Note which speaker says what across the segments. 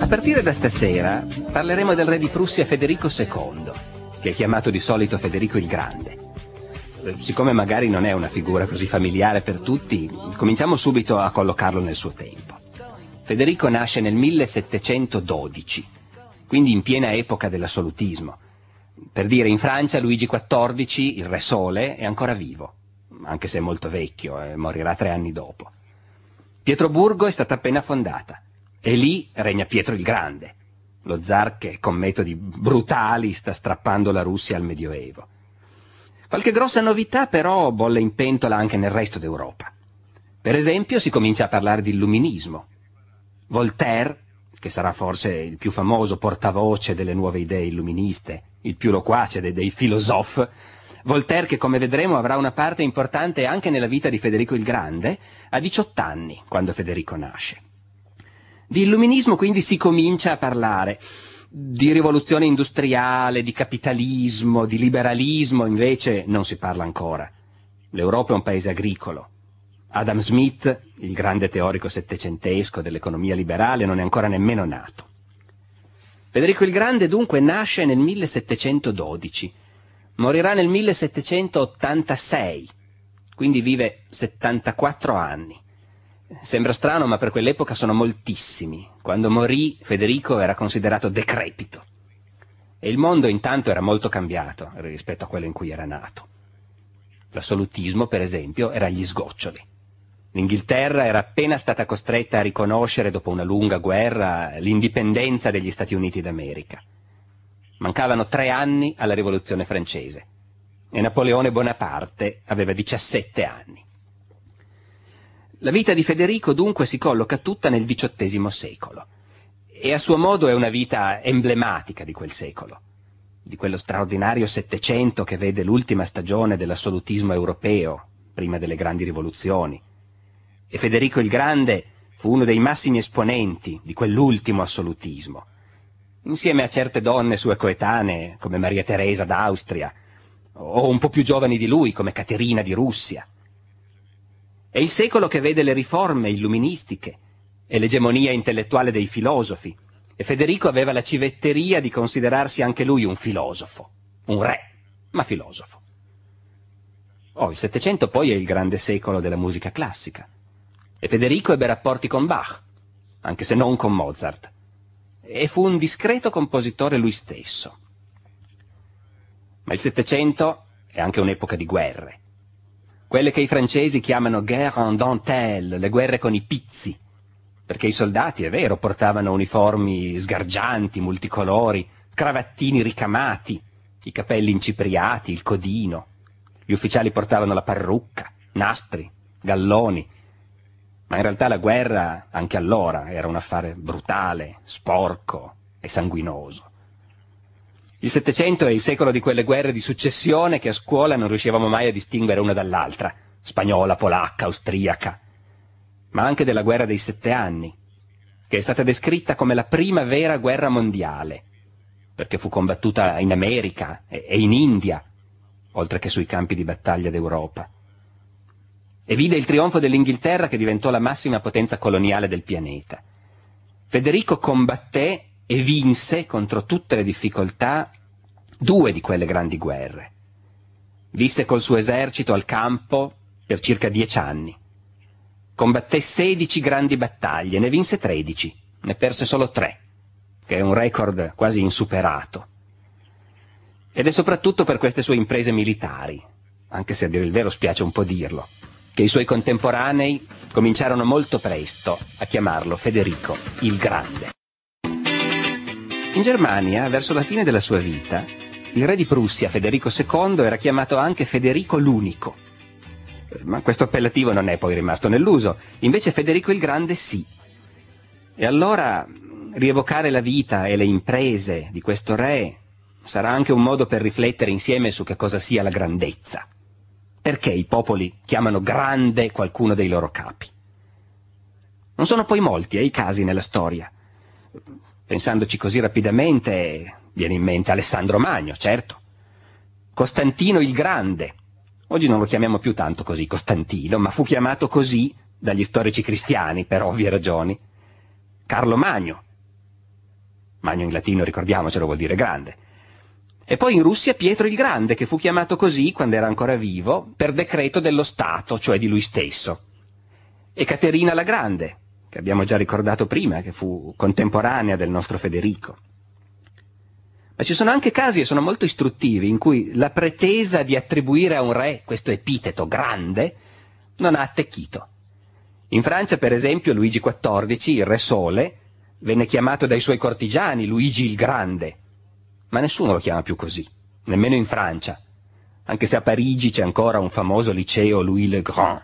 Speaker 1: A partire da stasera parleremo del re di Prussia Federico II, che è chiamato di solito Federico il Grande. Eh, siccome magari non è una figura così familiare per tutti, cominciamo subito a collocarlo nel suo tempo. Federico nasce nel 1712, quindi in piena epoca dell'assolutismo. Per dire, in Francia Luigi XIV, il re Sole, è ancora vivo, anche se è molto vecchio e eh, morirà tre anni dopo. Pietroburgo è stata appena fondata. E lì regna Pietro il Grande, lo zar che con metodi brutali sta strappando la Russia al Medioevo. Qualche grossa novità però bolle in pentola anche nel resto d'Europa. Per esempio si comincia a parlare di illuminismo. Voltaire, che sarà forse il più famoso portavoce delle nuove idee illuministe, il più loquace dei, dei filosofi, Voltaire che come vedremo avrà una parte importante anche nella vita di Federico il Grande, ha 18 anni, quando Federico nasce. Di illuminismo quindi si comincia a parlare di rivoluzione industriale, di capitalismo, di liberalismo invece non si parla ancora. L'Europa è un paese agricolo. Adam Smith, il grande teorico settecentesco dell'economia liberale, non è ancora nemmeno nato. Federico il Grande dunque nasce nel 1712, morirà nel 1786, quindi vive 74 anni. Sembra strano, ma per quell'epoca sono moltissimi. Quando morì Federico era considerato decrepito. E il mondo intanto era molto cambiato rispetto a quello in cui era nato. L'assolutismo, per esempio, era agli sgoccioli. L'Inghilterra era appena stata costretta a riconoscere, dopo una lunga guerra, l'indipendenza degli Stati Uniti d'America. Mancavano tre anni alla rivoluzione francese e Napoleone Bonaparte aveva 17 anni. La vita di Federico dunque si colloca tutta nel XVIII secolo e a suo modo è una vita emblematica di quel secolo, di quello straordinario Settecento che vede l'ultima stagione dell'assolutismo europeo, prima delle grandi rivoluzioni. E Federico il Grande fu uno dei massimi esponenti di quell'ultimo assolutismo, insieme a certe donne sue coetanee come Maria Teresa d'Austria, o un po' più giovani di lui come Caterina di Russia. È il secolo che vede le riforme illuministiche e l'egemonia intellettuale dei filosofi, e Federico aveva la civetteria di considerarsi anche lui un filosofo, un re, ma filosofo. Oh, il Settecento poi è il grande secolo della musica classica, e Federico ebbe rapporti con Bach, anche se non con Mozart, e fu un discreto compositore lui stesso. Ma il Settecento è anche un'epoca di guerre, quelle che i francesi chiamano guerre en dentelle, le guerre con i pizzi, perché i soldati, è vero, portavano uniformi sgargianti, multicolori, cravattini ricamati, i capelli incipriati, il codino, gli ufficiali portavano la parrucca, nastri, galloni, ma in realtà la guerra, anche allora, era un affare brutale, sporco e sanguinoso. Il Settecento è il secolo di quelle guerre di successione che a scuola non riuscivamo mai a distinguere una dall'altra, spagnola, polacca, austriaca, ma anche della guerra dei sette anni, che è stata descritta come la prima vera guerra mondiale, perché fu combattuta in America e in India, oltre che sui campi di battaglia d'Europa. E vide il trionfo dell'Inghilterra che diventò la massima potenza coloniale del pianeta. Federico combatté e vinse contro tutte le difficoltà due di quelle grandi guerre. Visse col suo esercito al campo per circa dieci anni. Combatté sedici grandi battaglie, ne vinse tredici, ne perse solo tre, che è un record quasi insuperato. Ed è soprattutto per queste sue imprese militari, anche se a dire il vero spiace un po' dirlo, che i suoi contemporanei cominciarono molto presto a chiamarlo Federico il Grande. In Germania, verso la fine della sua vita, il re di Prussia, Federico II, era chiamato anche Federico l'Unico. Ma questo appellativo non è poi rimasto nell'uso, invece Federico il Grande sì. E allora rievocare la vita e le imprese di questo re sarà anche un modo per riflettere insieme su che cosa sia la grandezza. Perché i popoli chiamano grande qualcuno dei loro capi? Non sono poi molti eh, i casi nella storia Pensandoci così rapidamente, viene in mente Alessandro Magno, certo. Costantino il Grande. Oggi non lo chiamiamo più tanto così, Costantino, ma fu chiamato così dagli storici cristiani, per ovvie ragioni. Carlo Magno. Magno in latino, ricordiamocelo, vuol dire grande. E poi in Russia Pietro il Grande, che fu chiamato così quando era ancora vivo, per decreto dello Stato, cioè di lui stesso. E Caterina la Grande, che abbiamo già ricordato prima, che fu contemporanea del nostro Federico. Ma ci sono anche casi, e sono molto istruttivi, in cui la pretesa di attribuire a un re questo epiteto grande non ha attecchito. In Francia, per esempio, Luigi XIV, il re sole, venne chiamato dai suoi cortigiani Luigi il Grande, ma nessuno lo chiama più così, nemmeno in Francia, anche se a Parigi c'è ancora un famoso liceo Louis le Grand.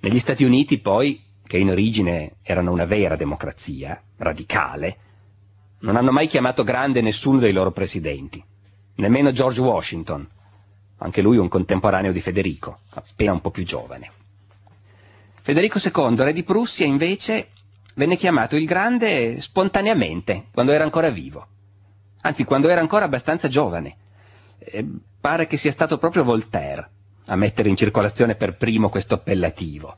Speaker 1: Negli Stati Uniti poi che in origine erano una vera democrazia, radicale, non hanno mai chiamato grande nessuno dei loro presidenti, nemmeno George Washington, anche lui un contemporaneo di Federico, appena un po' più giovane. Federico II, re di Prussia, invece, venne chiamato il Grande spontaneamente, quando era ancora vivo, anzi quando era ancora abbastanza giovane. E pare che sia stato proprio Voltaire a mettere in circolazione per primo questo appellativo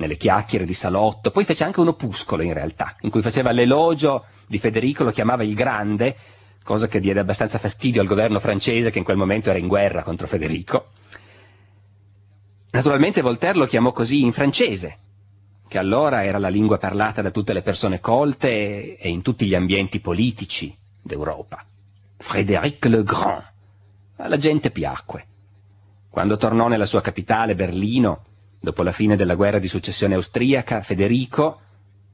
Speaker 1: nelle chiacchiere di salotto, poi fece anche un opuscolo in realtà, in cui faceva l'elogio di Federico, lo chiamava il Grande, cosa che diede abbastanza fastidio al governo francese che in quel momento era in guerra contro Federico. Naturalmente Voltaire lo chiamò così in francese, che allora era la lingua parlata da tutte le persone colte e in tutti gli ambienti politici d'Europa. Frédéric le Grand. Alla gente piacque. Quando tornò nella sua capitale, Berlino, Dopo la fine della guerra di successione austriaca, Federico,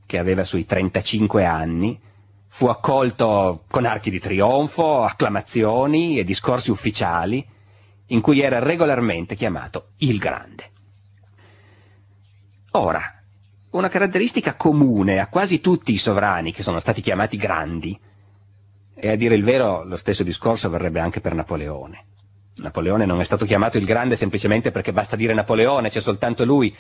Speaker 1: che aveva sui 35 anni, fu accolto con archi di trionfo, acclamazioni e discorsi ufficiali, in cui era regolarmente chiamato il Grande. Ora, una caratteristica comune a quasi tutti i sovrani che sono stati chiamati grandi, e a dire il vero lo stesso discorso varrebbe anche per Napoleone, Napoleone non è stato chiamato il grande semplicemente perché basta dire Napoleone, c'è soltanto lui.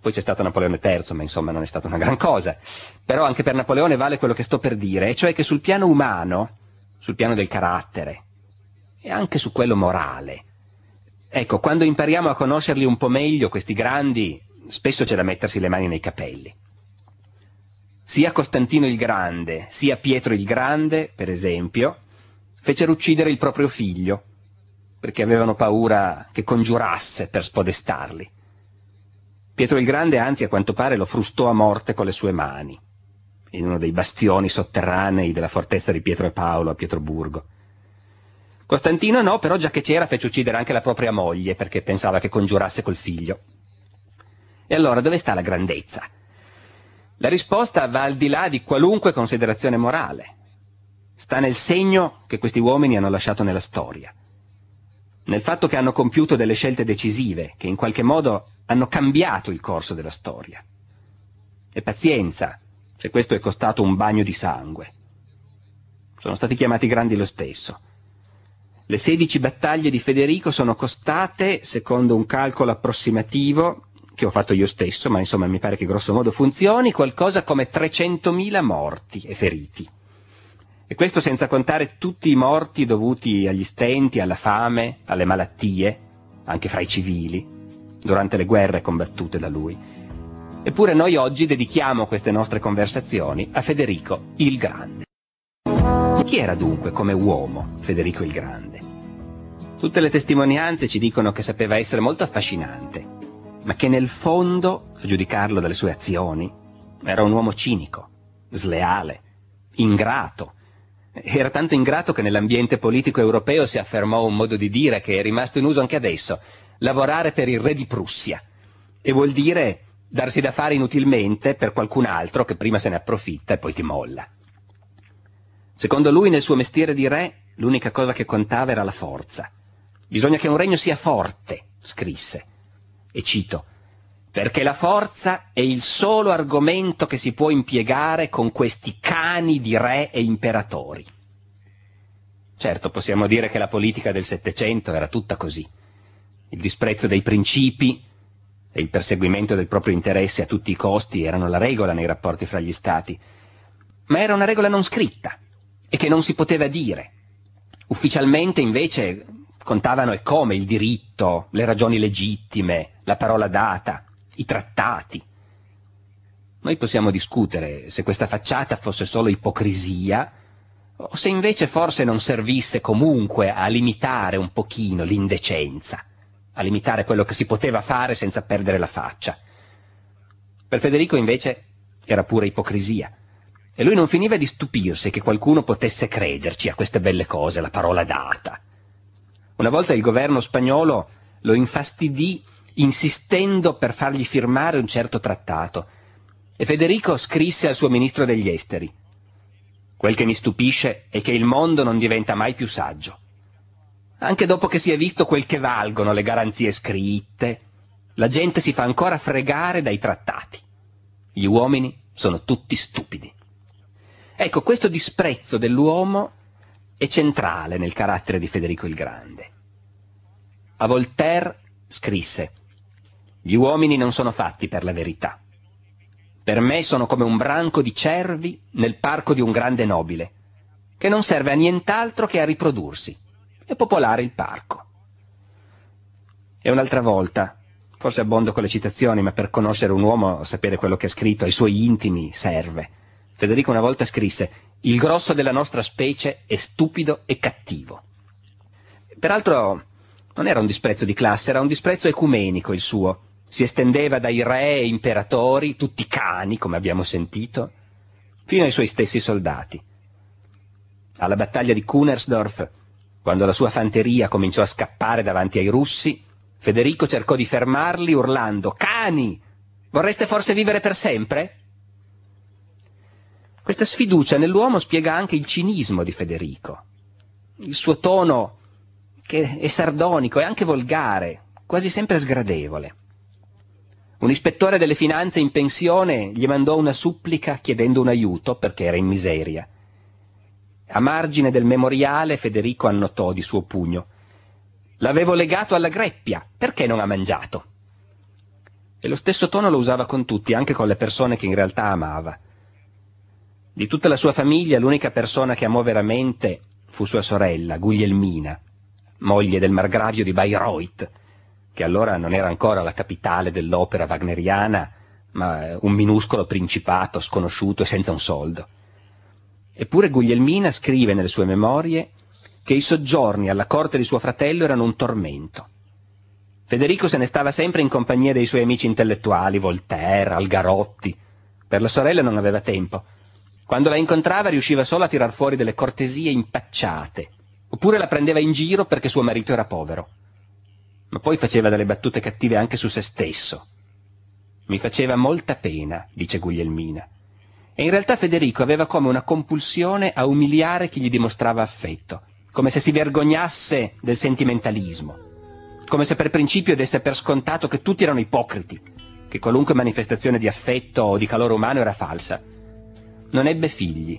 Speaker 1: Poi c'è stato Napoleone III, ma insomma non è stata una gran cosa. Però anche per Napoleone vale quello che sto per dire, e cioè che sul piano umano, sul piano del carattere, e anche su quello morale, ecco, quando impariamo a conoscerli un po' meglio, questi grandi, spesso c'è da mettersi le mani nei capelli. Sia Costantino il Grande, sia Pietro il Grande, per esempio, fecero uccidere il proprio figlio perché avevano paura che congiurasse per spodestarli. Pietro il Grande anzi a quanto pare lo frustò a morte con le sue mani, in uno dei bastioni sotterranei della fortezza di Pietro e Paolo a Pietroburgo. Costantino no, però già che c'era fece uccidere anche la propria moglie perché pensava che congiurasse col figlio. E allora dove sta la grandezza? La risposta va al di là di qualunque considerazione morale. Sta nel segno che questi uomini hanno lasciato nella storia nel fatto che hanno compiuto delle scelte decisive, che in qualche modo hanno cambiato il corso della storia. E pazienza, se questo è costato un bagno di sangue. Sono stati chiamati grandi lo stesso. Le 16 battaglie di Federico sono costate, secondo un calcolo approssimativo, che ho fatto io stesso, ma insomma mi pare che grossomodo funzioni, qualcosa come 300.000 morti e feriti. E questo senza contare tutti i morti dovuti agli stenti, alla fame, alle malattie, anche fra i civili, durante le guerre combattute da lui. Eppure noi oggi dedichiamo queste nostre conversazioni a Federico il Grande. Chi era dunque come uomo Federico il Grande? Tutte le testimonianze ci dicono che sapeva essere molto affascinante, ma che nel fondo, a giudicarlo dalle sue azioni, era un uomo cinico, sleale, ingrato, era tanto ingrato che nell'ambiente politico europeo si affermò un modo di dire che è rimasto in uso anche adesso, lavorare per il re di Prussia. E vuol dire darsi da fare inutilmente per qualcun altro che prima se ne approfitta e poi ti molla. Secondo lui nel suo mestiere di re l'unica cosa che contava era la forza. Bisogna che un regno sia forte, scrisse. E cito, perché la forza è il solo argomento che si può impiegare con questi cani di re e imperatori. Certo, possiamo dire che la politica del Settecento era tutta così. Il disprezzo dei principi e il perseguimento del proprio interesse a tutti i costi erano la regola nei rapporti fra gli Stati, ma era una regola non scritta e che non si poteva dire. Ufficialmente invece contavano e come il diritto, le ragioni legittime, la parola data, i trattati. Noi possiamo discutere se questa facciata fosse solo ipocrisia o se invece forse non servisse comunque a limitare un pochino l'indecenza, a limitare quello che si poteva fare senza perdere la faccia. Per Federico invece era pura ipocrisia. E lui non finiva di stupirsi che qualcuno potesse crederci a queste belle cose, la parola data. Una volta il governo spagnolo lo infastidì insistendo per fargli firmare un certo trattato, e Federico scrisse al suo ministro degli esteri Quel che mi stupisce è che il mondo non diventa mai più saggio. Anche dopo che si è visto quel che valgono le garanzie scritte, la gente si fa ancora fregare dai trattati. Gli uomini sono tutti stupidi. Ecco, questo disprezzo dell'uomo è centrale nel carattere di Federico il Grande. A Voltaire scrisse gli uomini non sono fatti per la verità. Per me sono come un branco di cervi nel parco di un grande nobile, che non serve a nient'altro che a riprodursi e popolare il parco. E un'altra volta, forse abbondo con le citazioni, ma per conoscere un uomo, sapere quello che ha scritto ai suoi intimi serve. Federico una volta scrisse Il grosso della nostra specie è stupido e cattivo. Peraltro non era un disprezzo di classe, era un disprezzo ecumenico il suo, si estendeva dai re e imperatori, tutti cani, come abbiamo sentito, fino ai suoi stessi soldati. Alla battaglia di Kunersdorf, quando la sua fanteria cominciò a scappare davanti ai russi, Federico cercò di fermarli urlando Cani! Vorreste forse vivere per sempre? Questa sfiducia nell'uomo spiega anche il cinismo di Federico. Il suo tono, che è sardonico e anche volgare, quasi sempre sgradevole. Un ispettore delle finanze in pensione gli mandò una supplica chiedendo un aiuto perché era in miseria. A margine del memoriale Federico annotò di suo pugno. L'avevo legato alla greppia, perché non ha mangiato? E lo stesso tono lo usava con tutti, anche con le persone che in realtà amava. Di tutta la sua famiglia l'unica persona che amò veramente fu sua sorella, Guglielmina, moglie del margravio di Bayreuth, che allora non era ancora la capitale dell'opera wagneriana, ma un minuscolo principato sconosciuto e senza un soldo. Eppure Guglielmina scrive nelle sue memorie che i soggiorni alla corte di suo fratello erano un tormento. Federico se ne stava sempre in compagnia dei suoi amici intellettuali, Voltaire, Algarotti. Per la sorella non aveva tempo. Quando la incontrava riusciva solo a tirar fuori delle cortesie impacciate, oppure la prendeva in giro perché suo marito era povero ma poi faceva delle battute cattive anche su se stesso. Mi faceva molta pena, dice Guglielmina. E in realtà Federico aveva come una compulsione a umiliare chi gli dimostrava affetto, come se si vergognasse del sentimentalismo, come se per principio desse per scontato che tutti erano ipocriti, che qualunque manifestazione di affetto o di calore umano era falsa. Non ebbe figli,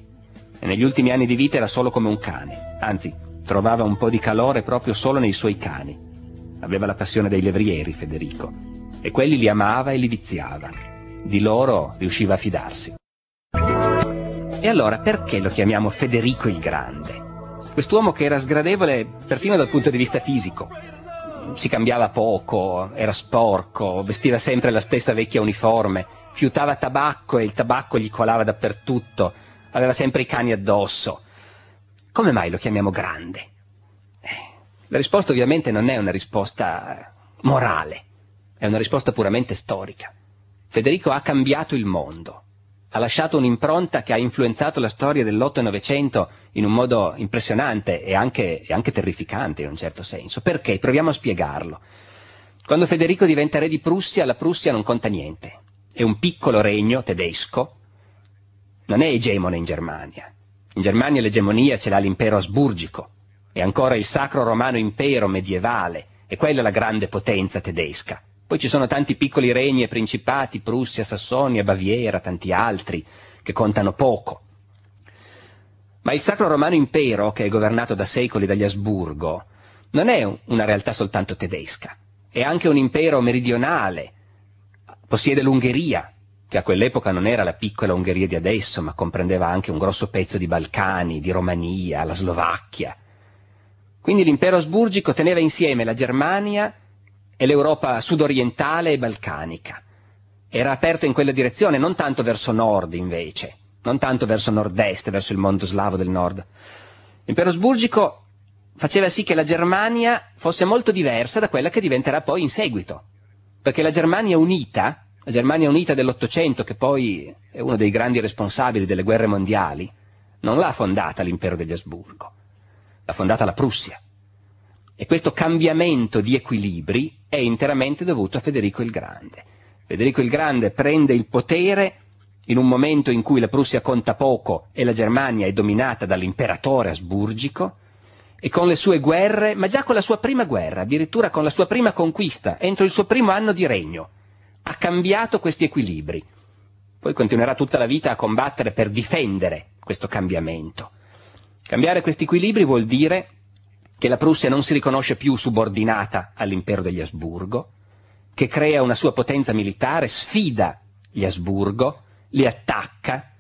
Speaker 1: e negli ultimi anni di vita era solo come un cane, anzi, trovava un po' di calore proprio solo nei suoi cani Aveva la passione dei levrieri, Federico, e quelli li amava e li viziava. Di loro riusciva a fidarsi. E allora perché lo chiamiamo Federico il Grande? Quest'uomo che era sgradevole perfino dal punto di vista fisico. Si cambiava poco, era sporco, vestiva sempre la stessa vecchia uniforme, fiutava tabacco e il tabacco gli colava dappertutto, aveva sempre i cani addosso. Come mai lo chiamiamo grande? La risposta ovviamente non è una risposta eh, morale, è una risposta puramente storica. Federico ha cambiato il mondo, ha lasciato un'impronta che ha influenzato la storia dell'Otto e Novecento in un modo impressionante e anche, e anche terrificante in un certo senso. Perché? Proviamo a spiegarlo. Quando Federico diventa re di Prussia, la Prussia non conta niente. È un piccolo regno tedesco, non è egemone in Germania. In Germania l'egemonia ce l'ha l'impero asburgico, e ancora il sacro romano impero medievale, e quella è la grande potenza tedesca. Poi ci sono tanti piccoli regni e principati, Prussia, Sassonia, Baviera, tanti altri, che contano poco. Ma il Sacro Romano Impero, che è governato da secoli dagli Asburgo, non è una realtà soltanto tedesca, è anche un impero meridionale, possiede l'Ungheria, che a quell'epoca non era la piccola Ungheria di adesso, ma comprendeva anche un grosso pezzo di Balcani, di Romania, la Slovacchia, quindi l'impero asburgico teneva insieme la Germania e l'Europa sudorientale e balcanica. Era aperto in quella direzione, non tanto verso nord invece, non tanto verso nord-est, verso il mondo slavo del nord. L'impero asburgico faceva sì che la Germania fosse molto diversa da quella che diventerà poi in seguito, perché la Germania unita, la Germania unita dell'Ottocento, che poi è uno dei grandi responsabili delle guerre mondiali, non l'ha fondata l'impero degli Asburgo l'ha fondata la Prussia. E questo cambiamento di equilibri è interamente dovuto a Federico il Grande. Federico il Grande prende il potere in un momento in cui la Prussia conta poco e la Germania è dominata dall'imperatore asburgico, e con le sue guerre, ma già con la sua prima guerra, addirittura con la sua prima conquista, entro il suo primo anno di regno, ha cambiato questi equilibri. Poi continuerà tutta la vita a combattere per difendere questo cambiamento. Cambiare questi equilibri vuol dire che la Prussia non si riconosce più subordinata all'impero degli Asburgo, che crea una sua potenza militare, sfida gli Asburgo, li attacca,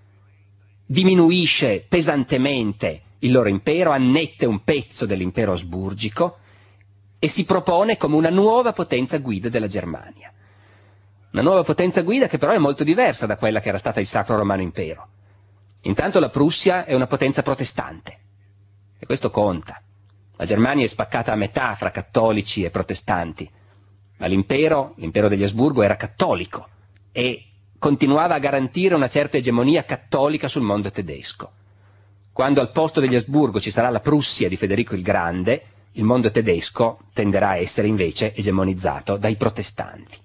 Speaker 1: diminuisce pesantemente il loro impero, annette un pezzo dell'impero asburgico e si propone come una nuova potenza guida della Germania. Una nuova potenza guida che però è molto diversa da quella che era stata il Sacro Romano Impero. Intanto la Prussia è una potenza protestante e questo conta. La Germania è spaccata a metà fra cattolici e protestanti, ma l'impero, l'impero degli Asburgo, era cattolico e continuava a garantire una certa egemonia cattolica sul mondo tedesco. Quando al posto degli Asburgo ci sarà la Prussia di Federico il Grande, il mondo tedesco tenderà a essere invece egemonizzato dai protestanti.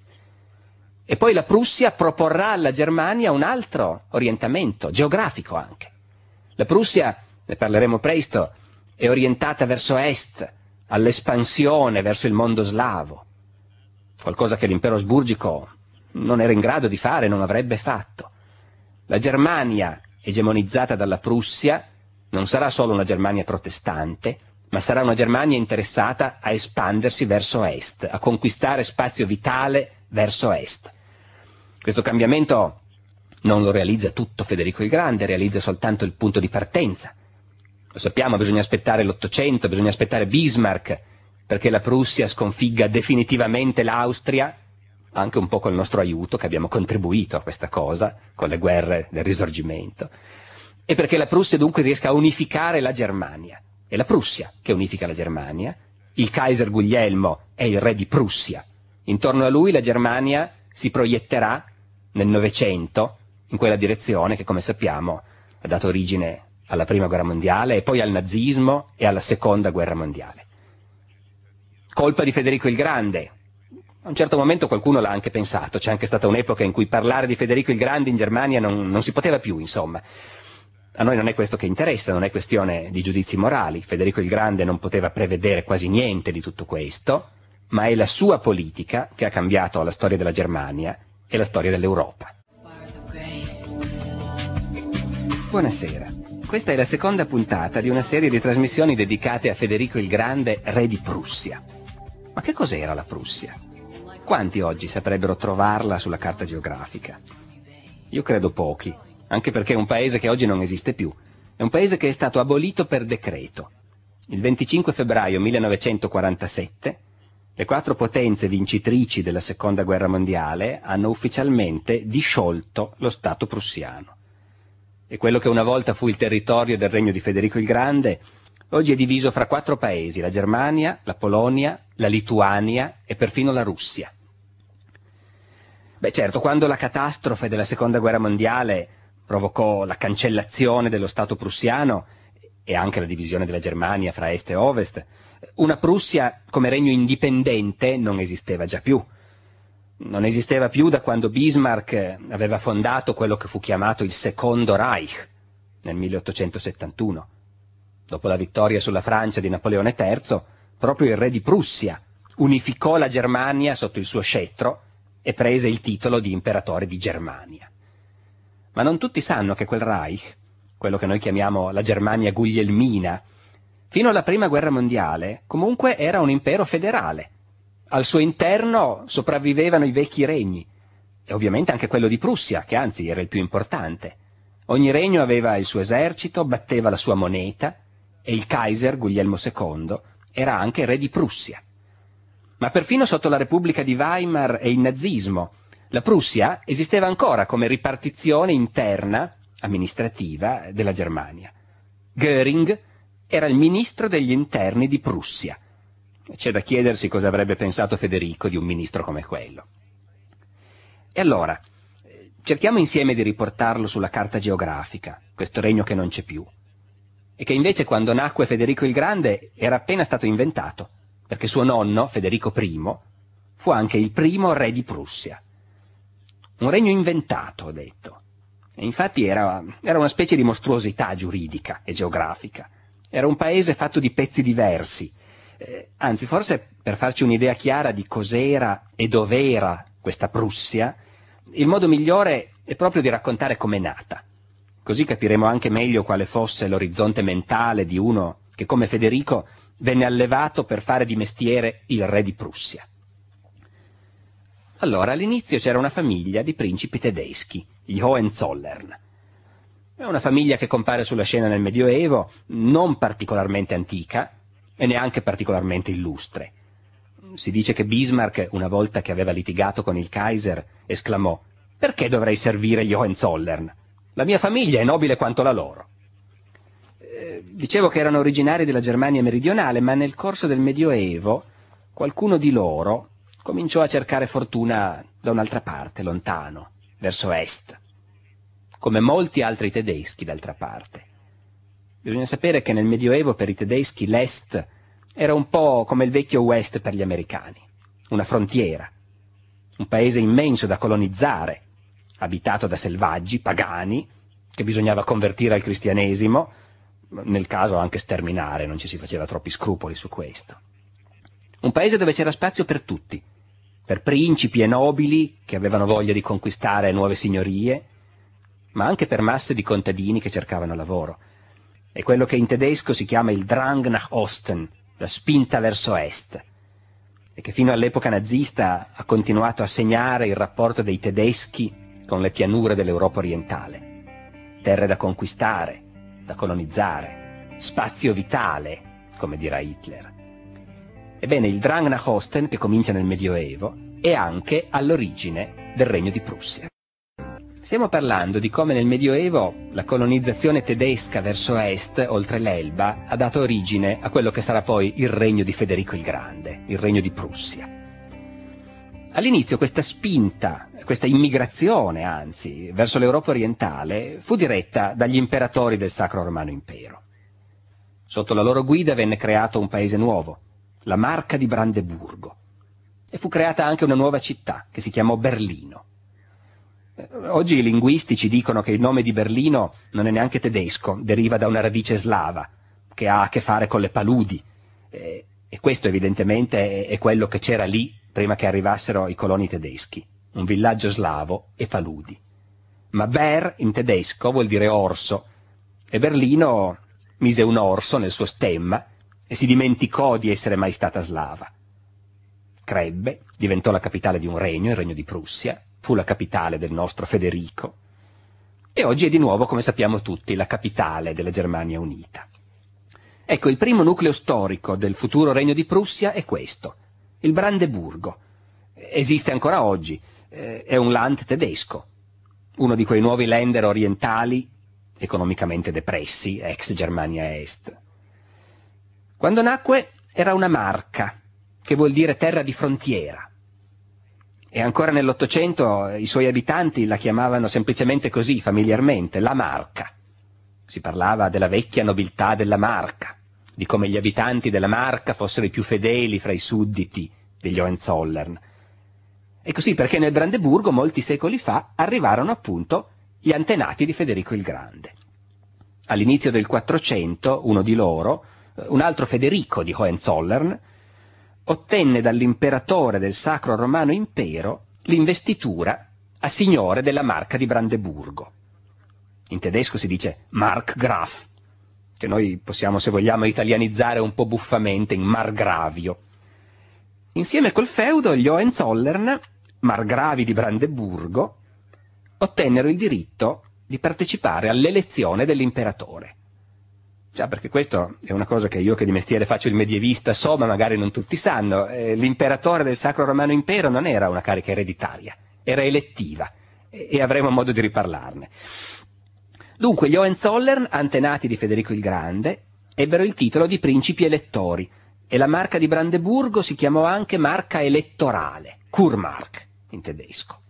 Speaker 1: E poi la Prussia proporrà alla Germania un altro orientamento, geografico anche. La Prussia, ne parleremo presto, è orientata verso est, all'espansione verso il mondo slavo, qualcosa che l'impero asburgico non era in grado di fare, non avrebbe fatto. La Germania, egemonizzata dalla Prussia, non sarà solo una Germania protestante, ma sarà una Germania interessata a espandersi verso est, a conquistare spazio vitale verso est. Questo cambiamento non lo realizza tutto Federico il Grande, realizza soltanto il punto di partenza. Lo sappiamo, bisogna aspettare l'Ottocento, bisogna aspettare Bismarck, perché la Prussia sconfigga definitivamente l'Austria, anche un po' col nostro aiuto, che abbiamo contribuito a questa cosa, con le guerre del risorgimento, e perché la Prussia dunque riesca a unificare la Germania. È la Prussia che unifica la Germania, il Kaiser Guglielmo è il re di Prussia. Intorno a lui la Germania si proietterà nel Novecento in quella direzione che, come sappiamo, ha dato origine alla Prima Guerra Mondiale e poi al nazismo e alla Seconda Guerra Mondiale. Colpa di Federico il Grande. A un certo momento qualcuno l'ha anche pensato, c'è anche stata un'epoca in cui parlare di Federico il Grande in Germania non, non si poteva più, insomma. A noi non è questo che interessa, non è questione di giudizi morali. Federico il Grande non poteva prevedere quasi niente di tutto questo, ma è la sua politica che ha cambiato la storia della Germania e la storia dell'Europa. Buonasera. Questa è la seconda puntata di una serie di trasmissioni dedicate a Federico il Grande, re di Prussia. Ma che cos'era la Prussia? Quanti oggi saprebbero trovarla sulla carta geografica? Io credo pochi, anche perché è un paese che oggi non esiste più. È un paese che è stato abolito per decreto. Il 25 febbraio 1947 le quattro potenze vincitrici della Seconda Guerra Mondiale hanno ufficialmente disciolto lo Stato prussiano. E quello che una volta fu il territorio del regno di Federico il Grande, oggi è diviso fra quattro paesi, la Germania, la Polonia, la Lituania e perfino la Russia. Beh certo, quando la catastrofe della Seconda Guerra Mondiale provocò la cancellazione dello Stato prussiano e anche la divisione della Germania fra est e ovest, una Prussia come regno indipendente non esisteva già più. Non esisteva più da quando Bismarck aveva fondato quello che fu chiamato il Secondo Reich nel 1871. Dopo la vittoria sulla Francia di Napoleone III, proprio il re di Prussia unificò la Germania sotto il suo scettro e prese il titolo di imperatore di Germania. Ma non tutti sanno che quel Reich, quello che noi chiamiamo la Germania guglielmina, Fino alla Prima Guerra Mondiale comunque era un impero federale. Al suo interno sopravvivevano i vecchi regni e ovviamente anche quello di Prussia, che anzi era il più importante. Ogni regno aveva il suo esercito, batteva la sua moneta e il Kaiser Guglielmo II era anche re di Prussia. Ma perfino sotto la Repubblica di Weimar e il nazismo, la Prussia esisteva ancora come ripartizione interna amministrativa della Germania. Göring era il ministro degli interni di Prussia. C'è da chiedersi cosa avrebbe pensato Federico di un ministro come quello. E allora, cerchiamo insieme di riportarlo sulla carta geografica, questo regno che non c'è più, e che invece quando nacque Federico il Grande era appena stato inventato, perché suo nonno, Federico I, fu anche il primo re di Prussia. Un regno inventato, ho detto. E infatti era, era una specie di mostruosità giuridica e geografica era un paese fatto di pezzi diversi. Eh, anzi, forse per farci un'idea chiara di cos'era e dov'era questa Prussia, il modo migliore è proprio di raccontare com'è nata. Così capiremo anche meglio quale fosse l'orizzonte mentale di uno che, come Federico, venne allevato per fare di mestiere il re di Prussia. Allora, all'inizio c'era una famiglia di principi tedeschi, gli Hohenzollern. È una famiglia che compare sulla scena nel Medioevo, non particolarmente antica e neanche particolarmente illustre. Si dice che Bismarck, una volta che aveva litigato con il Kaiser, esclamò «Perché dovrei servire gli Hohenzollern? La mia famiglia è nobile quanto la loro». Eh, dicevo che erano originari della Germania meridionale, ma nel corso del Medioevo qualcuno di loro cominciò a cercare fortuna da un'altra parte, lontano, verso est, come molti altri tedeschi d'altra parte. Bisogna sapere che nel Medioevo per i tedeschi l'Est era un po' come il vecchio West per gli americani, una frontiera, un paese immenso da colonizzare, abitato da selvaggi, pagani, che bisognava convertire al cristianesimo, nel caso anche sterminare, non ci si faceva troppi scrupoli su questo. Un paese dove c'era spazio per tutti, per principi e nobili che avevano voglia di conquistare nuove signorie, ma anche per masse di contadini che cercavano lavoro. È quello che in tedesco si chiama il Drang nach Osten, la spinta verso est, e che fino all'epoca nazista ha continuato a segnare il rapporto dei tedeschi con le pianure dell'Europa orientale. Terre da conquistare, da colonizzare, spazio vitale, come dirà Hitler. Ebbene, il Drang nach Osten, che comincia nel Medioevo, è anche all'origine del Regno di Prussia. Stiamo parlando di come nel Medioevo la colonizzazione tedesca verso est, oltre l'Elba, ha dato origine a quello che sarà poi il regno di Federico il Grande, il regno di Prussia. All'inizio questa spinta, questa immigrazione anzi, verso l'Europa orientale fu diretta dagli imperatori del Sacro Romano Impero. Sotto la loro guida venne creato un paese nuovo, la Marca di Brandeburgo, e fu creata anche una nuova città che si chiamò Berlino. Eh, oggi i linguisti ci dicono che il nome di Berlino non è neanche tedesco, deriva da una radice slava, che ha a che fare con le paludi. E, eh, e questo evidentemente è, è quello che c'era lì prima che arrivassero i coloni tedeschi, un villaggio slavo e paludi. Ma Ber in tedesco vuol dire orso, e Berlino mise un orso nel suo stemma e si dimenticò di essere mai stata slava. Crebbe diventò la capitale di un regno, il regno di Prussia, fu la capitale del nostro Federico, e oggi è di nuovo, come sappiamo tutti, la capitale della Germania unita. Ecco, il primo nucleo storico del futuro Regno di Prussia è questo, il Brandeburgo. Esiste ancora oggi, eh, è un land tedesco, uno di quei nuovi lender orientali economicamente depressi, ex Germania Est. Quando nacque era una marca, che vuol dire terra di frontiera, e ancora nell'Ottocento i suoi abitanti la chiamavano semplicemente così, familiarmente, la Marca. Si parlava della vecchia nobiltà della Marca, di come gli abitanti della Marca fossero i più fedeli fra i sudditi degli Hohenzollern. E così perché nel Brandeburgo molti secoli fa arrivarono appunto gli antenati di Federico il Grande. All'inizio del Quattrocento, uno di loro, un altro Federico di Hohenzollern, ottenne dall'imperatore del Sacro Romano Impero l'investitura a signore della Marca di Brandeburgo. In tedesco si dice Markgraf, che noi possiamo, se vogliamo, italianizzare un po' buffamente in Margravio. Insieme col feudo, gli Hohenzollern, margravi di Brandeburgo, ottennero il diritto di partecipare all'elezione dell'imperatore. Già, cioè, perché questo è una cosa che io che di mestiere faccio il medievista so, ma magari non tutti sanno. Eh, l'imperatore del Sacro Romano Impero non era una carica ereditaria, era elettiva e, e avremo modo di riparlarne. Dunque, gli Hohenzollern, antenati di Federico il Grande, ebbero il titolo di principi elettori e la marca di Brandeburgo si chiamò anche marca elettorale, Kurmark in tedesco.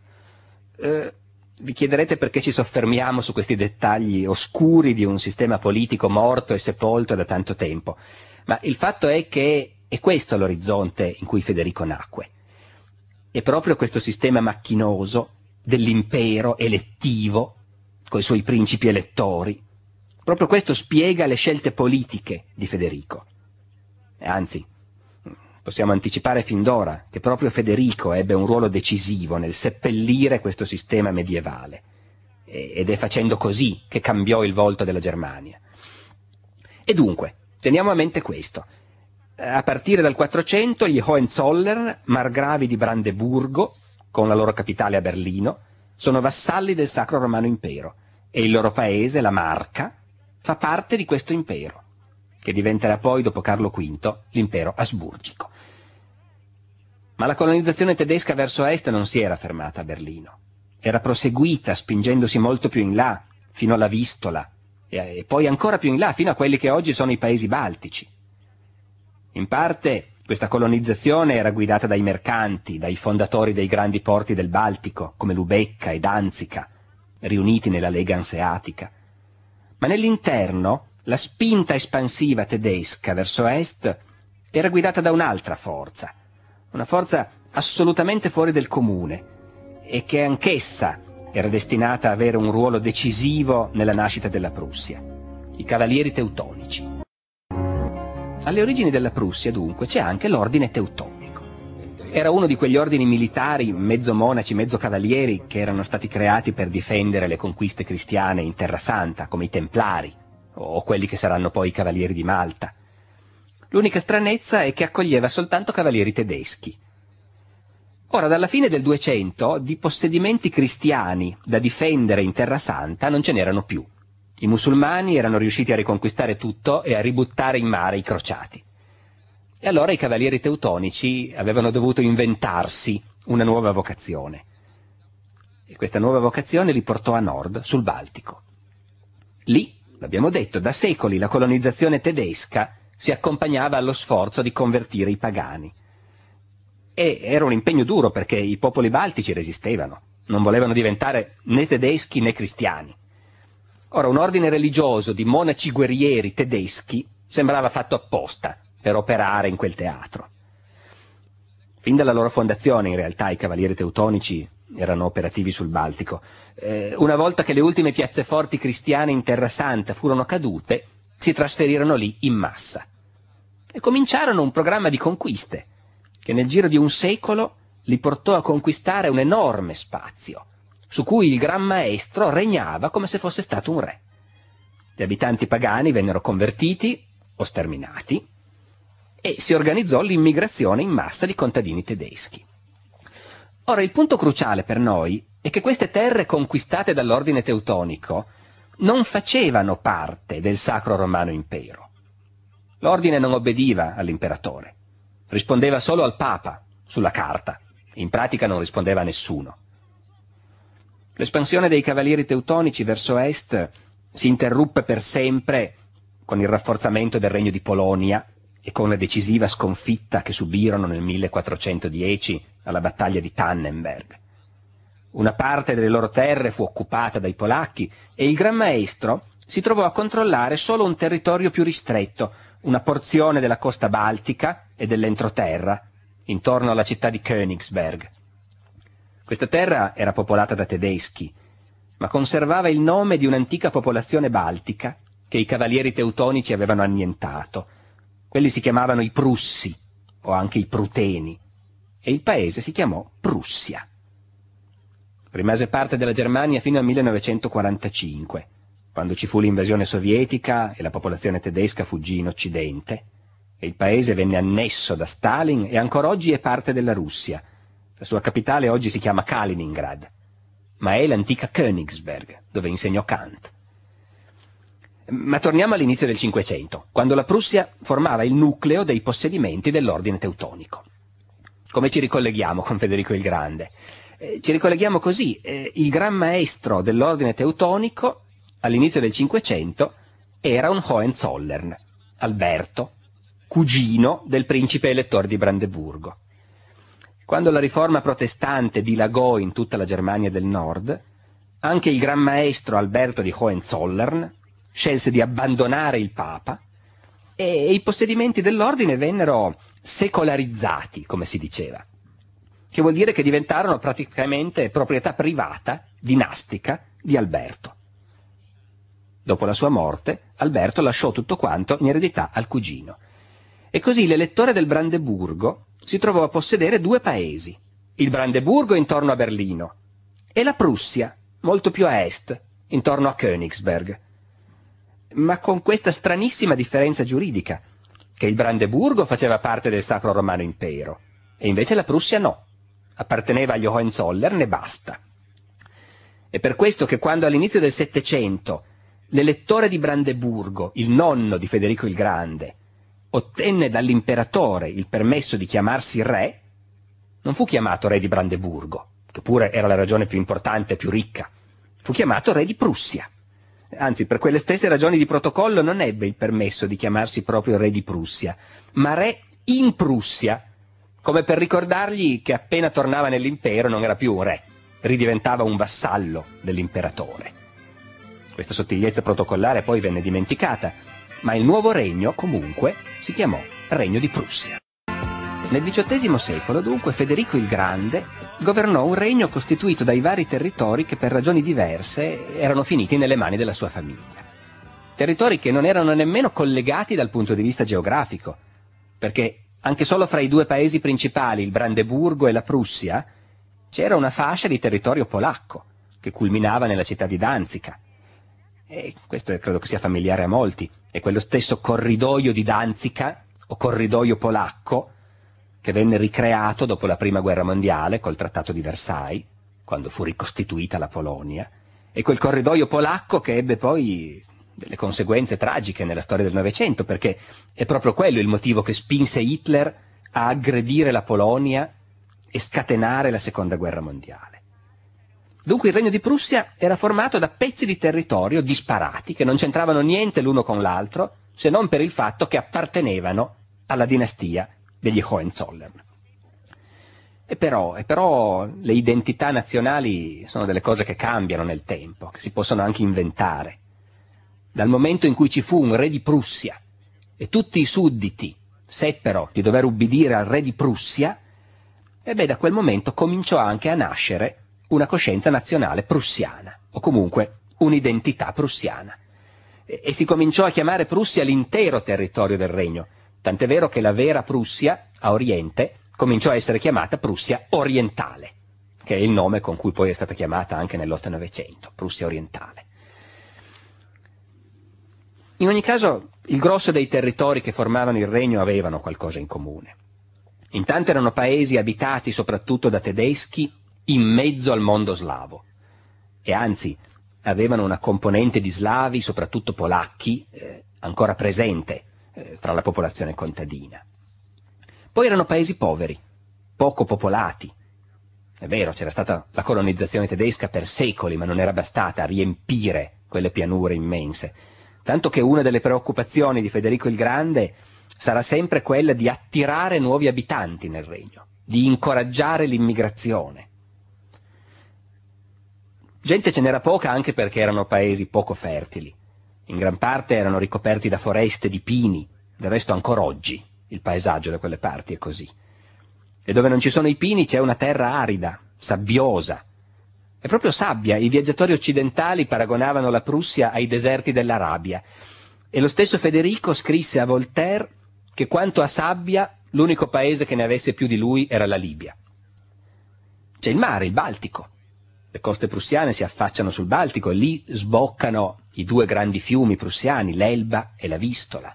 Speaker 1: Eh, vi chiederete perché ci soffermiamo su questi dettagli oscuri di un sistema politico morto e sepolto da tanto tempo, ma il fatto è che è questo l'orizzonte in cui Federico nacque. È proprio questo sistema macchinoso dell'impero elettivo, con i suoi principi elettori, proprio questo spiega le scelte politiche di Federico. Anzi, possiamo anticipare fin d'ora che proprio Federico ebbe un ruolo decisivo nel seppellire questo sistema medievale ed è facendo così che cambiò il volto della Germania. E dunque, teniamo a mente questo. A partire dal 400 gli Hohenzollern, margravi di Brandeburgo, con la loro capitale a Berlino, sono vassalli del Sacro Romano Impero e il loro paese, la Marca, fa parte di questo impero, che diventerà poi, dopo Carlo V, l'impero asburgico. Ma la colonizzazione tedesca verso est non si era fermata a Berlino. Era proseguita, spingendosi molto più in là, fino alla Vistola, e poi ancora più in là, fino a quelli che oggi sono i paesi baltici. In parte questa colonizzazione era guidata dai mercanti, dai fondatori dei grandi porti del Baltico, come Lubecca e Danzica, riuniti nella Lega Anseatica. Ma nell'interno la spinta espansiva tedesca verso est era guidata da un'altra forza, una forza assolutamente fuori del comune e che anch'essa era destinata a avere un ruolo decisivo nella nascita della Prussia, i cavalieri teutonici. Alle origini della Prussia, dunque, c'è anche l'ordine teutonico. Era uno di quegli ordini militari, mezzo monaci, mezzo cavalieri, che erano stati creati per difendere le conquiste cristiane in Terra Santa, come i Templari, o quelli che saranno poi i Cavalieri di Malta. L'unica stranezza è che accoglieva soltanto cavalieri tedeschi. Ora, dalla fine del 200, di possedimenti cristiani da difendere in Terra Santa non ce n'erano più. I musulmani erano riusciti a riconquistare tutto e a ributtare in mare i crociati. E allora i cavalieri teutonici avevano dovuto inventarsi una nuova vocazione. E questa nuova vocazione li portò a nord, sul Baltico. Lì, l'abbiamo detto, da secoli la colonizzazione tedesca si accompagnava allo sforzo di convertire i pagani. E era un impegno duro perché i popoli baltici resistevano, non volevano diventare né tedeschi né cristiani. Ora, un ordine religioso di monaci guerrieri tedeschi sembrava fatto apposta per operare in quel teatro. Fin dalla loro fondazione, in realtà, i cavalieri teutonici erano operativi sul Baltico. Eh, una volta che le ultime piazzeforti cristiane in Terra Santa furono cadute, si trasferirono lì in massa e cominciarono un programma di conquiste che nel giro di un secolo li portò a conquistare un enorme spazio su cui il Gran Maestro regnava come se fosse stato un re. Gli abitanti pagani vennero convertiti o sterminati e si organizzò l'immigrazione in massa di contadini tedeschi. Ora, il punto cruciale per noi è che queste terre conquistate dall'ordine teutonico non facevano parte del Sacro Romano Impero. L'ordine non obbediva all'imperatore, rispondeva solo al Papa, sulla carta, in pratica non rispondeva a nessuno. L'espansione dei cavalieri teutonici verso est si interruppe per sempre con il rafforzamento del regno di Polonia e con la decisiva sconfitta che subirono nel 1410 alla battaglia di Tannenberg. Una parte delle loro terre fu occupata dai polacchi e il Gran Maestro si trovò a controllare solo un territorio più ristretto, una porzione della costa baltica e dell'entroterra, intorno alla città di Königsberg. Questa terra era popolata da tedeschi, ma conservava il nome di un'antica popolazione baltica che i cavalieri teutonici avevano annientato. Quelli si chiamavano i Prussi, o anche i Pruteni, e il paese si chiamò Prussia. Rimase parte della Germania fino al 1945, quando ci fu l'invasione sovietica e la popolazione tedesca fuggì in Occidente, e il paese venne annesso da Stalin e ancora oggi è parte della Russia. La sua capitale oggi si chiama Kaliningrad, ma è l'antica Königsberg, dove insegnò Kant. Ma torniamo all'inizio del Cinquecento, quando la Prussia formava il nucleo dei possedimenti dell'ordine teutonico. Come ci ricolleghiamo con Federico il Grande? Eh, ci ricolleghiamo così, eh, il gran maestro dell'ordine teutonico all'inizio del Cinquecento era un Hohenzollern, Alberto, cugino del principe elettor di Brandeburgo. Quando la riforma protestante dilagò in tutta la Germania del Nord, anche il gran maestro Alberto di Hohenzollern scelse di abbandonare il Papa e i possedimenti dell'ordine vennero secolarizzati, come si diceva che vuol dire che diventarono praticamente proprietà privata, dinastica, di Alberto. Dopo la sua morte, Alberto lasciò tutto quanto in eredità al cugino. E così l'elettore del Brandeburgo si trovò a possedere due paesi, il Brandeburgo intorno a Berlino e la Prussia, molto più a est, intorno a Königsberg. Ma con questa stranissima differenza giuridica, che il Brandeburgo faceva parte del Sacro Romano Impero, e invece la Prussia no apparteneva agli Hohenzollern e basta. È per questo che quando all'inizio del Settecento l'elettore di Brandeburgo, il nonno di Federico il Grande, ottenne dall'imperatore il permesso di chiamarsi re, non fu chiamato re di Brandeburgo, che pure era la ragione più importante e più ricca, fu chiamato re di Prussia. Anzi, per quelle stesse ragioni di protocollo non ebbe il permesso di chiamarsi proprio re di Prussia, ma re in Prussia, come per ricordargli che appena tornava nell'impero non era più un re, ridiventava un vassallo dell'imperatore. Questa sottigliezza protocollare poi venne dimenticata, ma il nuovo regno comunque si chiamò Regno di Prussia. Nel XVIII secolo dunque Federico il Grande governò un regno costituito dai vari territori che per ragioni diverse erano finiti nelle mani della sua famiglia. Territori che non erano nemmeno collegati dal punto di vista geografico, perché anche solo fra i due paesi principali, il Brandeburgo e la Prussia, c'era una fascia di territorio polacco che culminava nella città di Danzica. E questo credo che sia familiare a molti, è quello stesso corridoio di Danzica o corridoio polacco che venne ricreato dopo la Prima Guerra Mondiale col Trattato di Versailles, quando fu ricostituita la Polonia, e quel corridoio polacco che ebbe poi delle conseguenze tragiche nella storia del Novecento, perché è proprio quello il motivo che spinse Hitler a aggredire la Polonia e scatenare la Seconda Guerra Mondiale. Dunque il Regno di Prussia era formato da pezzi di territorio disparati che non c'entravano niente l'uno con l'altro, se non per il fatto che appartenevano alla dinastia degli Hohenzollern. E però, e però, le identità nazionali sono delle cose che cambiano nel tempo, che si possono anche inventare dal momento in cui ci fu un re di Prussia e tutti i sudditi seppero di dover ubbidire al re di Prussia, e da quel momento cominciò anche a nascere una coscienza nazionale prussiana, o comunque un'identità prussiana. E, e si cominciò a chiamare Prussia l'intero territorio del regno, tant'è vero che la vera Prussia, a Oriente, cominciò a essere chiamata Prussia orientale, che è il nome con cui poi è stata chiamata anche nell'Otto Novecento, Prussia orientale. In ogni caso, il grosso dei territori che formavano il regno avevano qualcosa in comune. Intanto erano paesi abitati soprattutto da tedeschi in mezzo al mondo slavo e anzi avevano una componente di slavi, soprattutto polacchi, eh, ancora presente eh, fra la popolazione contadina. Poi erano paesi poveri, poco popolati. È vero, c'era stata la colonizzazione tedesca per secoli, ma non era bastata a riempire quelle pianure immense tanto che una delle preoccupazioni di Federico il Grande sarà sempre quella di attirare nuovi abitanti nel regno, di incoraggiare l'immigrazione. Gente ce n'era poca anche perché erano paesi poco fertili. In gran parte erano ricoperti da foreste di pini, del resto ancora oggi il paesaggio da quelle parti è così. E dove non ci sono i pini c'è una terra arida, sabbiosa, è proprio sabbia. I viaggiatori occidentali paragonavano la Prussia ai deserti dell'Arabia. E lo stesso Federico scrisse a Voltaire che quanto a sabbia l'unico paese che ne avesse più di lui era la Libia. C'è il mare, il Baltico. Le coste prussiane si affacciano sul Baltico e lì sboccano i due grandi fiumi prussiani, l'Elba e la Vistola.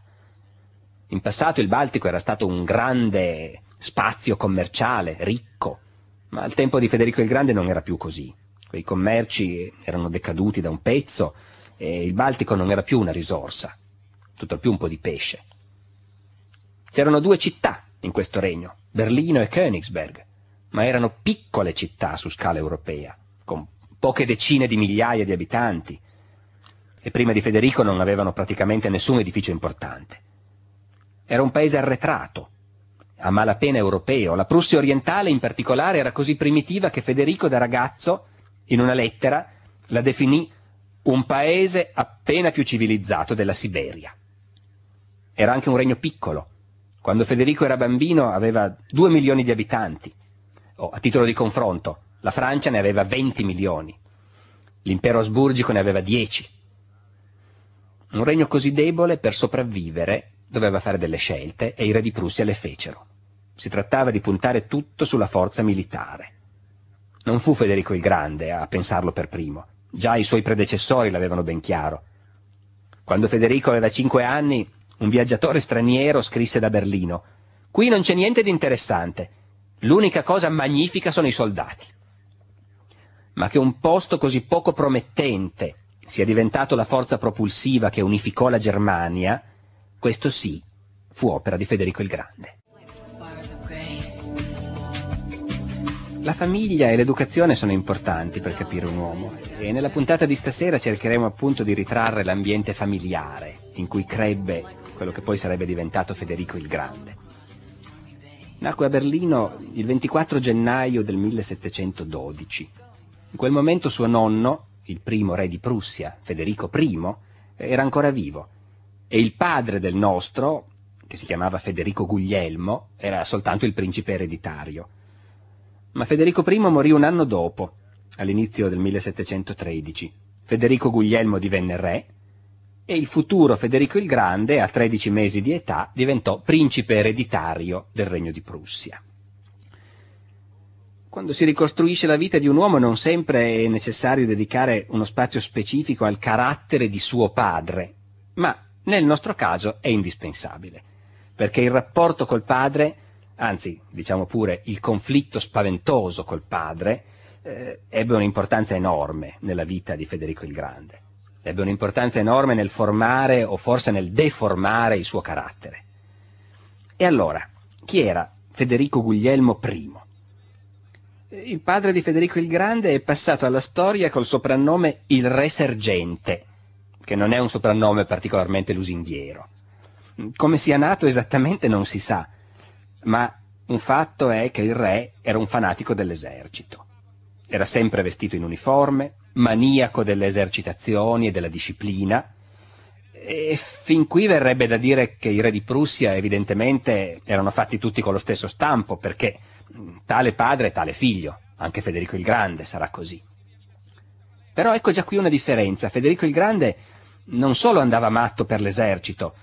Speaker 1: In passato il Baltico era stato un grande spazio commerciale, ricco, ma al tempo di Federico il Grande non era più così quei commerci erano decaduti da un pezzo e il Baltico non era più una risorsa, tutto più un po' di pesce. C'erano due città in questo regno, Berlino e Königsberg, ma erano piccole città su scala europea, con poche decine di migliaia di abitanti, e prima di Federico non avevano praticamente nessun edificio importante. Era un paese arretrato, a malapena europeo. La Prussia orientale in particolare era così primitiva che Federico da ragazzo in una lettera la definì un paese appena più civilizzato della Siberia. Era anche un regno piccolo. Quando Federico era bambino aveva 2 milioni di abitanti. Oh, a titolo di confronto, la Francia ne aveva 20 milioni. L'impero asburgico ne aveva 10. Un regno così debole per sopravvivere doveva fare delle scelte e i re di Prussia le fecero. Si trattava di puntare tutto sulla forza militare. Non fu Federico il Grande a pensarlo per primo, già i suoi predecessori l'avevano ben chiaro. Quando Federico aveva cinque anni, un viaggiatore straniero scrisse da Berlino Qui non c'è niente di interessante, l'unica cosa magnifica sono i soldati. Ma che un posto così poco promettente sia diventato la forza propulsiva che unificò la Germania, questo sì, fu opera di Federico il Grande. La famiglia e l'educazione sono importanti per capire un uomo e nella puntata di stasera cercheremo appunto di ritrarre l'ambiente familiare in cui crebbe quello che poi sarebbe diventato Federico il Grande. Nacque a Berlino il 24 gennaio del 1712. In quel momento suo nonno, il primo re di Prussia, Federico I, era ancora vivo e il padre del nostro, che si chiamava Federico Guglielmo, era soltanto il principe ereditario ma Federico I morì un anno dopo, all'inizio del 1713. Federico Guglielmo divenne re e il futuro Federico il Grande, a 13 mesi di età, diventò principe ereditario del Regno di Prussia. Quando si ricostruisce la vita di un uomo non sempre è necessario dedicare uno spazio specifico al carattere di suo padre, ma nel nostro caso è indispensabile, perché il rapporto col padre anzi diciamo pure il conflitto spaventoso col padre, eh, ebbe un'importanza enorme nella vita di Federico il Grande, ebbe un'importanza enorme nel formare o forse nel deformare il suo carattere. E allora, chi era Federico Guglielmo I? Il padre di Federico il Grande è passato alla storia col soprannome il Re Sergente, che non è un soprannome particolarmente lusinghiero. Come sia nato esattamente non si sa, ma un fatto è che il re era un fanatico dell'esercito. Era sempre vestito in uniforme, maniaco delle esercitazioni e della disciplina, e fin qui verrebbe da dire che i re di Prussia evidentemente erano fatti tutti con lo stesso stampo, perché mm, tale padre e tale figlio, anche Federico il Grande sarà così. Però ecco già qui una differenza, Federico il Grande non solo andava matto per l'esercito,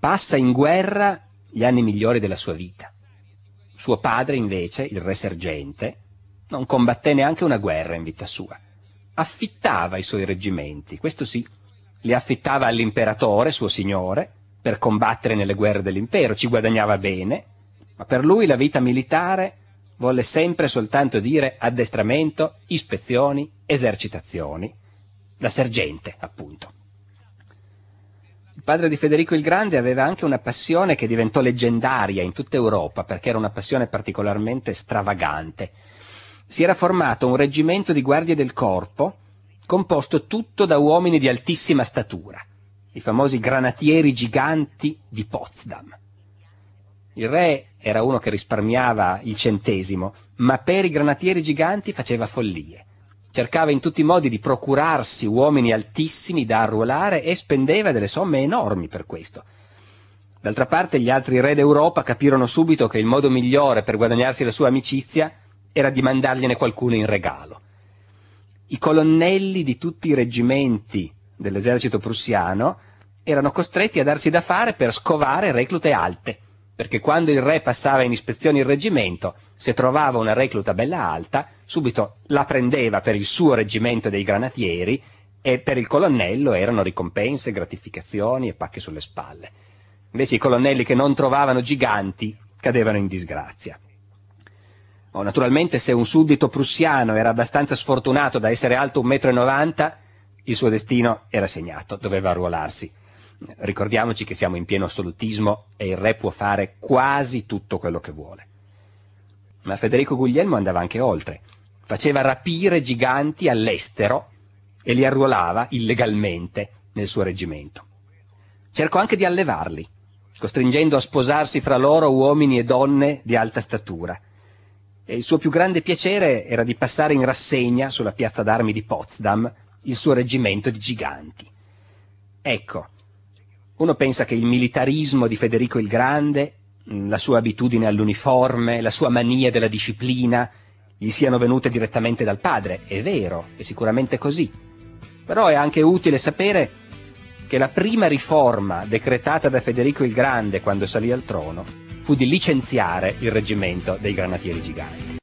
Speaker 1: passa in guerra gli anni migliori della sua vita. Suo padre, invece, il re sergente, non combatté neanche una guerra in vita sua. Affittava i suoi reggimenti, questo sì, li affittava all'imperatore, suo signore, per combattere nelle guerre dell'impero, ci guadagnava bene, ma per lui la vita militare volle sempre soltanto dire addestramento, ispezioni, esercitazioni, da sergente, appunto padre di Federico il Grande aveva anche una passione che diventò leggendaria in tutta Europa perché era una passione particolarmente stravagante. Si era formato un reggimento di guardie del corpo composto tutto da uomini di altissima statura, i famosi granatieri giganti di Potsdam. Il re era uno che risparmiava il centesimo, ma per i granatieri giganti faceva follie cercava in tutti i modi di procurarsi uomini altissimi da arruolare e spendeva delle somme enormi per questo. D'altra parte gli altri re d'Europa capirono subito che il modo migliore per guadagnarsi la sua amicizia era di mandargliene qualcuno in regalo. I colonnelli di tutti i reggimenti dell'esercito prussiano erano costretti a darsi da fare per scovare reclute alte perché quando il re passava in ispezione il reggimento, se trovava una recluta bella alta, subito la prendeva per il suo reggimento dei granatieri e per il colonnello erano ricompense, gratificazioni e pacche sulle spalle. Invece i colonnelli che non trovavano giganti cadevano in disgrazia. Oh, naturalmente se un suddito prussiano era abbastanza sfortunato da essere alto 1,90 m, il suo destino era segnato, doveva arruolarsi ricordiamoci che siamo in pieno assolutismo e il re può fare quasi tutto quello che vuole. Ma Federico Guglielmo andava anche oltre, faceva rapire giganti all'estero e li arruolava illegalmente nel suo reggimento. Cercò anche di allevarli, costringendo a sposarsi fra loro uomini e donne di alta statura. E il suo più grande piacere era di passare in rassegna sulla piazza d'armi di Potsdam il suo reggimento di giganti. Ecco, uno pensa che il militarismo di Federico il Grande, la sua abitudine all'uniforme, la sua mania della disciplina, gli siano venute direttamente dal padre. È vero, è sicuramente così. Però è anche utile sapere che la prima riforma decretata da Federico il Grande quando salì al trono fu di licenziare il reggimento dei granatieri giganti.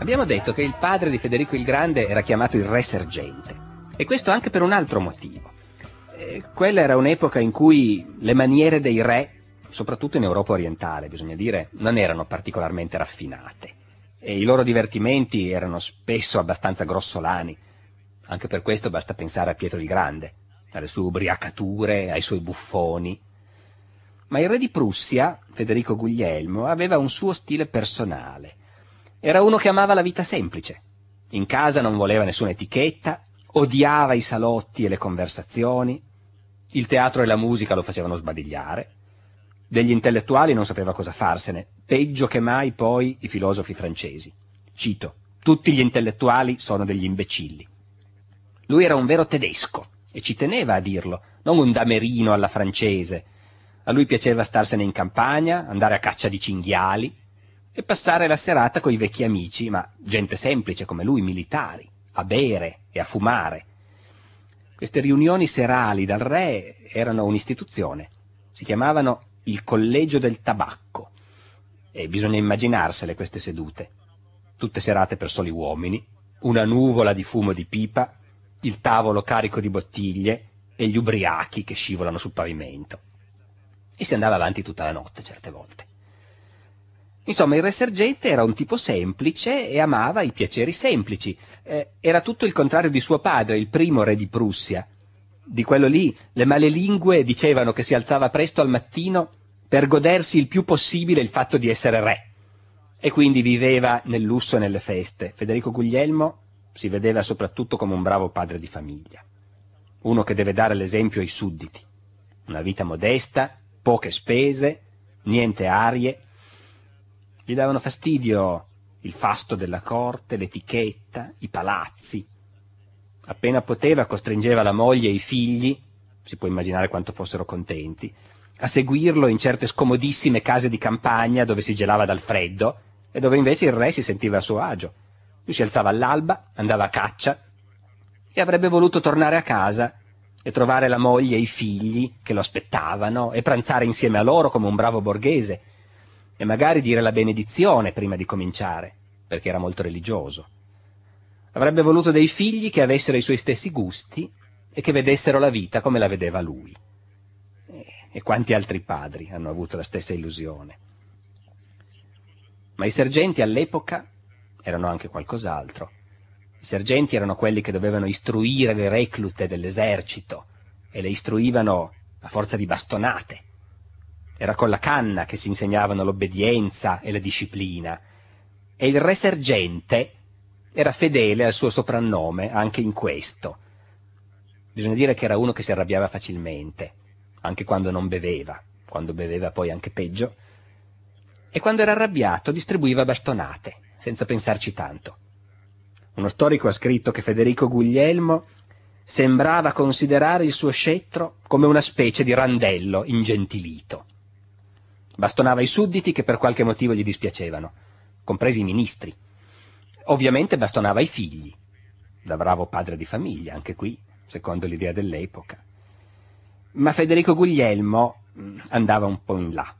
Speaker 1: Abbiamo detto che il padre di Federico il Grande era chiamato il re sergente e questo anche per un altro motivo quella era un'epoca in cui le maniere dei re, soprattutto in Europa orientale, bisogna dire, non erano particolarmente raffinate e i loro divertimenti erano spesso abbastanza grossolani. Anche per questo basta pensare a Pietro il Grande, alle sue ubriacature, ai suoi buffoni. Ma il re di Prussia, Federico Guglielmo, aveva un suo stile personale. Era uno che amava la vita semplice. In casa non voleva nessuna etichetta, odiava i salotti e le conversazioni, il teatro e la musica lo facevano sbadigliare. Degli intellettuali non sapeva cosa farsene, peggio che mai poi i filosofi francesi. Cito, tutti gli intellettuali sono degli imbecilli. Lui era un vero tedesco e ci teneva a dirlo, non un damerino alla francese. A lui piaceva starsene in campagna, andare a caccia di cinghiali e passare la serata coi vecchi amici, ma gente semplice come lui, militari, a bere e a fumare, queste riunioni serali dal re erano un'istituzione, si chiamavano il collegio del tabacco e bisogna immaginarsele queste sedute, tutte serate per soli uomini, una nuvola di fumo di pipa, il tavolo carico di bottiglie e gli ubriachi che scivolano sul pavimento. E si andava avanti tutta la notte certe volte. Insomma, il re sergente era un tipo semplice e amava i piaceri semplici. Eh, era tutto il contrario di suo padre, il primo re di Prussia. Di quello lì le male lingue dicevano che si alzava presto al mattino per godersi il più possibile il fatto di essere re. E quindi viveva nel lusso e nelle feste. Federico Guglielmo si vedeva soprattutto come un bravo padre di famiglia. Uno che deve dare l'esempio ai sudditi. Una vita modesta, poche spese, niente arie, gli davano fastidio il fasto della corte, l'etichetta, i palazzi. Appena poteva costringeva la moglie e i figli, si può immaginare quanto fossero contenti, a seguirlo in certe scomodissime case di campagna dove si gelava dal freddo e dove invece il re si sentiva a suo agio. Lui si alzava all'alba, andava a caccia e avrebbe voluto tornare a casa e trovare la moglie e i figli che lo aspettavano e pranzare insieme a loro come un bravo borghese, e magari dire la benedizione prima di cominciare, perché era molto religioso. Avrebbe voluto dei figli che avessero i suoi stessi gusti e che vedessero la vita come la vedeva lui. E quanti altri padri hanno avuto la stessa illusione. Ma i sergenti all'epoca erano anche qualcos'altro. I sergenti erano quelli che dovevano istruire le reclute dell'esercito e le istruivano a forza di bastonate era con la canna che si insegnavano l'obbedienza e la disciplina. E il re sergente era fedele al suo soprannome anche in questo. Bisogna dire che era uno che si arrabbiava facilmente, anche quando non beveva, quando beveva poi anche peggio, e quando era arrabbiato distribuiva bastonate, senza pensarci tanto. Uno storico ha scritto che Federico Guglielmo sembrava considerare il suo scettro come una specie di randello ingentilito. Bastonava i sudditi che per qualche motivo gli dispiacevano, compresi i ministri. Ovviamente bastonava i figli, da bravo padre di famiglia, anche qui, secondo l'idea dell'epoca. Ma Federico Guglielmo mm, andava un po' in là.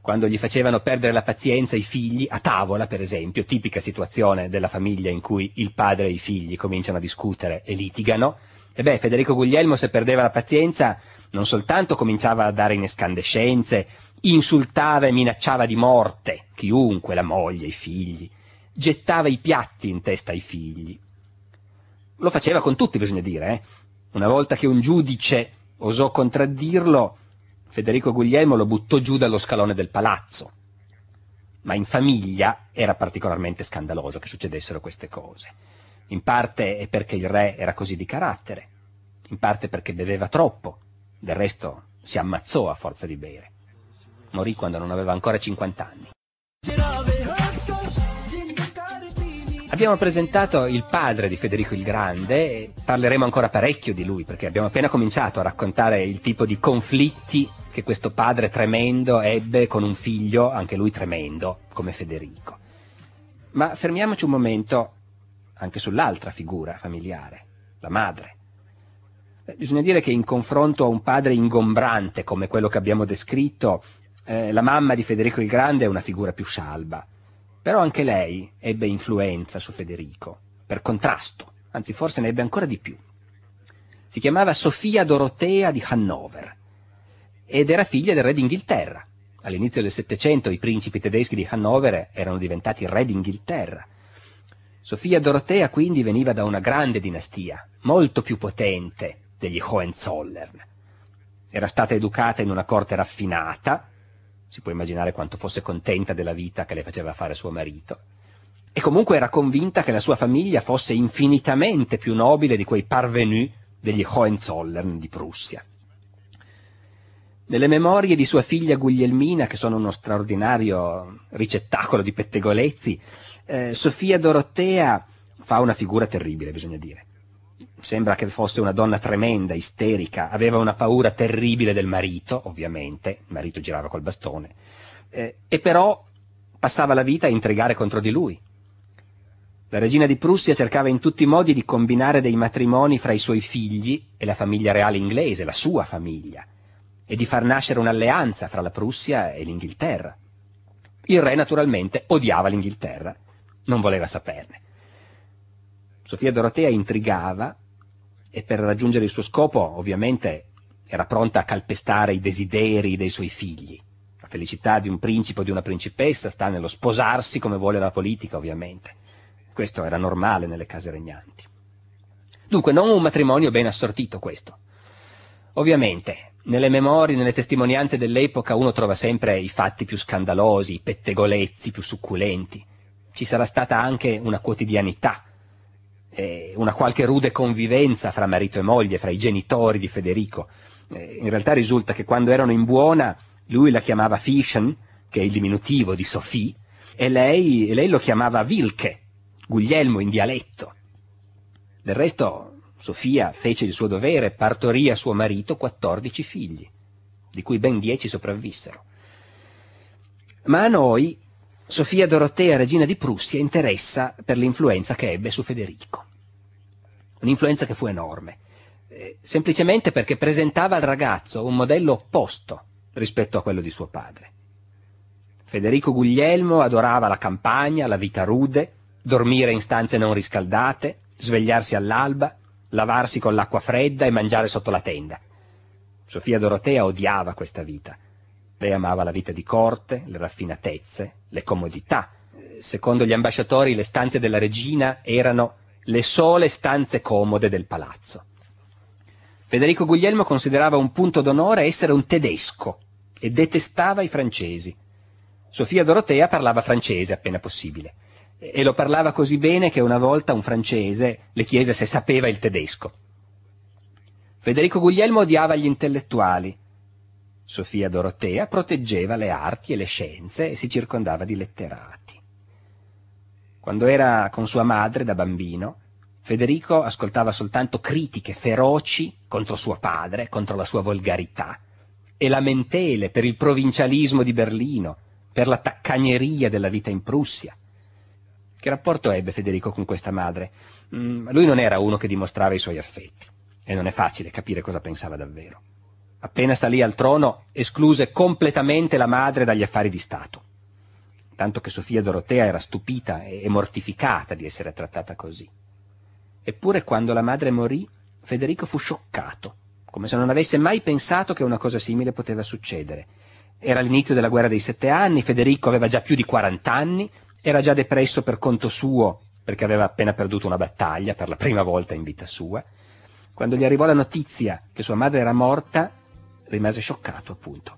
Speaker 1: Quando gli facevano perdere la pazienza i figli, a tavola per esempio, tipica situazione della famiglia in cui il padre e i figli cominciano a discutere e litigano, e beh, Federico Guglielmo se perdeva la pazienza non soltanto cominciava a dare in escandescenze, insultava e minacciava di morte chiunque, la moglie, i figli, gettava i piatti in testa ai figli. Lo faceva con tutti, bisogna dire. Eh? Una volta che un giudice osò contraddirlo, Federico Guglielmo lo buttò giù dallo scalone del palazzo. Ma in famiglia era particolarmente scandaloso che succedessero queste cose. In parte è perché il re era così di carattere, in parte perché beveva troppo, del resto si ammazzò a forza di bere. Morì quando non aveva ancora 50 anni. Abbiamo presentato il padre di Federico il Grande e parleremo ancora parecchio di lui perché abbiamo appena cominciato a raccontare il tipo di conflitti che questo padre tremendo ebbe con un figlio, anche lui tremendo, come Federico. Ma fermiamoci un momento anche sull'altra figura familiare, la madre. Eh, bisogna dire che in confronto a un padre ingombrante come quello che abbiamo descritto, eh, la mamma di Federico il Grande è una figura più scialba. Però anche lei ebbe influenza su Federico, per contrasto, anzi forse ne ebbe ancora di più. Si chiamava Sofia Dorotea di Hannover ed era figlia del re d'Inghilterra. All'inizio del Settecento i principi tedeschi di Hannover erano diventati re d'Inghilterra. Sofia Dorotea quindi veniva da una grande dinastia, molto più potente degli Hohenzollern. Era stata educata in una corte raffinata, si può immaginare quanto fosse contenta della vita che le faceva fare suo marito, e comunque era convinta che la sua famiglia fosse infinitamente più nobile di quei parvenu degli Hohenzollern di Prussia. Nelle memorie di sua figlia Guglielmina, che sono uno straordinario ricettacolo di pettegolezzi, eh, Sofia Dorotea fa una figura terribile, bisogna dire sembra che fosse una donna tremenda, isterica, aveva una paura terribile del marito, ovviamente, il marito girava col bastone, eh, e però passava la vita a intrigare contro di lui. La regina di Prussia cercava in tutti i modi di combinare dei matrimoni fra i suoi figli e la famiglia reale inglese, la sua famiglia, e di far nascere un'alleanza fra la Prussia e l'Inghilterra. Il re naturalmente odiava l'Inghilterra, non voleva saperne. Sofia Dorotea intrigava e per raggiungere il suo scopo ovviamente era pronta a calpestare i desideri dei suoi figli. La felicità di un principe o di una principessa sta nello sposarsi come vuole la politica, ovviamente. Questo era normale nelle case regnanti. Dunque, non un matrimonio ben assortito questo. Ovviamente, nelle memorie, nelle testimonianze dell'epoca uno trova sempre i fatti più scandalosi, i pettegolezzi più succulenti. Ci sarà stata anche una quotidianità eh, una qualche rude convivenza fra marito e moglie, fra i genitori di Federico. Eh, in realtà risulta che quando erano in buona lui la chiamava Fischen, che è il diminutivo di Sophie, e lei, e lei lo chiamava Wilke, Guglielmo in dialetto. Del resto Sofia fece il suo dovere, partorì a suo marito 14 figli, di cui ben 10 sopravvissero. Ma a noi Sofia Dorotea, regina di Prussia, interessa per l'influenza che ebbe su Federico. Un'influenza che fu enorme, eh, semplicemente perché presentava al ragazzo un modello opposto rispetto a quello di suo padre. Federico Guglielmo adorava la campagna, la vita rude, dormire in stanze non riscaldate, svegliarsi all'alba, lavarsi con l'acqua fredda e mangiare sotto la tenda. Sofia Dorotea odiava questa vita. Lei amava la vita di corte, le raffinatezze, le comodità. Eh, secondo gli ambasciatori le stanze della regina erano le sole stanze comode del palazzo. Federico Guglielmo considerava un punto d'onore essere un tedesco e detestava i francesi. Sofia Dorotea parlava francese appena possibile e lo parlava così bene che una volta un francese le chiese se sapeva il tedesco. Federico Guglielmo odiava gli intellettuali Sofia Dorotea proteggeva le arti e le scienze e si circondava di letterati. Quando era con sua madre da bambino, Federico ascoltava soltanto critiche feroci contro suo padre, contro la sua volgarità, e lamentele per il provincialismo di Berlino, per la taccagneria della vita in Prussia. Che rapporto ebbe Federico con questa madre? Mm, lui non era uno che dimostrava i suoi affetti, e non è facile capire cosa pensava davvero appena sta lì al trono, escluse completamente la madre dagli affari di Stato. Tanto che Sofia Dorotea era stupita e mortificata di essere trattata così. Eppure quando la madre morì, Federico fu scioccato, come se non avesse mai pensato che una cosa simile poteva succedere. Era l'inizio della guerra dei sette anni, Federico aveva già più di 40 anni, era già depresso per conto suo perché aveva appena perduto una battaglia per la prima volta in vita sua. Quando gli arrivò la notizia che sua madre era morta, rimase scioccato, appunto.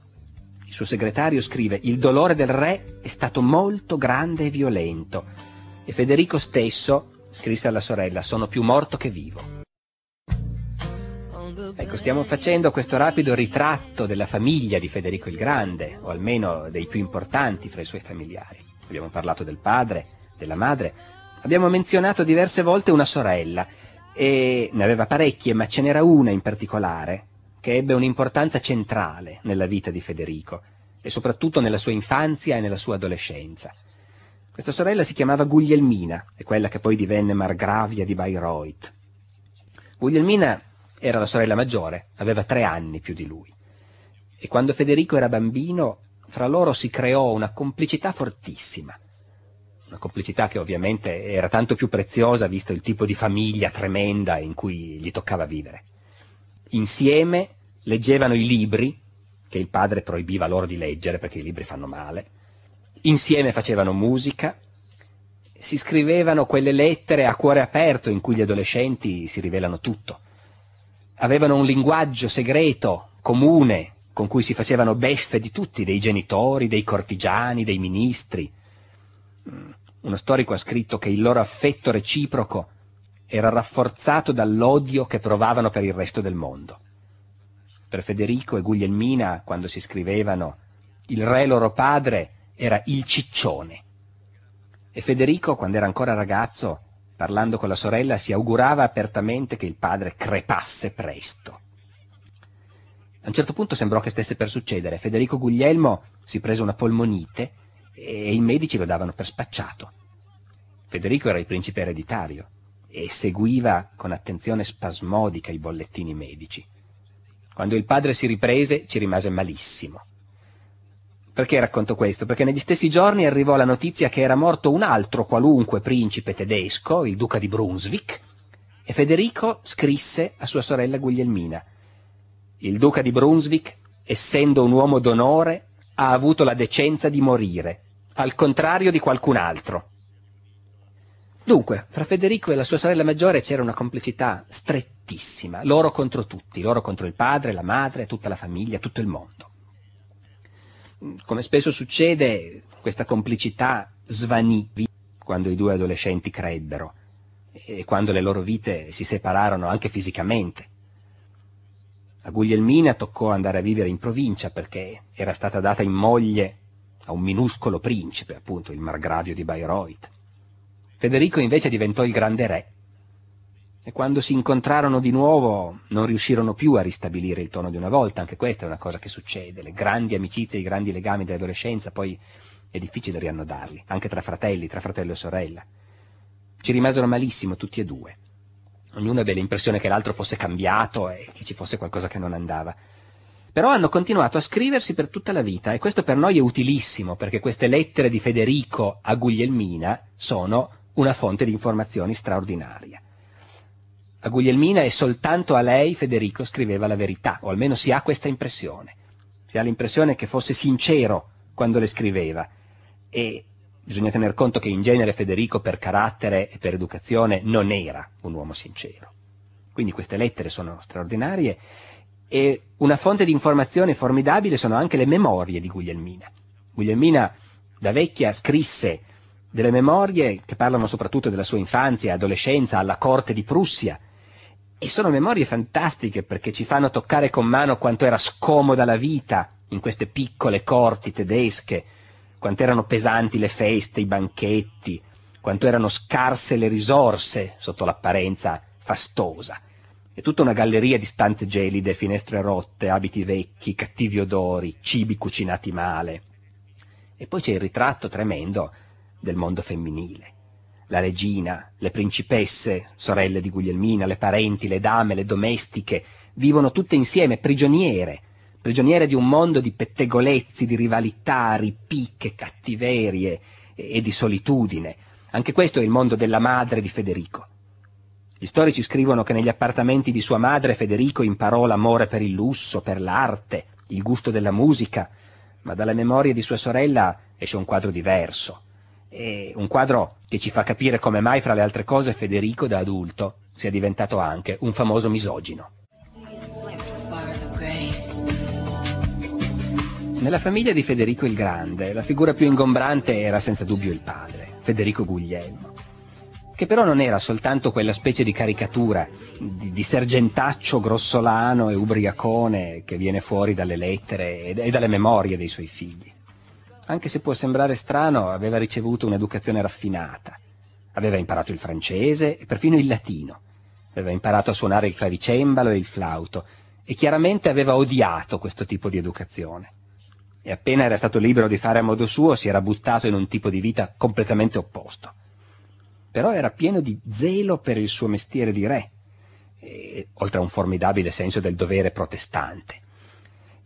Speaker 1: Il suo segretario scrive «Il dolore del re è stato molto grande e violento» e Federico stesso scrisse alla sorella «Sono più morto che vivo». Ecco, stiamo facendo questo rapido ritratto della famiglia di Federico il Grande, o almeno dei più importanti fra i suoi familiari. Abbiamo parlato del padre, della madre, abbiamo menzionato diverse volte una sorella, e ne aveva parecchie, ma ce n'era una in particolare, che ebbe un'importanza centrale nella vita di Federico e soprattutto nella sua infanzia e nella sua adolescenza. Questa sorella si chiamava Guglielmina, è quella che poi divenne margravia di Bayreuth. Guglielmina era la sorella maggiore, aveva tre anni più di lui. E quando Federico era bambino, fra loro si creò una complicità fortissima. Una complicità che ovviamente era tanto più preziosa visto il tipo di famiglia tremenda in cui gli toccava vivere insieme leggevano i libri, che il padre proibiva loro di leggere perché i libri fanno male, insieme facevano musica, si scrivevano quelle lettere a cuore aperto in cui gli adolescenti si rivelano tutto. Avevano un linguaggio segreto, comune, con cui si facevano beffe di tutti, dei genitori, dei cortigiani, dei ministri. Mm. Uno storico ha scritto che il loro affetto reciproco era rafforzato dall'odio che provavano per il resto del mondo. Per Federico e Guglielmina, quando si scrivevano, il re loro padre era il ciccione. E Federico, quando era ancora ragazzo, parlando con la sorella, si augurava apertamente che il padre crepasse presto. A un certo punto sembrò che stesse per succedere. Federico Guglielmo si prese una polmonite e i medici lo davano per spacciato. Federico era il principe ereditario e seguiva con attenzione spasmodica i bollettini medici. Quando il padre si riprese ci rimase malissimo. Perché racconto questo? Perché negli stessi giorni arrivò la notizia che era morto un altro qualunque principe tedesco, il duca di Brunswick, e Federico scrisse a sua sorella Guglielmina. Il duca di Brunswick, essendo un uomo d'onore, ha avuto la decenza di morire, al contrario di qualcun altro. Dunque, fra Federico e la sua sorella maggiore c'era una complicità strettissima, loro contro tutti, loro contro il padre, la madre, tutta la famiglia, tutto il mondo. Come spesso succede, questa complicità svanì quando i due adolescenti crebbero e quando le loro vite si separarono anche fisicamente. A Guglielmina toccò andare a vivere in provincia perché era stata data in moglie a un minuscolo principe, appunto il margravio di Bayreuth Federico invece diventò il grande re. E quando si incontrarono di nuovo non riuscirono più a ristabilire il tono di una volta, anche questa è una cosa che succede, le grandi amicizie, i grandi legami dell'adolescenza, poi è difficile riannodarli, anche tra fratelli, tra fratello e sorella. Ci rimasero malissimo tutti e due. Ognuno ebbe l'impressione che l'altro fosse cambiato e che ci fosse qualcosa che non andava. Però hanno continuato a scriversi per tutta la vita e questo per noi è utilissimo perché queste lettere di Federico a Guglielmina sono una fonte di informazioni straordinaria. A Guglielmina e soltanto a lei Federico scriveva la verità, o almeno si ha questa impressione. Si ha l'impressione che fosse sincero quando le scriveva e bisogna tener conto che in genere Federico per carattere e per educazione non era un uomo sincero. Quindi queste lettere sono straordinarie e una fonte di informazione formidabile sono anche le memorie di Guglielmina. Guglielmina da vecchia scrisse delle memorie che parlano soprattutto della sua infanzia, adolescenza, alla corte di Prussia. E sono memorie fantastiche perché ci fanno toccare con mano quanto era scomoda la vita in queste piccole corti tedesche, quanto erano pesanti le feste, i banchetti, quanto erano scarse le risorse sotto l'apparenza fastosa. E tutta una galleria di stanze gelide, finestre rotte, abiti vecchi, cattivi odori, cibi cucinati male. E poi c'è il ritratto tremendo del mondo femminile. La regina, le principesse, sorelle di Guglielmina, le parenti, le dame, le domestiche, vivono tutte insieme, prigioniere, prigioniere di un mondo di pettegolezzi, di rivalità, ripicche, cattiverie e, di solitudine. Anche questo è il mondo della madre di Federico. Gli storici scrivono che negli appartamenti di sua madre Federico imparò l'amore per il lusso, per l'arte, il gusto della musica, ma dalle memorie di sua sorella esce un quadro diverso è un quadro che ci fa capire come mai, fra le altre cose, Federico da adulto sia diventato anche un famoso misogino. Nella famiglia di Federico il Grande, la figura più ingombrante era senza dubbio il padre, Federico Guglielmo, che però non era soltanto quella specie di caricatura di, di sergentaccio grossolano e ubriacone che viene fuori dalle lettere e, e dalle memorie dei suoi figli anche se può sembrare strano, aveva ricevuto un'educazione raffinata. Aveva imparato il francese e perfino il latino. Aveva imparato a suonare il clavicembalo e il flauto e chiaramente aveva odiato questo tipo di educazione. E appena era stato libero di fare a modo suo, si era buttato in un tipo di vita completamente opposto. Però era pieno di zelo per il suo mestiere di re, e, oltre a un formidabile senso del dovere protestante.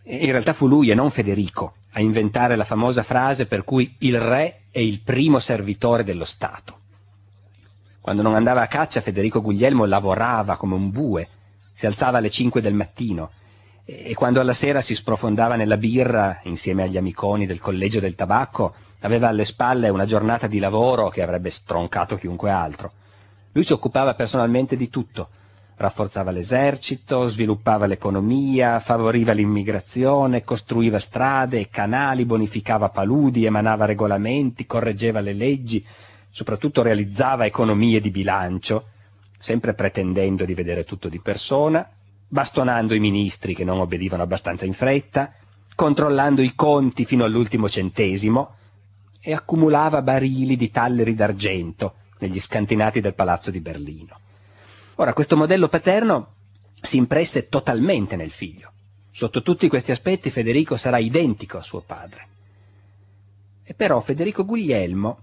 Speaker 1: E in realtà fu lui e non Federico a inventare la famosa frase per cui il re è il primo servitore dello Stato. Quando non andava a caccia Federico Guglielmo lavorava come un bue, si alzava alle 5 del mattino e quando alla sera si sprofondava nella birra insieme agli amiconi del collegio del tabacco, aveva alle spalle una giornata di lavoro che avrebbe stroncato chiunque altro. Lui si occupava personalmente di tutto, rafforzava l'esercito, sviluppava l'economia, favoriva l'immigrazione, costruiva strade e canali, bonificava paludi, emanava regolamenti, correggeva le leggi, soprattutto realizzava economie di bilancio, sempre pretendendo di vedere tutto di persona, bastonando i ministri che non obbedivano abbastanza in fretta, controllando i conti fino all'ultimo centesimo e accumulava barili di talleri d'argento negli scantinati del palazzo di Berlino. Ora, questo modello paterno si impresse totalmente nel figlio. Sotto tutti questi aspetti Federico sarà identico a suo padre. E però Federico Guglielmo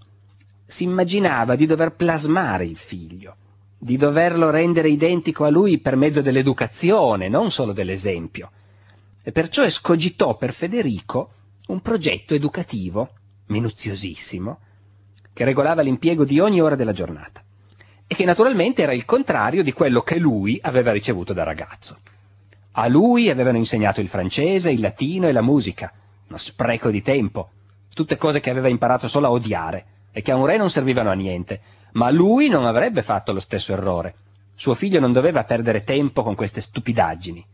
Speaker 1: si immaginava di dover plasmare il figlio, di doverlo rendere identico a lui per mezzo dell'educazione, non solo dell'esempio. E perciò escogitò per Federico un progetto educativo, minuziosissimo, che regolava l'impiego di ogni ora della giornata e che naturalmente era il contrario di quello che lui aveva ricevuto da ragazzo. A lui avevano insegnato il francese, il latino e la musica, uno spreco di tempo, tutte cose che aveva imparato solo a odiare e che a un re non servivano a niente, ma lui non avrebbe fatto lo stesso errore. Suo figlio non doveva perdere tempo con queste stupidaggini.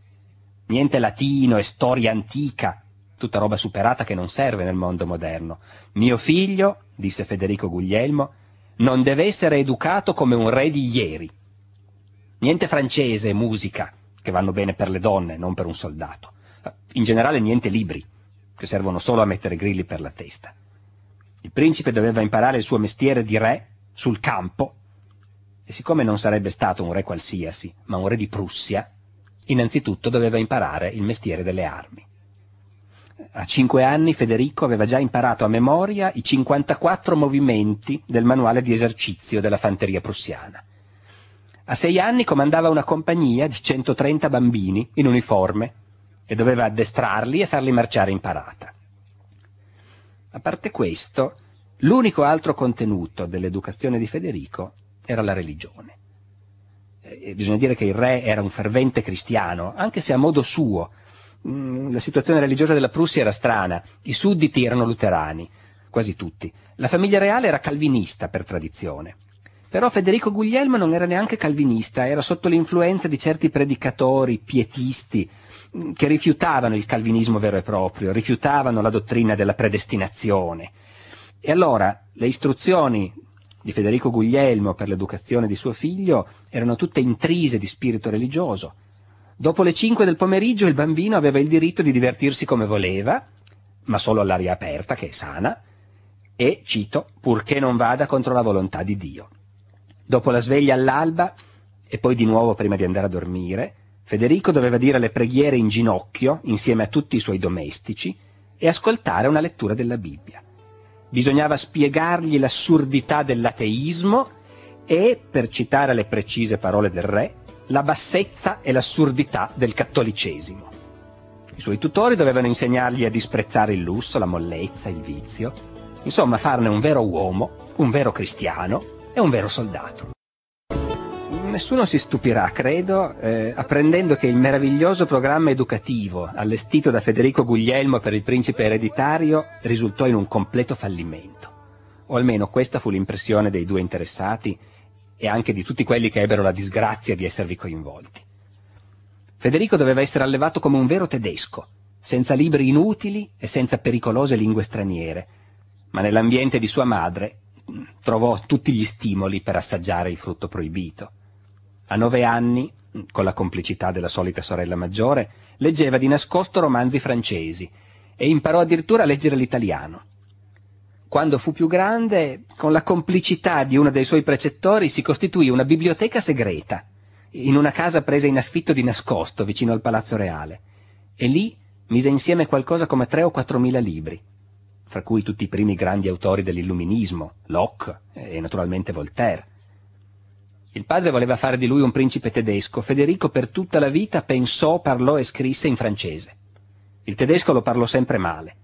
Speaker 1: Niente latino e storia antica, tutta roba superata che non serve nel mondo moderno. Mio figlio, disse Federico Guglielmo, non deve essere educato come un re di ieri. Niente francese, e musica, che vanno bene per le donne, non per un soldato. In generale niente libri, che servono solo a mettere grilli per la testa. Il principe doveva imparare il suo mestiere di re sul campo, e siccome non sarebbe stato un re qualsiasi, ma un re di Prussia, innanzitutto doveva imparare il mestiere delle armi a cinque anni Federico aveva già imparato a memoria i 54 movimenti del manuale di esercizio della fanteria prussiana. A sei anni comandava una compagnia di 130 bambini in uniforme e doveva addestrarli e farli marciare in parata. A parte questo, l'unico altro contenuto dell'educazione di Federico era la religione. E bisogna dire che il re era un fervente cristiano, anche se a modo suo, Mm, la situazione religiosa della Prussia era strana, i sudditi erano luterani, quasi tutti, la famiglia reale era calvinista per tradizione. Però Federico Guglielmo non era neanche calvinista, era sotto l'influenza di certi predicatori pietisti mm, che rifiutavano il calvinismo vero e proprio, rifiutavano la dottrina della predestinazione. E allora le istruzioni di Federico Guglielmo per l'educazione di suo figlio erano tutte intrise di spirito religioso, Dopo le 5 del pomeriggio il bambino aveva il diritto di divertirsi come voleva, ma solo all'aria aperta, che è sana, e, cito, purché non vada contro la volontà di Dio. Dopo la sveglia all'alba, e poi di nuovo prima di andare a dormire, Federico doveva dire le preghiere in ginocchio insieme a tutti i suoi domestici e ascoltare una lettura della Bibbia. Bisognava spiegargli l'assurdità dell'ateismo e, per citare le precise parole del re, la bassezza e l'assurdità del cattolicesimo. I suoi tutori dovevano insegnargli a disprezzare il lusso, la mollezza, il vizio, insomma farne un vero uomo, un vero cristiano e un vero soldato. Nessuno si stupirà, credo, eh, apprendendo che il meraviglioso programma educativo allestito da Federico Guglielmo per il principe ereditario risultò in un completo fallimento. O almeno questa fu l'impressione dei due interessati e anche di tutti quelli che ebbero la disgrazia di esservi coinvolti. Federico doveva essere allevato come un vero tedesco, senza libri inutili e senza pericolose lingue straniere, ma nell'ambiente di sua madre mm, trovò tutti gli stimoli per assaggiare il frutto proibito. A nove anni, mm, con la complicità della solita sorella maggiore, leggeva di nascosto romanzi francesi e imparò addirittura a leggere l'italiano. Quando fu più grande, con la complicità di uno dei suoi precettori, si costituì una biblioteca segreta in una casa presa in affitto di nascosto vicino al Palazzo Reale e lì mise insieme qualcosa come 3 o 4 libri, fra cui tutti i primi grandi autori dell'illuminismo, Locke e naturalmente Voltaire. Il padre voleva fare di lui un principe tedesco, Federico per tutta la vita pensò, parlò e scrisse in francese. Il tedesco lo parlò sempre male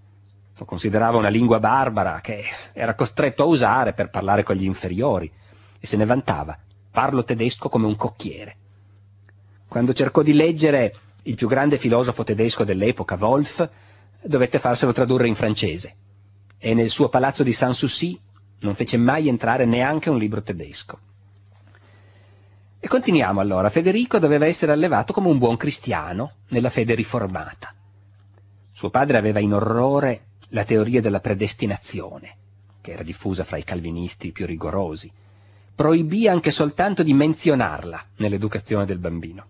Speaker 1: lo considerava una lingua barbara che era costretto a usare per parlare con gli inferiori e se ne vantava. Parlo tedesco come un cocchiere. Quando cercò di leggere il più grande filosofo tedesco dell'epoca, Wolf, dovette farselo tradurre in francese e nel suo palazzo di Sanssouci non fece mai entrare neanche un libro tedesco. E continuiamo allora. Federico doveva essere allevato come un buon cristiano nella fede riformata. Suo padre aveva in orrore la teoria della predestinazione, che era diffusa fra i calvinisti più rigorosi, proibì anche soltanto di menzionarla nell'educazione del bambino.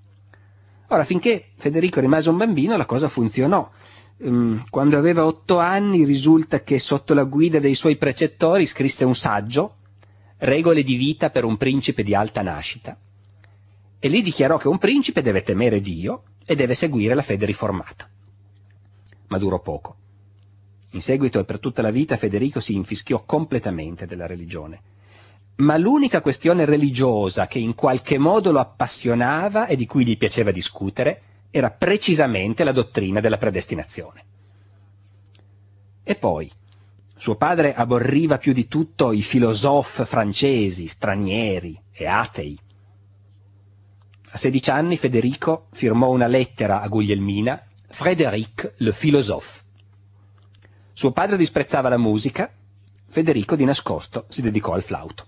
Speaker 1: Ora, finché Federico rimase un bambino, la cosa funzionò. Ehm, quando aveva otto anni risulta che sotto la guida dei suoi precettori scrisse un saggio, Regole di vita per un principe di alta nascita, e lì dichiarò che un principe deve temere Dio e deve seguire la fede riformata. Ma durò poco. In seguito e per tutta la vita Federico si infischiò completamente della religione. Ma l'unica questione religiosa che in qualche modo lo appassionava e di cui gli piaceva discutere era precisamente la dottrina della predestinazione. E poi, suo padre aborriva più di tutto i filosofi francesi, stranieri e atei. A 16 anni Federico firmò una lettera a Guglielmina, Frédéric le philosophe, suo padre disprezzava la musica, Federico di nascosto si dedicò al flauto.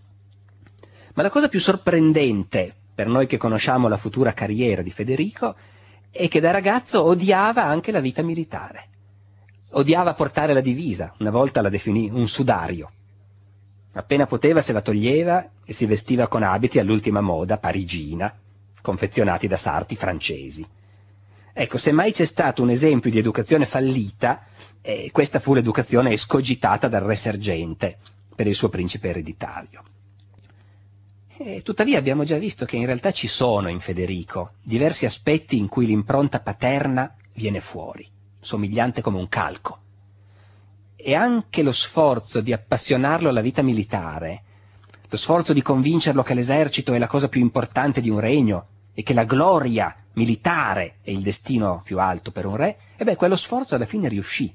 Speaker 1: Ma la cosa più sorprendente per noi che conosciamo la futura carriera di Federico è che da ragazzo odiava anche la vita militare. Odiava portare la divisa, una volta la definì un sudario. Appena poteva se la toglieva e si vestiva con abiti all'ultima moda parigina, confezionati da sarti francesi. Ecco, se mai c'è stato un esempio di educazione fallita, eh, questa fu l'educazione escogitata dal re sergente per il suo principe ereditario. E tuttavia abbiamo già visto che in realtà ci sono in Federico diversi aspetti in cui l'impronta paterna viene fuori, somigliante come un calco. E anche lo sforzo di appassionarlo alla vita militare, lo sforzo di convincerlo che l'esercito è la cosa più importante di un regno e che la gloria militare è il destino più alto per un re, e beh, quello sforzo alla fine riuscì.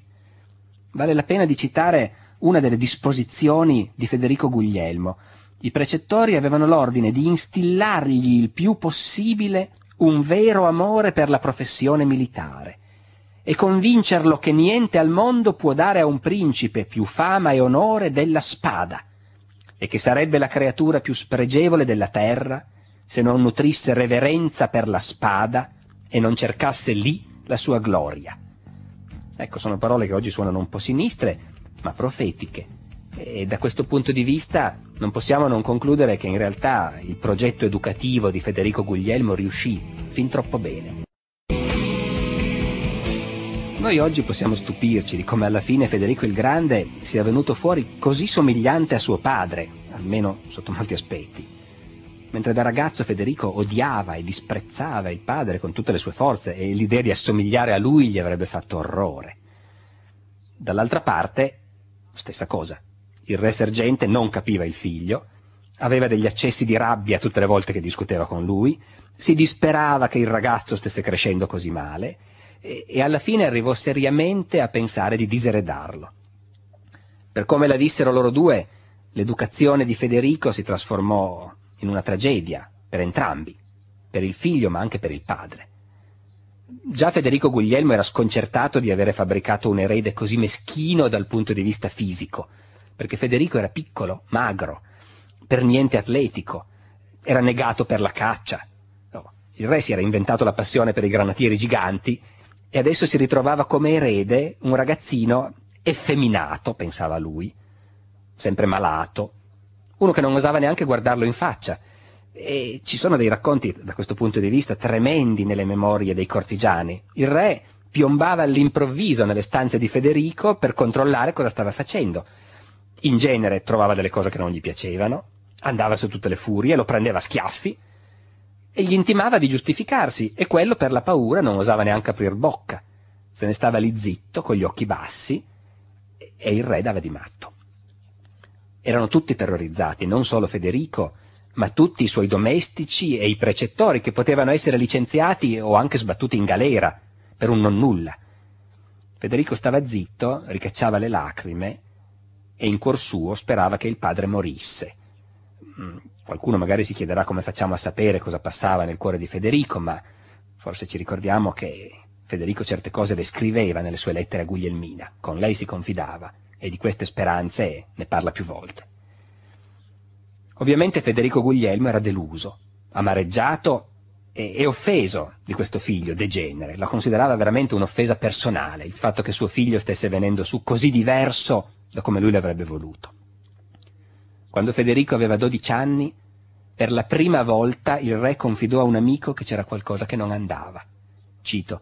Speaker 1: Vale la pena di citare una delle disposizioni di Federico Guglielmo. I precettori avevano l'ordine di instillargli il più possibile un vero amore per la professione militare e convincerlo che niente al mondo può dare a un principe più fama e onore della spada e che sarebbe la creatura più spregevole della terra se non nutrisse reverenza per la spada e non cercasse lì la sua gloria. Ecco, sono parole che oggi suonano un po' sinistre, ma profetiche. E da questo punto di vista non possiamo non concludere che in realtà il progetto educativo di Federico Guglielmo riuscì fin troppo bene. Noi oggi possiamo stupirci di come alla fine Federico il Grande sia venuto fuori così somigliante a suo padre, almeno sotto molti aspetti. Mentre da ragazzo Federico odiava e disprezzava il padre con tutte le sue forze e l'idea di assomigliare a lui gli avrebbe fatto orrore. Dall'altra parte, stessa cosa. Il re sergente non capiva il figlio, aveva degli accessi di rabbia tutte le volte che discuteva con lui, si disperava che il ragazzo stesse crescendo così male e, e alla fine arrivò seriamente a pensare di diseredarlo. Per come la vissero loro due, l'educazione di Federico si trasformò in una tragedia per entrambi, per il figlio ma anche per il padre. Già Federico Guglielmo era sconcertato di avere fabbricato un erede così meschino dal punto di vista fisico, perché Federico era piccolo, magro, per niente atletico, era negato per la caccia. No, il re si era inventato la passione per i granatieri giganti e adesso si ritrovava come erede un ragazzino effeminato, pensava lui, sempre malato, uno che non osava neanche guardarlo in faccia. E ci sono dei racconti da questo punto di vista tremendi nelle memorie dei cortigiani. Il re piombava all'improvviso nelle stanze di Federico per controllare cosa stava facendo. In genere trovava delle cose che non gli piacevano, andava su tutte le furie, lo prendeva a schiaffi e gli intimava di giustificarsi e quello per la paura non osava neanche aprir bocca. Se ne stava lì zitto, con gli occhi bassi, e il re dava di matto. Erano tutti terrorizzati, non solo Federico, ma tutti i suoi domestici e i precettori che potevano essere licenziati o anche sbattuti in galera per un non nulla. Federico stava zitto, ricacciava le lacrime e in cuor suo sperava che il padre morisse. Mm, qualcuno magari si chiederà come facciamo a sapere cosa passava nel cuore di Federico, ma forse ci ricordiamo che Federico certe cose le scriveva nelle sue lettere a Guglielmina, con lei si confidava e di queste speranze ne parla più volte. Ovviamente Federico Guglielmo era deluso, amareggiato e, e offeso di questo figlio degenere, la considerava veramente un'offesa personale, il fatto che suo figlio stesse venendo su così diverso da come lui l'avrebbe voluto. Quando Federico aveva 12 anni, per la prima volta il re confidò a un amico che c'era qualcosa che non andava. Cito,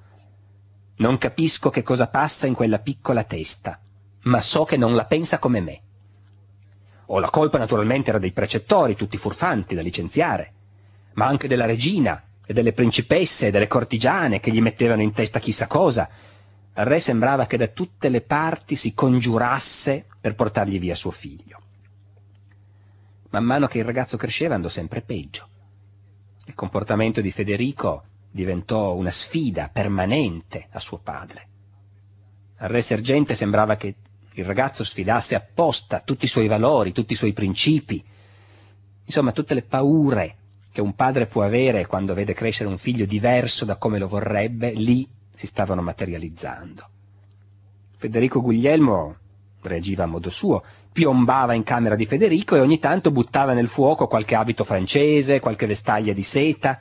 Speaker 1: non capisco che cosa passa in quella piccola testa, ma so che non la pensa come me. Ho la colpa naturalmente era dei precettori, tutti furfanti da licenziare, ma anche della regina e delle principesse e delle cortigiane che gli mettevano in testa chissà cosa. Al re sembrava che da tutte le parti si congiurasse per portargli via suo figlio. Man mano che il ragazzo cresceva andò sempre peggio. Il comportamento di Federico diventò una sfida permanente a suo padre. Al re sergente sembrava che il ragazzo sfidasse apposta tutti i suoi valori, tutti i suoi principi, insomma tutte le paure che un padre può avere quando vede crescere un figlio diverso da come lo vorrebbe, lì si stavano materializzando. Federico Guglielmo reagiva a modo suo, piombava in camera di Federico e ogni tanto buttava nel fuoco qualche abito francese, qualche vestaglia di seta,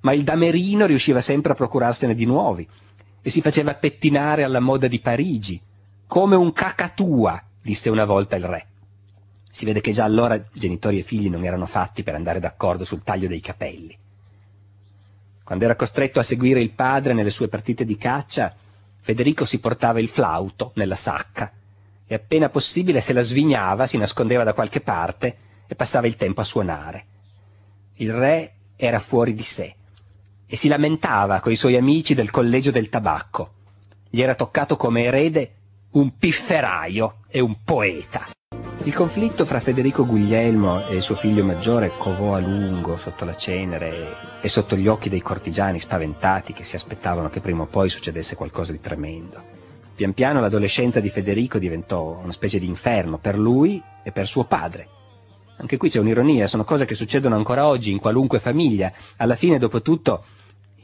Speaker 1: ma il damerino riusciva sempre a procurarsene di nuovi e si faceva pettinare alla moda di Parigi, come un cacatua, disse una volta il re. Si vede che già allora genitori e figli non erano fatti per andare d'accordo sul taglio dei capelli. Quando era costretto a seguire il padre nelle sue partite di caccia, Federico si portava il flauto nella sacca e appena possibile se la svignava, si nascondeva da qualche parte e passava il tempo a suonare. Il re era fuori di sé e si lamentava coi suoi amici del collegio del tabacco. Gli era toccato come erede un pifferaio e un poeta. Il conflitto fra Federico Guglielmo e suo figlio maggiore covò a lungo sotto la cenere e sotto gli occhi dei cortigiani spaventati che si aspettavano che prima o poi succedesse qualcosa di tremendo. Pian piano l'adolescenza di Federico diventò una specie di inferno per lui e per suo padre. Anche qui c'è un'ironia, sono cose che succedono ancora oggi in qualunque famiglia. Alla fine, dopo tutto,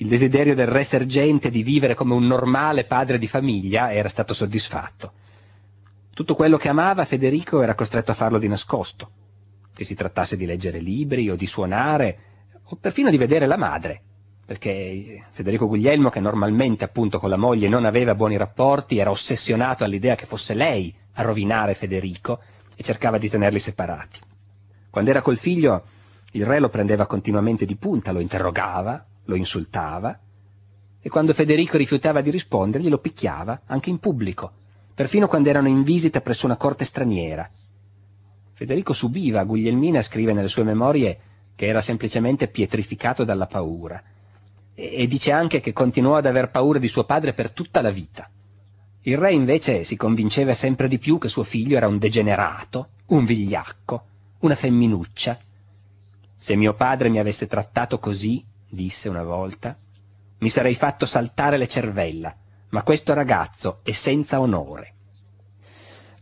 Speaker 1: il desiderio del re sergente di vivere come un normale padre di famiglia era stato soddisfatto. Tutto quello che amava Federico era costretto a farlo di nascosto, che si trattasse di leggere libri o di suonare o perfino di vedere la madre, perché Federico Guglielmo, che normalmente appunto con la moglie non aveva buoni rapporti, era ossessionato all'idea che fosse lei a rovinare Federico e cercava di tenerli separati. Quando era col figlio, il re lo prendeva continuamente di punta, lo interrogava, lo insultava e quando Federico rifiutava di rispondergli lo picchiava anche in pubblico, perfino quando erano in visita presso una corte straniera. Federico subiva, Guglielmina scrive nelle sue memorie che era semplicemente pietrificato dalla paura e, e dice anche che continuò ad aver paura di suo padre per tutta la vita. Il re invece si convinceva sempre di più che suo figlio era un degenerato, un vigliacco, una femminuccia. Se mio padre mi avesse trattato così, disse una volta, mi sarei fatto saltare le cervella, ma questo ragazzo è senza onore.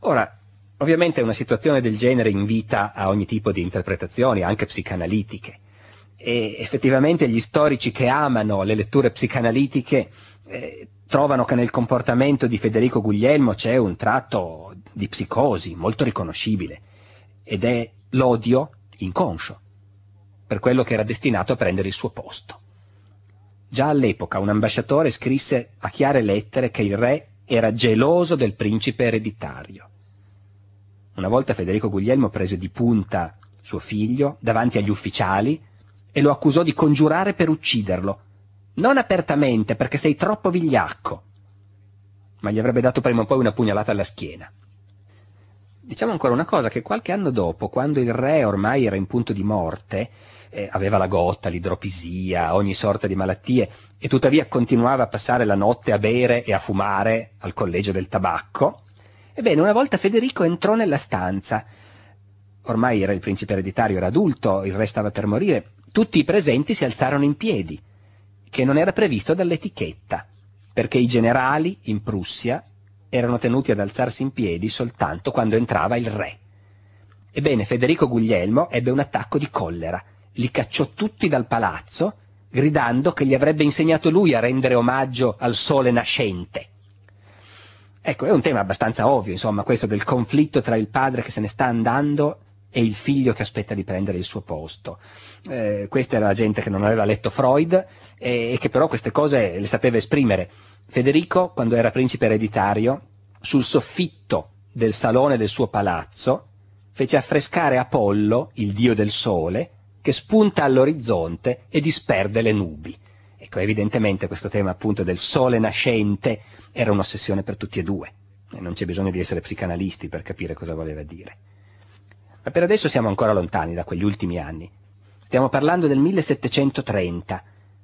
Speaker 1: Ora, ovviamente una situazione del genere invita a ogni tipo di interpretazioni, anche psicanalitiche, e effettivamente gli storici che amano le letture psicanalitiche eh, trovano che nel comportamento di Federico Guglielmo c'è un tratto di psicosi molto riconoscibile ed è l'odio inconscio per quello che era destinato a prendere il suo posto. Già all'epoca un ambasciatore scrisse a chiare lettere che il re era geloso del principe ereditario. Una volta Federico Guglielmo prese di punta suo figlio davanti agli ufficiali e lo accusò di congiurare per ucciderlo, non apertamente perché sei troppo vigliacco, ma gli avrebbe dato prima o poi una pugnalata alla schiena. Diciamo ancora una cosa, che qualche anno dopo, quando il re ormai era in punto di morte, eh, aveva la gotta, l'idropisia, ogni sorta di malattie e tuttavia continuava a passare la notte a bere e a fumare al collegio del tabacco. Ebbene, una volta Federico entrò nella stanza. Ormai era il principe ereditario, era adulto, il re stava per morire. Tutti i presenti si alzarono in piedi, che non era previsto dall'etichetta, perché i generali in Prussia erano tenuti ad alzarsi in piedi soltanto quando entrava il re. Ebbene, Federico Guglielmo ebbe un attacco di collera li cacciò tutti dal palazzo, gridando che gli avrebbe insegnato lui a rendere omaggio al sole nascente. Ecco, è un tema abbastanza ovvio, insomma, questo del conflitto tra il padre che se ne sta andando e il figlio che aspetta di prendere il suo posto. Eh, questa era la gente che non aveva letto Freud e, e che però queste cose le sapeva esprimere. Federico, quando era principe ereditario, sul soffitto del salone del suo palazzo, fece affrescare Apollo, il dio del sole, che spunta all'orizzonte e disperde le nubi. Ecco, evidentemente questo tema appunto del sole nascente era un'ossessione per tutti e due, e non c'è bisogno di essere psicanalisti per capire cosa voleva dire. Ma per adesso siamo ancora lontani da quegli ultimi anni. Stiamo parlando del 1730,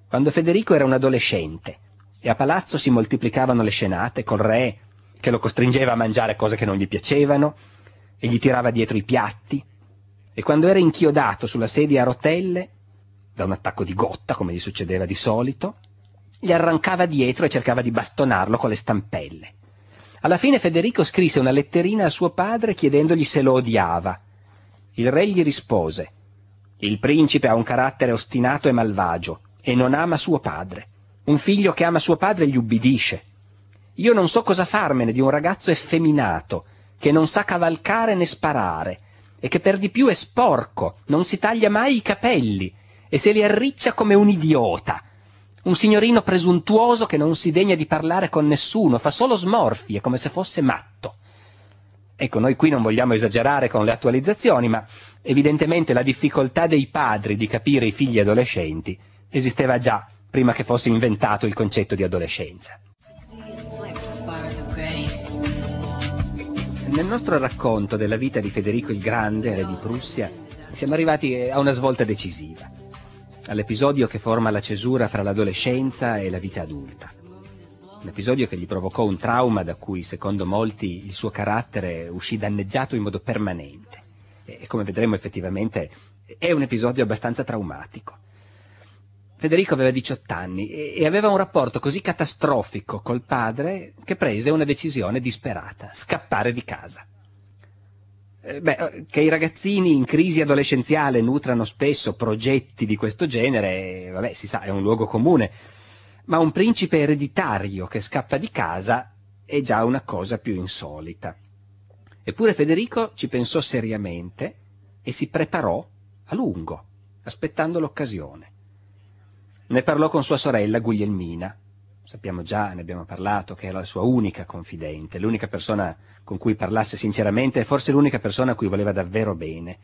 Speaker 1: quando Federico era un adolescente e a palazzo si moltiplicavano le scenate col re che lo costringeva a mangiare cose che non gli piacevano e gli tirava dietro i piatti e quando era inchiodato sulla sedia a rotelle, da un attacco di gotta, come gli succedeva di solito, gli arrancava dietro e cercava di bastonarlo con le stampelle. Alla fine Federico scrisse una letterina a suo padre chiedendogli se lo odiava. Il re gli rispose Il principe ha un carattere ostinato e malvagio e non ama suo padre. Un figlio che ama suo padre gli ubbidisce. Io non so cosa farmene di un ragazzo effeminato, che non sa cavalcare né sparare, e che per di più è sporco, non si taglia mai i capelli e se li arriccia come un idiota. Un signorino presuntuoso che non si degna di parlare con nessuno, fa solo smorfie, come se fosse matto. Ecco, noi qui non vogliamo esagerare con le attualizzazioni, ma evidentemente la difficoltà dei padri di capire i figli adolescenti esisteva già prima che fosse inventato il concetto di adolescenza. nel nostro racconto della vita di Federico il Grande, re di Prussia, siamo arrivati eh, a una svolta decisiva, all'episodio che forma la cesura fra l'adolescenza e la vita adulta. Un episodio che gli provocò un trauma da cui, secondo molti, il suo carattere uscì danneggiato in modo permanente. E come vedremo effettivamente è un episodio abbastanza traumatico. Federico aveva 18 anni e, aveva un rapporto così catastrofico col padre che prese una decisione disperata, scappare di casa. Eh, beh, che i ragazzini in crisi adolescenziale nutrano spesso progetti di questo genere, vabbè, si sa, è un luogo comune, ma un principe ereditario che scappa di casa è già una cosa più insolita. Eppure Federico ci pensò seriamente e si preparò a lungo, aspettando l'occasione. Ne parlò con sua sorella Guglielmina. Sappiamo già, ne abbiamo parlato, che era la sua unica confidente, l'unica persona con cui parlasse sinceramente e forse l'unica persona a cui voleva davvero bene.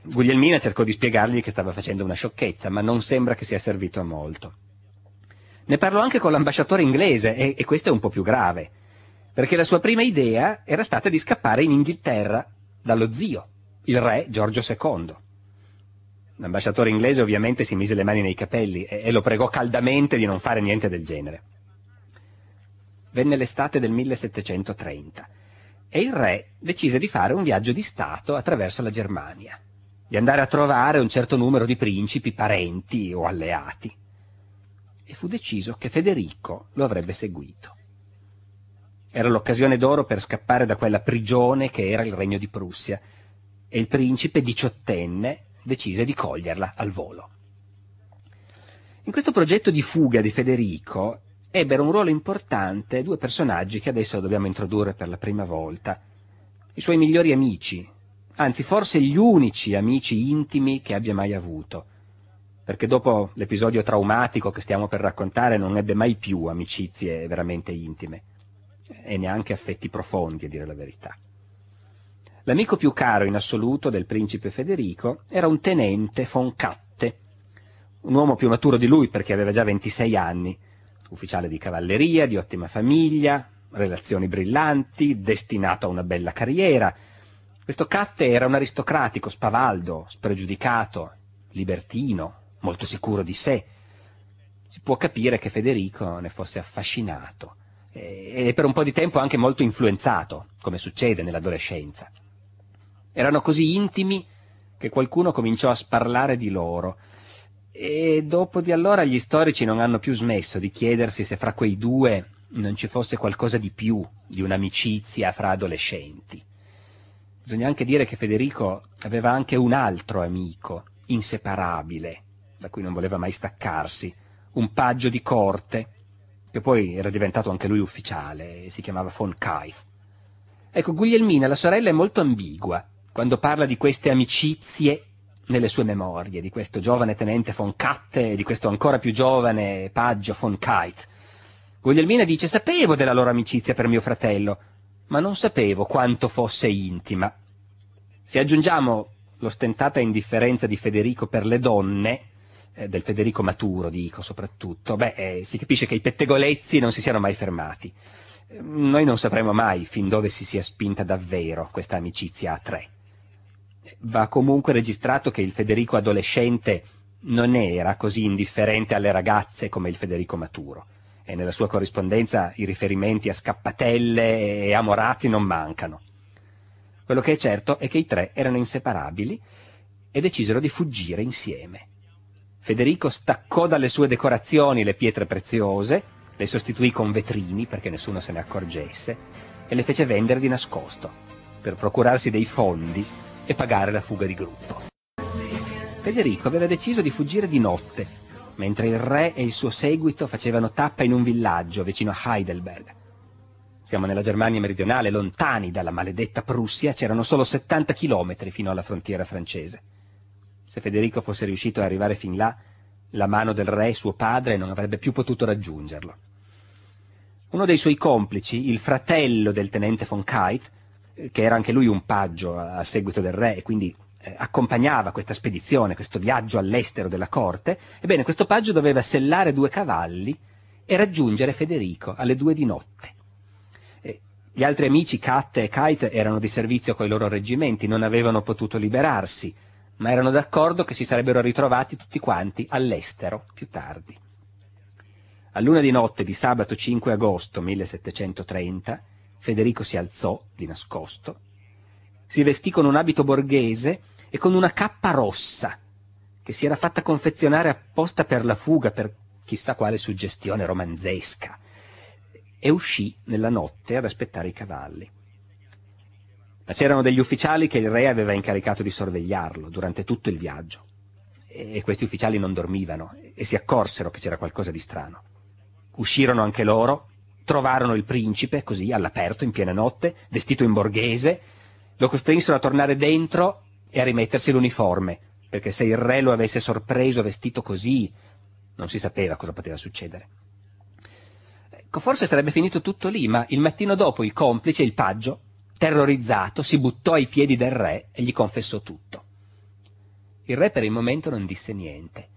Speaker 1: Guglielmina cercò di spiegargli che stava facendo una sciocchezza, ma non sembra che sia servito a molto. Ne parlò anche con l'ambasciatore inglese, e, e, questo è un po' più grave, perché la sua prima idea era stata di scappare in Inghilterra dallo zio, il re Giorgio II. L'ambasciatore inglese ovviamente si mise le mani nei capelli e, e lo pregò caldamente di non fare niente del genere. Venne l'estate del 1730 e il re decise di fare un viaggio di Stato attraverso la Germania, di andare a trovare un certo numero di principi parenti o alleati. E fu deciso che Federico lo avrebbe seguito. Era l'occasione d'oro per scappare da quella prigione che era il regno di Prussia, e il principe diciottenne decise di coglierla al volo. In questo progetto di fuga di Federico ebbero un ruolo importante due personaggi che adesso dobbiamo introdurre per la prima volta, i suoi migliori amici, anzi forse gli unici amici intimi che abbia mai avuto, perché dopo l'episodio traumatico che stiamo per raccontare non ebbe mai più amicizie veramente intime e neanche affetti profondi, a dire la verità. L'amico più caro in assoluto del principe Federico era un tenente von Catte, un uomo più maturo di lui perché aveva già 26 anni, ufficiale di cavalleria, di ottima famiglia, relazioni brillanti, destinato a una bella carriera. Questo Catte era un aristocratico, spavaldo, spregiudicato, libertino, molto sicuro di sé. Si può capire che Federico ne fosse affascinato eh, e per un po' di tempo anche molto influenzato, come succede nell'adolescenza. Erano così intimi che qualcuno cominciò a sparlare di loro. E dopo di allora gli storici non hanno più smesso di chiedersi se fra quei due non ci fosse qualcosa di più di un'amicizia fra adolescenti. Bisogna anche dire che Federico aveva anche un altro amico, inseparabile, da cui non voleva mai staccarsi, un paggio di corte, che poi era diventato anche lui ufficiale, si chiamava von Kaif. Ecco, Guglielmina, la sorella, è molto ambigua quando parla di queste amicizie nelle sue memorie, di questo giovane tenente von Katte e di questo ancora più giovane paggio von Kite. Guglielmina dice sapevo della loro amicizia per mio fratello, ma non sapevo quanto fosse intima. Se aggiungiamo l'ostentata indifferenza di Federico per le donne, eh, del Federico maturo dico soprattutto, beh, eh, si capisce che i pettegolezzi non si siano mai fermati. noi non sapremo mai fin dove si sia spinta davvero questa amicizia a tre va comunque registrato che il Federico adolescente non era così indifferente alle ragazze come il Federico maturo. E nella sua corrispondenza i riferimenti a scappatelle e a Morazzi non mancano. Quello che è certo è che i tre erano inseparabili e decisero di fuggire insieme. Federico staccò dalle sue decorazioni le pietre preziose, le sostituì con vetrini perché nessuno se ne accorgesse e le fece vendere di nascosto per procurarsi dei fondi e pagare la fuga di gruppo. Federico aveva deciso di fuggire di notte, mentre il re e il suo seguito facevano tappa in un villaggio vicino a Heidelberg. Siamo nella Germania meridionale, lontani dalla maledetta Prussia, c'erano solo 70 chilometri fino alla frontiera francese. Se Federico fosse riuscito ad arrivare fin là, la mano del re, suo padre, non avrebbe più potuto raggiungerlo. Uno dei suoi complici, il fratello del tenente von Kite, che era anche lui un paggio a, a seguito del re e quindi eh, accompagnava questa spedizione, questo viaggio all'estero della corte, ebbene questo paggio doveva sellare due cavalli e raggiungere Federico alle due di notte. E eh, gli altri amici, Catte e Kite, erano di servizio con i loro reggimenti, non avevano potuto liberarsi, ma erano d'accordo che si sarebbero ritrovati tutti quanti all'estero più tardi. A luna di notte di sabato 5 agosto 1730, Federico si alzò di nascosto, si vestì con un abito borghese e con una cappa rossa che si era fatta confezionare apposta per la fuga, per chissà quale suggestione romanzesca, e uscì nella notte ad aspettare i cavalli. Ma c'erano degli ufficiali che il re aveva incaricato di sorvegliarlo durante tutto il viaggio, e questi ufficiali non dormivano e si accorsero che c'era qualcosa di strano. Uscirono anche loro trovarono il principe, così, all'aperto, in piena notte, vestito in borghese, lo costrinsero a tornare dentro e a rimettersi l'uniforme, perché se il re lo avesse sorpreso vestito così, non si sapeva cosa poteva succedere. Ecco, forse sarebbe finito tutto lì, ma il mattino dopo il complice, il paggio, terrorizzato, si buttò ai piedi del re e gli confessò tutto. Il re per il momento non disse niente.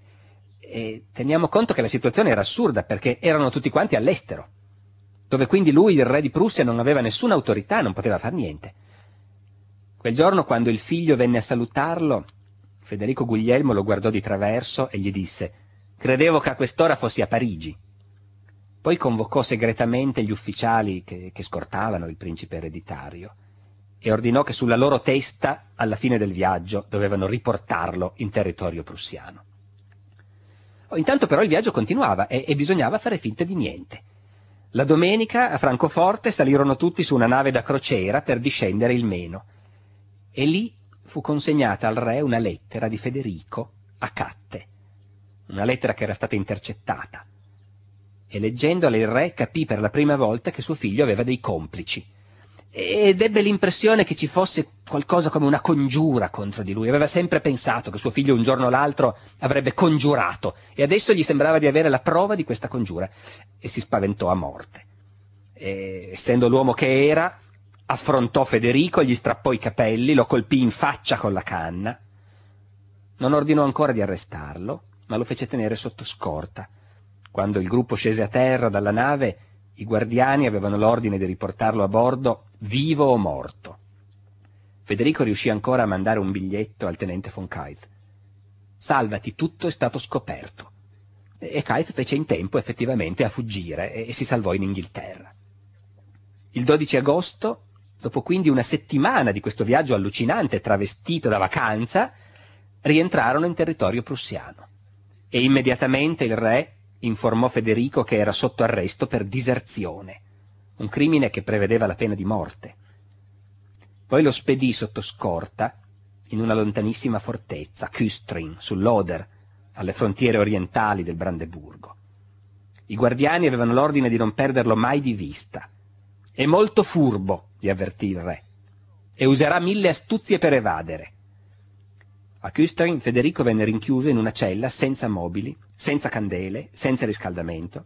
Speaker 1: E teniamo conto che la situazione era assurda perché erano tutti quanti all'estero dove quindi lui, il re di Prussia, non aveva nessuna autorità, non poteva far niente. Quel giorno, quando il figlio venne a salutarlo, Federico Guglielmo lo guardò di traverso e gli disse «Credevo che a quest'ora fossi a Parigi». Poi convocò segretamente gli ufficiali che, che scortavano il principe ereditario e ordinò che sulla loro testa, alla fine del viaggio, dovevano riportarlo in territorio prussiano. Intanto però il viaggio continuava e, e bisognava fare finta di niente. La domenica a Francoforte salirono tutti su una nave da crociera per discendere il Meno e lì fu consegnata al re una lettera di Federico a Catte, una lettera che era stata intercettata e leggendola il re capì per la prima volta che suo figlio aveva dei complici ed ebbe l'impressione che ci fosse qualcosa come una congiura contro di lui. Aveva sempre pensato che suo figlio un giorno o l'altro avrebbe congiurato e adesso gli sembrava di avere la prova di questa congiura e si spaventò a morte. E, essendo l'uomo che era, affrontò Federico, gli strappò i capelli, lo colpì in faccia con la canna. Non ordinò ancora di arrestarlo, ma lo fece tenere sotto scorta. Quando il gruppo scese a terra dalla nave, i guardiani avevano l'ordine di riportarlo a bordo vivo o morto. Federico riuscì ancora a mandare un biglietto al tenente von Keith. Salvati, tutto è stato scoperto. E Keith fece in tempo effettivamente a fuggire e si salvò in Inghilterra. Il 12 agosto, dopo quindi una settimana di questo viaggio allucinante travestito da vacanza, rientrarono in territorio prussiano e immediatamente il re informò Federico che era sotto arresto per diserzione, un crimine che prevedeva la pena di morte. Poi lo spedì sotto scorta in una lontanissima fortezza, Küstrin, sull'Oder, alle frontiere orientali del Brandeburgo. I guardiani avevano l'ordine di non perderlo mai di vista. È molto furbo, gli avvertì il re, e userà mille astuzie per evadere. A Küstrin Federico venne rinchiuso in una cella senza mobili, senza candele, senza riscaldamento,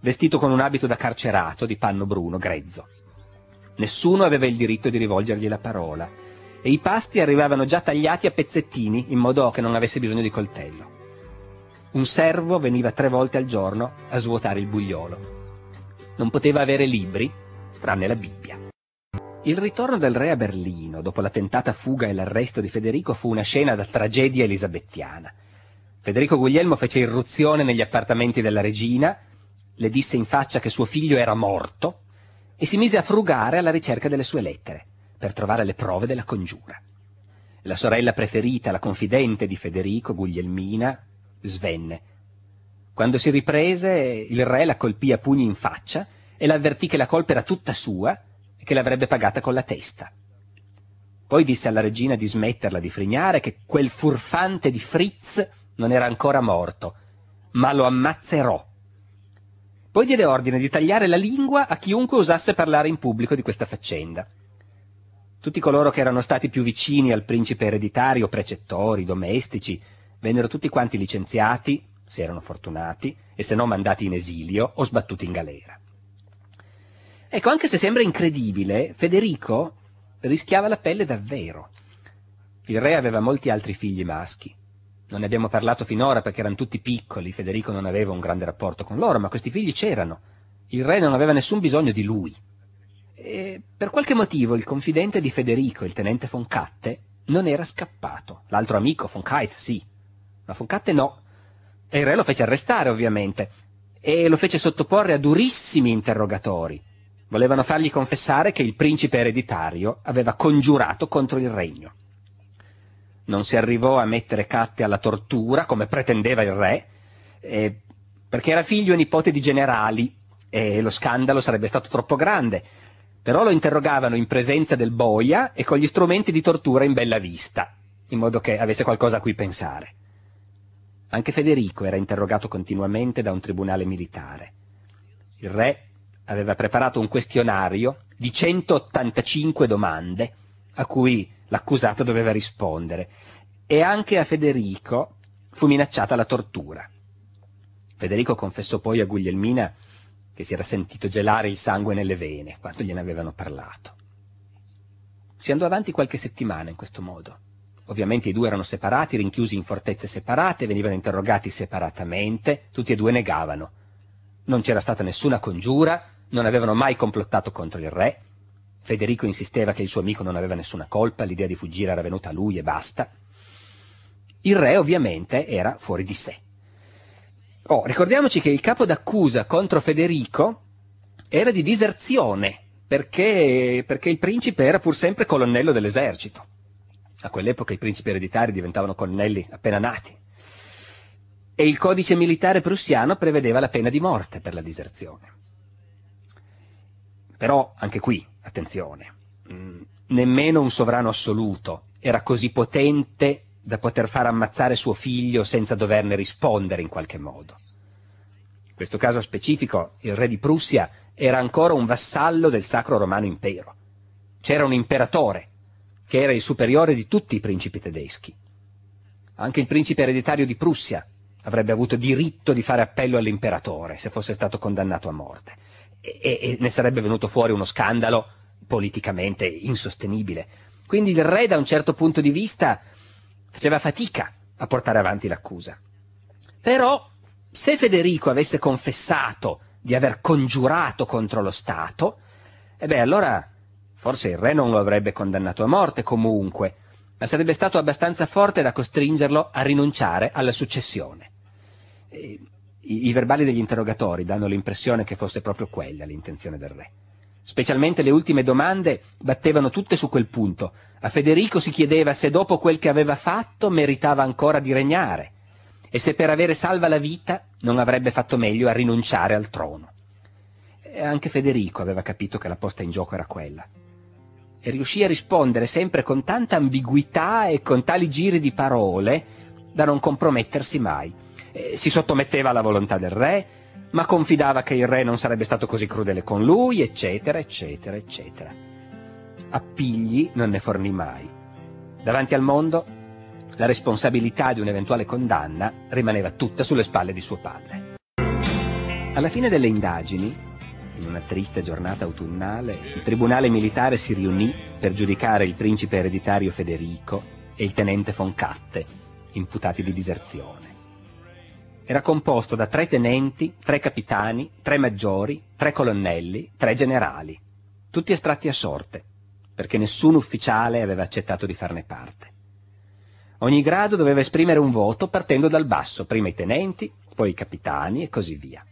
Speaker 1: vestito con un abito da carcerato di panno bruno, grezzo. Nessuno aveva il diritto di rivolgergli la parola e i pasti arrivavano già tagliati a pezzettini in modo che non avesse bisogno di coltello. Un servo veniva tre volte al giorno a svuotare il bugliolo. Non poteva avere libri, tranne la Bibbia. Il ritorno del re a Berlino dopo la tentata fuga e l'arresto di Federico fu una scena da tragedia elisabettiana. Federico Guglielmo fece irruzione negli appartamenti della regina, le disse in faccia che suo figlio era morto e si mise a frugare alla ricerca delle sue lettere per trovare le prove della congiura. La sorella preferita, la confidente di Federico, Guglielmina, svenne. Quando si riprese, il re la colpì a pugni in faccia e l'avvertì che la colpa era tutta sua che l'avrebbe pagata con la testa. Poi disse alla regina di smetterla di frignare che quel furfante di Fritz non era ancora morto, ma lo ammazzerò. Poi diede ordine di tagliare la lingua a chiunque osasse parlare in pubblico di questa faccenda. Tutti coloro che erano stati più vicini al principe ereditario, precettori, domestici, vennero tutti quanti licenziati, se erano fortunati, e se no mandati in esilio o sbattuti in galera. Ecco, anche se sembra incredibile, Federico rischiava la pelle davvero. Il re aveva molti altri figli maschi. Non ne abbiamo parlato finora perché erano tutti piccoli, Federico non aveva un grande rapporto con loro, ma questi figli c'erano. Il re non aveva nessun bisogno di lui. E per qualche motivo il confidente di Federico, il tenente Foncatte, non era scappato. L'altro amico, Foncaith, sì, ma Foncatte no. E il re lo fece arrestare, ovviamente, e lo fece sottoporre a durissimi interrogatori. Volevano fargli confessare che il principe ereditario aveva congiurato contro il regno. Non si arrivò a mettere catte alla tortura, come pretendeva il re, eh, perché era figlio e nipote di generali e lo scandalo sarebbe stato troppo grande. Però lo interrogavano in presenza del boia e con gli strumenti di tortura in bella vista, in modo che avesse qualcosa a cui pensare. Anche Federico era interrogato continuamente da un tribunale militare. Il re aveva preparato un questionario di 185 domande a cui l'accusato doveva rispondere e anche a Federico fu minacciata la tortura. Federico confessò poi a Guglielmina che si era sentito gelare il sangue nelle vene quando gliene avevano parlato. Si andò avanti qualche settimana in questo modo. Ovviamente i due erano separati, rinchiusi in fortezze separate, venivano interrogati separatamente, tutti e due negavano. Non c'era stata nessuna congiura, non avevano mai complottato contro il re, Federico insisteva che il suo amico non aveva nessuna colpa, l'idea di fuggire era venuta a lui e basta. Il re ovviamente era fuori di sé. Oh, ricordiamoci che il capo d'accusa contro Federico era di diserzione, perché, perché il principe era pur sempre colonnello dell'esercito. A quell'epoca i principi ereditari diventavano colonnelli appena nati. E il codice militare prussiano prevedeva la pena di morte per la diserzione. Però anche qui, attenzione, mm, nemmeno un sovrano assoluto era così potente da poter far ammazzare suo figlio senza doverne rispondere in qualche modo. In questo caso specifico, il re di Prussia era ancora un vassallo del Sacro Romano Impero. C'era un imperatore, che era il superiore di tutti i principi tedeschi. Anche il principe ereditario di Prussia avrebbe avuto diritto di fare appello all'imperatore se fosse stato condannato a morte e, e ne sarebbe venuto fuori uno scandalo politicamente insostenibile. Quindi il re da un certo punto di vista faceva fatica a portare avanti l'accusa. Però se Federico avesse confessato di aver congiurato contro lo Stato, e eh beh, allora forse il re non lo avrebbe condannato a morte comunque, ma sarebbe stato abbastanza forte da costringerlo a rinunciare alla successione. E i, I verbali degli interrogatori danno l'impressione che fosse proprio quella l'intenzione del re. Specialmente le ultime domande battevano tutte su quel punto. A Federico si chiedeva se dopo quel che aveva fatto meritava ancora di regnare e se per avere salva la vita non avrebbe fatto meglio a rinunciare al trono. E anche Federico aveva capito che la posta in gioco era quella. E riuscì a rispondere sempre con tanta ambiguità e con tali giri di parole da non compromettersi mai eh, si sottometteva alla volontà del re, ma confidava che il re non sarebbe stato così crudele con lui, eccetera, eccetera, eccetera. Appigli non ne fornì mai. Davanti al mondo la responsabilità di un'eventuale condanna rimaneva tutta sulle spalle di suo padre. Alla fine delle indagini, in una triste giornata autunnale, il tribunale militare si riunì per giudicare il principe ereditario Federico e il tenente Foncatte, imputati di diserzione era composto da tre tenenti, tre capitani, tre maggiori, tre colonnelli, tre generali, tutti estratti a sorte, perché nessun ufficiale aveva accettato di farne parte. Ogni grado doveva esprimere un voto partendo dal basso, prima i tenenti, poi i capitani e così via.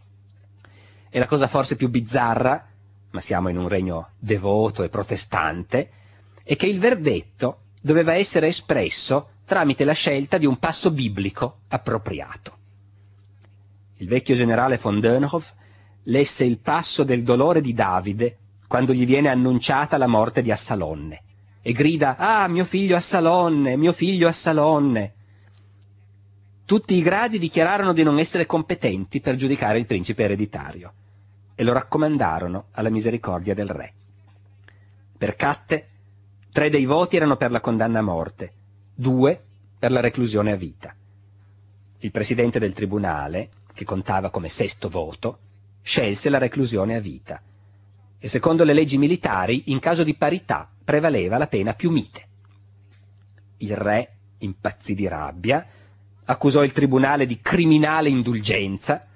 Speaker 1: E la cosa forse più bizzarra, ma siamo in un regno devoto e protestante, è che il verdetto doveva essere espresso tramite la scelta di un passo biblico appropriato il vecchio generale von Dönhoff lesse il passo del dolore di Davide quando gli viene annunciata la morte di Assalonne e grida «Ah, mio figlio Assalonne, mio figlio Assalonne!». Tutti i gradi dichiararono di non essere competenti per giudicare il principe ereditario e lo raccomandarono alla misericordia del re. Per Catte, tre dei voti erano per la condanna a morte, due per la reclusione a vita. Il presidente del tribunale, che contava come sesto voto, scelse la reclusione a vita e secondo le leggi militari in caso di parità prevaleva la pena più mite. Il re impazzì di rabbia, accusò il tribunale di criminale indulgenza,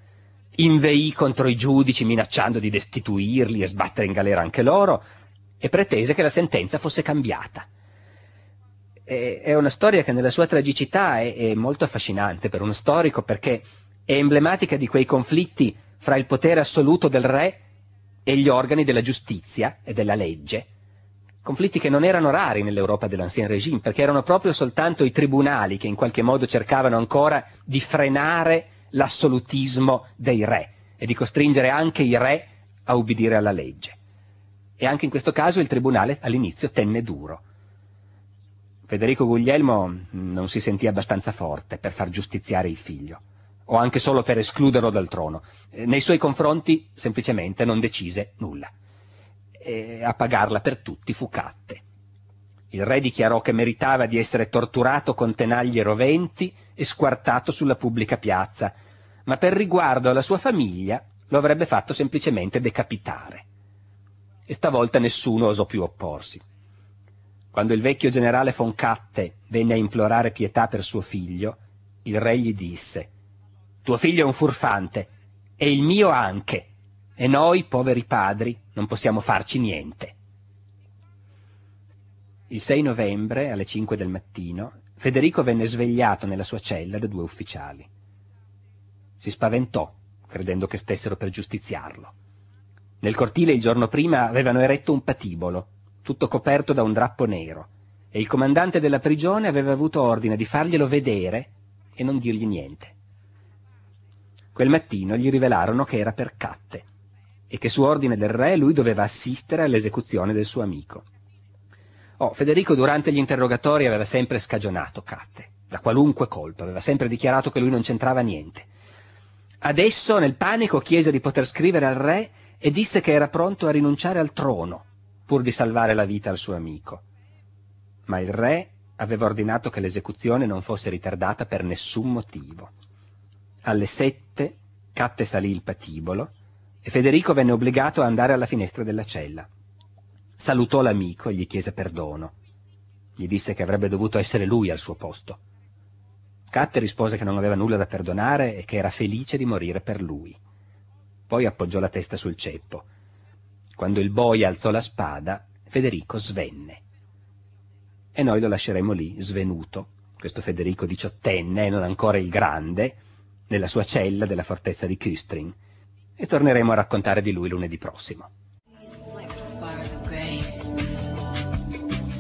Speaker 1: inveì contro i giudici minacciando di destituirli e sbattere in galera anche loro e pretese che la sentenza fosse cambiata. è una storia che nella sua tragicità è, è molto affascinante per uno storico perché è emblematica di quei conflitti fra il potere assoluto del re e gli organi della giustizia e della legge, conflitti che non erano rari nell'Europa dell'Ancien Régime, perché erano proprio soltanto i tribunali che in qualche modo cercavano ancora di frenare l'assolutismo dei re e di costringere anche i re a ubbidire alla legge. E anche in questo caso il tribunale all'inizio tenne duro. Federico Guglielmo non si sentì abbastanza forte per far giustiziare il figlio o anche solo per escluderlo dal trono. Eh, nei suoi confronti semplicemente non decise nulla. E a pagarla per tutti fu Catte. Il re dichiarò che meritava di essere torturato con tenaglie roventi e squartato sulla pubblica piazza, ma per riguardo alla sua famiglia lo avrebbe fatto semplicemente decapitare. E stavolta nessuno osò più opporsi. Quando il vecchio generale Foncatte venne a implorare pietà per suo figlio, il re gli disse tuo figlio è un furfante e il mio anche, e noi, poveri padri, non possiamo farci niente. Il 6 novembre, alle 5 del mattino, Federico venne svegliato nella sua cella da due ufficiali. Si spaventò, credendo che stessero per giustiziarlo. Nel cortile il giorno prima avevano eretto un patibolo, tutto coperto da un drappo nero, e il comandante della prigione aveva avuto ordine di farglielo vedere e non dirgli niente. Quel mattino gli rivelarono che era per Catte e che su ordine del re lui doveva assistere all'esecuzione del suo amico. Oh, Federico durante gli interrogatori aveva sempre scagionato Catte, da qualunque colpa, aveva sempre dichiarato che lui non c'entrava niente. Adesso, nel panico, chiese di poter scrivere al re e disse che era pronto a rinunciare al trono, pur di salvare la vita al suo amico. Ma il re aveva ordinato che l'esecuzione non fosse ritardata per nessun motivo. Alle sette Catte salì il patibolo e Federico venne obbligato a andare alla finestra della cella. Salutò l'amico e gli chiese perdono. Gli disse che avrebbe dovuto essere lui al suo posto. Catte rispose che non aveva nulla da perdonare e che era felice di morire per lui. Poi appoggiò la testa sul ceppo. Quando il boia alzò la spada, Federico svenne. E noi lo lasceremo lì, svenuto, questo Federico diciottenne e non ancora il grande, nella sua cella della fortezza di Küstrin, e torneremo a raccontare di lui lunedì prossimo.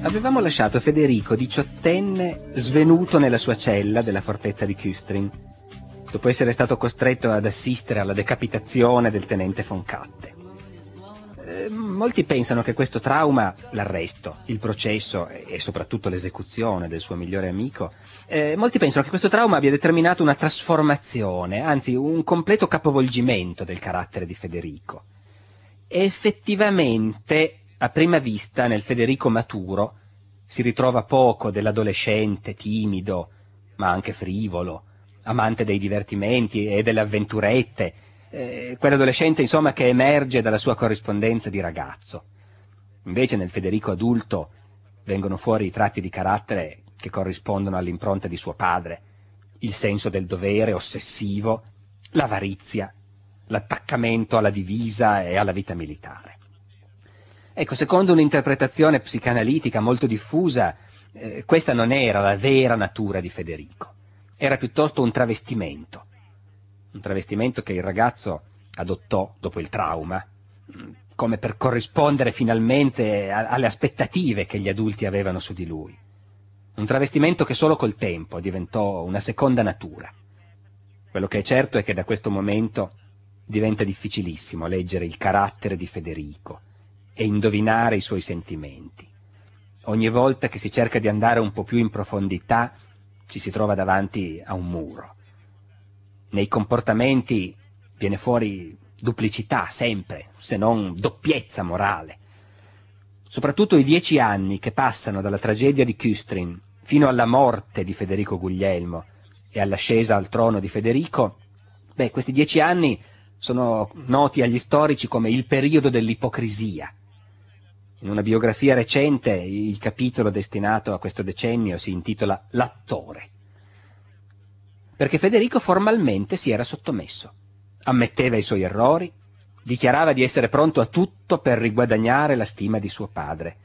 Speaker 1: Avevamo lasciato Federico, diciottenne, svenuto nella sua cella della fortezza di Küstrin, dopo essere stato costretto ad assistere alla decapitazione del tenente Foncatte. Ehm, molti pensano che questo trauma, l'arresto, il processo e soprattutto l'esecuzione del suo migliore amico, eh, molti pensano che questo trauma abbia determinato una trasformazione, anzi un completo capovolgimento del carattere di Federico. E effettivamente, a prima vista, nel Federico maturo si ritrova poco dell'adolescente timido, ma anche frivolo, amante dei divertimenti e delle avventurette, eh, quell'adolescente insomma che emerge dalla sua corrispondenza di ragazzo. Invece nel Federico adulto vengono fuori i tratti di carattere che corrispondono all'impronta di suo padre, il senso del dovere ossessivo, l'avarizia, l'attaccamento alla divisa e alla vita militare. Ecco, secondo un'interpretazione psicanalitica molto diffusa, eh, questa non era la vera natura di Federico, era piuttosto un travestimento, un travestimento che il ragazzo adottò dopo il trauma, come per corrispondere finalmente a, alle aspettative che gli adulti avevano su di lui. Un travestimento che solo col tempo diventò una seconda natura. Quello che è certo è che da questo momento diventa difficilissimo leggere il carattere di Federico e indovinare i suoi sentimenti. Ogni volta che si cerca di andare un po' più in profondità ci si trova davanti a un muro nei comportamenti viene fuori duplicità sempre, se non doppiezza morale. Soprattutto i dieci anni che passano dalla tragedia di Küstrin fino alla morte di Federico Guglielmo e all'ascesa al trono di Federico, beh, questi dieci anni sono noti agli storici come il periodo dell'ipocrisia. In una biografia recente il capitolo destinato a questo decennio si intitola L'attore perché Federico formalmente si era sottomesso. Ammetteva i suoi errori, dichiarava di essere pronto a tutto per riguadagnare la stima di suo padre.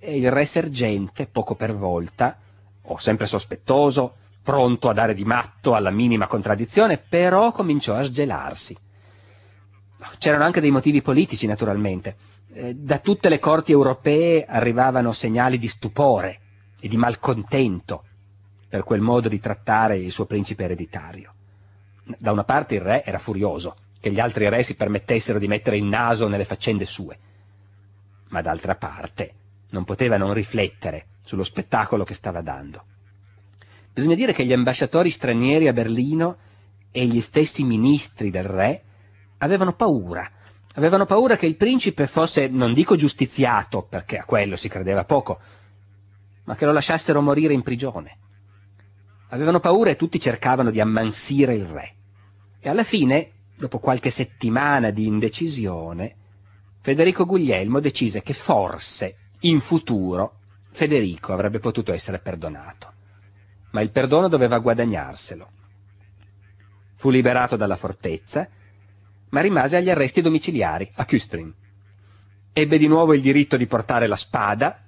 Speaker 1: E il re sergente, poco per volta, o sempre sospettoso, pronto a dare di matto alla minima contraddizione, però cominciò a sgelarsi. C'erano anche dei motivi politici, naturalmente. Eh, da tutte le corti europee arrivavano segnali di stupore e di malcontento per quel modo di trattare il suo principe ereditario. Da una parte il re era furioso che gli altri re si permettessero di mettere il naso nelle faccende sue, ma d'altra parte non poteva non riflettere sullo spettacolo che stava dando. Bisogna dire che gli ambasciatori stranieri a Berlino e gli stessi ministri del re avevano paura, avevano paura che il principe fosse, non dico giustiziato, perché a quello si credeva poco, ma che lo lasciassero morire in prigione. Avevano paura e tutti cercavano di ammansire il re. E alla fine, dopo qualche settimana di indecisione, Federico Guglielmo decise che forse in futuro Federico avrebbe potuto essere perdonato. Ma il perdono doveva guadagnarselo. Fu liberato dalla fortezza, ma rimase agli arresti domiciliari a Küstrin. Ebbe di nuovo il diritto di portare la spada,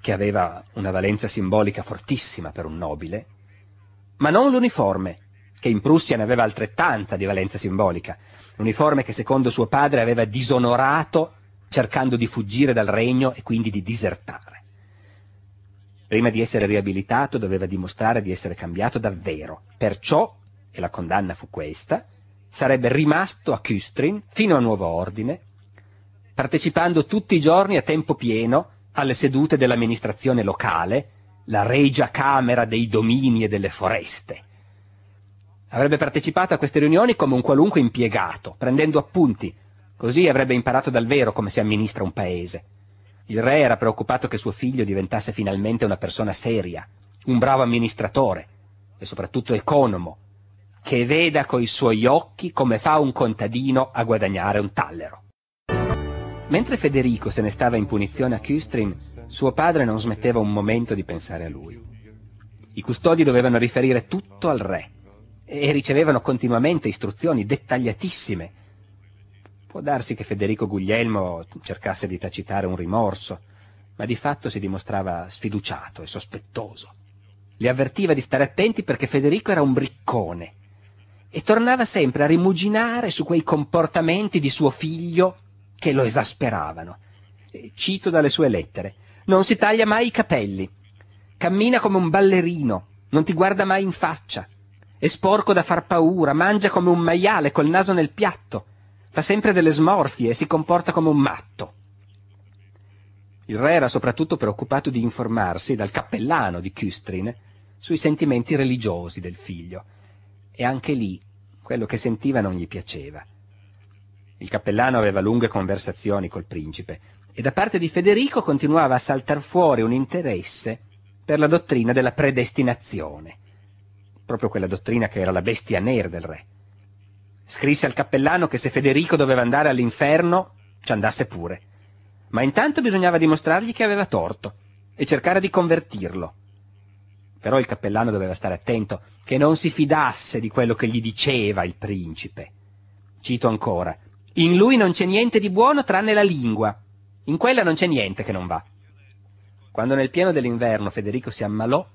Speaker 1: che aveva una valenza simbolica fortissima per un nobile, ma non l'uniforme, che in Prussia ne aveva altrettanta di valenza simbolica, l'uniforme che secondo suo padre aveva disonorato cercando di fuggire dal regno e quindi di disertare. Prima di essere riabilitato doveva dimostrare di essere cambiato davvero, perciò, e la condanna fu questa, sarebbe rimasto a Küstrin fino a nuovo ordine, partecipando tutti i giorni a tempo pieno alle sedute dell'amministrazione locale la regia camera dei domini e delle foreste. Avrebbe partecipato a queste riunioni come un qualunque impiegato, prendendo appunti, così avrebbe imparato dal vero come si amministra un paese. Il re era preoccupato che suo figlio diventasse finalmente una persona seria, un bravo amministratore e soprattutto economo, che veda coi suoi occhi come fa un contadino a guadagnare un tallero. Mentre Federico se ne stava in punizione a Küstrin, suo padre non smetteva un momento di pensare a lui. I custodi dovevano riferire tutto al re e ricevevano continuamente istruzioni dettagliatissime. Può darsi che Federico Guglielmo cercasse di tacitare un rimorso, ma di fatto si dimostrava sfiduciato e sospettoso. Li avvertiva di stare attenti perché Federico era un briccone e tornava sempre a rimuginare su quei comportamenti di suo figlio che lo esasperavano. Cito dalle sue lettere non si taglia mai i capelli, cammina come un ballerino, non ti guarda mai in faccia, è sporco da far paura, mangia come un maiale col naso nel piatto, fa sempre delle smorfie e si comporta come un matto. Il re era soprattutto preoccupato di informarsi dal cappellano di Küstrin sui sentimenti religiosi del figlio, e anche lì quello che sentiva non gli piaceva. Il cappellano aveva lunghe conversazioni col principe, e da parte di Federico continuava a saltar fuori un interesse per la dottrina della predestinazione, proprio quella dottrina che era la bestia nera del re. Scrisse al cappellano che se Federico doveva andare all'inferno, ci andasse pure, ma intanto bisognava dimostrargli che aveva torto e cercare di convertirlo. Però il cappellano doveva stare attento che non si fidasse di quello che gli diceva il principe. Cito ancora, in lui non c'è niente di buono tranne la lingua, in quella non c'è niente che non va. Quando nel pieno dell'inverno Federico si ammalò,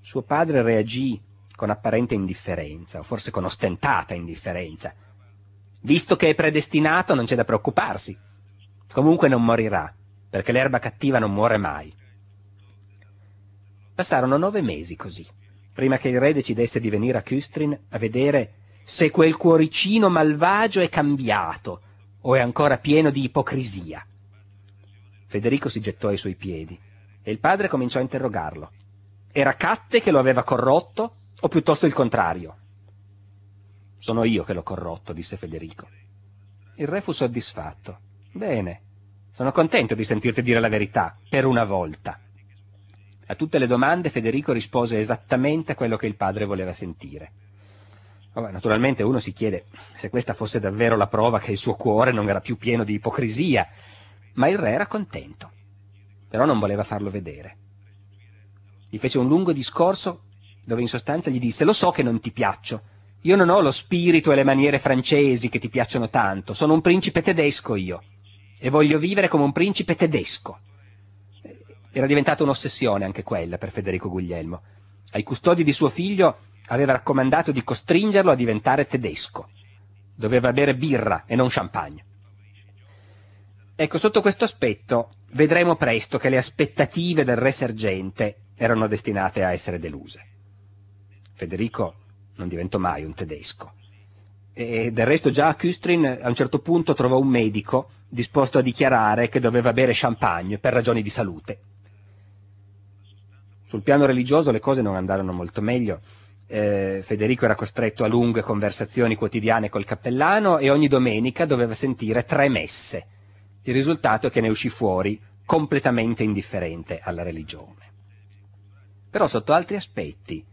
Speaker 1: suo padre reagì con apparente indifferenza, o forse con ostentata indifferenza. Visto che è predestinato non c'è da preoccuparsi. Comunque non morirà, perché l'erba cattiva non muore mai. Passarono nove mesi così, prima che il re decidesse di venire a Küstrin a vedere se quel cuoricino malvagio è cambiato o è ancora pieno di ipocrisia. Federico si gettò ai suoi piedi e il padre cominciò a interrogarlo. Era Catte che lo aveva corrotto o piuttosto il contrario? Sono io che l'ho corrotto, disse Federico. Il re fu soddisfatto. Bene, sono contento di sentirti dire la verità, per una volta. A tutte le domande Federico rispose esattamente quello che il padre voleva sentire. Naturalmente uno si chiede se questa fosse davvero la prova che il suo cuore non era più pieno di ipocrisia ma il re era contento, però non voleva farlo vedere. Gli fece un lungo discorso dove in sostanza gli disse lo so che non ti piaccio, io non ho lo spirito e le maniere francesi che ti piacciono tanto, sono un principe tedesco io e voglio vivere come un principe tedesco. Era diventata un'ossessione anche quella per Federico Guglielmo. Ai custodi di suo figlio aveva raccomandato di costringerlo a diventare tedesco. Doveva bere birra e non champagne. Ecco, sotto questo aspetto vedremo presto che le aspettative del re sergente erano destinate a essere deluse. Federico non diventò mai un tedesco. E del resto già a Küstrin a un certo punto trovò un medico disposto a dichiarare che doveva bere champagne per ragioni di salute. Sul piano religioso le cose non andarono molto meglio. Eh, Federico era costretto a lunghe conversazioni quotidiane col cappellano e ogni domenica doveva sentire tre messe il risultato è che ne uscì fuori completamente indifferente alla religione. Però sotto altri aspetti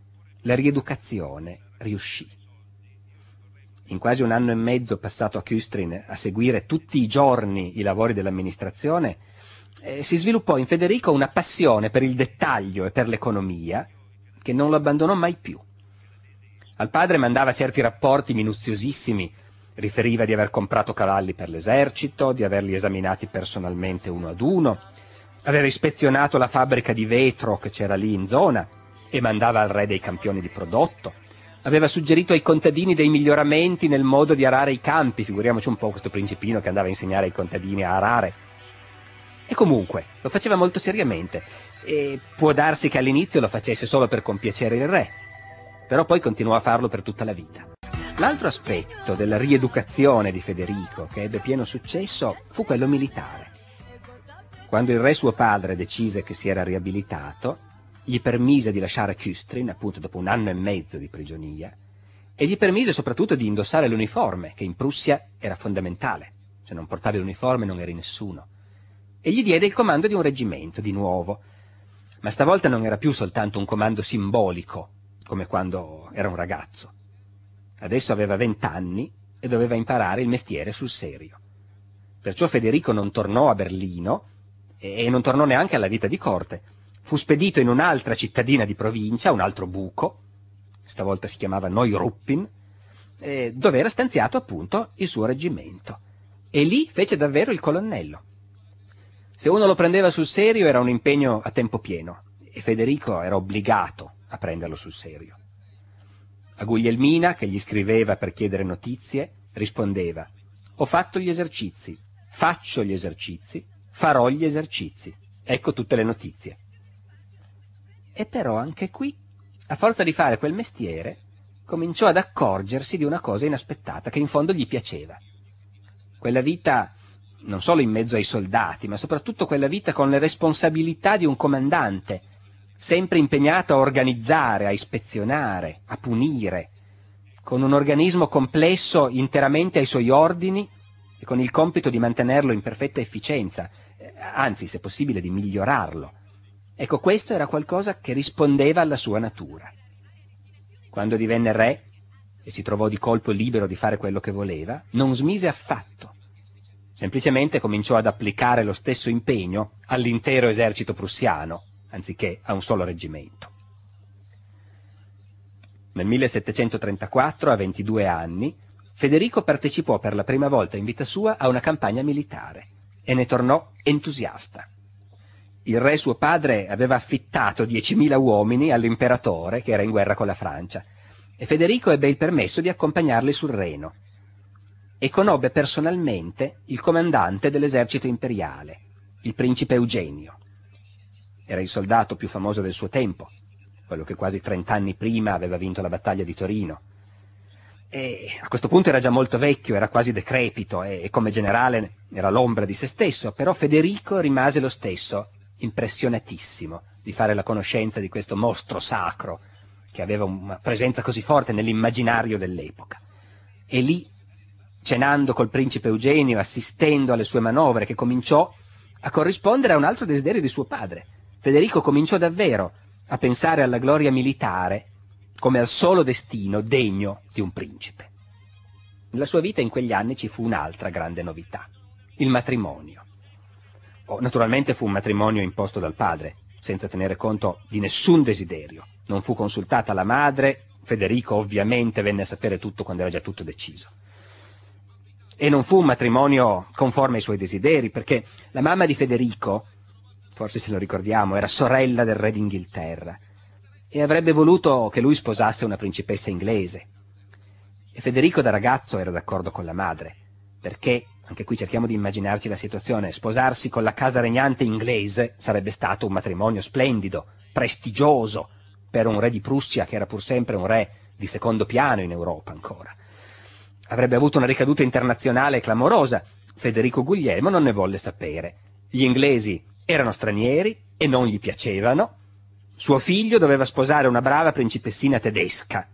Speaker 1: la rieducazione riuscì. In quasi un anno e mezzo passato a Küstrin a seguire tutti i giorni i lavori dell'amministrazione, eh, si sviluppò in Federico una passione per il dettaglio e per l'economia che non lo abbandonò mai più. Al padre mandava certi rapporti minuziosissimi Riferiva di aver comprato cavalli per l'esercito, di averli esaminati personalmente uno ad uno, aveva ispezionato la fabbrica di vetro che c'era lì in zona e mandava al re dei campioni di prodotto, aveva suggerito ai contadini dei miglioramenti nel modo di arare i campi, figuriamoci un po' questo principino che andava a insegnare ai contadini a arare. E comunque lo faceva molto seriamente e può darsi che all'inizio lo facesse solo per compiacere il re, però poi continuò a farlo per tutta la vita. L'altro aspetto della rieducazione di Federico, che ebbe pieno successo, fu quello militare. Quando il re suo padre decise che si era riabilitato, gli permise di lasciare Küstrin, appunto dopo un anno e mezzo di prigionia, e gli permise soprattutto di indossare l'uniforme, che in Prussia era fondamentale. Se non portavi l'uniforme non eri nessuno. E gli diede il comando di un reggimento, di nuovo. Ma stavolta non era più soltanto un comando simbolico, come quando era un ragazzo Adesso aveva vent'anni e doveva imparare il mestiere sul serio. Perciò Federico non tornò a Berlino e non tornò neanche alla vita di corte. Fu spedito in un'altra cittadina di provincia, un altro buco, stavolta si chiamava Neuruppin, eh, dove era stanziato appunto il suo reggimento. E lì fece davvero il colonnello. Se uno lo prendeva sul serio era un impegno a tempo pieno e Federico era obbligato a prenderlo sul serio. A Guglielmina, che gli scriveva per chiedere notizie, rispondeva Ho fatto gli esercizi, faccio gli esercizi, farò gli esercizi. Ecco tutte le notizie. E però anche qui, a forza di fare quel mestiere, cominciò ad accorgersi di una cosa inaspettata che in fondo gli piaceva. Quella vita non solo in mezzo ai soldati, ma soprattutto quella vita con le responsabilità di un comandante, sempre impegnato a organizzare, a ispezionare, a punire, con un organismo complesso interamente ai suoi ordini e con il compito di mantenerlo in perfetta efficienza, eh, anzi, se possibile, di migliorarlo. Ecco, questo era qualcosa che rispondeva alla sua natura. Quando divenne re e si trovò di colpo libero di fare quello che voleva, non smise affatto. Semplicemente cominciò ad applicare lo stesso impegno all'intero esercito prussiano, anziché a un solo reggimento. Nel 1734, a 22 anni, Federico partecipò per la prima volta in vita sua a una campagna militare e ne tornò entusiasta. Il re suo padre aveva affittato 10.000 uomini all'imperatore che era in guerra con la Francia e Federico ebbe il permesso di accompagnarli sul Reno e conobbe personalmente il comandante dell'esercito imperiale, il principe Eugenio era il soldato più famoso del suo tempo, quello che quasi 30 anni prima aveva vinto la battaglia di Torino. E a questo punto era già molto vecchio, era quasi decrepito e, e come generale era l'ombra di se stesso, però Federico rimase lo stesso impressionatissimo di fare la conoscenza di questo mostro sacro che aveva una presenza così forte nell'immaginario dell'epoca. E lì, cenando col principe Eugenio, assistendo alle sue manovre, che cominciò a corrispondere a un altro desiderio di suo padre, Federico cominciò davvero a pensare alla gloria militare come al solo destino degno di un principe. Nella sua vita in quegli anni ci fu un'altra grande novità, il matrimonio. Oh, naturalmente fu un matrimonio imposto dal padre, senza tenere conto di nessun desiderio. Non fu consultata la madre, Federico ovviamente venne a sapere tutto quando era già tutto deciso. E non fu un matrimonio conforme ai suoi desideri, perché la mamma di Federico forse se lo ricordiamo, era sorella del re d'Inghilterra e avrebbe voluto che lui sposasse una principessa inglese. E Federico da ragazzo era d'accordo con la madre, perché, anche qui cerchiamo di immaginarci la situazione, sposarsi con la casa regnante inglese sarebbe stato un matrimonio splendido, prestigioso, per un re di Prussia che era pur sempre un re di secondo piano in Europa ancora. Avrebbe avuto una ricaduta internazionale clamorosa. Federico Guglielmo non ne volle sapere. Gli inglesi erano stranieri e non gli piacevano. Suo figlio doveva sposare una brava principessina tedesca,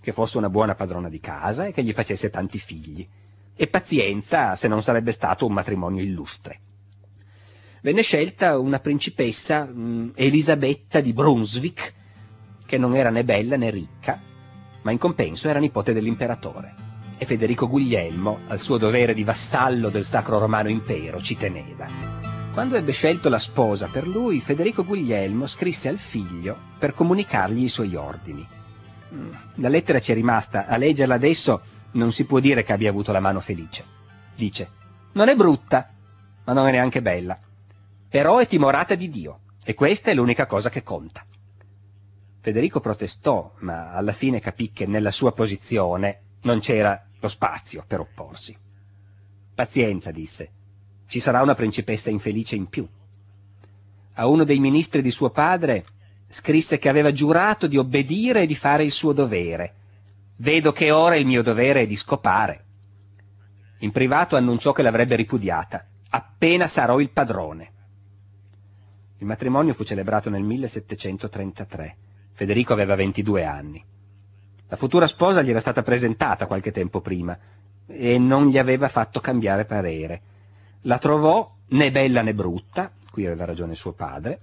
Speaker 1: che fosse una buona padrona di casa e che gli facesse tanti figli. E pazienza se non sarebbe stato un matrimonio illustre. Venne scelta una principessa, mm, Elisabetta di Brunswick, che non era né bella né ricca, ma in compenso era nipote dell'imperatore e Federico Guglielmo, al suo dovere di vassallo del Sacro Romano Impero, ci teneva. Quando ebbe scelto la sposa per lui, Federico Guglielmo scrisse al figlio per comunicargli i suoi ordini. La lettera ci è rimasta, a leggerla adesso non si può dire che abbia avuto la mano felice. Dice, non è brutta, ma non è neanche bella, però è timorata di Dio e questa è l'unica cosa che conta. Federico protestò, ma alla fine capì che nella sua posizione non c'era lo spazio per opporsi. Pazienza, disse, ci sarà una principessa infelice in più. A uno dei ministri di suo padre scrisse che aveva giurato di obbedire e di fare il suo dovere. Vedo che ora il mio dovere è di scopare. In privato annunciò che l'avrebbe ripudiata, appena sarò il padrone. Il matrimonio fu celebrato nel 1733. Federico aveva 22 anni. La futura sposa gli era stata presentata qualche tempo prima e non gli aveva fatto cambiare parere. La trovò né bella né brutta, qui aveva ragione suo padre,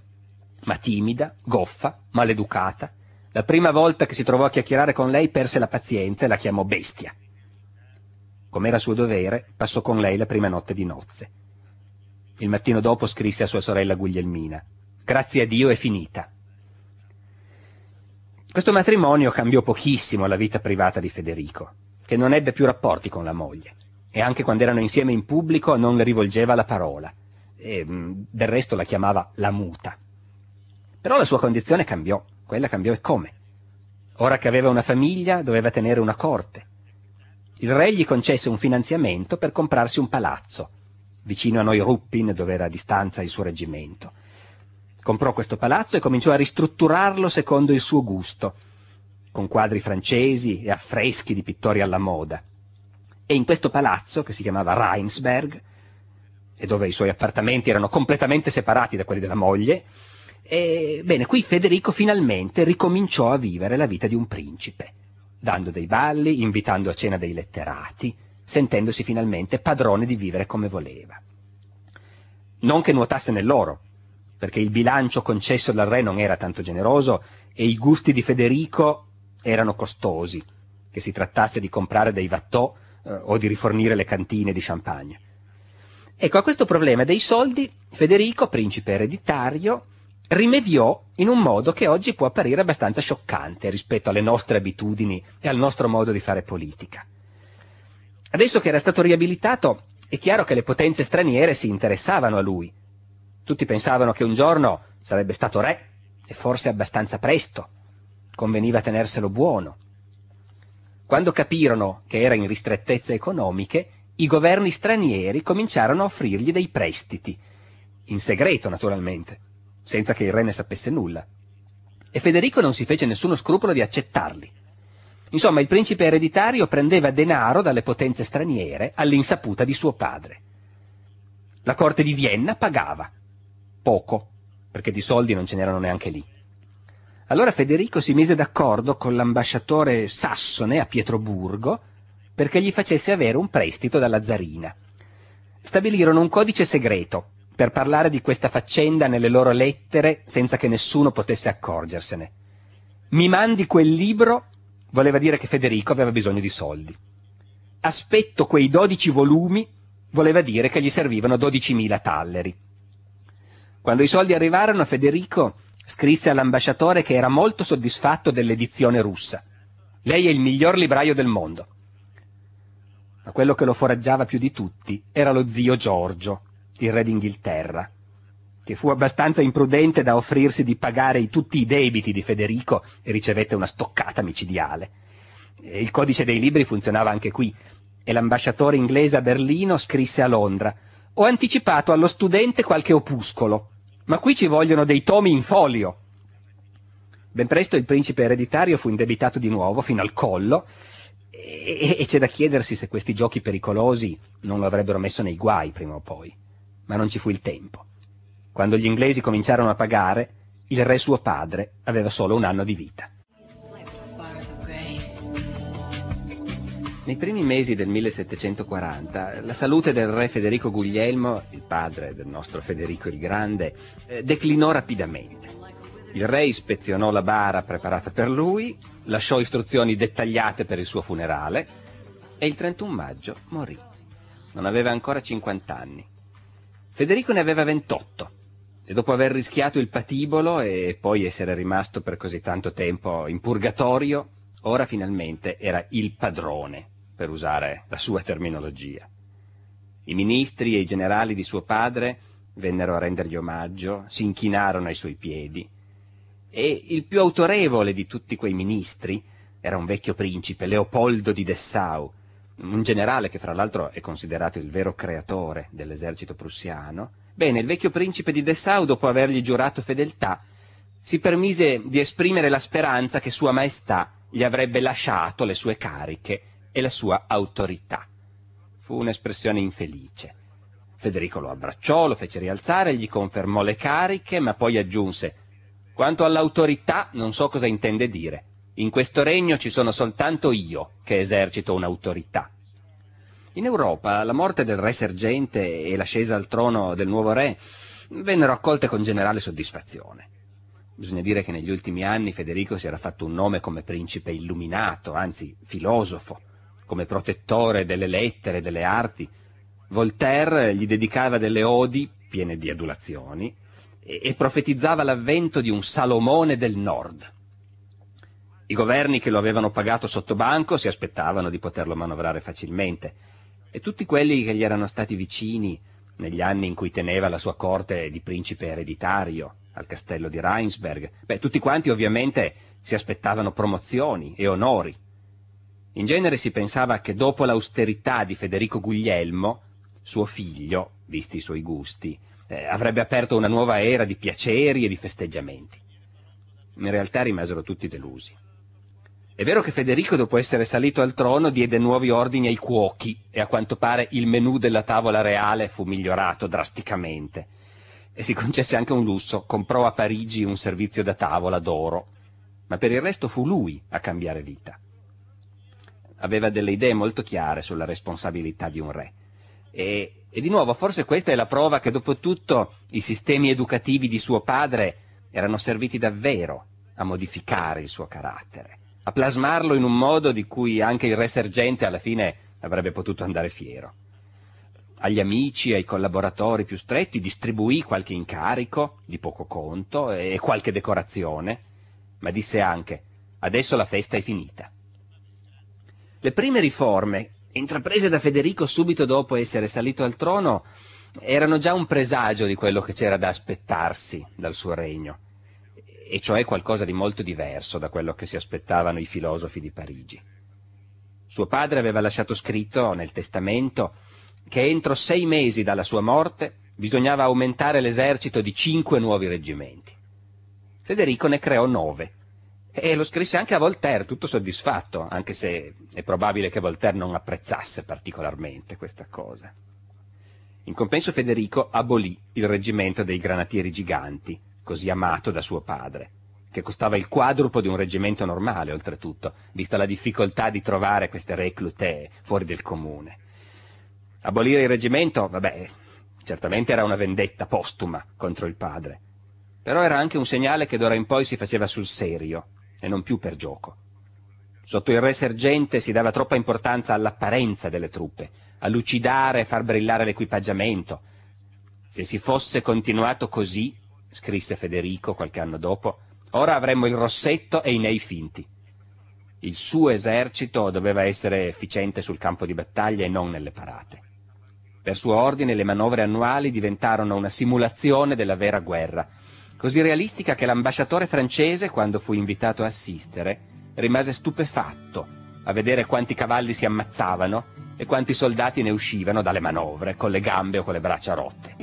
Speaker 1: ma timida, goffa, maleducata. La prima volta che si trovò a chiacchierare con lei perse la pazienza e la chiamò bestia. Com'era suo dovere, passò con lei la prima notte di nozze. Il mattino dopo scrisse a sua sorella Guglielmina, grazie a Dio è finita. Questo matrimonio cambiò pochissimo la vita privata di Federico, che non ebbe più rapporti con la moglie e anche quando erano insieme in pubblico non le rivolgeva la parola. E, mm, del resto la chiamava la muta. Però la sua condizione cambiò, quella cambiò e come. Ora che aveva una famiglia doveva tenere una corte. Il re gli concesse un finanziamento per comprarsi un palazzo, vicino a noi Ruppin, dove era a distanza il suo reggimento. Comprò questo palazzo e cominciò a ristrutturarlo secondo il suo gusto, con quadri francesi e affreschi di pittori alla moda e in questo palazzo, che si chiamava Rheinsberg, e dove i suoi appartamenti erano completamente separati da quelli della moglie, e, bene, qui Federico finalmente ricominciò a vivere la vita di un principe, dando dei balli, invitando a cena dei letterati, sentendosi finalmente padrone di vivere come voleva. Non che nuotasse nell'oro, perché il bilancio concesso dal re non era tanto generoso e i gusti di Federico erano costosi, che si trattasse di comprare dei vattò eh, o di rifornire le cantine di champagne. Ecco, a questo problema dei soldi Federico, principe ereditario, rimediò in un modo che oggi può apparire abbastanza scioccante rispetto alle nostre abitudini e al nostro modo di fare politica. Adesso che era stato riabilitato, è chiaro che le potenze straniere si interessavano a lui. Tutti pensavano che un giorno sarebbe stato re, e forse abbastanza presto. Conveniva tenerselo buono. Quando capirono che era in ristrettezze economiche, i governi stranieri cominciarono a offrirgli dei prestiti, in segreto naturalmente, senza che il re ne sapesse nulla. E Federico non si fece nessuno scrupolo di accettarli. Insomma, il principe ereditario prendeva denaro dalle potenze straniere all'insaputa di suo padre. La corte di Vienna pagava, poco, perché di soldi non ce n'erano neanche lì. Allora Federico si mise d'accordo con l'ambasciatore sassone a Pietroburgo perché gli facesse avere un prestito dalla zarina. Stabilirono un codice segreto per parlare di questa faccenda nelle loro lettere senza che nessuno potesse accorgersene. Mi mandi quel libro voleva dire che Federico aveva bisogno di soldi. Aspetto quei dodici volumi voleva dire che gli servivano dodicimila talleri. Quando i soldi arrivarono, Federico scrisse all'ambasciatore che era molto soddisfatto dell'edizione russa. Lei è il miglior libraio del mondo. Ma quello che lo foraggiava più di tutti era lo zio Giorgio, il re d'Inghilterra, che fu abbastanza imprudente da offrirsi di pagare tutti i debiti di Federico e ricevette una stoccata micidiale. Il codice dei libri funzionava anche qui e l'ambasciatore inglese a Berlino scrisse a Londra Ho anticipato allo studente qualche opuscolo ma qui ci vogliono dei tomi in folio. Ben presto il principe ereditario fu indebitato di nuovo fino al collo e, e c'è da chiedersi se questi giochi pericolosi non lo avrebbero messo nei guai prima o poi. Ma non ci fu il tempo. Quando gli inglesi cominciarono a pagare, il re suo padre aveva solo un anno di vita. Nei primi mesi del 1740 la salute del re Federico Guglielmo, il padre del nostro Federico il Grande, eh, declinò rapidamente. Il re ispezionò la bara preparata per lui, lasciò istruzioni dettagliate per il suo funerale e il 31 maggio morì. Non aveva ancora 50 anni. Federico ne aveva 28 e dopo aver rischiato il patibolo e poi essere rimasto per così tanto tempo in purgatorio, ora finalmente era il padrone per usare la sua terminologia. I ministri e i generali di suo padre vennero a rendergli omaggio, si inchinarono ai suoi piedi, e il più autorevole di tutti quei ministri era un vecchio principe, Leopoldo di Dessau, un generale che fra l'altro è considerato il vero creatore dell'esercito prussiano. Bene, il vecchio principe di Dessau, dopo avergli giurato fedeltà, si permise di esprimere la speranza che Sua Maestà gli avrebbe lasciato le sue cariche e la sua autorità. Fu un'espressione infelice. Federico lo abbracciò, lo fece rialzare, gli confermò le cariche, ma poi aggiunse «Quanto all'autorità non so cosa intende dire. In questo regno ci sono soltanto io che esercito un'autorità». In Europa la morte del re Sergente e l'ascesa al trono del nuovo re vennero accolte con generale soddisfazione. Bisogna dire che negli ultimi anni Federico si era fatto un nome come principe illuminato, anzi filosofo, come protettore delle lettere e delle arti, Voltaire gli dedicava delle odi piene di adulazioni e, e profetizzava l'avvento di un Salomone del Nord. I governi che lo avevano pagato sotto banco si aspettavano di poterlo manovrare facilmente e tutti quelli che gli erano stati vicini negli anni in cui teneva la sua corte di principe ereditario al castello di Rheinsberg, beh, tutti quanti ovviamente si aspettavano promozioni e onori in genere si pensava che dopo l'austerità di Federico Guglielmo, suo figlio, visti i suoi gusti, eh, avrebbe aperto una nuova era di piaceri e di festeggiamenti. In realtà rimasero tutti delusi. È vero che Federico, dopo essere salito al trono, diede nuovi ordini ai cuochi e a quanto pare il menù della tavola reale fu migliorato drasticamente. E si concesse anche un lusso, comprò a Parigi un servizio da tavola d'oro, ma per il resto fu lui a cambiare vita aveva delle idee molto chiare sulla responsabilità di un re. E, e di nuovo, forse questa è la prova che dopo tutto i sistemi educativi di suo padre erano serviti davvero a modificare il suo carattere, a plasmarlo in un modo di cui anche il re sergente alla fine avrebbe potuto andare fiero. Agli amici, ai collaboratori più stretti distribuì qualche incarico di poco conto e qualche decorazione, ma disse anche adesso la festa è finita. Le prime riforme intraprese da Federico subito dopo essere salito al trono erano già un presagio di quello che c'era da aspettarsi dal suo regno, e cioè qualcosa di molto diverso da quello che si aspettavano i filosofi di Parigi. Suo padre aveva lasciato scritto nel testamento che entro sei mesi dalla sua morte bisognava aumentare l'esercito di cinque nuovi reggimenti. Federico ne creò nove e lo scrisse anche a Voltaire, tutto soddisfatto, anche se è probabile che Voltaire non apprezzasse particolarmente questa cosa. In compenso Federico abolì il reggimento dei granatieri giganti, così amato da suo padre, che costava il quadruplo di un reggimento normale, oltretutto, vista la difficoltà di trovare queste reclute fuori del comune. Abolire il reggimento, vabbè, certamente era una vendetta postuma contro il padre, però era anche un segnale che d'ora in poi si faceva sul serio e non più per gioco. Sotto il re sergente si dava troppa importanza all'apparenza delle truppe, a lucidare e far brillare l'equipaggiamento. Se si fosse continuato così, scrisse Federico qualche anno dopo, ora avremmo il rossetto e i nei finti. Il suo esercito doveva essere efficiente sul campo di battaglia e non nelle parate. Per suo ordine le manovre annuali diventarono una simulazione della vera guerra, così realistica che l'ambasciatore francese, quando fu invitato a assistere, rimase stupefatto a vedere quanti cavalli si ammazzavano e quanti soldati ne uscivano dalle manovre, con le gambe o con le braccia rotte.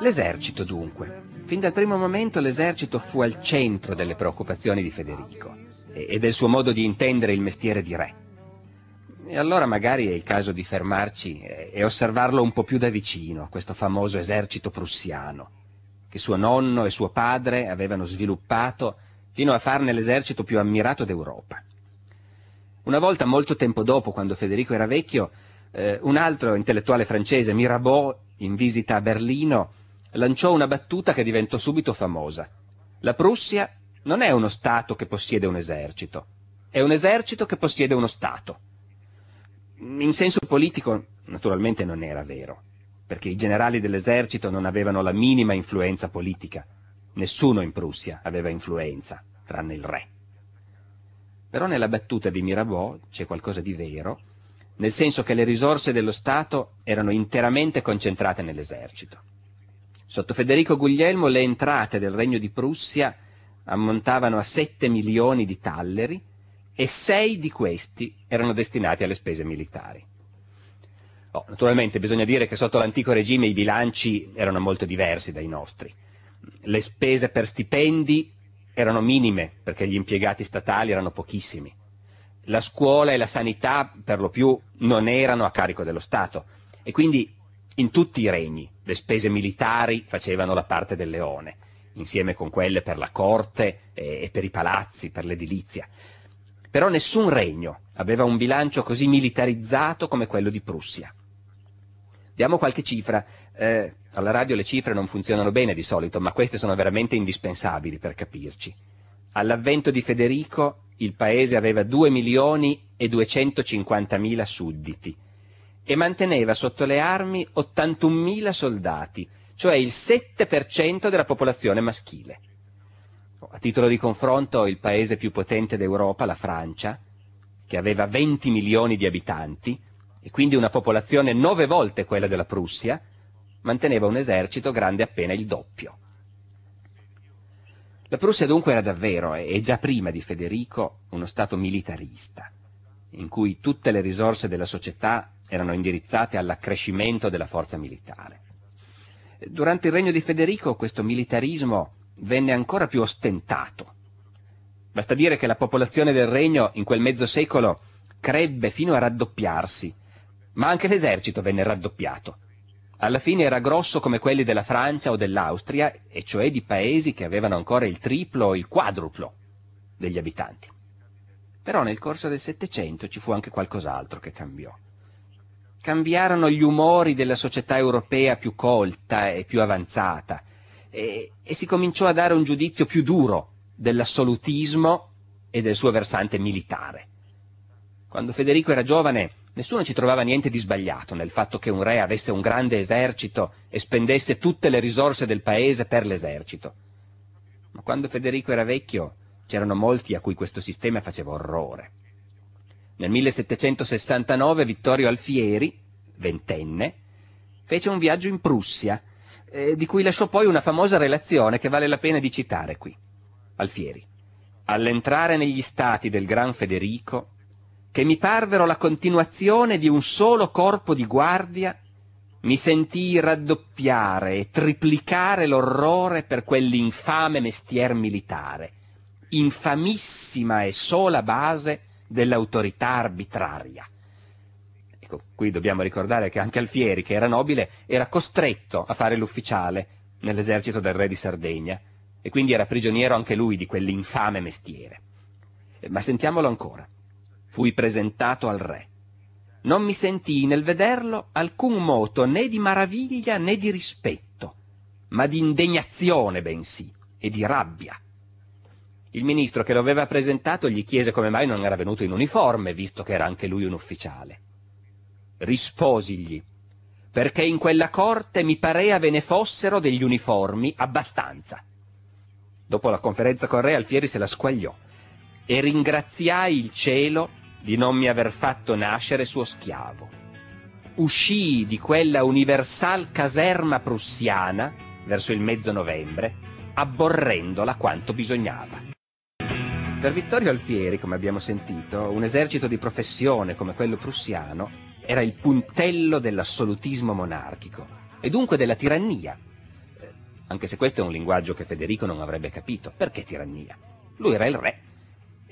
Speaker 1: L'esercito, dunque. Fin dal primo momento l'esercito fu al centro delle preoccupazioni di Federico e del suo modo di intendere il mestiere di re. E allora magari è il caso di fermarci e osservarlo un po' più da vicino, questo famoso esercito prussiano che suo nonno e suo padre avevano sviluppato fino a farne l'esercito più ammirato d'Europa. Una volta, molto tempo dopo, quando Federico era vecchio, eh, un altro intellettuale francese, Mirabeau, in visita a Berlino, lanciò una battuta che diventò subito famosa. La Prussia non è uno Stato che possiede un esercito, è un esercito che possiede uno Stato. In senso politico, naturalmente, non era vero perché i generali dell'esercito non avevano la minima influenza politica. Nessuno in Prussia aveva influenza, tranne il re. Però nella battuta di Mirabeau c'è qualcosa di vero, nel senso che le risorse dello Stato erano interamente concentrate nell'esercito. Sotto Federico Guglielmo le entrate del Regno di Prussia ammontavano a 7 milioni di talleri e 6 di questi erano destinati alle spese militari. Oh, naturalmente bisogna dire che sotto l'antico regime i bilanci erano molto diversi dai nostri. Le spese per stipendi erano minime perché gli impiegati statali erano pochissimi. La scuola e la sanità per lo più non erano a carico dello Stato e quindi in tutti i regni le spese militari facevano la parte del leone, insieme con quelle per la corte e per i palazzi, per l'edilizia. Però nessun regno aveva un bilancio così militarizzato come quello di Prussia. Diamo qualche cifra. Eh, alla radio le cifre non funzionano bene di solito, ma queste sono veramente indispensabili per capirci. All'avvento di Federico il paese aveva 2 milioni e 250 mila sudditi e manteneva sotto le armi 81 mila soldati, cioè il 7% della popolazione maschile. A titolo di confronto, il paese più potente d'Europa, la Francia, che aveva 20 milioni di abitanti, e quindi una popolazione nove volte quella della Prussia, manteneva un esercito grande appena il doppio. La Prussia dunque era davvero, e già prima di Federico, uno Stato militarista, in cui tutte le risorse della società erano indirizzate all'accrescimento della forza militare. Durante il regno di Federico questo militarismo venne ancora più ostentato. Basta dire che la popolazione del regno in quel mezzo secolo crebbe fino a raddoppiarsi ma anche l'esercito venne raddoppiato. Alla fine era grosso come quelli della Francia o dell'Austria, e cioè di paesi che avevano ancora il triplo o il quadruplo degli abitanti. Però nel corso del Settecento ci fu anche qualcos'altro che cambiò. Cambiarono gli umori della società europea più colta e più avanzata, e, e si cominciò a dare un giudizio più duro dell'assolutismo e del suo versante militare. Quando Federico era giovane, Nessuno ci trovava niente di sbagliato nel fatto che un re avesse un grande esercito e spendesse tutte le risorse del paese per l'esercito. Ma quando Federico era vecchio c'erano molti a cui questo sistema faceva orrore. Nel 1769 Vittorio Alfieri, ventenne, fece un viaggio in Prussia, eh, di cui lasciò poi una famosa relazione che vale la pena di citare qui. Alfieri. All'entrare negli stati del Gran Federico, che mi parvero la continuazione di un solo corpo di guardia, mi sentii raddoppiare e triplicare l'orrore per quell'infame mestier militare, infamissima e sola base dell'autorità arbitraria. Ecco, qui dobbiamo ricordare che anche Alfieri, che era nobile, era costretto a fare l'ufficiale nell'esercito del re di Sardegna e quindi era prigioniero anche lui di quell'infame mestiere. Ma sentiamolo ancora fui presentato al re. Non mi sentii nel vederlo alcun moto né di maraviglia né di rispetto, ma di indegnazione bensì, e di rabbia. Il ministro che lo aveva presentato gli chiese come mai non era venuto in uniforme, visto che era anche lui un ufficiale. Risposigli, perché in quella corte mi parea ve ne fossero degli uniformi abbastanza. Dopo la conferenza con Re Alfieri se la squagliò e ringraziai il cielo di non mi aver fatto nascere suo schiavo. Uscii di quella universal caserma prussiana verso il mezzo novembre, abborrendola quanto bisognava. Per Vittorio Alfieri, come abbiamo sentito, un esercito di professione come quello prussiano era il puntello dell'assolutismo monarchico e dunque della tirannia, eh, anche se questo è un linguaggio che Federico non avrebbe capito. Perché tirannia? Lui era il re,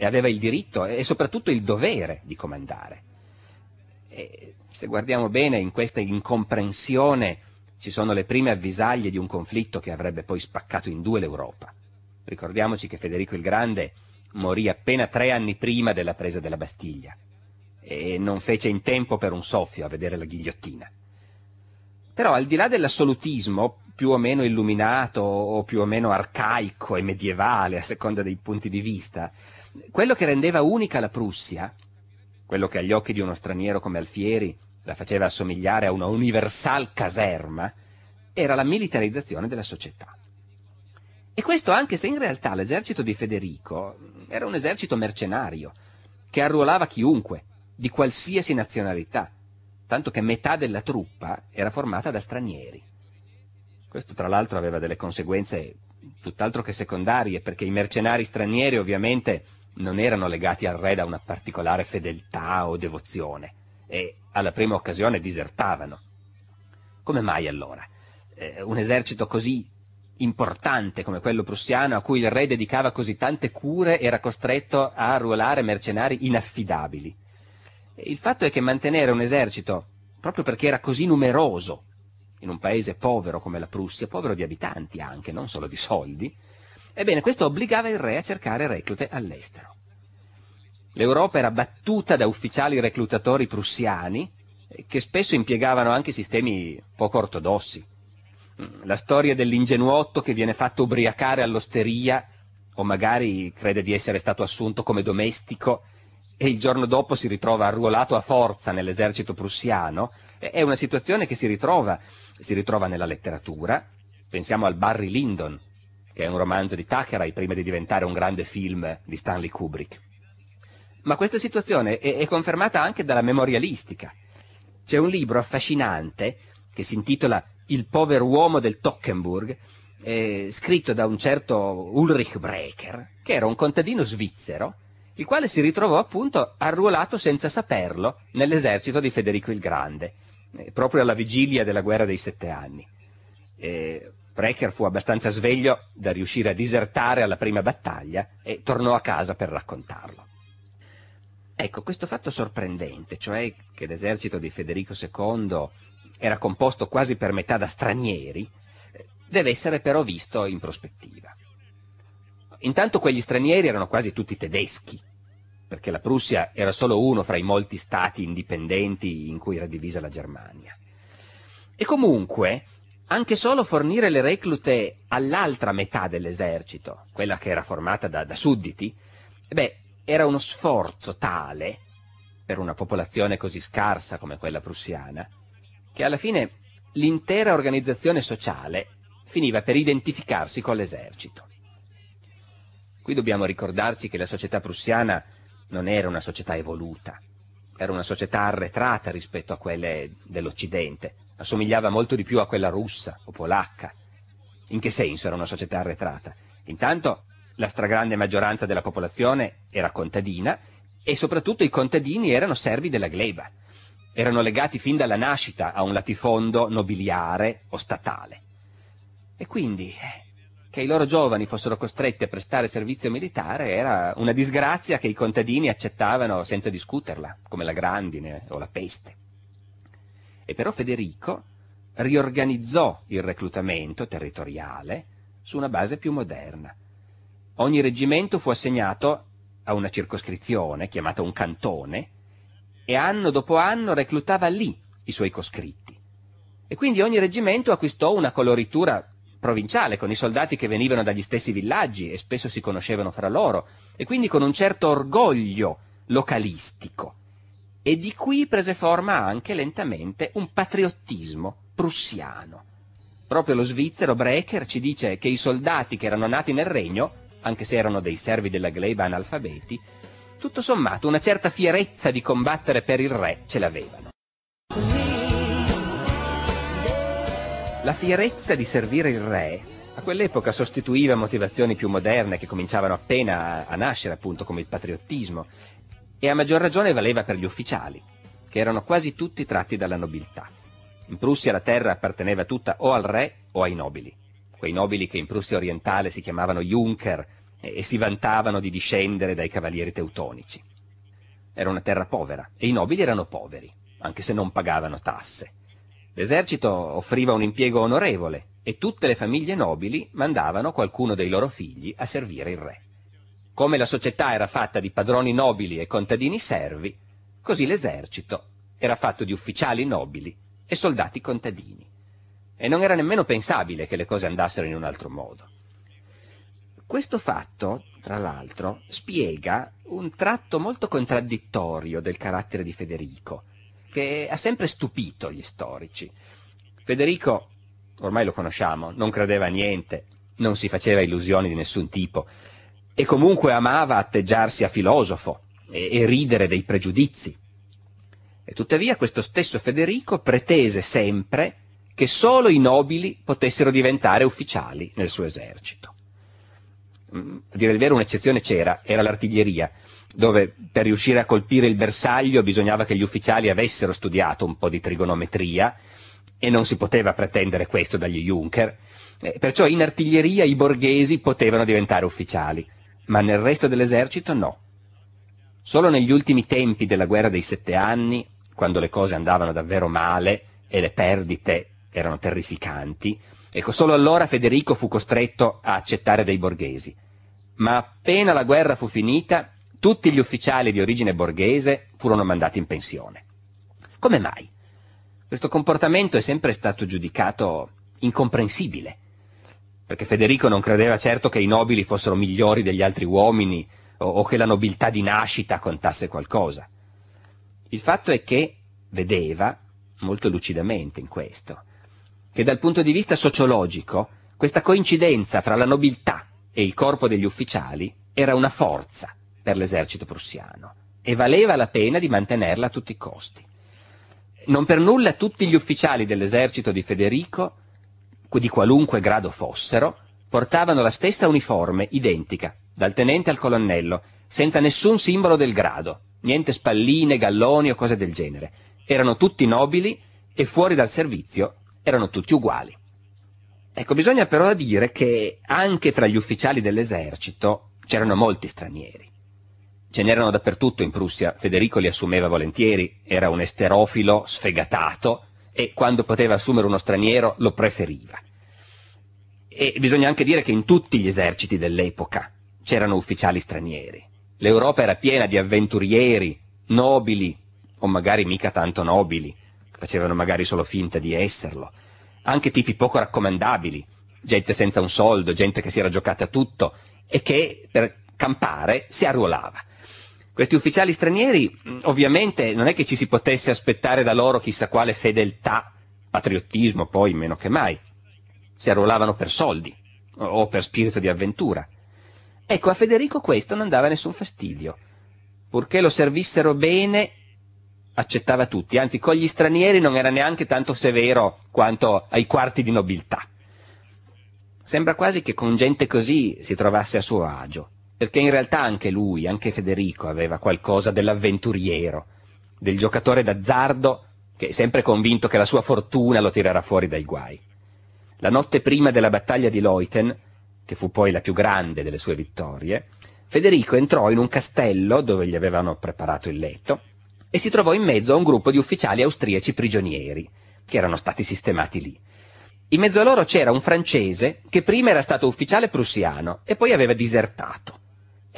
Speaker 1: e aveva il diritto e soprattutto il dovere di comandare. E se guardiamo bene in questa incomprensione ci sono le prime avvisaglie di un conflitto che avrebbe poi spaccato in due l'Europa. Ricordiamoci che Federico il Grande morì appena tre anni prima della presa della Bastiglia e non fece in tempo per un soffio a vedere la ghigliottina. Però al di là dell'assolutismo, più o meno illuminato o più o meno arcaico e medievale a seconda dei punti di vista, quello che rendeva unica la Prussia, quello che agli occhi di uno straniero come Alfieri la faceva assomigliare a una universal caserma, era la militarizzazione della società. E questo anche se in realtà l'esercito di Federico era un esercito mercenario, che arruolava chiunque, di qualsiasi nazionalità, tanto che metà della truppa era formata da stranieri. Questo tra l'altro aveva delle conseguenze tutt'altro che secondarie, perché i mercenari stranieri ovviamente non erano legati al re da una particolare fedeltà o devozione e alla prima occasione disertavano. Come mai allora? Eh, un esercito così importante come quello prussiano a cui il re dedicava così tante cure era costretto a ruolare mercenari inaffidabili. Il fatto è che mantenere un esercito, proprio perché era così numeroso, in un paese povero come la Prussia, povero di abitanti anche, non solo di soldi, Ebbene, questo obbligava il re a cercare reclute all'estero. L'Europa era battuta da ufficiali reclutatori prussiani eh, che spesso impiegavano anche sistemi poco ortodossi. Mm, la storia dell'ingenuotto che viene fatto ubriacare all'osteria o magari crede di essere stato assunto come domestico e il giorno dopo si ritrova arruolato a forza nell'esercito prussiano, eh, è una situazione che si ritrova, si ritrova nella letteratura. Pensiamo al Barry Lyndon, che è un romanzo di Thackeray prima di diventare un grande film di Stanley Kubrick. Ma questa situazione è, è confermata anche dalla memorialistica. C'è un libro affascinante che si intitola Il povero uomo del Tockenburg, eh, scritto da un certo Ulrich Brecher, che era un contadino svizzero, il quale si ritrovò appunto arruolato senza saperlo nell'esercito di Federico il Grande, eh, proprio alla vigilia della guerra dei sette anni. Eh, Precher fu abbastanza sveglio da riuscire a disertare alla prima battaglia e tornò a casa per raccontarlo. Ecco, questo fatto sorprendente, cioè che l'esercito di Federico II era composto quasi per metà da stranieri, deve essere però visto in prospettiva. Intanto quegli stranieri erano quasi tutti tedeschi, perché la Prussia era solo uno fra i molti stati indipendenti in cui era divisa la Germania. E comunque anche solo fornire le reclute all'altra metà dell'esercito, quella che era formata da, da sudditi, beh, era uno sforzo tale, per una popolazione così scarsa come quella prussiana, che alla fine l'intera organizzazione sociale finiva per identificarsi con l'esercito. Qui dobbiamo ricordarci che la società prussiana non era una società evoluta, era una società arretrata rispetto a quelle dell'Occidente, assomigliava molto di più a quella russa o polacca. In che senso era una società arretrata? Intanto la stragrande maggioranza della popolazione era contadina e soprattutto i contadini erano servi della gleba. Erano legati fin dalla nascita a un latifondo nobiliare o statale. E quindi eh, che i loro giovani fossero costretti a prestare servizio militare era una disgrazia che i contadini accettavano senza discuterla, come la grandine o la peste. E però Federico riorganizzò il reclutamento territoriale su una base più moderna. Ogni reggimento fu assegnato a una circoscrizione chiamata un cantone e anno dopo anno reclutava lì i suoi coscritti. E quindi ogni reggimento acquistò una coloritura provinciale, con i soldati che venivano dagli stessi villaggi e spesso si conoscevano fra loro, e quindi con un certo orgoglio localistico e di qui prese forma anche lentamente un patriottismo prussiano. Proprio lo svizzero Brecker ci dice che i soldati che erano nati nel regno, anche se erano dei servi della gleba analfabeti, tutto sommato una certa fierezza di combattere per il re ce l'avevano. La fierezza di servire il re a quell'epoca sostituiva motivazioni più moderne che cominciavano appena a nascere, appunto, come il patriottismo, e a maggior ragione valeva per gli ufficiali, che erano quasi tutti tratti dalla nobiltà. In Prussia la terra apparteneva tutta o al re o ai nobili, quei nobili che in Prussia orientale si chiamavano Junker e si vantavano di discendere dai cavalieri teutonici. Era una terra povera e i nobili erano poveri, anche se non pagavano tasse. L'esercito offriva un impiego onorevole e tutte le famiglie nobili mandavano qualcuno dei loro figli a servire il re. Come la società era fatta di padroni nobili e contadini servi, così l'esercito era fatto di ufficiali nobili e soldati contadini. E non era nemmeno pensabile che le cose andassero in un altro modo. Questo fatto, tra l'altro, spiega un tratto molto contraddittorio del carattere di Federico, che ha sempre stupito gli storici. Federico, ormai lo conosciamo, non credeva a niente, non si faceva illusioni di nessun tipo, e comunque amava atteggiarsi a filosofo e, e ridere dei pregiudizi. E tuttavia questo stesso Federico pretese sempre che solo i nobili potessero diventare ufficiali nel suo esercito. Mm, a dire il vero un'eccezione c'era, era l'artiglieria, dove per riuscire a colpire il bersaglio bisognava che gli ufficiali avessero studiato un po' di trigonometria e non si poteva pretendere questo dagli Junker, eh, perciò in artiglieria i borghesi potevano diventare ufficiali, ma nel resto dell'esercito no. Solo negli ultimi tempi della guerra dei sette anni, quando le cose andavano davvero male e le perdite erano terrificanti, ecco, solo allora Federico fu costretto a accettare dei borghesi. Ma appena la guerra fu finita, tutti gli ufficiali di origine borghese furono mandati in pensione. Come mai? Questo comportamento è sempre stato giudicato incomprensibile perché Federico non credeva certo che i nobili fossero migliori degli altri uomini o, o che la nobiltà di nascita contasse qualcosa. Il fatto è che vedeva, molto lucidamente in questo, che dal punto di vista sociologico questa coincidenza fra la nobiltà e il corpo degli ufficiali era una forza per l'esercito prussiano e valeva la pena di mantenerla a tutti i costi. Non per nulla tutti gli ufficiali dell'esercito di Federico di qualunque grado fossero, portavano la stessa uniforme, identica, dal tenente al colonnello, senza nessun simbolo del grado, niente spalline, galloni o cose del genere. Erano tutti nobili e fuori dal servizio erano tutti uguali. Ecco, bisogna però dire che anche tra gli ufficiali dell'esercito c'erano molti stranieri. Ce n'erano dappertutto in Prussia, Federico li assumeva volentieri, era un esterofilo sfegatato, e quando poteva assumere uno straniero lo preferiva. E bisogna anche dire che in tutti gli eserciti dell'epoca c'erano ufficiali stranieri. L'Europa era piena di avventurieri, nobili, o magari mica tanto nobili, facevano magari solo finta di esserlo, anche tipi poco raccomandabili, gente senza un soldo, gente che si era giocata tutto e che per campare si arruolava. Questi ufficiali stranieri mm, ovviamente non è che ci si potesse aspettare da loro chissà quale fedeltà, patriottismo poi meno che mai, si arruolavano per soldi o per spirito di avventura. Ecco, a Federico questo non dava nessun fastidio, purché lo servissero bene accettava tutti, anzi con gli stranieri non era neanche tanto severo quanto ai quarti di nobiltà. Sembra quasi che con gente così si trovasse a suo agio perché in realtà anche lui, anche Federico, aveva qualcosa dell'avventuriero, del giocatore d'azzardo che è sempre convinto che la sua fortuna lo tirerà fuori dai guai. La notte prima della battaglia di Leuthen, che fu poi la più grande delle sue vittorie, Federico entrò in un castello dove gli avevano preparato il letto e si trovò in mezzo a un gruppo di ufficiali austriaci prigionieri, che erano stati sistemati lì. In mezzo a loro c'era un francese che prima era stato ufficiale prussiano e poi aveva disertato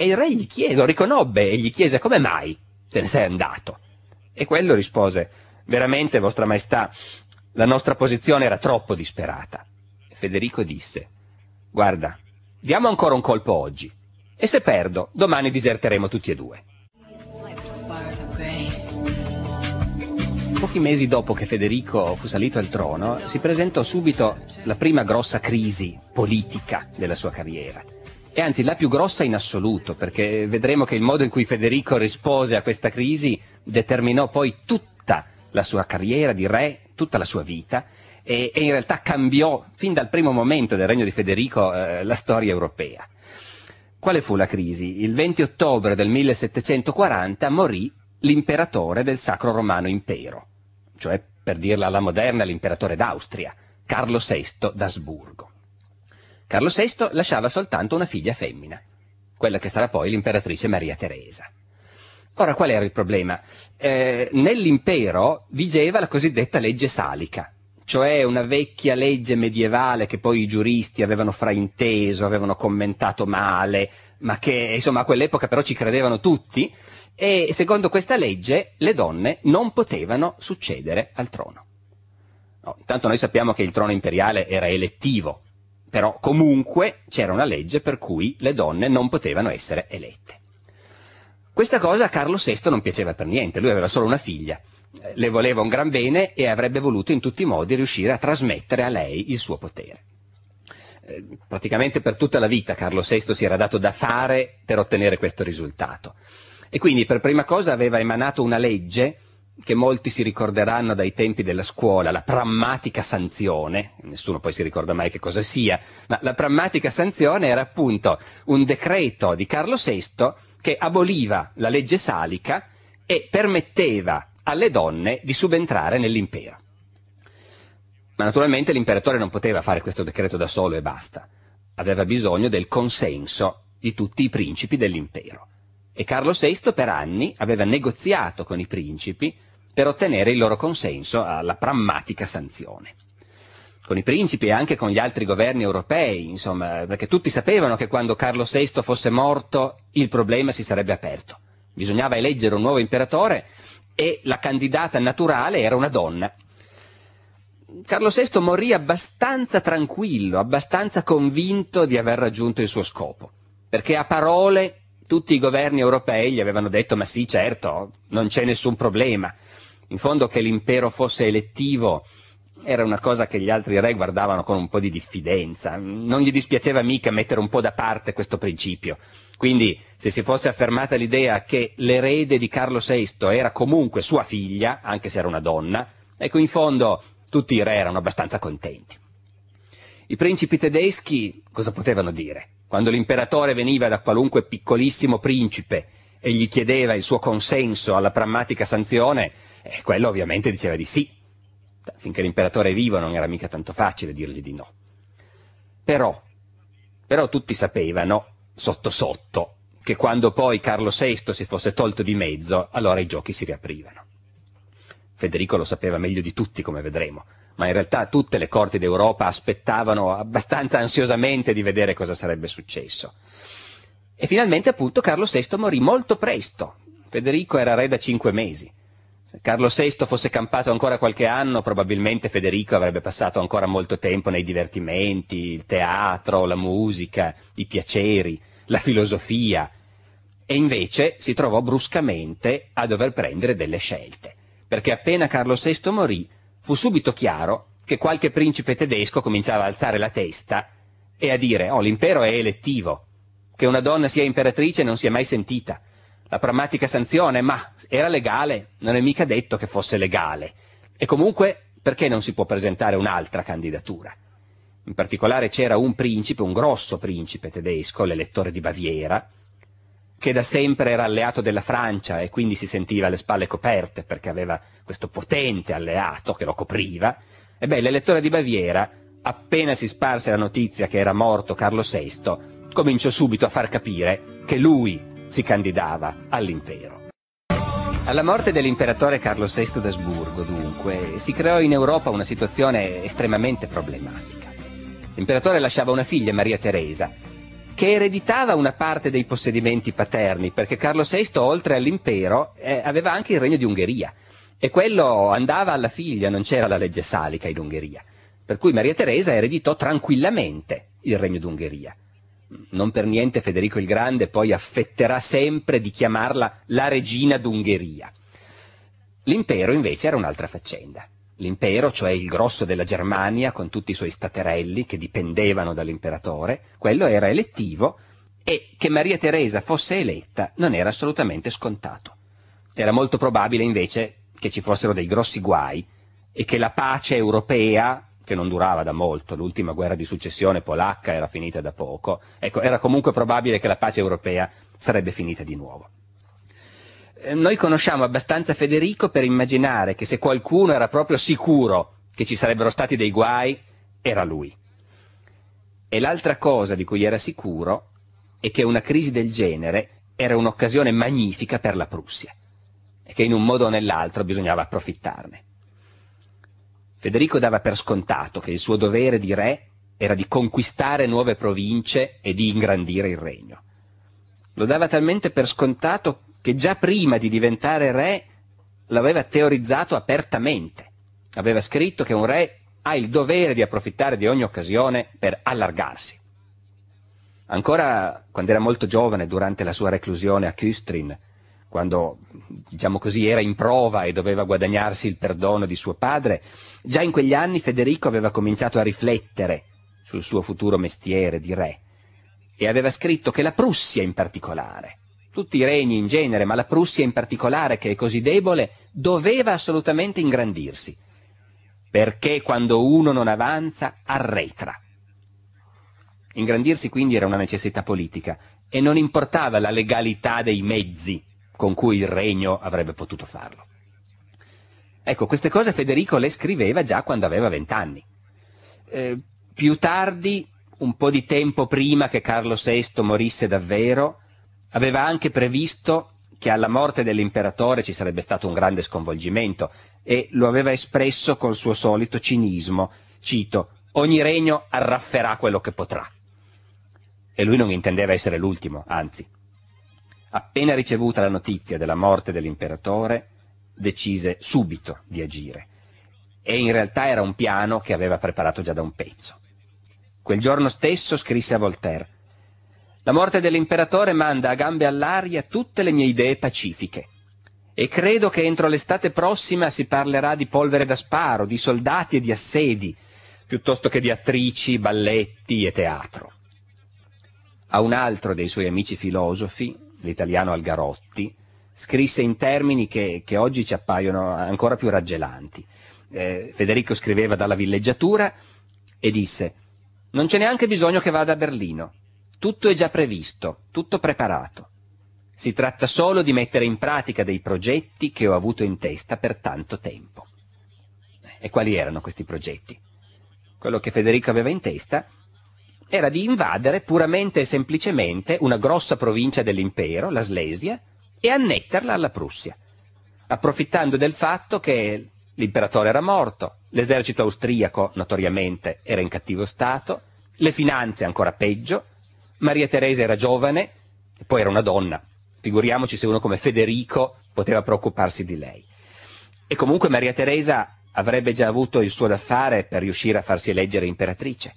Speaker 1: e il re gli chiede, lo riconobbe e gli chiese come mai te ne sei andato? E quello rispose, veramente, vostra maestà, la nostra posizione era troppo disperata. Federico disse, guarda, diamo ancora un colpo oggi e se perdo, domani diserteremo tutti e due. Pochi mesi dopo che Federico fu salito al trono, si presentò subito la prima grossa crisi politica della sua carriera e anzi la più grossa in assoluto, perché vedremo che il modo in cui Federico rispose a questa crisi determinò poi tutta la sua carriera di re, tutta la sua vita, e, e in realtà cambiò fin dal primo momento del regno di Federico eh, la storia europea. Quale fu la crisi? Il 20 ottobre del 1740 morì l'imperatore del Sacro Romano Impero, cioè per dirla alla moderna l'imperatore d'Austria, Carlo VI d'Asburgo. Carlo VI lasciava soltanto una figlia femmina, quella che sarà poi l'imperatrice Maria Teresa. Ora, qual era il problema? Eh, nell'impero vigeva la cosiddetta legge salica, cioè una vecchia legge medievale che poi i giuristi avevano frainteso, avevano commentato male, ma che insomma a quell'epoca però ci credevano tutti, e secondo questa legge le donne non potevano succedere al trono. No, intanto noi sappiamo che il trono imperiale era elettivo, però comunque c'era una legge per cui le donne non potevano essere elette. Questa cosa a Carlo VI non piaceva per niente, lui aveva solo una figlia, eh, le voleva un gran bene e avrebbe voluto in tutti i modi riuscire a trasmettere a lei il suo potere. Eh, praticamente per tutta la vita Carlo VI si era dato da fare per ottenere questo risultato. E quindi per prima cosa aveva emanato una legge che molti si ricorderanno dai tempi della scuola, la prammatica sanzione, nessuno poi si ricorda mai che cosa sia, ma la prammatica sanzione era appunto un decreto di Carlo VI che aboliva la legge salica e permetteva alle donne di subentrare nell'impero. Ma naturalmente l'imperatore non poteva fare questo decreto da solo e basta, aveva bisogno del consenso di tutti i principi dell'impero. E Carlo VI per anni aveva negoziato con i principi per ottenere il loro consenso alla prammatica sanzione con i principi e anche con gli altri governi europei, insomma, perché tutti sapevano che quando Carlo VI fosse morto il problema si sarebbe aperto. Bisognava eleggere un nuovo imperatore e la candidata naturale era una donna. Carlo VI morì abbastanza tranquillo, abbastanza convinto di aver raggiunto il suo scopo, perché a parole tutti i governi europei gli avevano detto ma sì certo, non c'è nessun problema, in fondo che l'impero fosse elettivo era una cosa che gli altri re guardavano con un po' di diffidenza, non gli dispiaceva mica mettere un po' da parte questo principio. Quindi se si fosse affermata l'idea che l'erede di Carlo VI era comunque sua figlia, anche se era una donna, ecco in fondo tutti i re erano abbastanza contenti. I principi tedeschi cosa potevano dire? Quando l'imperatore veniva da qualunque piccolissimo principe e gli chiedeva il suo consenso alla prammatica sanzione, e eh, quello ovviamente diceva di sì. Finché l'imperatore è vivo non era mica tanto facile dirgli di no. Però, però tutti sapevano, sotto sotto, che quando poi Carlo VI si fosse tolto di mezzo, allora i giochi si riaprivano. Federico lo sapeva meglio di tutti, come vedremo, ma in realtà tutte le corti d'Europa aspettavano abbastanza ansiosamente di vedere cosa sarebbe successo. E finalmente appunto Carlo VI morì molto presto. Federico era re da cinque mesi. Carlo VI fosse campato ancora qualche anno, probabilmente Federico avrebbe passato ancora molto tempo nei divertimenti, il teatro, la musica, i piaceri, la filosofia. E invece si trovò bruscamente a dover prendere delle scelte, perché appena Carlo VI morì fu subito chiaro che qualche principe tedesco cominciava a alzare la testa e a dire, oh, l'impero è elettivo, che una donna sia imperatrice non si è mai sentita, la pragmatica sanzione, ma era legale, non è mica detto che fosse legale. E comunque perché non si può presentare un'altra candidatura? In particolare c'era un principe, un grosso principe tedesco, l'elettore di Baviera, che da sempre era alleato della Francia e quindi si sentiva alle spalle coperte perché aveva questo potente alleato che lo copriva. Ebbene, l'elettore di Baviera, appena si sparse la notizia che era morto Carlo VI, cominciò subito a far capire che lui, si candidava all'impero. Alla morte dell'imperatore Carlo VI d'Asburgo, dunque, si creò in Europa una situazione estremamente problematica. L'imperatore lasciava una figlia, Maria Teresa, che ereditava una parte dei possedimenti paterni, perché Carlo VI, oltre all'impero, eh, aveva anche il regno di Ungheria, e quello andava alla figlia, non c'era la legge salica in Ungheria. Per cui Maria Teresa ereditò tranquillamente il regno d'Ungheria non per niente Federico il Grande poi affetterà sempre di chiamarla la regina d'Ungheria. L'impero invece era un'altra faccenda. L'impero, cioè il grosso della Germania, con tutti i suoi staterelli che dipendevano dall'imperatore, quello era elettivo e che Maria Teresa fosse eletta non era assolutamente scontato. Era molto probabile invece che ci fossero dei grossi guai e che la pace europea che non durava da molto, l'ultima guerra di successione polacca era finita da poco, ecco, era comunque probabile che la pace europea sarebbe finita di nuovo. Eh, noi conosciamo abbastanza Federico per immaginare che se qualcuno era proprio sicuro che ci sarebbero stati dei guai, era lui. E l'altra cosa di cui era sicuro è che una crisi del genere era un'occasione magnifica per la Prussia e che in un modo o nell'altro bisognava approfittarne. Federico dava per scontato che il suo dovere di re era di conquistare nuove province e di ingrandire il regno. Lo dava talmente per scontato che già prima di diventare re l'aveva teorizzato apertamente. Aveva scritto che un re ha il dovere di approfittare di ogni occasione per allargarsi. Ancora quando era molto giovane, durante la sua reclusione a Küstrin, quando, diciamo così, era in prova e doveva guadagnarsi il perdono di suo padre, Già in quegli anni Federico aveva cominciato a riflettere sul suo futuro mestiere di re e aveva scritto che la Prussia in particolare, tutti i regni in genere, ma la Prussia in particolare che è così debole, doveva assolutamente ingrandirsi, perché quando uno non avanza arretra. Ingrandirsi quindi era una necessità politica e non importava la legalità dei mezzi con cui il regno avrebbe potuto farlo. Ecco, queste cose Federico le scriveva già quando aveva vent'anni. Eh, più tardi, un po' di tempo prima che Carlo VI morisse davvero, aveva anche previsto che alla morte dell'imperatore ci sarebbe stato un grande sconvolgimento e lo aveva espresso col suo solito cinismo, cito, ogni regno arrafferà quello che potrà. E lui non intendeva essere l'ultimo, anzi. Appena ricevuta la notizia della morte dell'imperatore, decise subito di agire e in realtà era un piano che aveva preparato già da un pezzo. Quel giorno stesso scrisse a Voltaire La morte dell'imperatore manda a gambe all'aria tutte le mie idee pacifiche e credo che entro l'estate prossima si parlerà di polvere da sparo, di soldati e di assedi, piuttosto che di attrici, balletti e teatro. A un altro dei suoi amici filosofi, l'italiano Algarotti, scrisse in termini che, che oggi ci appaiono ancora più raggelanti. Eh, Federico scriveva dalla villeggiatura e disse Non c'è neanche bisogno che vada a Berlino. Tutto è già previsto, tutto preparato. Si tratta solo di mettere in pratica dei progetti che ho avuto in testa per tanto tempo. Eh, e quali erano questi progetti? Quello che Federico aveva in testa era di invadere puramente e semplicemente una grossa provincia dell'impero, la Slesia, e annetterla alla Prussia, approfittando del fatto che l'imperatore era morto, l'esercito austriaco notoriamente era in cattivo stato, le finanze ancora peggio, Maria Teresa era giovane e poi era una donna, figuriamoci se uno come Federico poteva preoccuparsi di lei. E comunque Maria Teresa avrebbe già avuto il suo da fare per riuscire a farsi eleggere imperatrice,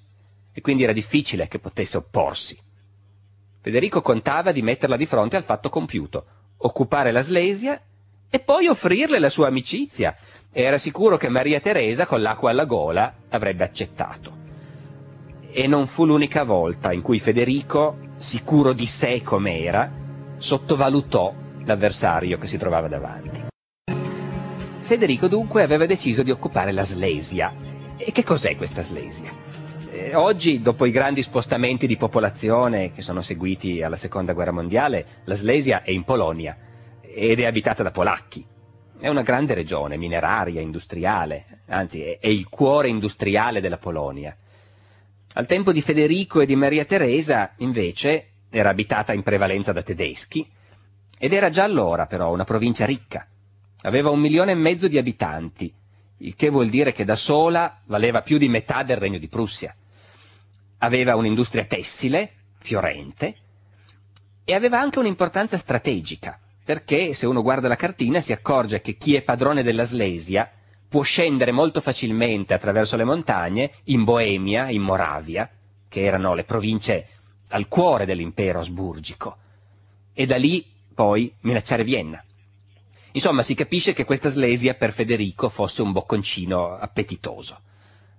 Speaker 1: e quindi era difficile che potesse opporsi. Federico contava di metterla di fronte al fatto compiuto, occupare la Slesia e poi offrirle la sua amicizia. Era sicuro che Maria Teresa, con l'acqua alla gola, avrebbe accettato. E non fu l'unica volta in cui Federico, sicuro di sé com'era, sottovalutò l'avversario che si trovava davanti. Federico dunque aveva deciso di occupare la Slesia. E che cos'è questa Slesia? Eh, oggi, dopo i grandi spostamenti di popolazione che sono seguiti alla seconda guerra mondiale, la Slesia è in Polonia ed è abitata da polacchi. È una grande regione mineraria, industriale, anzi è, è il cuore industriale della Polonia. Al tempo di Federico e di Maria Teresa, invece, era abitata in prevalenza da tedeschi ed era già allora però una provincia ricca. Aveva un milione e mezzo di abitanti, il che vuol dire che da sola valeva più di metà del regno di Prussia aveva un'industria tessile fiorente e aveva anche un'importanza strategica, perché se uno guarda la cartina si accorge che chi è padrone della Slesia può scendere molto facilmente attraverso le montagne in Boemia, in Moravia, che erano le province al cuore dell'impero asburgico, e da lì poi minacciare Vienna. Insomma, si capisce che questa Slesia per Federico fosse un bocconcino appetitoso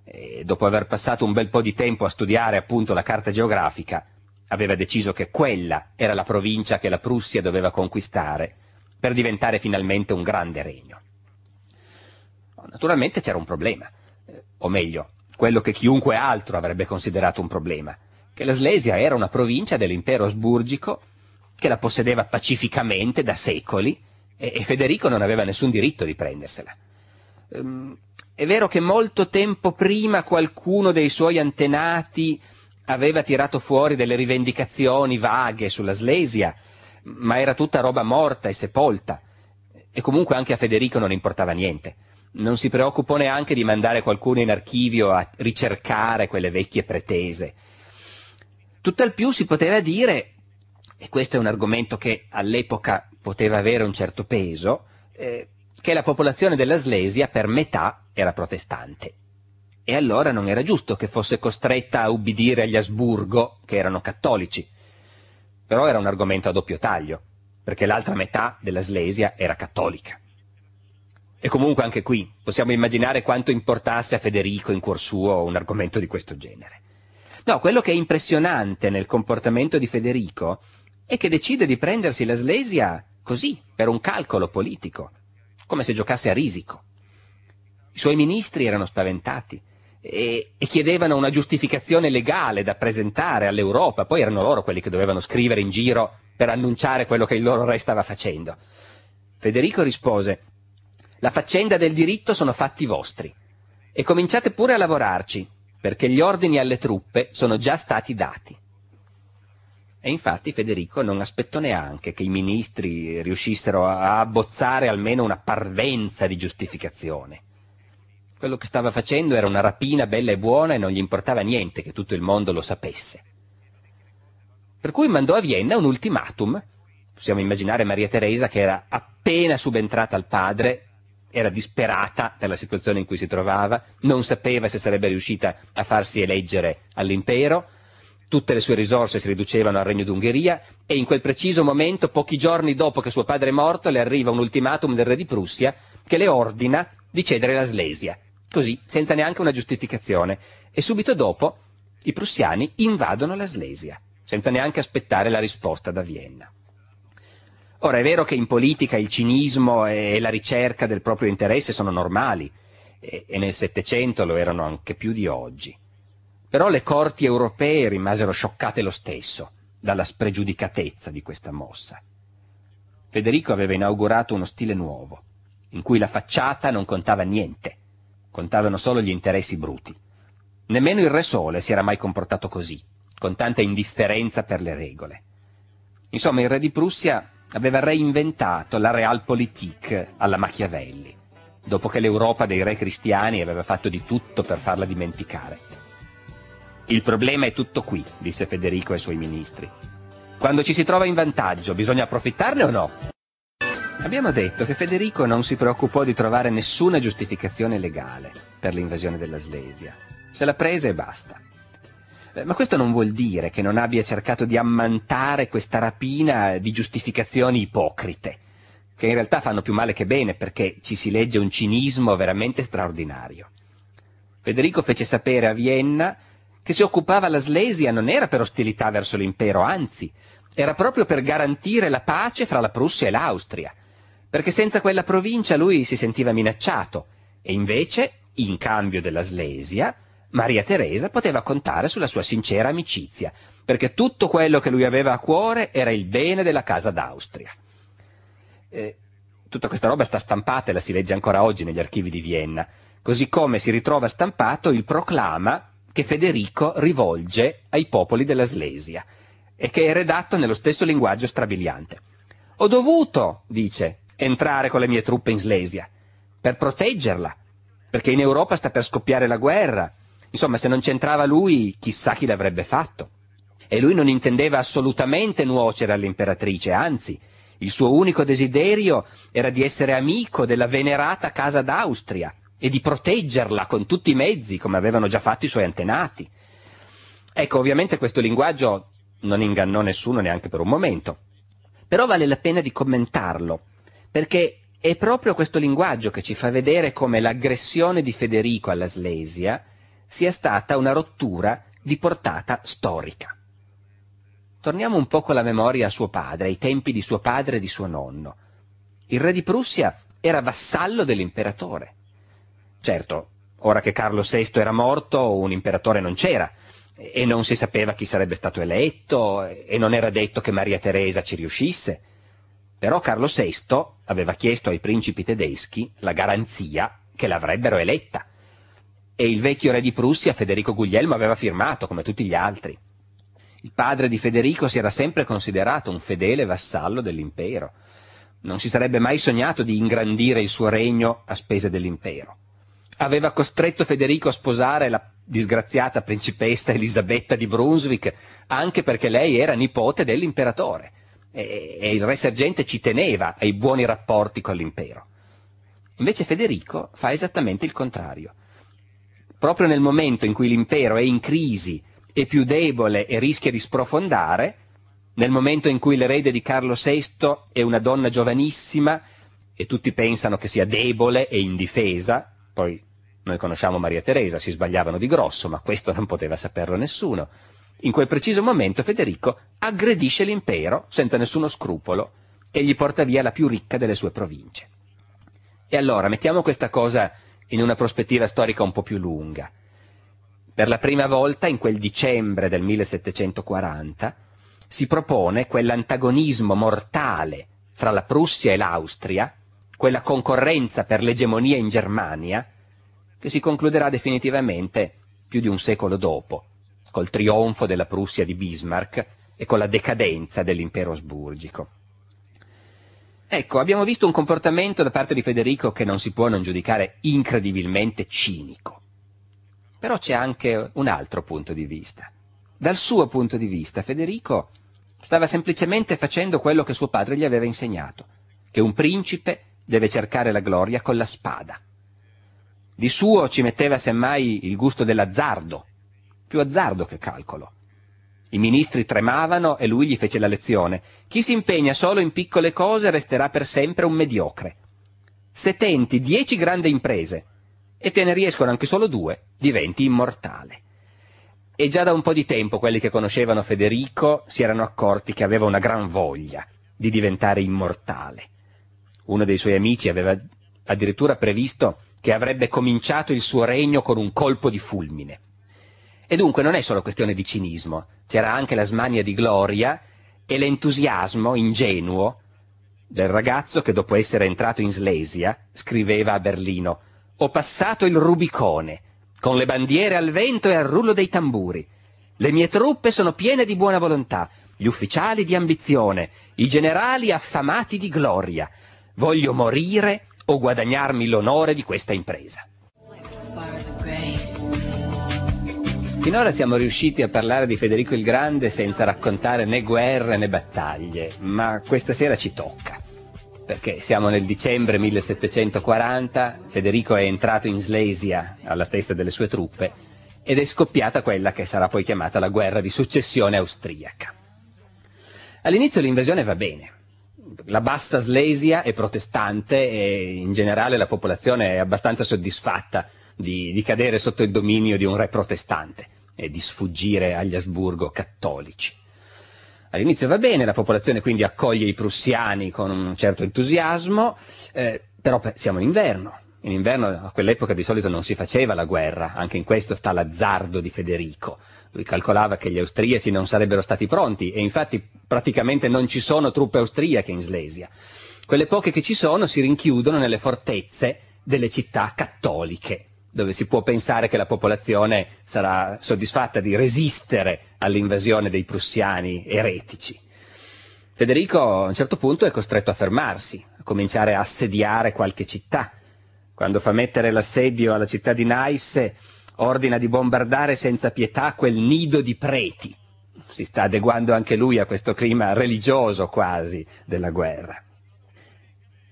Speaker 1: eh, dopo aver passato un bel po' di tempo a studiare appunto la carta geografica, aveva deciso che quella era la provincia che la Prussia doveva conquistare per diventare finalmente un grande regno. Naturalmente c'era un problema, eh, o meglio, quello che chiunque altro avrebbe considerato un problema, che la Slesia era una provincia dell'impero asburgico che la possedeva pacificamente da secoli e, e Federico non aveva nessun diritto di prendersela ehm, è vero che molto tempo prima qualcuno dei suoi antenati aveva tirato fuori delle rivendicazioni vaghe sulla Slesia, ma era tutta roba morta e sepolta. E comunque anche a Federico non importava niente. Non si preoccupò neanche di mandare qualcuno in archivio a ricercare quelle vecchie pretese. Tutt'al più si poteva dire, e questo è un argomento che all'epoca poteva avere un certo peso, eh, che la popolazione della Slesia per metà era protestante. E allora non era giusto che fosse costretta a ubbidire agli Asburgo, che erano cattolici. Però era un argomento a doppio taglio, perché l'altra metà della Slesia era cattolica. E comunque anche qui possiamo immaginare quanto importasse a Federico in cuor suo un argomento di questo genere. No, quello che è impressionante nel comportamento di Federico è che decide di prendersi la Slesia così, per un calcolo politico, come se giocasse a risico. I suoi ministri erano spaventati e, e chiedevano una giustificazione legale da presentare all'Europa, poi erano loro quelli che dovevano scrivere in giro per annunciare quello che il loro re stava facendo. Federico rispose, la faccenda del diritto sono fatti vostri e cominciate pure a lavorarci, perché gli ordini alle truppe sono già stati dati. E infatti Federico non aspettò neanche che i ministri riuscissero a abbozzare almeno una parvenza di giustificazione. Quello che stava facendo era una rapina bella e buona e non gli importava niente che tutto il mondo lo sapesse. Per cui mandò a Vienna un ultimatum. Possiamo immaginare Maria Teresa che era appena subentrata al padre, era disperata per la situazione in cui si trovava, non sapeva se sarebbe riuscita a farsi eleggere all'impero, tutte le sue risorse si riducevano al Regno d'Ungheria e in quel preciso momento, pochi giorni dopo che suo padre è morto, le arriva un ultimatum del re di Prussia che le ordina di cedere la Slesia, così, senza neanche una giustificazione. E subito dopo i prussiani invadono la Slesia, senza neanche aspettare la risposta da Vienna. Ora, è vero che in politica il cinismo e la ricerca del proprio interesse sono normali, e, nel Settecento lo erano anche più di oggi però le corti europee rimasero scioccate lo stesso dalla spregiudicatezza di questa mossa. Federico aveva inaugurato uno stile nuovo, in cui la facciata non contava niente, contavano solo gli interessi bruti. Nemmeno il Re Sole si era mai comportato così, con tanta indifferenza per le regole. Insomma, il Re di Prussia aveva reinventato la Realpolitik alla Machiavelli, dopo che l'Europa dei re cristiani aveva fatto di tutto per farla dimenticare. Il problema è tutto qui, disse Federico ai suoi ministri. Quando ci si trova in vantaggio, bisogna approfittarne o no? Abbiamo detto che Federico non si preoccupò di trovare nessuna giustificazione legale per l'invasione della Slesia. Se la prese e basta. Eh, ma questo non vuol dire che non abbia cercato di ammantare questa rapina di giustificazioni ipocrite, che in realtà fanno più male che bene perché ci si legge un cinismo veramente straordinario. Federico fece sapere a Vienna che si occupava la Slesia non era per ostilità verso l'impero, anzi, era proprio per garantire la pace fra la Prussia e l'Austria, perché senza quella provincia lui si sentiva minacciato, e invece, in cambio della Slesia, Maria Teresa poteva contare sulla sua sincera amicizia, perché tutto quello che lui aveva a cuore era il bene della casa d'Austria. E eh, tutta questa roba sta stampata e la si legge ancora oggi negli archivi di Vienna, così come si ritrova stampato il proclama che Federico rivolge ai popoli della Slesia e che è redatto nello stesso linguaggio strabiliante. Ho dovuto, dice, entrare con le mie truppe in Slesia per proteggerla, perché in Europa sta per scoppiare la guerra. Insomma, se non c'entrava lui, chissà chi l'avrebbe fatto. E lui non intendeva assolutamente nuocere all'imperatrice, anzi, il suo unico desiderio era di essere amico della venerata casa d'Austria, e di proteggerla con tutti i mezzi, come avevano già fatto i suoi antenati. Ecco, ovviamente questo linguaggio non ingannò nessuno neanche per un momento, però vale la pena di commentarlo, perché è proprio questo linguaggio che ci fa vedere come l'aggressione di Federico alla Slesia sia stata una rottura di portata storica. Torniamo un po' con la memoria a suo padre, ai tempi di suo padre e di suo nonno. Il re di Prussia era vassallo dell'imperatore. Certo, ora che Carlo VI era morto, un imperatore non c'era e non si sapeva chi sarebbe stato eletto e non era detto che Maria Teresa ci riuscisse. Però Carlo VI aveva chiesto ai principi tedeschi la garanzia che l'avrebbero eletta e il vecchio re di Prussia Federico Guglielmo aveva firmato come tutti gli altri. Il padre di Federico si era sempre considerato un fedele vassallo dell'impero. Non si sarebbe mai sognato di ingrandire il suo regno a spese dell'impero aveva costretto Federico a sposare la disgraziata principessa Elisabetta di Brunswick, anche perché lei era nipote dell'imperatore e, e il re sergente ci teneva ai buoni rapporti con l'impero. Invece Federico fa esattamente il contrario. Proprio nel momento in cui l'impero è in crisi, è più debole e rischia di sprofondare, nel momento in cui l'erede di Carlo VI è una donna giovanissima e tutti pensano che sia debole e indifesa, poi noi conosciamo Maria Teresa, si sbagliavano di grosso, ma questo non poteva saperlo nessuno. In quel preciso momento Federico aggredisce l'impero senza nessuno scrupolo e gli porta via la più ricca delle sue province. E allora mettiamo questa cosa in una prospettiva storica un po' più lunga. Per la prima volta, in quel dicembre del 1740, si propone quell'antagonismo mortale fra la Prussia e l'Austria, quella concorrenza per l'egemonia in Germania, che si concluderà definitivamente più di un secolo dopo, col trionfo della Prussia di Bismarck e con la decadenza dell'impero asburgico. Ecco, abbiamo visto un comportamento da parte di Federico che non si può non giudicare incredibilmente cinico. Però c'è anche un altro punto di vista. Dal suo punto di vista, Federico stava semplicemente facendo quello che suo padre gli aveva insegnato, che un principe deve cercare la gloria con la spada. Di suo ci metteva semmai il gusto dell'azzardo, più azzardo che calcolo. I ministri tremavano e lui gli fece la lezione. Chi si impegna solo in piccole cose resterà per sempre un mediocre. Se tenti dieci grandi imprese e te ne riescono anche solo due, diventi immortale. E già da un po' di tempo quelli che conoscevano Federico si erano accorti che aveva una gran voglia di diventare immortale. Uno dei suoi amici aveva addirittura previsto che avrebbe cominciato il suo regno con un colpo di fulmine. E dunque non è solo questione di cinismo, c'era anche la smania di gloria e l'entusiasmo ingenuo del ragazzo che dopo essere entrato in Slesia scriveva a Berlino «Ho passato il Rubicone, con le bandiere al vento e al rullo dei tamburi. Le mie truppe sono piene di buona volontà, gli ufficiali di ambizione, i generali affamati di gloria. Voglio morire o guadagnarmi l'onore di questa impresa. Finora siamo riusciti a parlare di Federico il Grande senza raccontare né guerre né battaglie, ma questa sera ci tocca, perché siamo nel dicembre 1740, Federico è entrato in Slesia alla testa delle sue truppe ed è scoppiata quella che sarà poi chiamata la guerra di successione austriaca. All'inizio l'invasione va bene, la bassa Slesia è protestante e in generale la popolazione è abbastanza soddisfatta di, di cadere sotto il dominio di un re protestante e di sfuggire agli Asburgo cattolici. All'inizio va bene, la popolazione quindi accoglie i prussiani con un certo entusiasmo, eh, però siamo in inverno. In inverno a quell'epoca di solito non si faceva la guerra, anche in questo sta l'azzardo di Federico lui calcolava che gli austriaci non sarebbero stati pronti e infatti praticamente non ci sono truppe austriache in Slesia. Quelle poche che ci sono si rinchiudono nelle fortezze delle città cattoliche, dove si può pensare che la popolazione sarà soddisfatta di resistere all'invasione dei prussiani eretici. Federico a un certo punto è costretto a fermarsi, a cominciare a assediare qualche città. Quando fa mettere l'assedio alla città di nice, ordina di bombardare senza pietà quel nido di preti. Si sta adeguando anche lui a questo clima religioso quasi della guerra.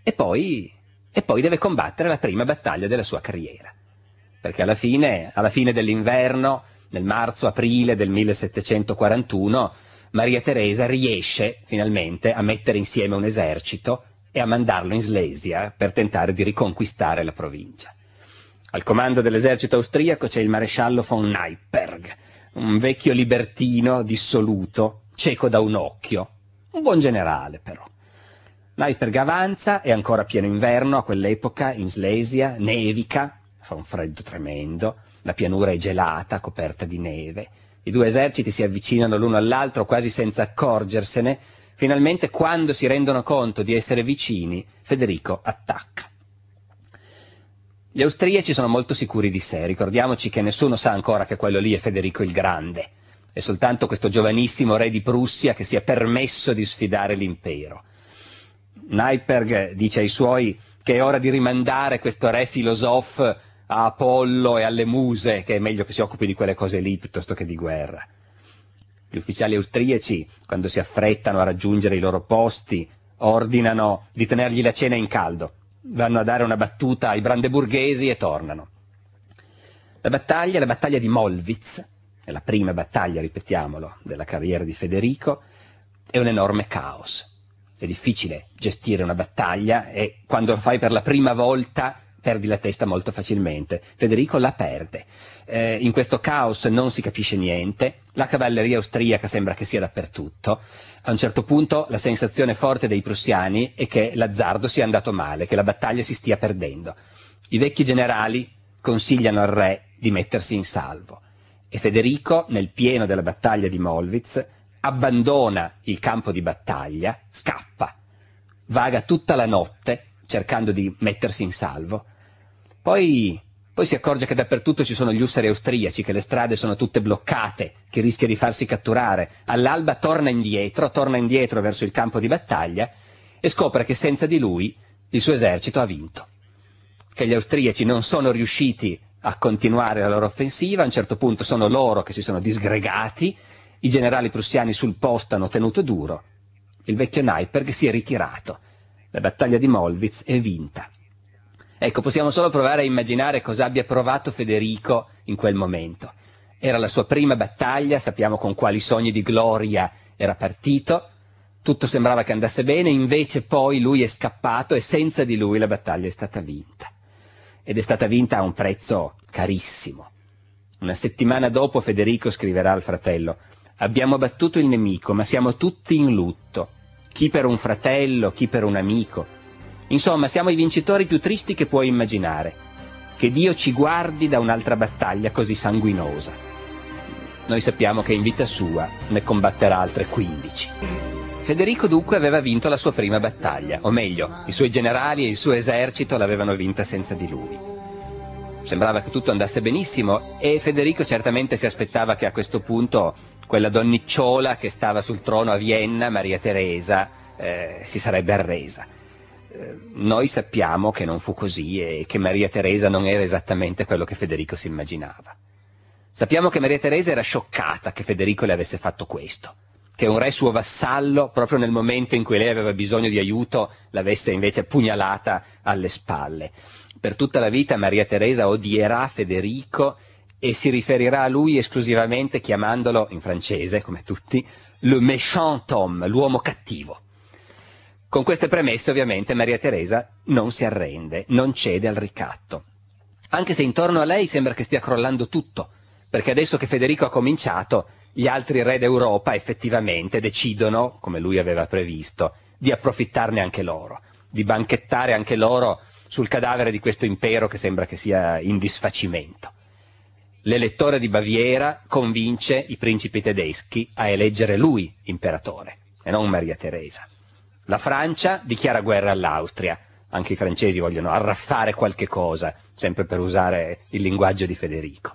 Speaker 1: E poi, e poi deve combattere la prima battaglia della sua carriera, perché alla fine, alla fine dell'inverno, nel marzo-aprile del 1741, Maria Teresa riesce finalmente a mettere insieme un esercito e a mandarlo in Slesia per tentare di riconquistare la provincia. Al comando dell'esercito austriaco c'è il maresciallo von Neipperg, un vecchio libertino dissoluto, cieco da un occhio. Un buon generale, però. Neipperg avanza, è ancora pieno inverno a quell'epoca, in Slesia, nevica, fa un freddo tremendo, la pianura è gelata, coperta di neve. I due eserciti si avvicinano l'uno all'altro quasi senza accorgersene. Finalmente, quando si rendono conto di essere vicini, Federico attacca. Gli austriaci sono molto sicuri di sé, ricordiamoci che nessuno sa ancora che quello lì è Federico il Grande, è soltanto questo giovanissimo re di Prussia che si è permesso di sfidare l'impero. Neiperg dice ai suoi che è ora di rimandare questo re filosof a Apollo e alle muse, che è meglio che si occupi di quelle cose lì piuttosto che di guerra. Gli ufficiali austriaci, quando si affrettano a raggiungere i loro posti, ordinano di tenergli la cena in caldo, vanno a dare una battuta ai brandeburghesi e tornano. La battaglia, la battaglia di Molwitz, è la prima battaglia, ripetiamolo, della carriera di Federico, è un enorme caos. È difficile gestire una battaglia e quando lo fai per la prima volta perdi la testa molto facilmente. Federico la perde eh, in questo caos non si capisce niente, la cavalleria austriaca sembra che sia dappertutto, a un certo punto la sensazione forte dei prussiani è che l'azzardo sia andato male, che la battaglia si stia perdendo. I vecchi generali consigliano al re di mettersi in salvo e Federico, nel pieno della battaglia di Molwitz, abbandona il campo di battaglia, scappa, vaga tutta la notte cercando di mettersi in salvo. Poi poi si accorge che dappertutto ci sono gli usseri austriaci, che le strade sono tutte bloccate, che rischia di farsi catturare. All'alba torna indietro, torna indietro verso il campo di battaglia e scopre che senza di lui il suo esercito ha vinto. Che gli austriaci non sono riusciti a continuare la loro offensiva, a un certo punto sono loro che si sono disgregati, i generali prussiani sul posto hanno tenuto duro, il vecchio Neipperg si è ritirato. La battaglia di Molwitz è vinta. Ecco, possiamo solo provare a immaginare cosa abbia provato Federico in quel momento. Era la sua prima battaglia, sappiamo con quali sogni di gloria era partito, tutto sembrava che andasse bene, invece poi lui è scappato e senza di lui la battaglia è stata vinta. Ed è stata vinta a un prezzo carissimo. Una settimana dopo Federico scriverà al fratello Abbiamo battuto il nemico, ma siamo tutti in lutto, chi per un fratello, chi per un amico. Insomma, siamo i vincitori più tristi che puoi immaginare. Che Dio ci guardi da un'altra battaglia così sanguinosa. Noi sappiamo che in vita sua ne combatterà altre 15. Federico dunque aveva vinto la sua prima battaglia, o meglio, i suoi generali e il suo esercito l'avevano vinta senza di lui. Sembrava che tutto andasse benissimo e Federico certamente si aspettava che a questo punto quella donnicciola che stava sul trono a Vienna, Maria Teresa, eh, si sarebbe arresa. Eh, noi sappiamo che non fu così e che Maria Teresa non era esattamente quello che Federico si immaginava. Sappiamo che Maria Teresa era scioccata che Federico le avesse fatto questo, che un re suo vassallo, proprio nel momento in cui lei aveva bisogno di aiuto, l'avesse invece pugnalata alle spalle. Per tutta la vita Maria Teresa odierà Federico e si riferirà a lui esclusivamente chiamandolo, in francese come tutti, le méchant homme, l'uomo cattivo con queste premesse ovviamente Maria Teresa non si arrende, non cede al ricatto. Anche se intorno a lei sembra che stia crollando tutto, perché adesso che Federico ha cominciato, gli altri re d'Europa effettivamente decidono, come lui aveva previsto, di approfittarne anche loro, di banchettare anche loro sul cadavere di questo impero che sembra che sia in disfacimento. L'elettore di Baviera convince i principi tedeschi a eleggere lui imperatore e non Maria Teresa. La Francia dichiara guerra all'Austria, anche i francesi vogliono arraffare qualche cosa, sempre per usare il linguaggio di Federico.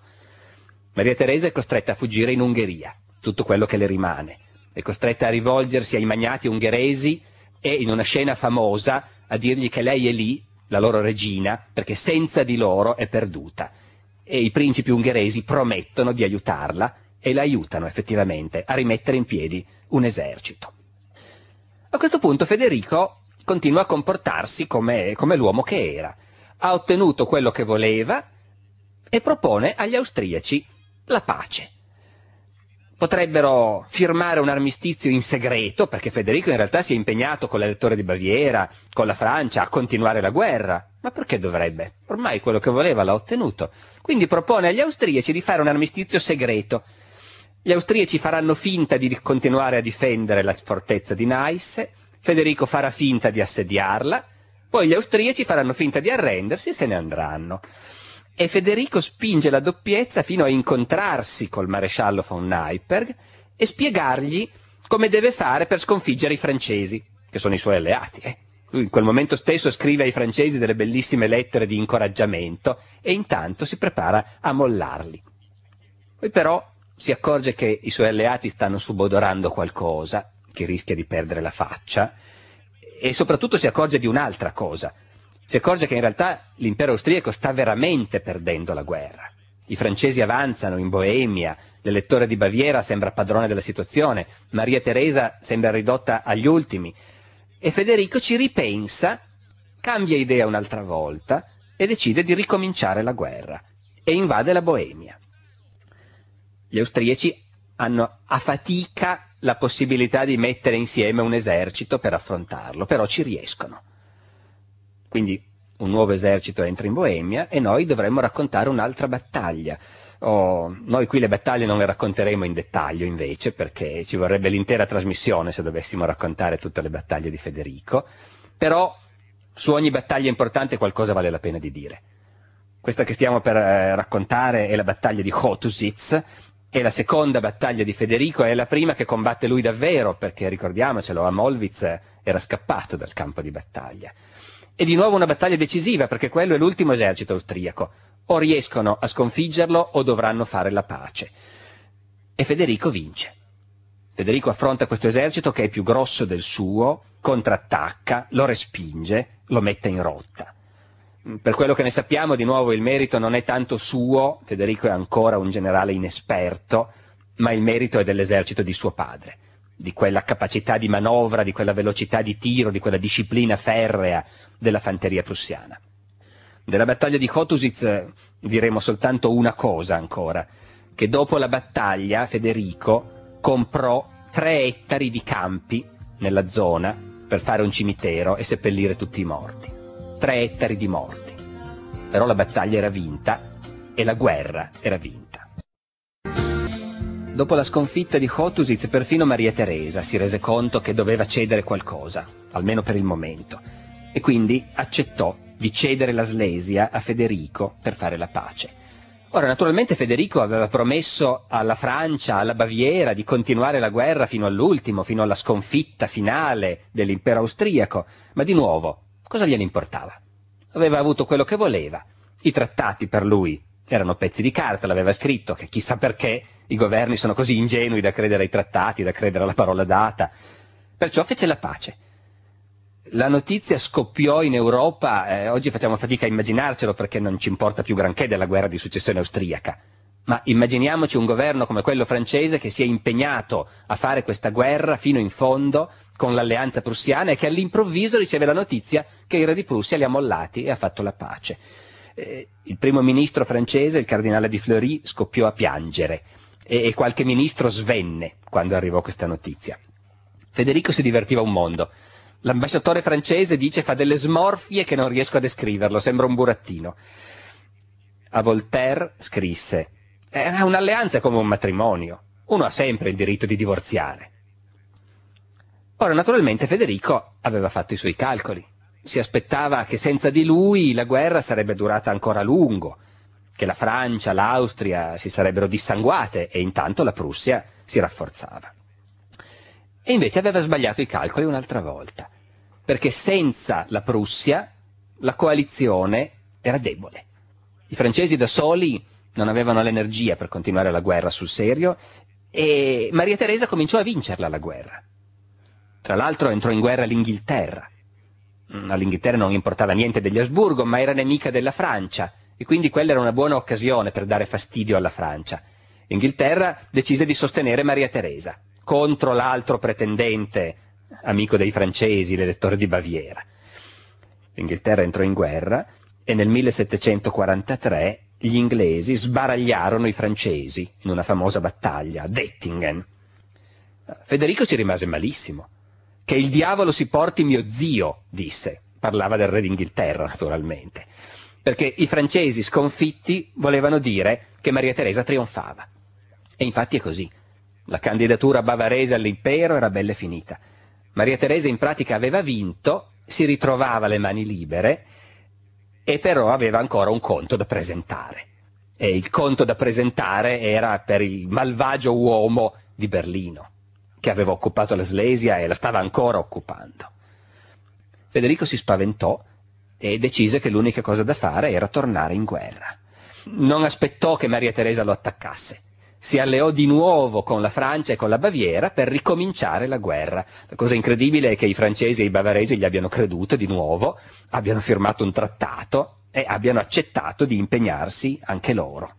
Speaker 1: Maria Teresa è costretta a fuggire in Ungheria, tutto quello che le rimane, è costretta a rivolgersi ai magnati ungheresi e in una scena famosa a dirgli che lei è lì, la loro regina, perché senza di loro è perduta. E i principi ungheresi promettono di aiutarla e la aiutano effettivamente a rimettere in piedi un esercito. A questo punto Federico continua a comportarsi come, come l'uomo che era. Ha ottenuto quello che voleva e propone agli austriaci la pace potrebbero firmare un armistizio in segreto, perché Federico in realtà si è impegnato con l'elettore di Baviera, con la Francia, a continuare la guerra. Ma perché dovrebbe? Ormai quello che voleva l'ha ottenuto. Quindi propone agli austriaci di fare un armistizio segreto, gli austriaci faranno finta di continuare a difendere la fortezza di Neisse, Federico farà finta di assediarla, poi gli austriaci faranno finta di arrendersi e se ne andranno. E Federico spinge la doppiezza fino a incontrarsi col maresciallo von Neipperg e spiegargli come deve fare per sconfiggere i francesi, che sono i suoi alleati. Eh. Lui in quel momento stesso scrive ai francesi delle bellissime lettere di incoraggiamento e intanto si prepara a mollarli. Poi però si accorge che i suoi alleati stanno subodorando qualcosa, che rischia di perdere la faccia, e soprattutto si accorge di un'altra cosa. Si accorge che in realtà l'impero austriaco sta veramente perdendo la guerra. I francesi avanzano in Boemia, l'elettore di Baviera sembra padrone della situazione, Maria Teresa sembra ridotta agli ultimi e Federico ci ripensa, cambia idea un'altra volta e decide di ricominciare la guerra e invade la Boemia gli austriaci hanno a fatica la possibilità di mettere insieme un esercito per affrontarlo, però ci riescono. Quindi un nuovo esercito entra in Boemia e noi dovremmo raccontare un'altra battaglia. Oh, noi qui le battaglie non le racconteremo in dettaglio invece perché ci vorrebbe l'intera trasmissione se dovessimo raccontare tutte le battaglie di Federico, però su ogni battaglia importante qualcosa vale la pena di dire. Questa che stiamo per eh, raccontare è la battaglia di Hotusitz, è la seconda battaglia di Federico, è la prima che combatte lui davvero, perché ricordiamocelo, a Amolvitz era scappato dal campo di battaglia. E di nuovo una battaglia decisiva, perché quello è l'ultimo esercito austriaco. O riescono a sconfiggerlo o dovranno fare la pace. E Federico vince. Federico affronta questo esercito che è più grosso del suo, contrattacca, lo respinge, lo mette in rotta per quello che ne sappiamo, di nuovo il merito non è tanto suo, Federico è ancora un generale inesperto, ma il merito è dell'esercito di suo padre, di quella capacità di manovra, di quella velocità di tiro, di quella disciplina ferrea della fanteria prussiana. Della battaglia di Kotusitz eh, diremo soltanto una cosa ancora, che dopo la battaglia Federico comprò tre ettari di campi nella zona per fare un cimitero e seppellire tutti i morti. 3 ettari di morti. Però la battaglia era vinta e la guerra era vinta. Dopo la sconfitta di Hotuzitz, perfino Maria Teresa si rese conto che doveva cedere qualcosa, almeno per il momento, e quindi accettò di cedere la Slesia a Federico per fare la pace. Ora, naturalmente Federico aveva promesso alla Francia, alla Baviera, di continuare la guerra fino all'ultimo, fino alla sconfitta finale dell'impero austriaco, ma di nuovo Cosa gliene importava? Aveva avuto quello che voleva. I trattati per lui erano pezzi di carta, l'aveva scritto, che chissà perché i governi sono così ingenui da credere ai trattati, da credere alla parola data. Perciò fece la pace. La notizia scoppiò in Europa, eh, oggi facciamo fatica a immaginarcelo perché non ci importa più granché della guerra di successione austriaca, ma immaginiamoci un governo come quello francese che si è impegnato a fare questa guerra fino in fondo con l'alleanza prussiana e che all'improvviso riceve la notizia che i re di Prussia li ha mollati e ha fatto la pace. Eh, il primo ministro francese, il cardinale di Fleury, scoppiò a piangere e, e qualche ministro svenne quando arrivò questa notizia. Federico si divertiva un mondo. L'ambasciatore francese dice fa delle smorfie che non riesco a descriverlo, sembra un burattino. A Voltaire scrisse, è un'alleanza come un matrimonio, uno ha sempre il diritto di divorziare. Ora, naturalmente Federico aveva fatto i suoi calcoli. Si aspettava che senza di lui la guerra sarebbe durata ancora a lungo, che la Francia, l'Austria si sarebbero dissanguate e intanto la Prussia si rafforzava. E invece aveva sbagliato i calcoli un'altra volta, perché senza la Prussia la coalizione era debole. I francesi da soli non avevano l'energia per continuare la guerra sul serio e Maria Teresa cominciò a vincerla la guerra. Tra l'altro entrò in guerra l'Inghilterra. Mm, All'Inghilterra non importava niente degli Asburgo, ma era nemica della Francia, e quindi quella era una buona occasione per dare fastidio alla Francia. L'Inghilterra decise di sostenere Maria Teresa contro l'altro pretendente, amico dei francesi, l'elettore di Baviera. L'Inghilterra entrò in guerra e nel 1743 gli inglesi sbaragliarono i francesi in una famosa battaglia a Dettingen. Federico ci rimase malissimo. Che il diavolo si porti mio zio, disse. Parlava del re d'Inghilterra, naturalmente. Perché i francesi sconfitti volevano dire che Maria Teresa trionfava. E infatti è così. La candidatura bavarese all'impero era bella finita. Maria Teresa in pratica aveva vinto, si ritrovava le mani libere e però aveva ancora un conto da presentare. E il conto da presentare era per il malvagio uomo di Berlino che aveva occupato la Slesia e la stava ancora occupando. Federico si spaventò e decise che l'unica cosa da fare era tornare in guerra. Non aspettò che Maria Teresa lo attaccasse. Si alleò di nuovo con la Francia e con la Baviera per ricominciare la guerra. La cosa incredibile è che i francesi e i bavaresi gli abbiano creduto di nuovo, abbiano firmato un trattato e abbiano accettato di impegnarsi anche loro.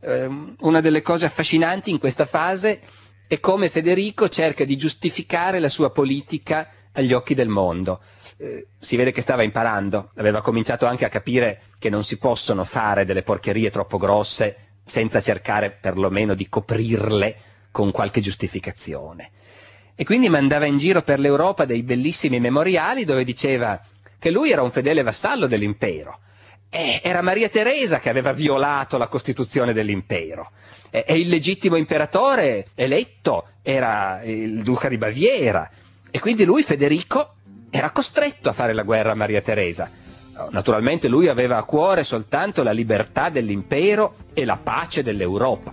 Speaker 1: Eh, una delle cose affascinanti in questa fase e come Federico cerca di giustificare la sua politica agli occhi del mondo. Eh, si vede che stava imparando, aveva cominciato anche a capire che non si possono fare delle porcherie troppo grosse senza cercare perlomeno di coprirle con qualche giustificazione. E quindi mandava in giro per l'Europa dei bellissimi memoriali dove diceva che lui era un fedele vassallo dell'impero. Eh, era Maria Teresa che aveva violato la Costituzione dell'impero è il legittimo imperatore eletto, era il duca di Baviera e quindi lui Federico era costretto a fare la guerra a Maria Teresa. Naturalmente lui aveva a cuore soltanto la libertà dell'impero e la pace dell'Europa.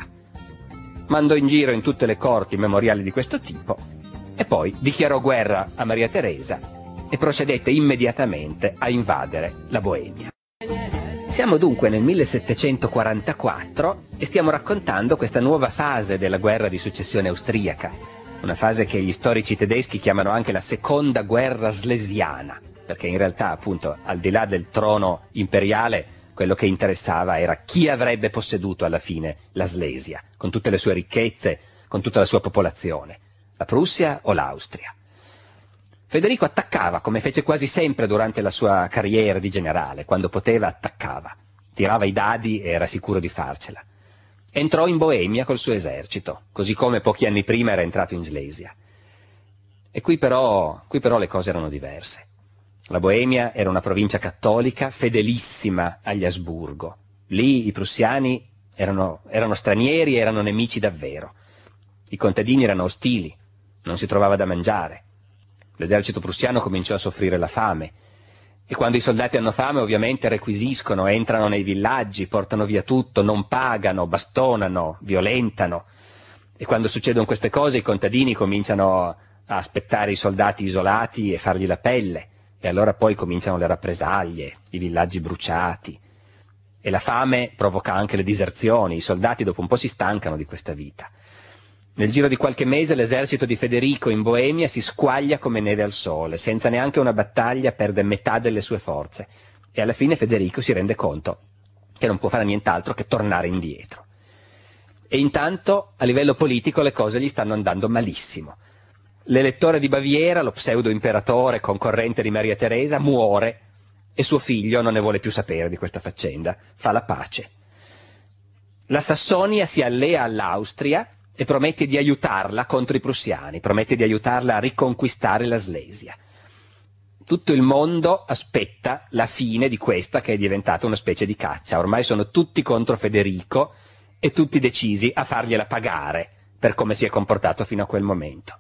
Speaker 1: Mandò in giro in tutte le corti memoriali di questo tipo e poi dichiarò guerra a Maria Teresa e procedette immediatamente a invadere la Boemia. Siamo dunque nel 1744 e stiamo raccontando questa nuova fase della guerra di successione austriaca, una fase che gli storici tedeschi chiamano anche la seconda guerra slesiana, perché in realtà appunto al di là del trono imperiale quello che interessava era chi avrebbe posseduto alla fine la Slesia, con tutte le sue ricchezze, con tutta la sua popolazione, la Prussia o l'Austria. Federico attaccava, come fece quasi sempre durante la sua carriera di generale, quando poteva attaccava, tirava i dadi e era sicuro di farcela. Entrò in Boemia col suo esercito, così come pochi anni prima era entrato in Slesia. E qui però, qui però le cose erano diverse. La Boemia era una provincia cattolica fedelissima agli Asburgo. Lì i prussiani erano, erano, stranieri erano nemici davvero. I contadini erano ostili, non si trovava da mangiare. L'esercito prussiano cominciò a soffrire la fame e quando i soldati hanno fame ovviamente requisiscono, entrano nei villaggi, portano via tutto, non pagano, bastonano, violentano. E quando succedono queste cose i contadini cominciano a aspettare i soldati isolati e fargli la pelle e allora poi cominciano le rappresaglie, i villaggi bruciati. E la fame provoca anche le diserzioni, i soldati dopo un po' si stancano di questa vita. Nel giro di qualche mese l'esercito di Federico in Boemia si squaglia come neve al sole, senza neanche una battaglia perde metà delle sue forze e alla fine Federico si rende conto che non può fare nient'altro che tornare indietro. E intanto a livello politico le cose gli stanno andando malissimo. L'elettore di Baviera, lo pseudo imperatore concorrente di Maria Teresa, muore e suo figlio non ne vuole più sapere di questa faccenda, fa la pace. La Sassonia si allea all'Austria e promette di aiutarla contro i prussiani, promette di aiutarla a riconquistare la Slesia. Tutto il mondo aspetta la fine di questa che è diventata una specie di caccia. Ormai sono tutti contro Federico e tutti decisi a fargliela pagare per come si è comportato fino a quel momento.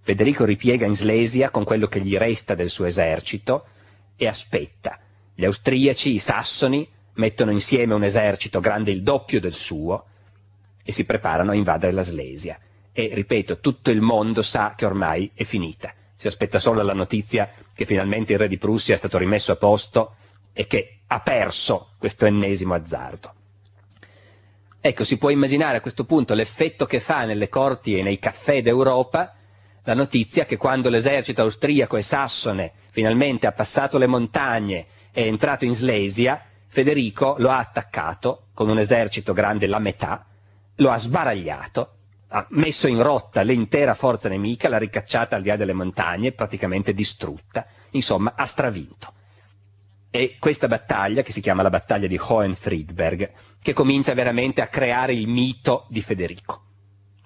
Speaker 1: Federico ripiega in Slesia con quello che gli resta del suo esercito e aspetta. Gli austriaci, i sassoni, mettono insieme un esercito grande il doppio del suo e si preparano a invadere la Slesia. E, ripeto, tutto il mondo sa che ormai è finita. Si aspetta solo la notizia che finalmente il re di Prussia è stato rimesso a posto e che ha perso questo ennesimo azzardo. Ecco, si può immaginare a questo punto l'effetto che fa nelle corti e nei caffè d'Europa la notizia che quando l'esercito austriaco e sassone finalmente ha passato le montagne e è entrato in Slesia, Federico lo ha attaccato con un esercito grande la metà lo ha sbaragliato, ha messo in rotta l'intera forza nemica, l'ha ricacciata al di là delle montagne, praticamente distrutta, insomma ha stravinto. E questa battaglia, che si chiama la battaglia di Hohenfriedberg, che comincia veramente a creare il mito di Federico.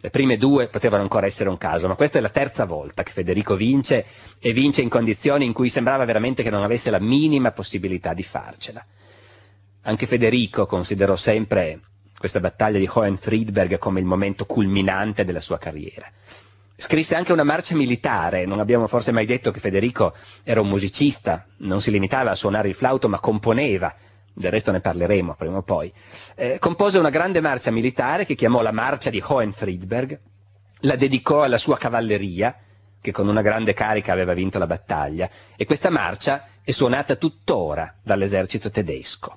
Speaker 1: Le prime due potevano ancora essere un caso, ma questa è la terza volta che Federico vince e vince in condizioni in cui sembrava veramente che non avesse la minima possibilità di farcela. Anche Federico considerò sempre questa battaglia di Hohenfriedberg come il momento culminante della sua carriera. Scrisse anche una marcia militare, non abbiamo forse mai detto che Federico era un musicista, non si limitava a suonare il flauto ma componeva, del resto ne parleremo prima o poi. Eh, compose una grande marcia militare che chiamò la marcia di Hohenfriedberg, la dedicò alla sua cavalleria, che con una grande carica aveva vinto la battaglia, e questa marcia è suonata tuttora dall'esercito tedesco.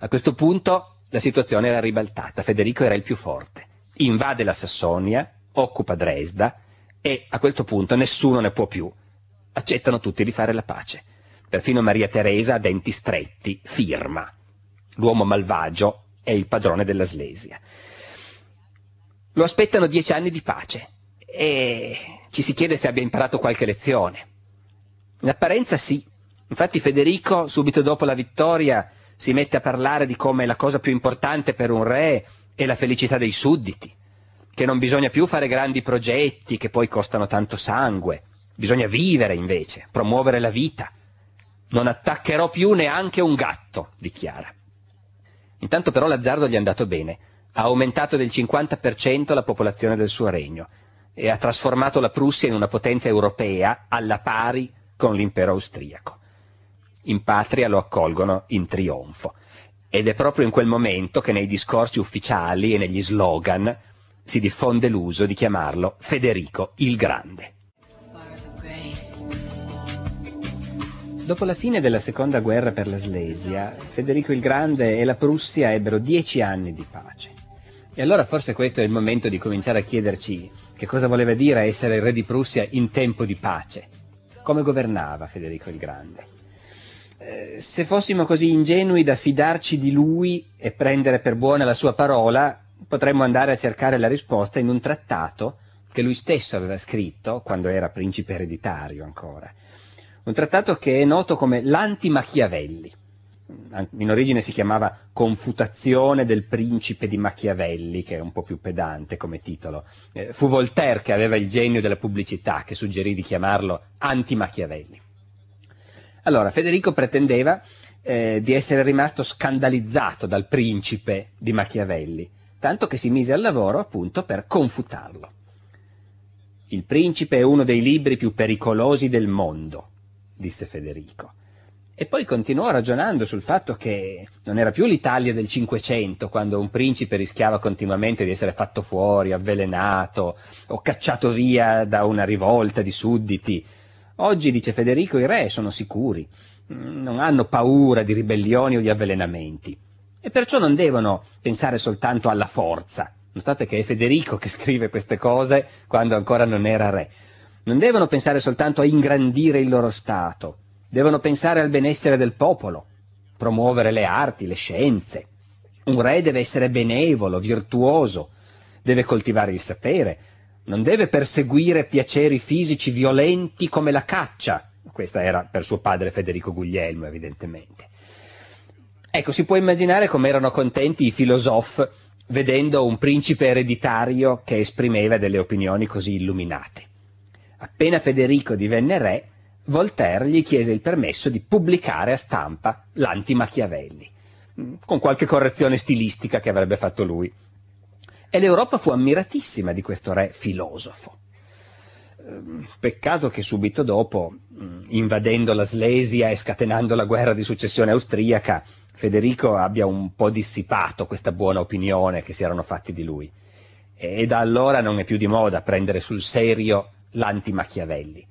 Speaker 1: A questo punto la situazione era ribaltata, Federico era il più forte, invade la Sassonia, occupa Dresda e a questo punto nessuno ne può più, accettano tutti di fare la pace. Perfino Maria Teresa, a denti stretti, firma. L'uomo malvagio è il padrone della Slesia. Lo aspettano dieci anni di pace e ci si chiede se abbia imparato qualche lezione. In apparenza sì. Infatti Federico, subito dopo la vittoria, si mette a parlare di come la cosa più importante per un re è la felicità dei sudditi, che non bisogna più fare grandi progetti che poi costano tanto sangue, bisogna vivere invece, promuovere la vita. Non attaccherò più neanche un gatto, dichiara. Intanto però l'azzardo gli è andato bene, ha aumentato del 50% la popolazione del suo regno e ha trasformato la Prussia in una potenza europea alla pari con l'impero austriaco in patria lo accolgono in trionfo. Ed è proprio in quel momento che nei discorsi ufficiali e negli slogan si diffonde l'uso di chiamarlo Federico il Grande. Dopo la fine della seconda guerra per la Slesia, Federico il Grande e la Prussia ebbero dieci anni di pace. E allora forse questo è il momento di cominciare a chiederci che cosa voleva dire essere re di Prussia in tempo di pace. Come governava Federico il Grande? Eh, se fossimo così ingenui da fidarci di lui e prendere per buona la sua parola, potremmo andare a cercare la risposta in un trattato che lui stesso aveva scritto quando era principe ereditario ancora. Un trattato che è noto come l'Anti-Machiavelli. In origine si chiamava Confutazione del principe di Machiavelli, che è un po' più pedante come titolo. Eh, fu Voltaire che aveva il genio della pubblicità, che suggerì di chiamarlo Anti-Machiavelli. Allora, Federico pretendeva eh, di essere rimasto scandalizzato dal principe di Machiavelli, tanto che si mise al lavoro appunto per confutarlo. Il principe è uno dei libri più pericolosi del mondo, disse Federico. E poi continuò ragionando sul fatto che non era più l'Italia del Cinquecento, quando un principe rischiava continuamente di essere fatto fuori, avvelenato o cacciato via da una rivolta di sudditi Oggi, dice Federico, i re sono sicuri, mm, non hanno paura di ribellioni o di avvelenamenti e perciò non devono pensare soltanto alla forza. Notate che è Federico che scrive queste cose quando ancora non era re. Non devono pensare soltanto a ingrandire il loro Stato, devono pensare al benessere del popolo, promuovere le arti, le scienze. Un re deve essere benevolo, virtuoso, deve coltivare il sapere, non deve perseguire piaceri fisici violenti come la caccia. Questa era per suo padre Federico Guglielmo, evidentemente. Ecco, si può immaginare come erano contenti i filosofi vedendo un principe ereditario che esprimeva delle opinioni così illuminate. Appena Federico divenne re, Voltaire gli chiese il permesso di pubblicare a stampa l'Anti Machiavelli, con qualche correzione stilistica che avrebbe fatto lui. E l'Europa fu ammiratissima di questo re filosofo. Ehm, peccato che subito dopo, mm, invadendo la Slesia e scatenando la guerra di successione austriaca, Federico abbia un po' dissipato questa buona opinione che si erano fatti di lui. E da allora non è più di moda prendere sul serio l'anti-Machiavelli.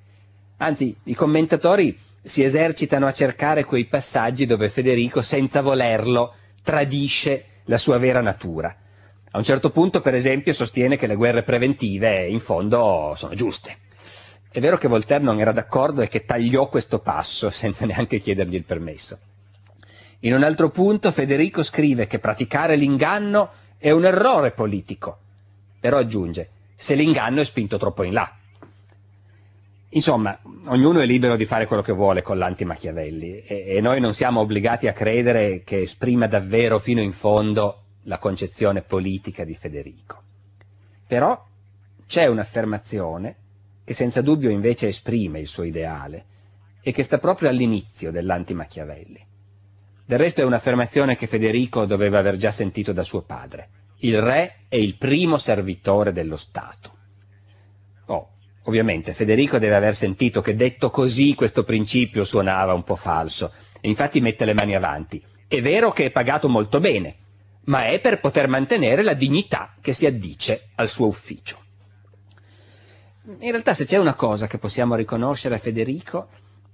Speaker 1: Anzi, i commentatori si esercitano a cercare quei passaggi dove Federico, senza volerlo, tradisce la sua vera natura a un certo punto, per esempio, sostiene che le guerre preventive in fondo sono giuste. È vero che Voltaire non era d'accordo e che tagliò questo passo senza neanche chiedergli il permesso. In un altro punto Federico scrive che praticare l'inganno è un errore politico, però aggiunge se l'inganno è spinto troppo in là. Insomma, ognuno è libero di fare quello che vuole con l'anti-Machiavelli e, e noi non siamo obbligati a credere che esprima davvero fino in fondo la concezione politica di Federico. Però c'è un'affermazione che senza dubbio invece esprime il suo ideale e che sta proprio all'inizio dell'anti-Machiavelli. Del resto è un'affermazione che Federico doveva aver già sentito da suo padre. Il re è il primo servitore dello Stato. Oh, ovviamente Federico deve aver sentito che detto così questo principio suonava un po' falso, e infatti mette le mani avanti. È vero che è pagato molto bene, ma è per poter mantenere la dignità che si addice al suo ufficio. In realtà se c'è una cosa che possiamo riconoscere a Federico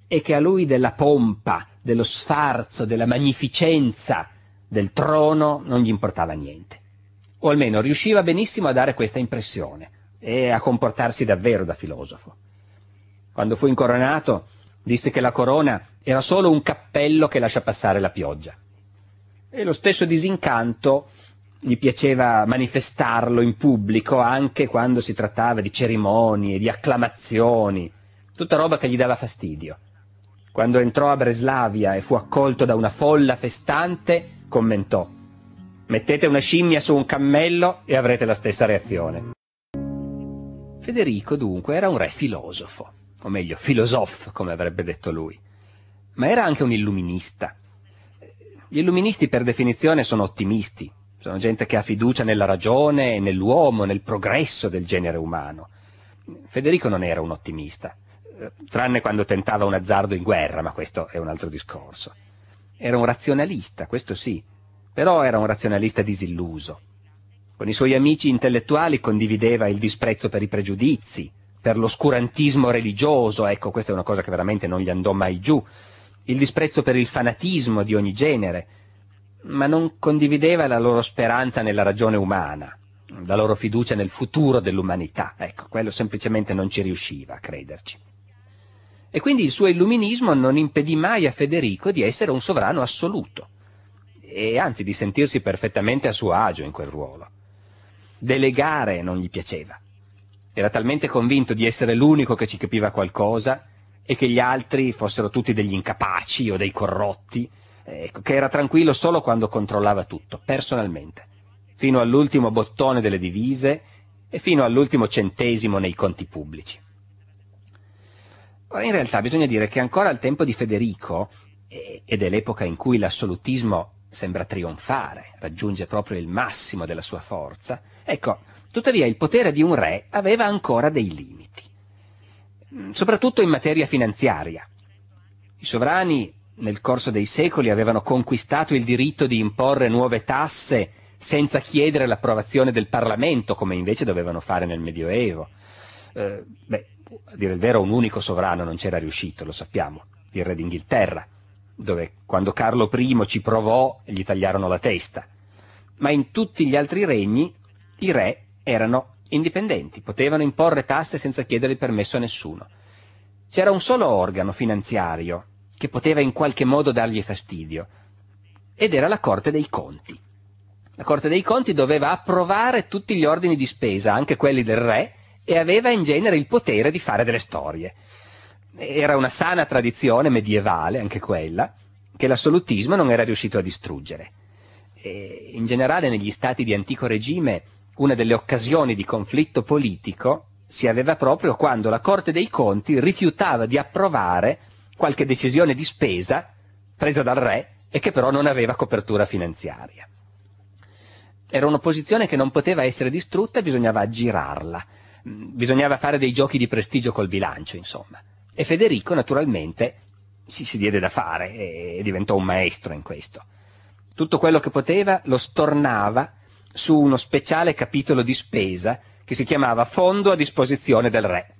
Speaker 1: è che a lui della pompa, dello sfarzo, della magnificenza del trono non gli importava niente. O almeno riusciva benissimo a dare questa impressione e a comportarsi davvero da filosofo. Quando fu incoronato disse che la corona era solo un cappello che lascia passare la pioggia e lo stesso disincanto gli piaceva manifestarlo in pubblico anche quando si trattava di cerimonie, di acclamazioni, tutta roba che gli dava fastidio. Quando entrò a Breslavia e fu accolto da una folla festante, commentò Mettete una scimmia su un cammello e avrete la stessa reazione. Federico dunque era un re filosofo, o meglio filosof come avrebbe detto lui, ma era anche un illuminista gli illuministi per definizione sono ottimisti, sono gente che ha fiducia nella ragione, nell'uomo, nel progresso del genere umano. Federico non era un ottimista, eh, tranne quando tentava un azzardo in guerra, ma questo è un altro discorso. Era un razionalista, questo sì, però era un razionalista disilluso. Con i suoi amici intellettuali condivideva il disprezzo per i pregiudizi, per l'oscurantismo religioso, ecco, questa è una cosa che veramente non gli andò mai giù, il disprezzo per il fanatismo di ogni genere, ma non condivideva la loro speranza nella ragione umana, la loro fiducia nel futuro dell'umanità. Ecco, quello semplicemente non ci riusciva a crederci. E quindi il suo illuminismo non impedì mai a Federico di essere un sovrano assoluto, e anzi di sentirsi perfettamente a suo agio in quel ruolo. Delegare non gli piaceva. Era talmente convinto di essere l'unico che ci capiva qualcosa e che gli altri fossero tutti degli incapaci o dei corrotti, eh, che era tranquillo solo quando controllava tutto, personalmente, fino all'ultimo bottone delle divise e fino all'ultimo centesimo nei conti pubblici. Ora in realtà bisogna dire che ancora al tempo di Federico, ed è l'epoca in cui l'assolutismo sembra trionfare, raggiunge proprio il massimo della sua forza, ecco, tuttavia il potere di un re aveva ancora dei limiti. Mm, soprattutto in materia finanziaria. I sovrani nel corso dei secoli avevano conquistato il diritto di imporre nuove tasse senza chiedere l'approvazione del Parlamento, come invece dovevano fare nel Medioevo. Eh, beh, a dire il vero, un unico sovrano non c'era riuscito, lo sappiamo, il re d'Inghilterra, dove quando Carlo I ci provò gli tagliarono la testa. Ma in tutti gli altri regni i re erano indipendenti, potevano imporre tasse senza chiedere il permesso a nessuno. C'era un solo organo finanziario che poteva in qualche modo dargli fastidio, ed era la Corte dei Conti. La Corte dei Conti doveva approvare tutti gli ordini di spesa, anche quelli del re, e aveva in genere il potere di fare delle storie. Era una sana tradizione medievale, anche quella, che l'assolutismo non era riuscito a distruggere. E in generale negli stati di antico regime una delle occasioni di conflitto politico si aveva proprio quando la Corte dei Conti rifiutava di approvare qualche decisione di spesa presa dal re e che però non aveva copertura finanziaria. Era un'opposizione che non poteva essere distrutta, bisognava aggirarla, mm, bisognava fare dei giochi di prestigio col bilancio, insomma. E Federico, naturalmente, si, si diede da fare e diventò un maestro in questo. Tutto quello che poteva lo stornava su uno speciale capitolo di spesa che si chiamava Fondo a disposizione del Re.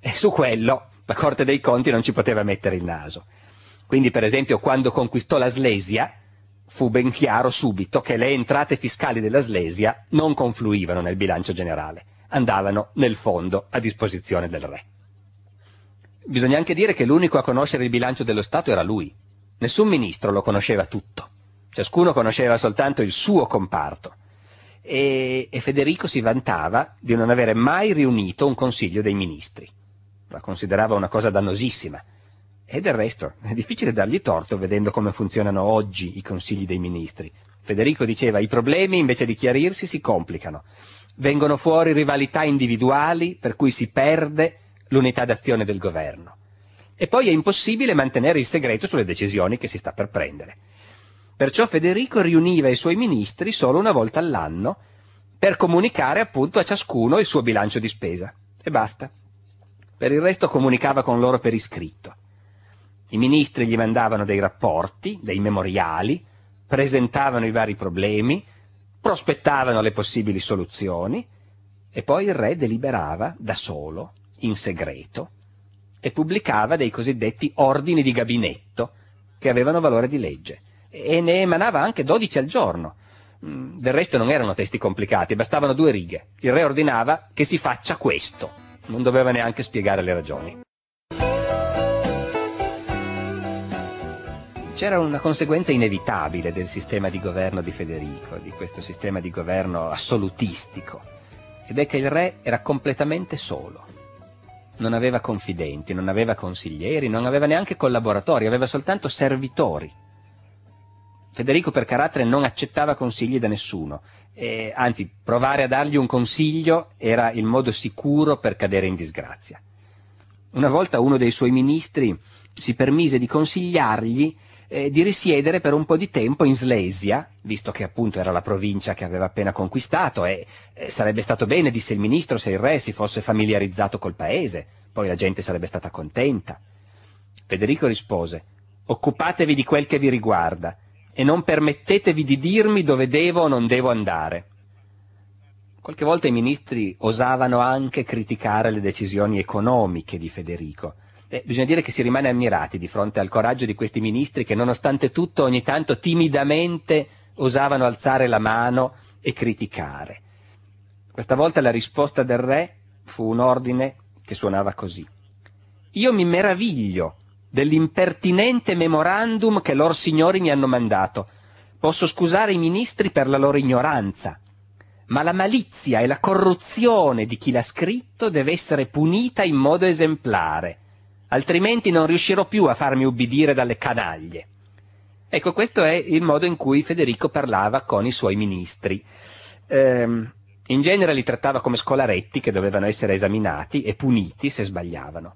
Speaker 1: E su quello la Corte dei Conti non ci poteva mettere il naso. Quindi, per esempio, quando conquistò la Slesia, fu ben chiaro subito che le entrate fiscali della Slesia non confluivano nel bilancio generale, andavano nel fondo a disposizione del re. Bisogna anche dire che l'unico a conoscere il bilancio dello Stato era lui. Nessun ministro lo conosceva tutto. Ciascuno conosceva soltanto il suo comparto e, e Federico si vantava di non avere mai riunito un consiglio dei ministri. La considerava una cosa dannosissima. E del resto è difficile dargli torto vedendo come funzionano oggi i consigli dei ministri. Federico diceva i problemi invece di chiarirsi si complicano. Vengono fuori rivalità individuali per cui si perde l'unità d'azione del governo. E poi è impossibile mantenere il segreto sulle decisioni che si sta per prendere. Perciò Federico riuniva i suoi ministri solo una volta all'anno per comunicare appunto a ciascuno il suo bilancio di spesa. E basta. Per il resto comunicava con loro per iscritto. I ministri gli mandavano dei rapporti, dei memoriali, presentavano i vari problemi, prospettavano le possibili soluzioni e poi il re deliberava da solo, in segreto, e pubblicava dei cosiddetti ordini di gabinetto che avevano valore di legge e ne emanava anche 12 al giorno. Mm, del resto non erano testi complicati, bastavano due righe. Il re ordinava che si faccia questo. Non doveva neanche spiegare le ragioni. C'era una conseguenza inevitabile del sistema di governo di Federico, di questo sistema di governo assolutistico, ed è che il re era completamente solo. Non aveva confidenti, non aveva consiglieri, non aveva neanche collaboratori, aveva soltanto servitori Federico per carattere non accettava consigli da nessuno, e, anzi provare a dargli un consiglio era il modo sicuro per cadere in disgrazia. Una volta uno dei suoi ministri si permise di consigliargli eh, di risiedere per un po' di tempo in Slesia, visto che appunto era la provincia che aveva appena conquistato e eh, sarebbe stato bene, disse il ministro, se il re si fosse familiarizzato col paese, poi la gente sarebbe stata contenta. Federico rispose, occupatevi di quel che vi riguarda, e non permettetevi di dirmi dove devo o non devo andare. Qualche volta i ministri osavano anche criticare le decisioni economiche di Federico. Eh, bisogna dire che si rimane ammirati di fronte al coraggio di questi ministri che nonostante tutto ogni tanto timidamente osavano alzare la mano e criticare. Questa volta la risposta del re fu un ordine che suonava così. Io mi meraviglio dell'impertinente memorandum che lor signori mi hanno mandato. Posso scusare i ministri per la loro ignoranza, ma la malizia e la corruzione di chi l'ha scritto deve essere punita in modo esemplare, altrimenti non riuscirò più a farmi ubbidire dalle canaglie. Ecco, questo è il modo in cui Federico parlava con i suoi ministri. Ehm, in genere li trattava come scolaretti che dovevano essere esaminati e puniti se sbagliavano.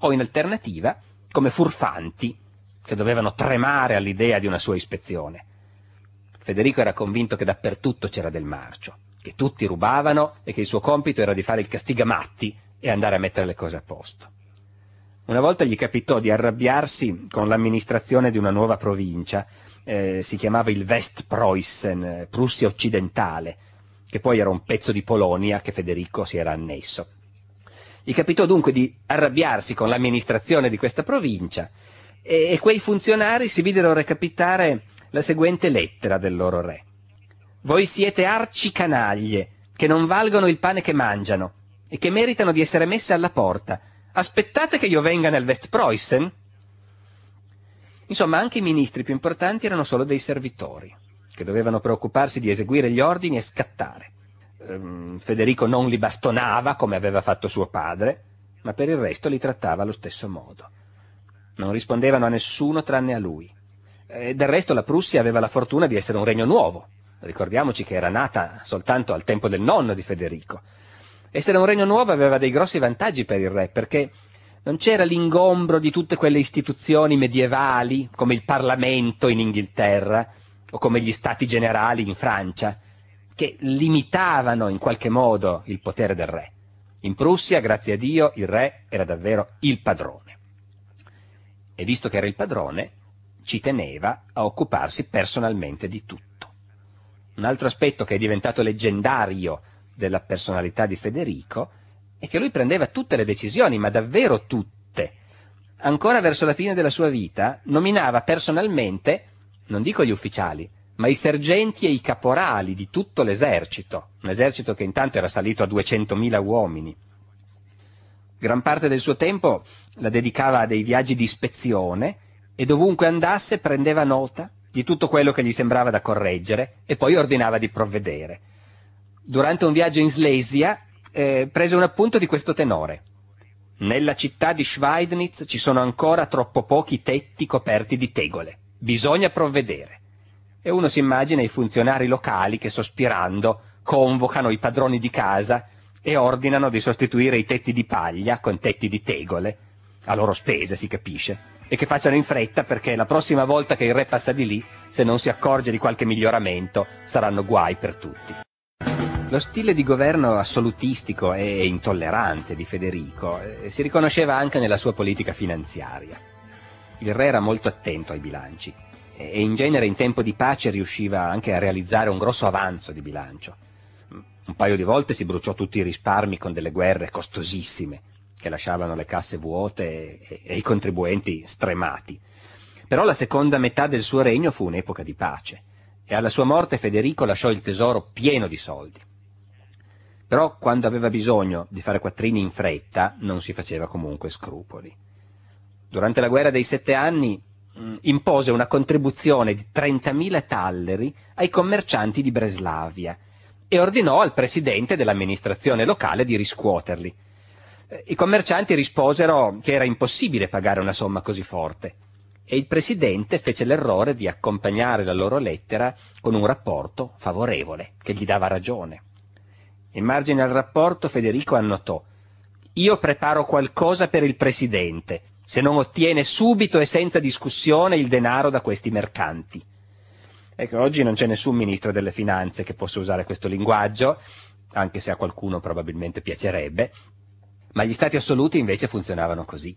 Speaker 1: O in alternativa come furfanti che dovevano tremare all'idea di una sua ispezione. Federico era convinto che dappertutto c'era del marcio, che tutti rubavano e che il suo compito era di fare il castigamatti e andare a mettere le cose a posto. Una volta gli capitò di arrabbiarsi con l'amministrazione di una nuova provincia, eh, si chiamava il Westpreußen, eh, Prussia occidentale, che poi era un pezzo di Polonia che Federico si era annesso gli capitò dunque di arrabbiarsi con l'amministrazione di questa provincia e, e quei funzionari si videro recapitare la seguente lettera del loro re. Voi siete arcicanaglie, che non valgono il pane che mangiano e che meritano di essere messe alla porta. Aspettate che io venga nel Westpreußen? Insomma, anche i ministri più importanti erano solo dei servitori, che dovevano preoccuparsi di eseguire gli ordini e scattare. Ehm, Federico non li bastonava come aveva fatto suo padre, ma per il resto li trattava allo stesso modo. Non rispondevano a nessuno tranne a lui. E del resto la Prussia aveva la fortuna di essere un regno nuovo. Ricordiamoci che era nata soltanto al tempo del nonno di Federico. Essere un regno nuovo aveva dei grossi vantaggi per il re, perché non c'era l'ingombro di tutte quelle istituzioni medievali, come il Parlamento in Inghilterra o come gli Stati Generali in Francia, che limitavano in qualche modo il potere del re. In Prussia, grazie a Dio, il re era davvero il padrone. E visto che era il padrone, ci teneva a occuparsi personalmente di tutto. Un altro aspetto che è diventato leggendario della personalità di Federico è che lui prendeva tutte le decisioni, ma davvero tutte. Ancora verso la fine della sua vita nominava personalmente, non dico gli ufficiali, ma i sergenti e i caporali di tutto l'esercito, un esercito che intanto era salito a 200.000 uomini. Gran parte del suo tempo la dedicava a dei viaggi di ispezione e dovunque andasse prendeva nota di tutto quello che gli sembrava da correggere e poi ordinava di provvedere. Durante un viaggio in Slesia eh, prese un appunto di questo tenore. Nella città di Schweidnitz ci sono ancora troppo pochi tetti coperti di tegole. Bisogna provvedere e uno si immagina i funzionari locali che sospirando convocano i padroni di casa e ordinano di sostituire i tetti di paglia con tetti di tegole, a loro spese si capisce, e che facciano in fretta perché la prossima volta che il re passa di lì, se non si accorge di qualche miglioramento, saranno guai per tutti. Lo stile di governo assolutistico e intollerante di Federico eh, si riconosceva anche nella sua politica finanziaria. Il re era molto attento ai bilanci e in genere in tempo di pace riusciva anche a realizzare un grosso avanzo di bilancio. Un paio di volte si bruciò tutti i risparmi con delle guerre costosissime che lasciavano le casse vuote e, e i contribuenti stremati. Però la seconda metà del suo regno fu un'epoca di pace e alla sua morte Federico lasciò il tesoro pieno di soldi. Però quando aveva bisogno di fare quattrini in fretta non si faceva comunque scrupoli. Durante la guerra dei sette anni Mm, impose una contribuzione di 30.000 talleri ai commercianti di Breslavia e ordinò al presidente dell'amministrazione locale di riscuoterli. Eh, I commercianti risposero che era impossibile pagare una somma così forte e il presidente fece l'errore di accompagnare la loro lettera con un rapporto favorevole che gli dava ragione. In margine al rapporto Federico annotò Io preparo qualcosa per il presidente, se non ottiene subito e senza discussione il denaro da questi mercanti. Ecco, oggi non c'è nessun ministro delle finanze che possa usare questo linguaggio, anche se a qualcuno probabilmente piacerebbe, ma gli stati assoluti invece funzionavano così.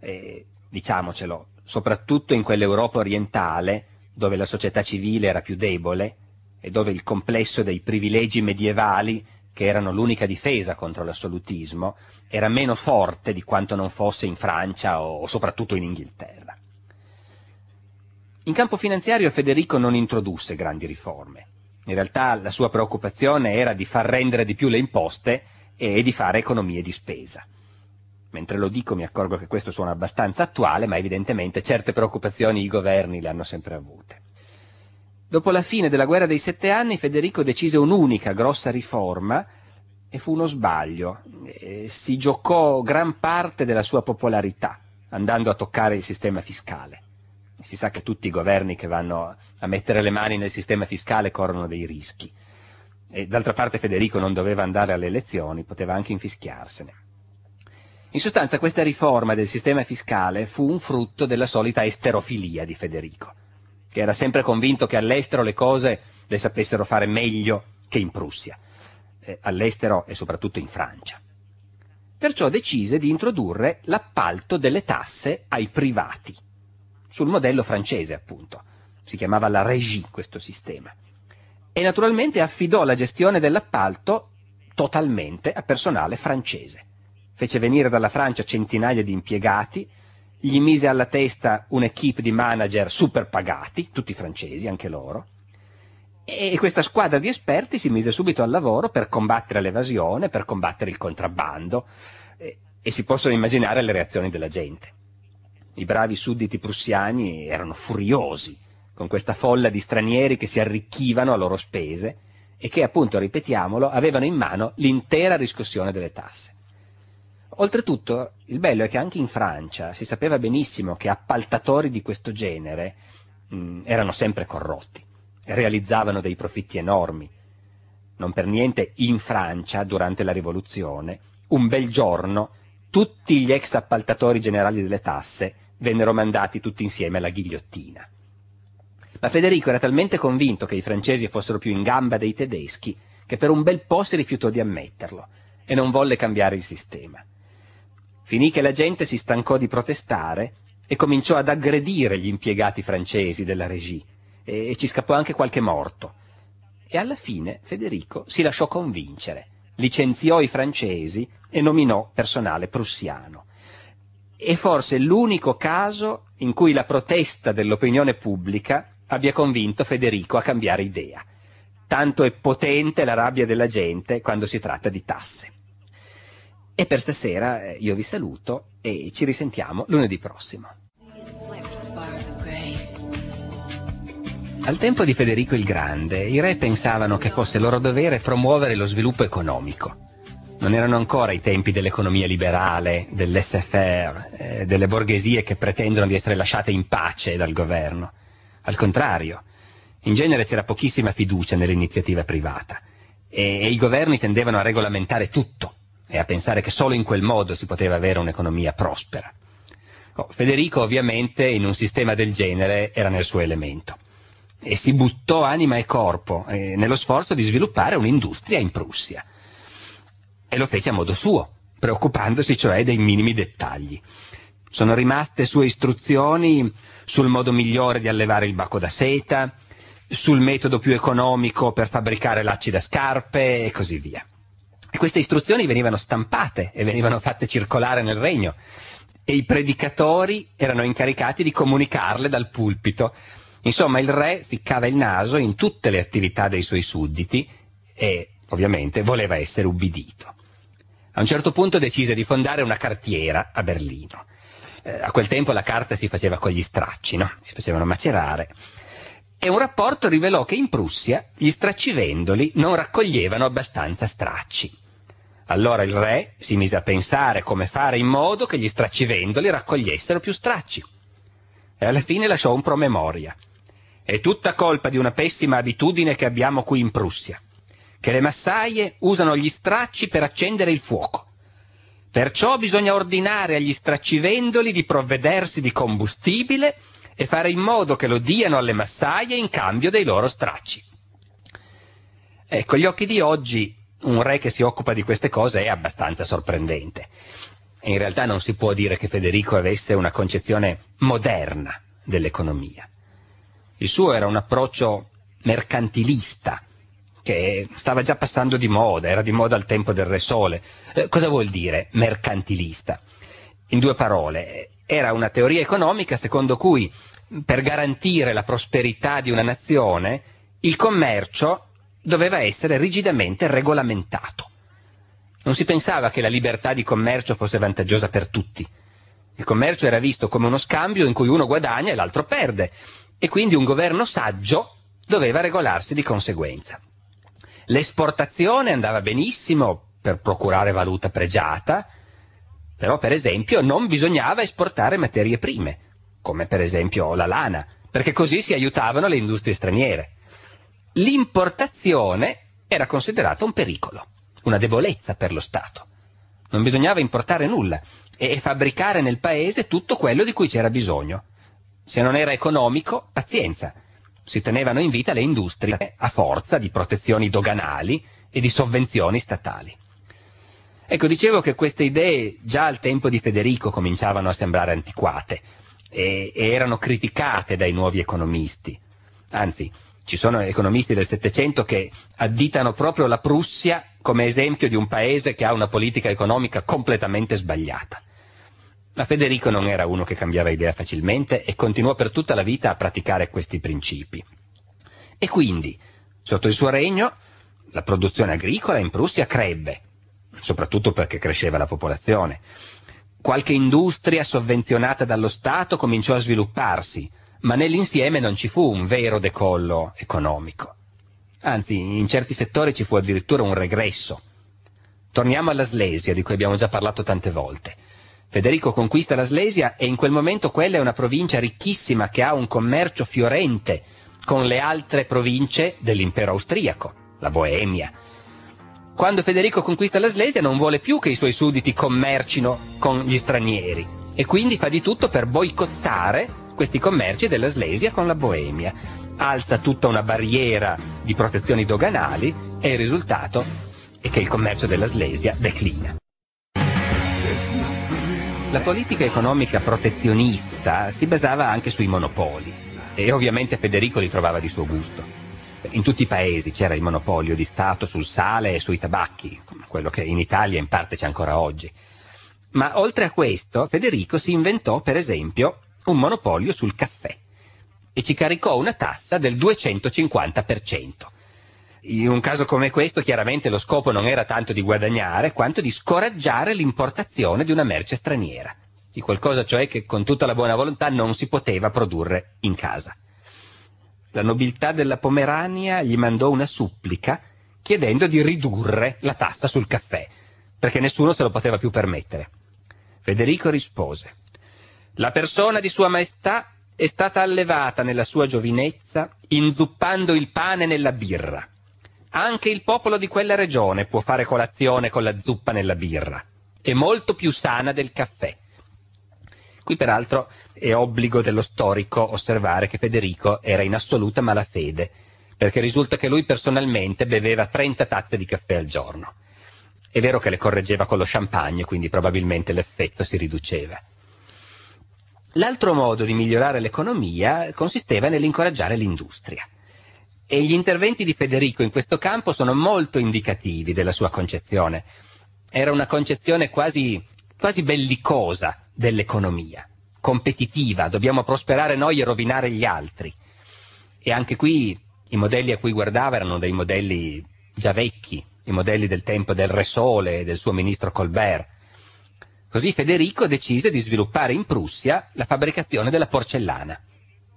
Speaker 1: E, diciamocelo, soprattutto in quell'Europa orientale, dove la società civile era più debole e dove il complesso dei privilegi medievali che erano l'unica difesa contro l'assolutismo, era meno forte di quanto non fosse in Francia o soprattutto in Inghilterra. In campo finanziario Federico non introdusse grandi riforme. In realtà la sua preoccupazione era di far rendere di più le imposte e di fare economie di spesa. Mentre lo dico mi accorgo che questo suona abbastanza attuale, ma evidentemente certe preoccupazioni i governi le hanno sempre avute. Dopo la fine della guerra dei sette anni Federico decise un'unica grossa riforma e fu uno sbaglio. si giocò gran parte della sua popolarità andando a toccare il sistema fiscale. si sa che tutti i governi che vanno a mettere le mani nel sistema fiscale corrono dei rischi. E d'altra parte Federico non doveva andare alle elezioni, poteva anche infischiarsene. In sostanza questa riforma del sistema fiscale fu un frutto della solita esterofilia di Federico che era sempre convinto che all'estero le cose le sapessero fare meglio che in Prussia, eh, all'estero e soprattutto in Francia. Perciò decise di introdurre l'appalto delle tasse ai privati, sul modello francese appunto, si chiamava la régie questo sistema, e naturalmente affidò la gestione dell'appalto totalmente a personale francese. Fece venire dalla Francia centinaia di impiegati, gli mise alla testa un'equipe di manager super pagati, tutti francesi, anche loro, e questa squadra di esperti si mise subito al lavoro per combattere l'evasione, per combattere il contrabbando e, e si possono immaginare le reazioni della gente. I bravi sudditi prussiani erano furiosi con questa folla di stranieri che si arricchivano a loro spese e che appunto, ripetiamolo, avevano in mano l'intera riscossione delle tasse. Oltretutto, il bello è che anche in Francia si sapeva benissimo che appaltatori di questo genere mh, mm, erano sempre corrotti, realizzavano dei profitti enormi. Non per niente in Francia, durante la Rivoluzione, un bel giorno tutti gli ex appaltatori generali delle tasse vennero mandati tutti insieme alla ghigliottina. Ma Federico era talmente convinto che i francesi fossero più in gamba dei tedeschi che per un bel po' si rifiutò di ammetterlo e non volle cambiare il sistema. Finì che la gente si stancò di protestare e cominciò ad aggredire gli impiegati francesi della regie e, ci scappò anche qualche morto. E alla fine Federico si lasciò convincere, licenziò i francesi e nominò personale prussiano. È forse l'unico caso in cui la protesta dell'opinione pubblica abbia convinto Federico a cambiare idea. Tanto è potente la rabbia della gente quando si tratta di tasse. E per stasera eh, io vi saluto e ci risentiamo lunedì prossimo. Al tempo di Federico il Grande, i re pensavano che fosse loro dovere promuovere lo sviluppo economico. Non erano ancora i tempi dell'economia liberale, dell'SFR, eh, delle borghesie che pretendono di essere lasciate in pace dal governo. Al contrario, in genere c'era pochissima fiducia nell'iniziativa privata e, e i governi tendevano a regolamentare tutto, e a pensare che solo in quel modo si poteva avere un'economia prospera. Oh, Federico ovviamente in un sistema del genere era nel suo elemento e si buttò anima e corpo eh, nello sforzo di sviluppare un'industria in Prussia e lo fece a modo suo, preoccupandosi cioè dei minimi dettagli. Sono rimaste sue istruzioni sul modo migliore di allevare il bacco da seta, sul metodo più economico per fabbricare lacci da scarpe e così via. E queste istruzioni venivano stampate e venivano fatte circolare nel regno e i predicatori erano incaricati di comunicarle dal pulpito. Insomma, il re ficcava il naso in tutte le attività dei suoi sudditi e ovviamente voleva essere ubbidito. A un certo punto decise di fondare una cartiera a Berlino. Eh, a quel tempo la carta si faceva con gli stracci, no? si facevano macerare. E un rapporto rivelò che in Prussia gli stracci vendoli non raccoglievano abbastanza stracci. Allora il re si mise a pensare come fare in modo che gli straccivendoli raccogliessero più stracci. E alla fine lasciò un promemoria. È tutta colpa di una pessima abitudine che abbiamo qui in Prussia, che le massaie usano gli stracci per accendere il fuoco. Perciò bisogna ordinare agli straccivendoli di provvedersi di combustibile e fare in modo che lo diano alle massaie in cambio dei loro stracci. Ecco, gli occhi di oggi un re che si occupa di queste cose è abbastanza sorprendente. in realtà non si può dire che Federico avesse una concezione moderna dell'economia. Il suo era un approccio mercantilista, che stava già passando di moda, era di moda al tempo del Re Sole. Eh, cosa vuol dire mercantilista? In due parole, era una teoria economica secondo cui per garantire la prosperità di una nazione il commercio doveva essere rigidamente regolamentato. Non si pensava che la libertà di commercio fosse vantaggiosa per tutti. Il commercio era visto come uno scambio in cui uno guadagna e l'altro perde, e quindi un governo saggio doveva regolarsi di conseguenza. L'esportazione andava benissimo per procurare valuta pregiata, però per esempio non bisognava esportare materie prime, come per esempio la lana, perché così si aiutavano le industrie straniere l'importazione era considerata un pericolo, una debolezza per lo Stato. Non bisognava importare nulla e fabbricare nel paese tutto quello di cui c'era bisogno. Se non era economico, pazienza. Si tenevano in vita le industrie a forza di protezioni doganali e di sovvenzioni statali. Ecco, dicevo che queste idee già al tempo di Federico cominciavano a sembrare antiquate e, e erano criticate dai nuovi economisti. Anzi, ci sono economisti del Settecento che additano proprio la Prussia come esempio di un paese che ha una politica economica completamente sbagliata. Ma Federico non era uno che cambiava idea facilmente e continuò per tutta la vita a praticare questi principi. E quindi, sotto il suo regno, la produzione agricola in Prussia crebbe, soprattutto perché cresceva la popolazione. Qualche industria sovvenzionata dallo Stato cominciò a svilupparsi, ma nell'insieme non ci fu un vero decollo economico. Anzi, in certi settori ci fu addirittura un regresso. Torniamo alla Slesia, di cui abbiamo già parlato tante volte. Federico conquista la Slesia e in quel momento quella è una provincia ricchissima che ha un commercio fiorente con le altre province dell'impero austriaco, la Boemia. Quando Federico conquista la Slesia non vuole più che i suoi sudditi commercino con gli stranieri e quindi fa di tutto per boicottare questi commerci della Slesia con la Boemia. Alza tutta una barriera di protezioni doganali e il risultato è che il commercio della Slesia declina. La politica economica protezionista si basava anche sui monopoli e ovviamente Federico li trovava di suo gusto. In tutti i paesi c'era il monopolio di Stato sul sale e sui tabacchi, quello che in Italia in parte c'è ancora oggi. Ma oltre a questo, Federico si inventò, per esempio, un monopolio sul caffè e ci caricò una tassa del 250%. In un caso come questo chiaramente lo scopo non era tanto di guadagnare quanto di scoraggiare l'importazione di una merce straniera, di qualcosa cioè che con tutta la buona volontà non si poteva produrre in casa. La nobiltà della Pomerania gli mandò una supplica chiedendo di ridurre la tassa sul caffè, perché nessuno se lo poteva più permettere. Federico rispose la persona di Sua Maestà è stata allevata nella sua giovinezza inzuppando il pane nella birra. Anche il popolo di quella regione può fare colazione con la zuppa nella birra. È molto più sana del caffè. Qui peraltro è obbligo dello storico osservare che Federico era in assoluta malafede, perché risulta che lui personalmente beveva 30 tazze di caffè al giorno. È vero che le correggeva con lo champagne, quindi probabilmente l'effetto si riduceva. L'altro modo di migliorare l'economia consisteva nell'incoraggiare l'industria. E gli interventi di Federico in questo campo sono molto indicativi della sua concezione. Era una concezione quasi, quasi bellicosa dell'economia, competitiva, dobbiamo prosperare noi e rovinare gli altri. E anche qui i modelli a cui guardava erano dei modelli già vecchi, i modelli del tempo del Re Sole e del suo ministro Colbert Così Federico decise di sviluppare in Prussia la fabbricazione della porcellana,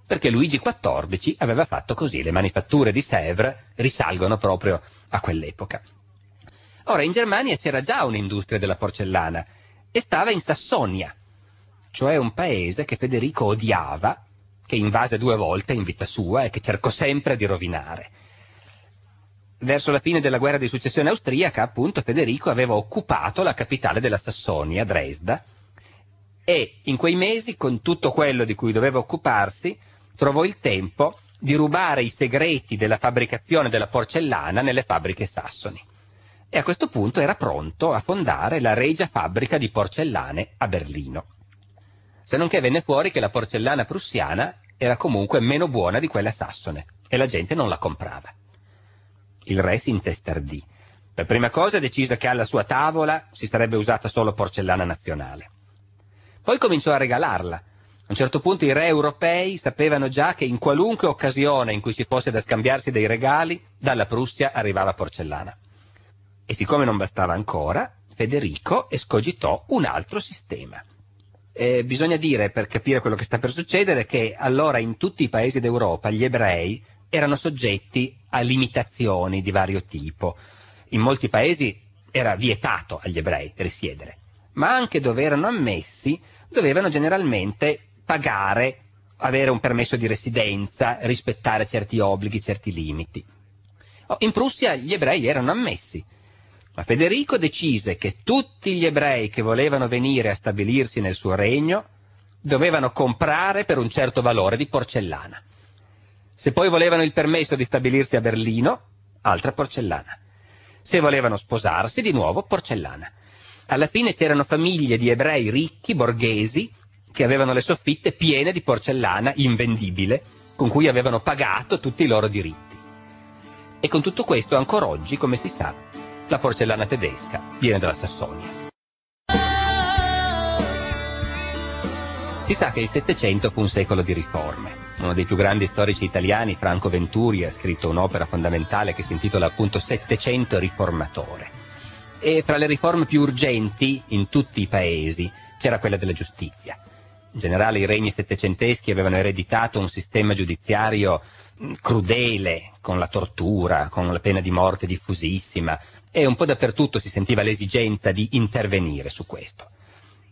Speaker 1: perché Luigi XIV aveva fatto così, le manifatture di Sèvres risalgono proprio a quell'epoca. Ora, in Germania c'era già un'industria della porcellana e stava in Sassonia, cioè un paese che Federico odiava, che invase due volte in vita sua e che cercò sempre di rovinare verso la fine della guerra di successione austriaca, appunto, Federico aveva occupato la capitale della Sassonia, Dresda, e in quei mesi, con tutto quello di cui doveva occuparsi, trovò il tempo di rubare i segreti della fabbricazione della porcellana nelle fabbriche sassoni. E a questo punto era pronto a fondare la regia fabbrica di porcellane a Berlino. Se non che venne fuori che la porcellana prussiana era comunque meno buona di quella sassone e la gente non la comprava. Il re si intestardì. Per prima cosa decise che alla sua tavola si sarebbe usata solo porcellana nazionale. Poi cominciò a regalarla. A un certo punto i re europei sapevano già che in qualunque occasione in cui ci fosse da scambiarsi dei regali, dalla Prussia arrivava porcellana. E siccome non bastava ancora, Federico escogitò un altro sistema. Eh, bisogna dire, per capire quello che sta per succedere, che allora in tutti i paesi d'Europa gli ebrei erano soggetti a limitazioni di vario tipo. In molti paesi era vietato agli ebrei risiedere, ma anche dove erano ammessi dovevano generalmente pagare, avere un permesso di residenza, rispettare certi obblighi, certi limiti. Oh, in Prussia gli ebrei erano ammessi, ma Federico decise che tutti gli ebrei che volevano venire a stabilirsi nel suo regno dovevano comprare per un certo valore di porcellana. Se poi volevano il permesso di stabilirsi a Berlino, altra porcellana. Se volevano sposarsi, di nuovo porcellana. Alla fine c'erano famiglie di ebrei ricchi, borghesi, che avevano le soffitte piene di porcellana invendibile, con cui avevano pagato tutti i loro diritti. E con tutto questo, ancora oggi, come si sa, la porcellana tedesca viene dalla Sassonia. Si sa che il Settecento fu un secolo di riforme uno dei più grandi storici italiani, Franco Venturi, ha scritto un'opera fondamentale che si intitola appunto Settecento riformatore. E fra le riforme più urgenti in tutti i paesi c'era quella della giustizia. In generale i regni settecenteschi avevano ereditato un sistema giudiziario mm, crudele, con la tortura, con la pena di morte diffusissima e un po' dappertutto si sentiva l'esigenza di intervenire su questo.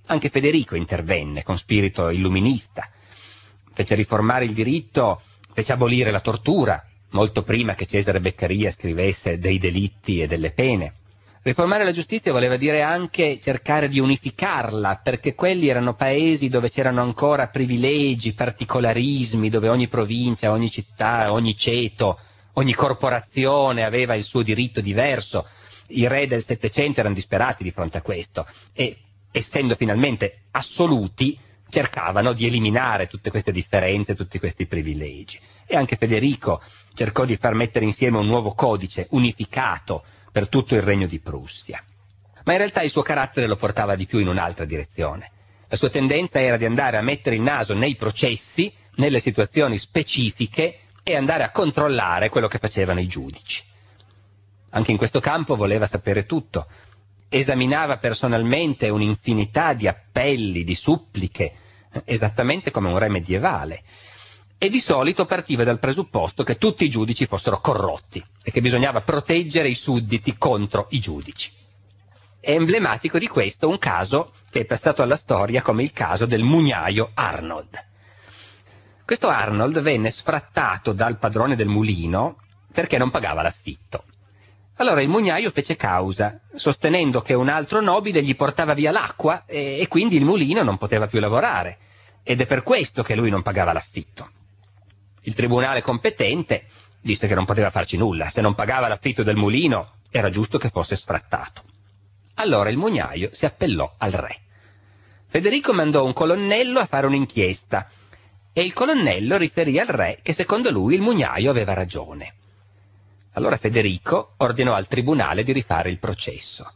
Speaker 1: Anche Federico intervenne con spirito illuminista, fece riformare il diritto, fece abolire la tortura, molto prima che Cesare Beccaria scrivesse dei delitti e delle pene. Riformare la giustizia voleva dire anche cercare di unificarla, perché quelli erano paesi dove c'erano ancora privilegi, particolarismi, dove ogni provincia, ogni città, ogni ceto, ogni corporazione aveva il suo diritto diverso. I re del Settecento erano disperati di fronte a questo e, essendo finalmente assoluti, cercavano di eliminare tutte queste differenze, tutti questi privilegi. E anche Federico cercò di far mettere insieme un nuovo codice unificato per tutto il regno di Prussia. Ma in realtà il suo carattere lo portava di più in un'altra direzione. La sua tendenza era di andare a mettere il naso nei processi, nelle situazioni specifiche e andare a controllare quello che facevano i giudici. Anche in questo campo voleva sapere tutto, esaminava personalmente un'infinità di appelli, di suppliche, esattamente come un re medievale. E di solito partiva dal presupposto che tutti i giudici fossero corrotti e che bisognava proteggere i sudditi contro i giudici. È emblematico di questo un caso che è passato alla storia come il caso del mugnaio Arnold. Questo Arnold venne sfrattato dal padrone del mulino perché non pagava l'affitto. Allora il mugnaio fece causa, sostenendo che un altro nobile gli portava via l'acqua e, e quindi il mulino non poteva più lavorare, ed è per questo che lui non pagava l'affitto. Il tribunale competente disse che non poteva farci nulla, se non pagava l'affitto del mulino era giusto che fosse sfrattato. Allora il mugnaio si appellò al re. Federico mandò un colonnello a fare un'inchiesta e il colonnello riferì al re che secondo lui il mugnaio aveva ragione. Allora Federico ordinò al tribunale di rifare il processo.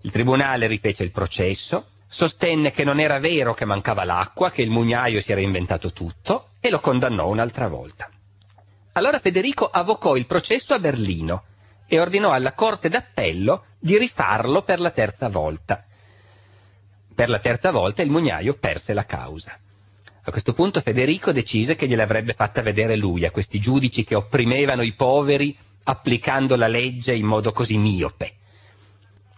Speaker 1: Il tribunale rifece il processo, sostenne che non era vero che mancava l'acqua, che il mugnaio si era inventato tutto e lo condannò un'altra volta. Allora Federico avvocò il processo a Berlino e ordinò alla Corte d'Appello di rifarlo per la terza volta. Per la terza volta il mugnaio perse la causa. A questo punto Federico decise che gliel'avrebbe fatta vedere lui, a questi giudici che opprimevano i poveri applicando la legge in modo così miope.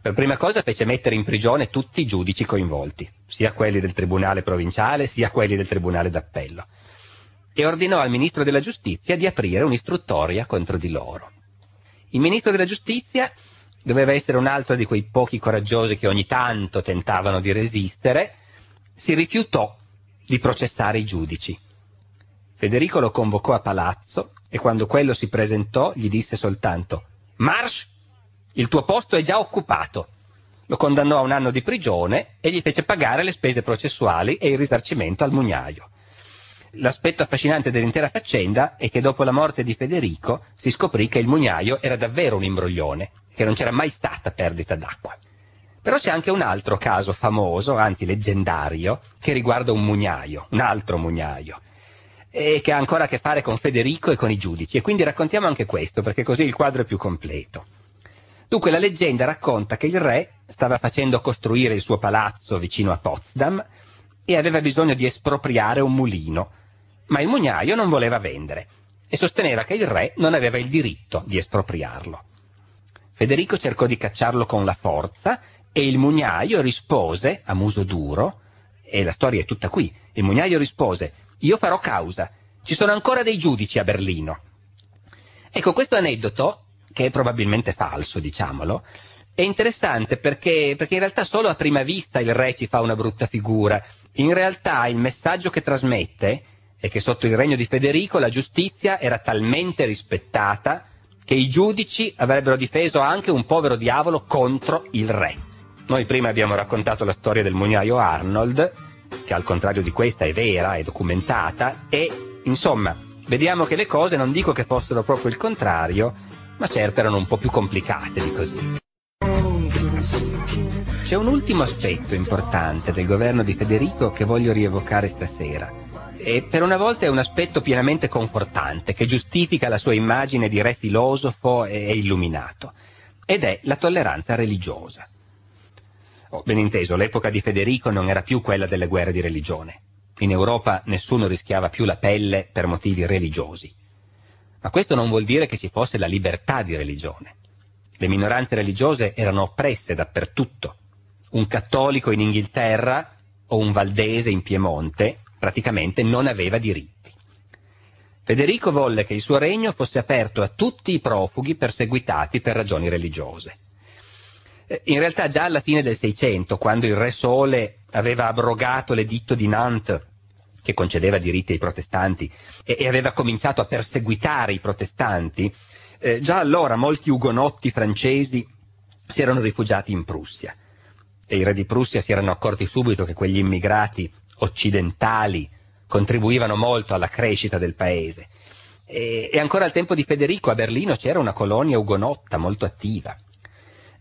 Speaker 1: Per prima cosa fece mettere in prigione tutti i giudici coinvolti, sia quelli del Tribunale provinciale sia quelli del Tribunale d'appello, e ordinò al Ministro della Giustizia di aprire un'istruttoria contro di loro. Il Ministro della Giustizia doveva essere un altro di quei pochi coraggiosi che ogni tanto tentavano di resistere, si rifiutò di processare i giudici. Federico lo convocò a palazzo e quando quello si presentò gli disse soltanto «Marsh, il tuo posto è già occupato». Lo condannò a un anno di prigione e gli fece pagare le spese processuali e il risarcimento al mugnaio. L'aspetto affascinante dell'intera faccenda è che dopo la morte di Federico si scoprì che il mugnaio era davvero un imbroglione, che non c'era mai stata perdita d'acqua. Però c'è anche un altro caso famoso, anzi leggendario, che riguarda un mugnaio, un altro mugnaio, e che ha ancora a che fare con Federico e con i giudici. E quindi raccontiamo anche questo, perché così il quadro è più completo. Dunque, la leggenda racconta che il re stava facendo costruire il suo palazzo vicino a Potsdam e aveva bisogno di espropriare un mulino, ma il mugnaio non voleva vendere e sosteneva che il re non aveva il diritto di espropriarlo. Federico cercò di cacciarlo con la forza e il mugnaio rispose, a muso duro, e la storia è tutta qui, il mugnaio rispose, io farò causa, ci sono ancora dei giudici a Berlino. Ecco, questo aneddoto, che è probabilmente falso, diciamolo, è interessante perché, perché, in realtà solo a prima vista il re ci fa una brutta figura. In realtà il messaggio che trasmette è che sotto il regno di Federico la giustizia era talmente rispettata che i giudici avrebbero difeso anche un povero diavolo contro il re. Noi prima abbiamo raccontato la storia del mugnaio Arnold, che al contrario di questa è vera, è documentata, e insomma, vediamo che le cose non dico che fossero proprio il contrario, ma certo erano un po' più complicate di così. C'è un ultimo aspetto importante del governo di Federico che voglio rievocare stasera. E per una volta è un aspetto pienamente confortante che giustifica la sua immagine di re filosofo e illuminato. Ed è la tolleranza religiosa ben inteso, l'epoca di Federico non era più quella delle guerre di religione. In Europa nessuno rischiava più la pelle per motivi religiosi. Ma questo non vuol dire che ci fosse la libertà di religione. Le minoranze religiose erano oppresse dappertutto. Un cattolico in Inghilterra o un valdese in Piemonte praticamente non aveva diritti. Federico volle che il suo regno fosse aperto a tutti i profughi perseguitati per ragioni religiose in realtà già alla fine del Seicento, quando il Re Sole aveva abrogato l'editto di Nantes, che concedeva diritti ai protestanti, e, e aveva cominciato a perseguitare i protestanti, eh, già allora molti ugonotti francesi si erano rifugiati in Prussia. E i re di Prussia si erano accorti subito che quegli immigrati occidentali contribuivano molto alla crescita del paese. E, e ancora al tempo di Federico a Berlino c'era una colonia ugonotta molto attiva.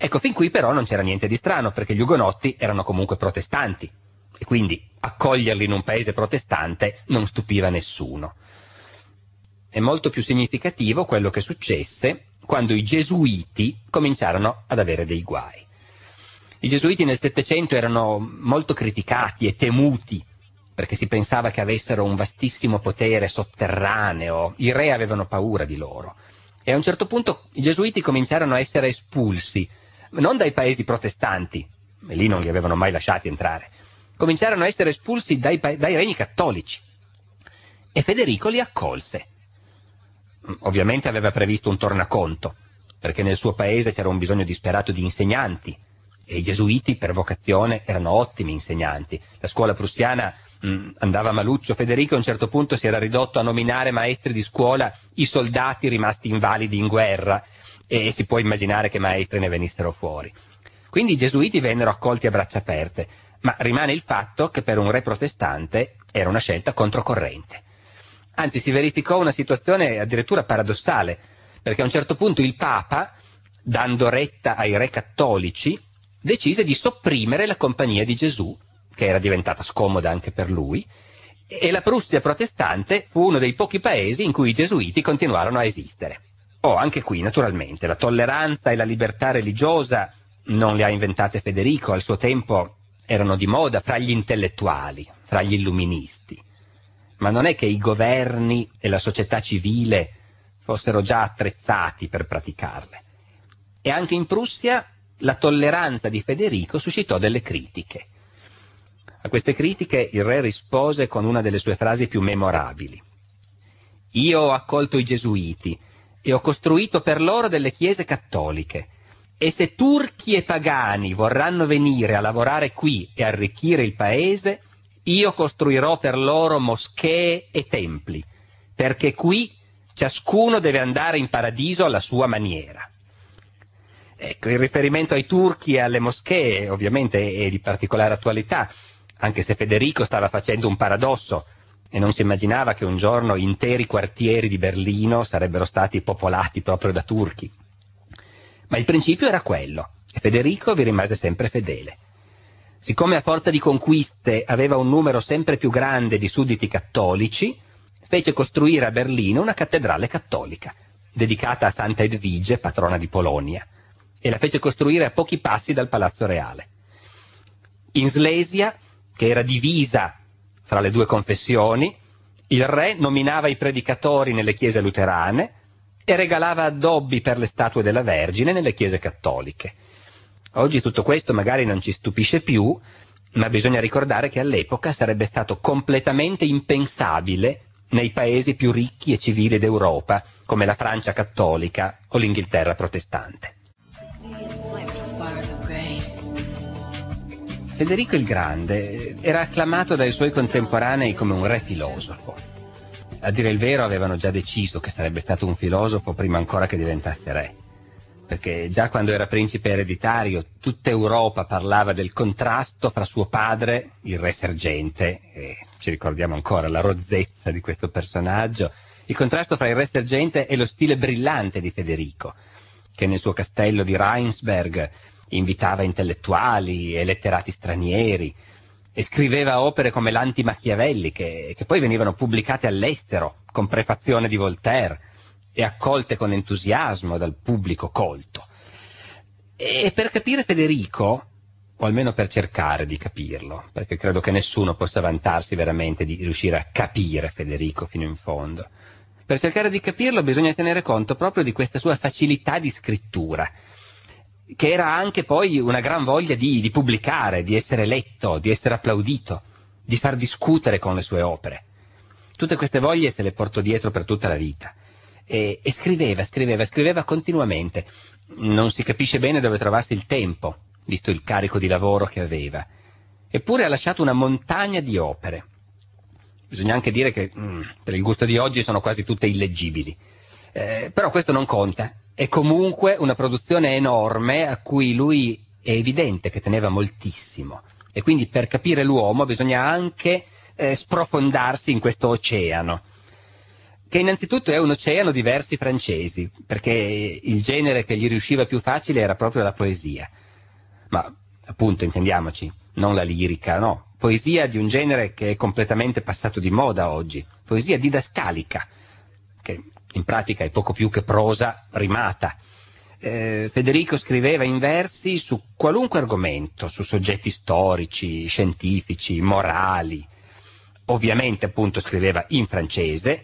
Speaker 1: Ecco, fin qui però non c'era niente di strano, perché gli ugonotti erano comunque protestanti, e quindi accoglierli in un paese protestante non stupiva nessuno. È molto più significativo quello che successe quando i gesuiti cominciarono ad avere dei guai. I gesuiti nel Settecento erano molto criticati e temuti perché si pensava che avessero un vastissimo potere sotterraneo, i re avevano paura di loro. E a un certo punto i gesuiti cominciarono a essere espulsi non dai paesi protestanti, e lì non li avevano mai lasciati entrare, cominciarono a essere espulsi dai, dai regni cattolici e Federico li accolse. Mm, ovviamente aveva previsto un tornaconto, perché nel suo paese c'era un bisogno disperato di insegnanti e i gesuiti per vocazione erano ottimi insegnanti. La scuola prussiana mh, mm, andava maluccio, Federico a un certo punto si era ridotto a nominare maestri di scuola i soldati rimasti invalidi in guerra e si può immaginare che maestri ne venissero fuori. Quindi i gesuiti vennero accolti a braccia aperte, ma rimane il fatto che per un re protestante era una scelta controcorrente. Anzi, si verificò una situazione addirittura paradossale, perché a un certo punto il Papa, dando retta ai re cattolici, decise di sopprimere la compagnia di Gesù, che era diventata scomoda anche per lui, e la Prussia protestante fu uno dei pochi paesi in cui i gesuiti continuarono a esistere. Oh, anche qui, naturalmente, la tolleranza e la libertà religiosa non le ha inventate Federico, al suo tempo erano di moda fra gli intellettuali, fra gli illuministi. Ma non è che i governi e la società civile fossero già attrezzati per praticarle. E anche in Prussia la tolleranza di Federico suscitò delle critiche. A queste critiche il re rispose con una delle sue frasi più memorabili. Io ho accolto i gesuiti, e ho costruito per loro delle chiese cattoliche. E se turchi e pagani vorranno venire a lavorare qui e arricchire il paese, io costruirò per loro moschee e templi, perché qui ciascuno deve andare in paradiso alla sua maniera. Ecco, il riferimento ai turchi e alle moschee ovviamente è di particolare attualità, anche se Federico stava facendo un paradosso, e non si immaginava che un giorno interi quartieri di Berlino sarebbero stati popolati proprio da turchi. Ma il principio era quello e Federico vi rimase sempre fedele. Siccome a forza di conquiste aveva un numero sempre più grande di sudditi cattolici, fece costruire a Berlino una cattedrale cattolica, dedicata a Santa Edvige, patrona di Polonia, e la fece costruire a pochi passi dal Palazzo Reale. In Slesia, che era divisa fra le due confessioni, il re nominava i predicatori nelle chiese luterane e regalava addobbi per le statue della Vergine nelle chiese cattoliche. Oggi tutto questo magari non ci stupisce più, ma bisogna ricordare che all'epoca sarebbe stato completamente impensabile nei paesi più ricchi e civili d'Europa, come la Francia cattolica o l'Inghilterra protestante. Federico il Grande eh, era acclamato dai suoi contemporanei come un re filosofo. A dire il vero avevano già deciso che sarebbe stato un filosofo prima ancora che diventasse re, perché già quando era principe ereditario tutta Europa parlava del contrasto fra suo padre, il re sergente, e ci ricordiamo ancora la rozzezza di questo personaggio, il contrasto fra il re sergente e lo stile brillante di Federico, che nel suo castello di Rheinsberg invitava intellettuali e letterati stranieri e scriveva opere come l'Anti-Machiavelli che, che poi venivano pubblicate all'estero con prefazione di Voltaire e accolte con entusiasmo dal pubblico colto. E per capire Federico, o almeno per cercare di capirlo, perché credo che nessuno possa vantarsi veramente di riuscire a capire Federico fino in fondo. Per cercare di capirlo bisogna tenere conto proprio di questa sua facilità di scrittura, che era anche poi una gran voglia di, di pubblicare, di essere letto, di essere applaudito, di far discutere con le sue opere. Tutte queste voglie se le portò dietro per tutta la vita. E, e, scriveva, scriveva, scriveva continuamente. Non si capisce bene dove trovasse il tempo, visto il carico di lavoro che aveva. Eppure ha lasciato una montagna di opere. Bisogna anche dire che, mm, per il gusto di oggi, sono quasi tutte illeggibili. Eh, però questo non conta, è comunque una produzione enorme a cui lui è evidente che teneva moltissimo. E quindi per capire l'uomo bisogna anche eh, sprofondarsi in questo oceano, che innanzitutto è un oceano di versi francesi, perché il genere che gli riusciva più facile era proprio la poesia. Ma appunto, intendiamoci, non la lirica, no. Poesia di un genere che è completamente passato di moda oggi, poesia didascalica, che in pratica è poco più che prosa rimata. Eh, Federico scriveva in versi su qualunque argomento, su soggetti storici, scientifici, morali. Ovviamente appunto scriveva in francese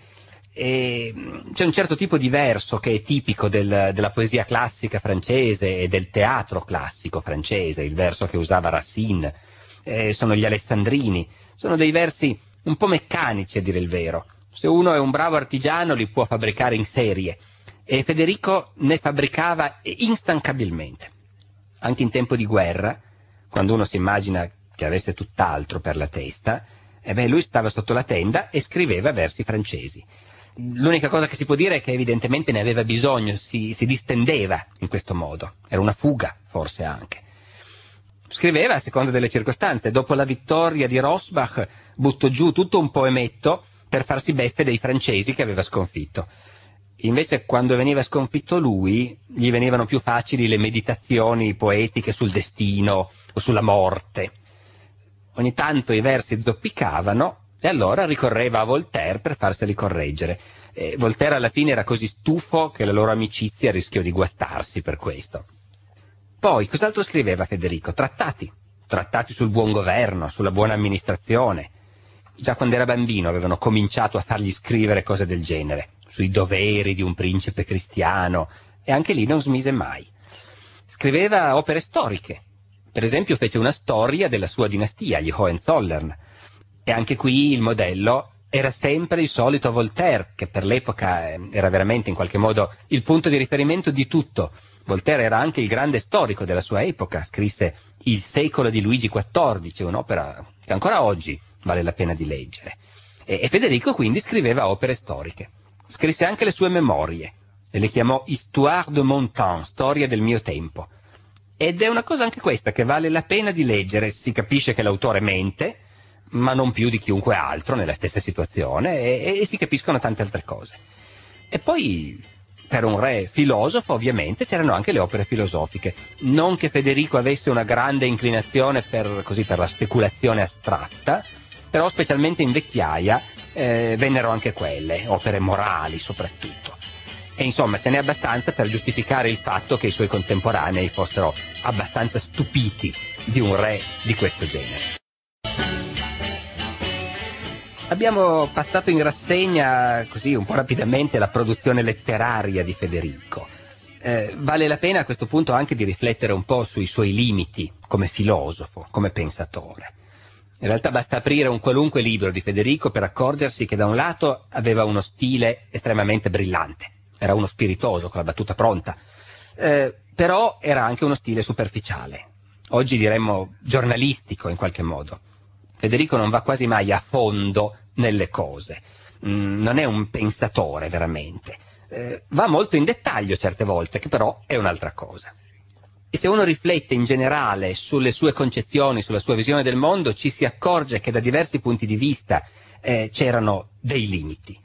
Speaker 1: e mm, c'è un certo tipo di verso che è tipico del, della poesia classica francese e del teatro classico francese, il verso che usava Racine, eh, sono gli alessandrini, sono dei versi un po' meccanici a dire il vero, se uno è un bravo artigiano li può fabbricare in serie e Federico ne fabbricava instancabilmente, anche in tempo di guerra, quando uno si immagina che avesse tutt'altro per la testa, eh beh, lui stava sotto la tenda e scriveva versi francesi. L'unica cosa che si può dire è che evidentemente ne aveva bisogno, si, si distendeva in questo modo, era una fuga forse anche. Scriveva a seconda delle circostanze, dopo la vittoria di Rosbach buttò giù tutto un poemetto per farsi beffe dei francesi che aveva sconfitto. Invece quando veniva sconfitto lui, gli venivano più facili le meditazioni poetiche sul destino o sulla morte. Ogni tanto i versi zoppicavano e allora ricorreva a Voltaire per farseli correggere. E Voltaire alla fine era così stufo che la loro amicizia rischiò di guastarsi per questo. Poi, cos'altro scriveva Federico? Trattati. Trattati sul buon governo, sulla buona amministrazione, già quando era bambino avevano cominciato a fargli scrivere cose del genere, sui doveri di un principe cristiano, e anche lì non smise mai. Scriveva opere storiche, per esempio fece una storia della sua dinastia, gli Hohenzollern, e anche qui il modello era sempre il solito Voltaire, che per l'epoca ehm, era veramente in qualche modo il punto di riferimento di tutto. Voltaire era anche il grande storico della sua epoca, scrisse Il secolo di Luigi XIV, un'opera che ancora oggi vale la pena di leggere. E, e Federico quindi scriveva opere storiche. Scrisse anche le sue memorie e le chiamò Histoire de mon temps, storia del mio tempo. Ed è una cosa anche questa che vale la pena di leggere, si capisce che l'autore mente, ma non più di chiunque altro nella stessa situazione e, e si capiscono tante altre cose. E poi per un re filosofo ovviamente c'erano anche le opere filosofiche, non che Federico avesse una grande inclinazione per, così, per la speculazione astratta, però specialmente in vecchiaia eh, vennero anche quelle, opere morali soprattutto. E insomma ce n'è abbastanza per giustificare il fatto che i suoi contemporanei fossero abbastanza stupiti di un re di questo genere. Abbiamo passato in rassegna così un po' rapidamente la produzione letteraria di Federico. Eh, vale la pena a questo punto anche di riflettere un po' sui suoi limiti come filosofo, come pensatore. In realtà basta aprire un qualunque libro di Federico per accorgersi che da un lato aveva uno stile estremamente brillante, era uno spiritoso con la battuta pronta, eh, però era anche uno stile superficiale, oggi diremmo giornalistico in qualche modo. Federico non va quasi mai a fondo nelle cose, mm, non è un pensatore veramente, eh, va molto in dettaglio certe volte, che però è un'altra cosa. E se uno riflette in generale sulle sue concezioni, sulla sua visione del mondo, ci si accorge che da diversi punti di vista eh, c'erano dei limiti.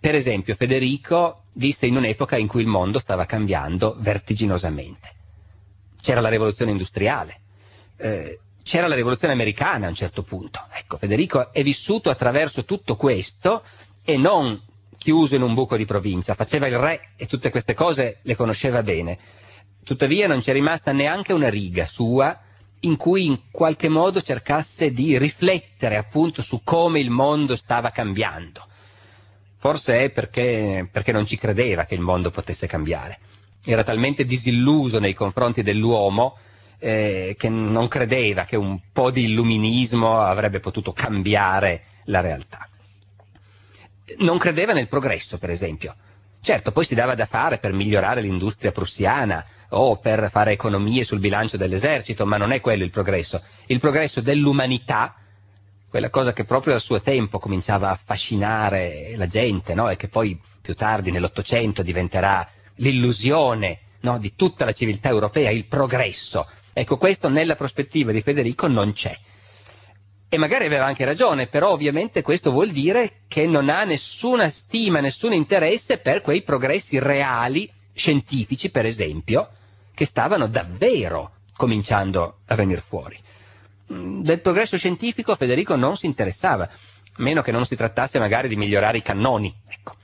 Speaker 1: Per esempio, Federico visse in un'epoca in cui il mondo stava cambiando vertiginosamente. C'era la rivoluzione industriale, eh, c'era la rivoluzione americana a un certo punto. Ecco, Federico è vissuto attraverso tutto questo e non chiuso in un buco di provincia, faceva il re e tutte queste cose le conosceva bene Tuttavia non c'è rimasta neanche una riga sua in cui in qualche modo cercasse di riflettere appunto su come il mondo stava cambiando. Forse è perché, perché non ci credeva che il mondo potesse cambiare. Era talmente disilluso nei confronti dell'uomo eh, che non credeva che un po' di illuminismo avrebbe potuto cambiare la realtà. Non credeva nel progresso, per esempio. Certo, poi si dava da fare per migliorare l'industria prussiana, o per fare economie sul bilancio dell'esercito, ma non è quello il progresso. Il progresso dell'umanità, quella cosa che proprio al suo tempo cominciava a affascinare la gente no? e che poi più tardi nell'Ottocento diventerà l'illusione no? di tutta la civiltà europea, il progresso. Ecco, questo nella prospettiva di Federico non c'è. E magari aveva anche ragione, però ovviamente questo vuol dire che non ha nessuna stima, nessun interesse per quei progressi reali scientifici, per esempio, che stavano davvero cominciando a venire fuori. Mm, del progresso scientifico Federico non si interessava, meno che non si trattasse magari di migliorare i cannoni, ecco.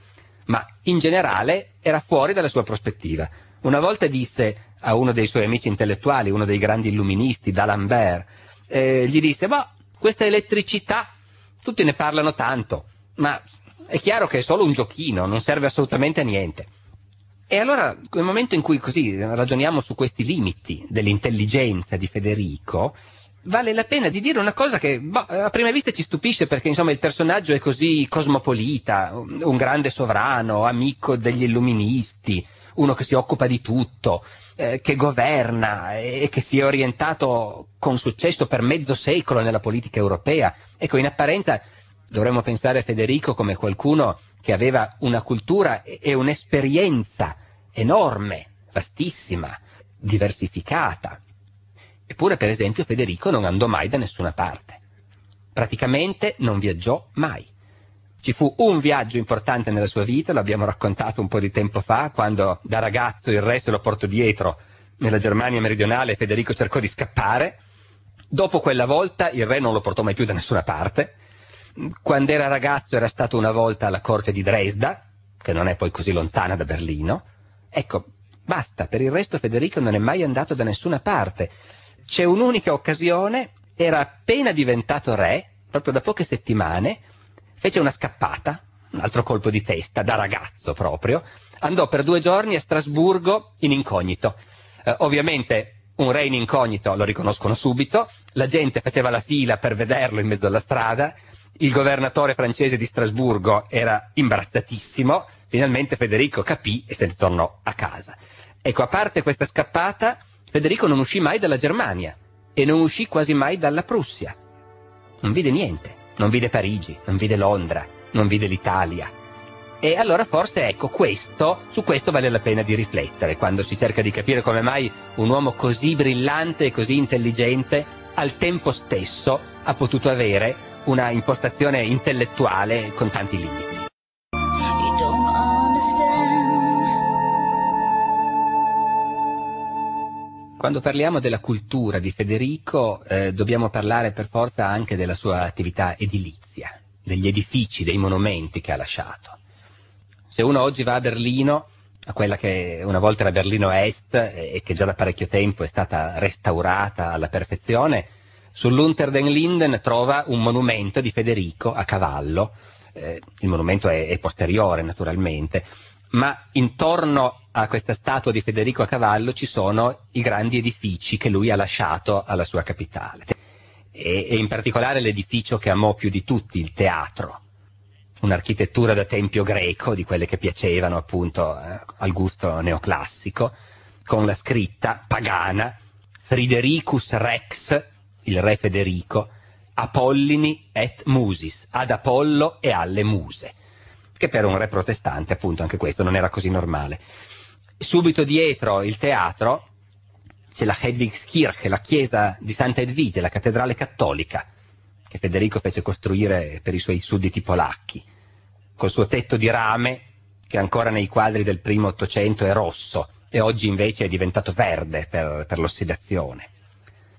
Speaker 1: ma in generale era fuori dalla sua prospettiva. Una volta disse a uno dei suoi amici intellettuali, uno dei grandi illuministi, D'Alembert, eh, gli disse, ma boh, questa elettricità, tutti ne parlano tanto, ma è chiaro che è solo un giochino, non serve assolutamente a niente. E allora, nel momento in cui così ragioniamo su questi limiti dell'intelligenza di Federico, vale la pena di dire una cosa che boh, a prima vista ci stupisce perché insomma il personaggio è così cosmopolita, un grande sovrano, amico degli illuministi, uno che si occupa di tutto, eh, che governa eh, e che si è orientato con successo per mezzo secolo nella politica europea. Ecco, in apparenza dovremmo pensare a Federico come qualcuno che aveva una cultura e un'esperienza enorme, vastissima, diversificata. Eppure, per esempio, Federico non andò mai da nessuna parte. Praticamente non viaggiò mai. Ci fu un viaggio importante nella sua vita, l'abbiamo raccontato un po' di tempo fa, quando da ragazzo il re se lo portò dietro nella Germania meridionale e Federico cercò di scappare. Dopo quella volta il re non lo portò mai più da nessuna parte. Quando era ragazzo era stato una volta alla corte di Dresda, che non è poi così lontana da Berlino. Ecco, basta, per il resto Federico non è mai andato da nessuna parte. C'è un'unica occasione, era appena diventato re, proprio da poche settimane, fece una scappata, un altro colpo di testa, da ragazzo proprio, andò per due giorni a Strasburgo in incognito. Eh, ovviamente un re in incognito lo riconoscono subito, la gente faceva la fila per vederlo in mezzo alla strada, il governatore francese di Strasburgo era imbarazzatissimo, finalmente Federico capì e se ne tornò a casa. Ecco, a parte questa scappata, Federico non uscì mai dalla Germania e non uscì quasi mai dalla Prussia. Non vide niente, non vide Parigi, non vide Londra, non vide l'Italia. E allora forse, ecco, questo, su questo vale la pena di riflettere, quando si cerca di capire come mai un uomo così brillante e così intelligente al tempo stesso ha potuto avere una impostazione intellettuale con tanti limiti. Quando parliamo della cultura di Federico eh, dobbiamo parlare per forza anche della sua attività edilizia, degli edifici, dei monumenti che ha lasciato. Se uno oggi va a Berlino, a quella che una volta era Berlino Est eh, e che già da parecchio tempo è stata restaurata alla perfezione, Sull'Unter den Linden trova un monumento di Federico a cavallo, eh, il monumento è, è posteriore naturalmente, ma intorno a questa statua di Federico a cavallo ci sono i grandi edifici che lui ha lasciato alla sua capitale e, e in particolare l'edificio che amò più di tutti, il teatro, un'architettura da tempio greco, di quelle che piacevano appunto eh, al gusto neoclassico, con la scritta pagana Fridericus Rex il re Federico, Apollini et Musis, ad Apollo e alle Muse, che per un re protestante appunto anche questo non era così normale. Subito dietro il teatro c'è la Hedwigskirche, la chiesa di Santa Edvige, la cattedrale cattolica, che Federico fece costruire per i suoi sudditi polacchi, col suo tetto di rame che ancora nei quadri del primo Ottocento è rosso e oggi invece è diventato verde per, per l'ossidazione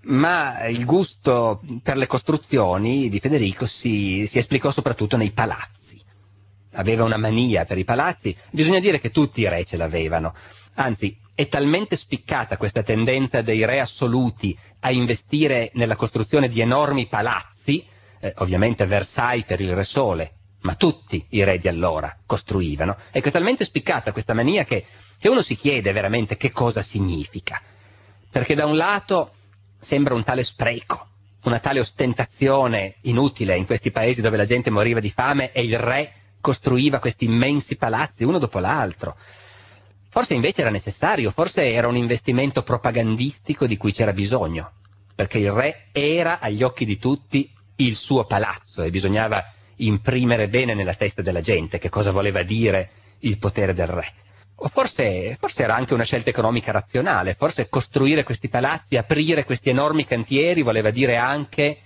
Speaker 1: ma il gusto per le costruzioni di Federico si, si esplicò soprattutto nei palazzi. Aveva una mania per i palazzi, bisogna dire che tutti i re ce l'avevano. Anzi, è talmente spiccata questa tendenza dei re assoluti a investire nella costruzione di enormi palazzi, eh, ovviamente Versailles per il Re Sole, ma tutti i re di allora costruivano. Ecco, è talmente spiccata questa mania che, che uno si chiede veramente che cosa significa. Perché da un lato sembra un tale spreco, una tale ostentazione inutile in questi paesi dove la gente moriva di fame e il re costruiva questi immensi palazzi uno dopo l'altro. Forse invece era necessario, forse era un investimento propagandistico di cui c'era bisogno, perché il re era agli occhi di tutti il suo palazzo e bisognava imprimere bene nella testa della gente che cosa voleva dire il potere del re. Forse, forse, era anche una scelta economica razionale, forse costruire questi palazzi, aprire questi enormi cantieri voleva dire anche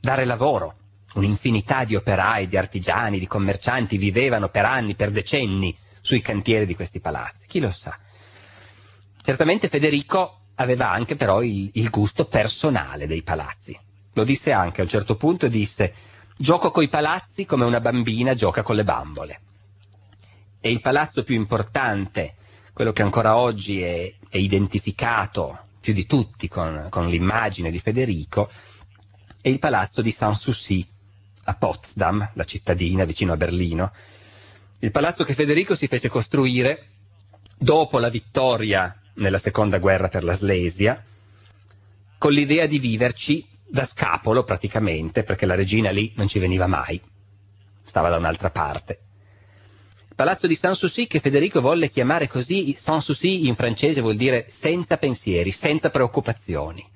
Speaker 1: dare lavoro. Un'infinità di operai, di artigiani, di commercianti vivevano per anni, per decenni sui cantieri di questi palazzi, chi lo sa. Certamente Federico aveva anche però il, il gusto personale dei palazzi. Lo disse anche a un certo punto, disse, gioco coi palazzi come una bambina gioca con le bambole è il palazzo più importante, quello che ancora oggi è, è identificato più di tutti con, con l'immagine di Federico, è il palazzo di Sanssouci a Potsdam, la cittadina vicino a Berlino. Il palazzo che Federico si fece costruire dopo la vittoria nella seconda guerra per la Slesia, con l'idea di viverci da scapolo praticamente, perché la regina lì non ci veniva mai, stava da un'altra parte. Palazzo di Sanssouci che Federico volle chiamare così, Sanssouci in francese vuol dire senza pensieri, senza preoccupazioni.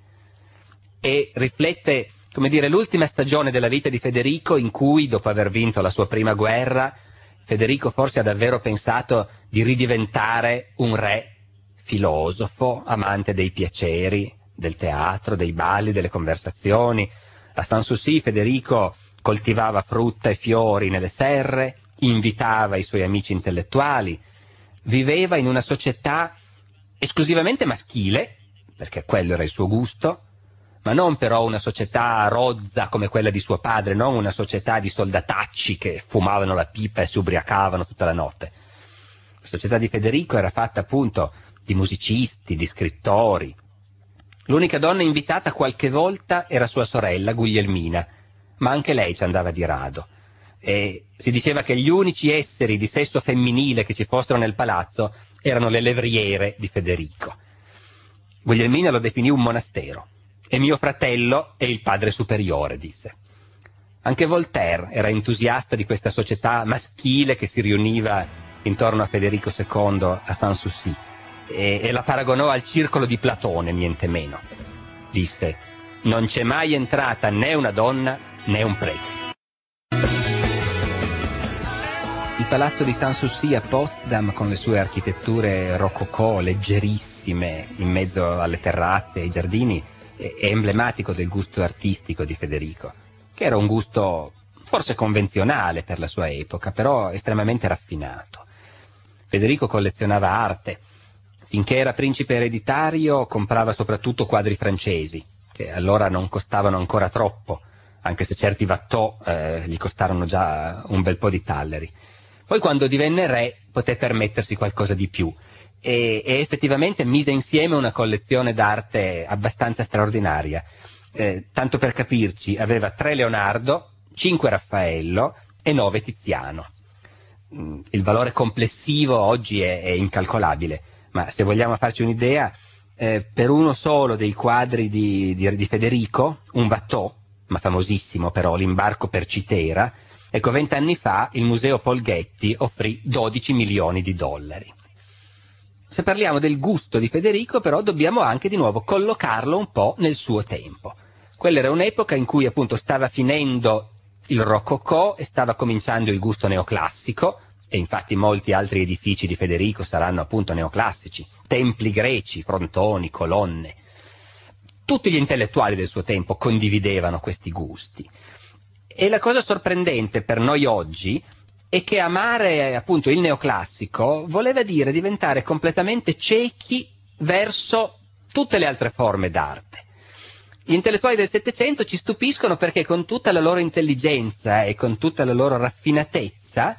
Speaker 1: E riflette, come dire, l'ultima stagione della vita di Federico in cui, dopo aver vinto la sua prima guerra, Federico forse ha davvero pensato di ridiventare un re filosofo, amante dei piaceri, del teatro, dei balli, delle conversazioni. A Sanssouci Federico coltivava frutta e fiori nelle serre, invitava i suoi amici intellettuali, viveva in una società esclusivamente maschile, perché quello era il suo gusto, ma non però una società rozza come quella di suo padre, non una società di soldatacci che fumavano la pipa e si ubriacavano tutta la notte. La società di Federico era fatta appunto di musicisti, di scrittori. L'unica donna invitata qualche volta era sua sorella Guglielmina, ma anche lei ci andava di rado. E si diceva che gli unici esseri di sesso femminile che ci fossero nel palazzo erano le levriere di Federico. Guglielmina lo definì un monastero e mio fratello è il padre superiore, disse. Anche Voltaire era entusiasta di questa società maschile che si riuniva intorno a Federico II a Sanssouci e, e la paragonò al circolo di Platone, niente meno. Disse, non c'è mai entrata né una donna né un prete. Il palazzo di Sanssouci a Potsdam con le sue architetture rococò, leggerissime, in mezzo alle terrazze e ai giardini, è emblematico del gusto artistico di Federico, che era un gusto forse convenzionale per la sua epoca, però estremamente raffinato. Federico collezionava arte. Finché era principe ereditario comprava soprattutto quadri francesi, che allora non costavano ancora troppo, anche se certi vattò eh, gli costarono già un bel po' di talleri. Poi quando divenne re poté permettersi qualcosa di più e, e effettivamente mise insieme una collezione d'arte abbastanza straordinaria. Eh, tanto per capirci, aveva tre Leonardo, cinque Raffaello e nove Tiziano. Mm, il valore complessivo oggi è, è incalcolabile, ma se vogliamo farci un'idea, eh, per uno solo dei quadri di, di, di Federico, un Watteau, ma famosissimo però, l'imbarco per Citera, Ecco, vent'anni fa il museo Polghetti offrì 12 milioni di dollari. Se parliamo del gusto di Federico, però, dobbiamo anche di nuovo collocarlo un po' nel suo tempo. Quella era un'epoca in cui appunto stava finendo il rococò e stava cominciando il gusto neoclassico, e infatti molti altri edifici di Federico saranno appunto neoclassici, templi greci, frontoni, colonne. Tutti gli intellettuali del suo tempo condividevano questi gusti. E la cosa sorprendente per noi oggi è che amare appunto il neoclassico voleva dire diventare completamente ciechi verso tutte le altre forme d'arte. Gli intellettuali del Settecento ci stupiscono perché con tutta la loro intelligenza e con tutta la loro raffinatezza,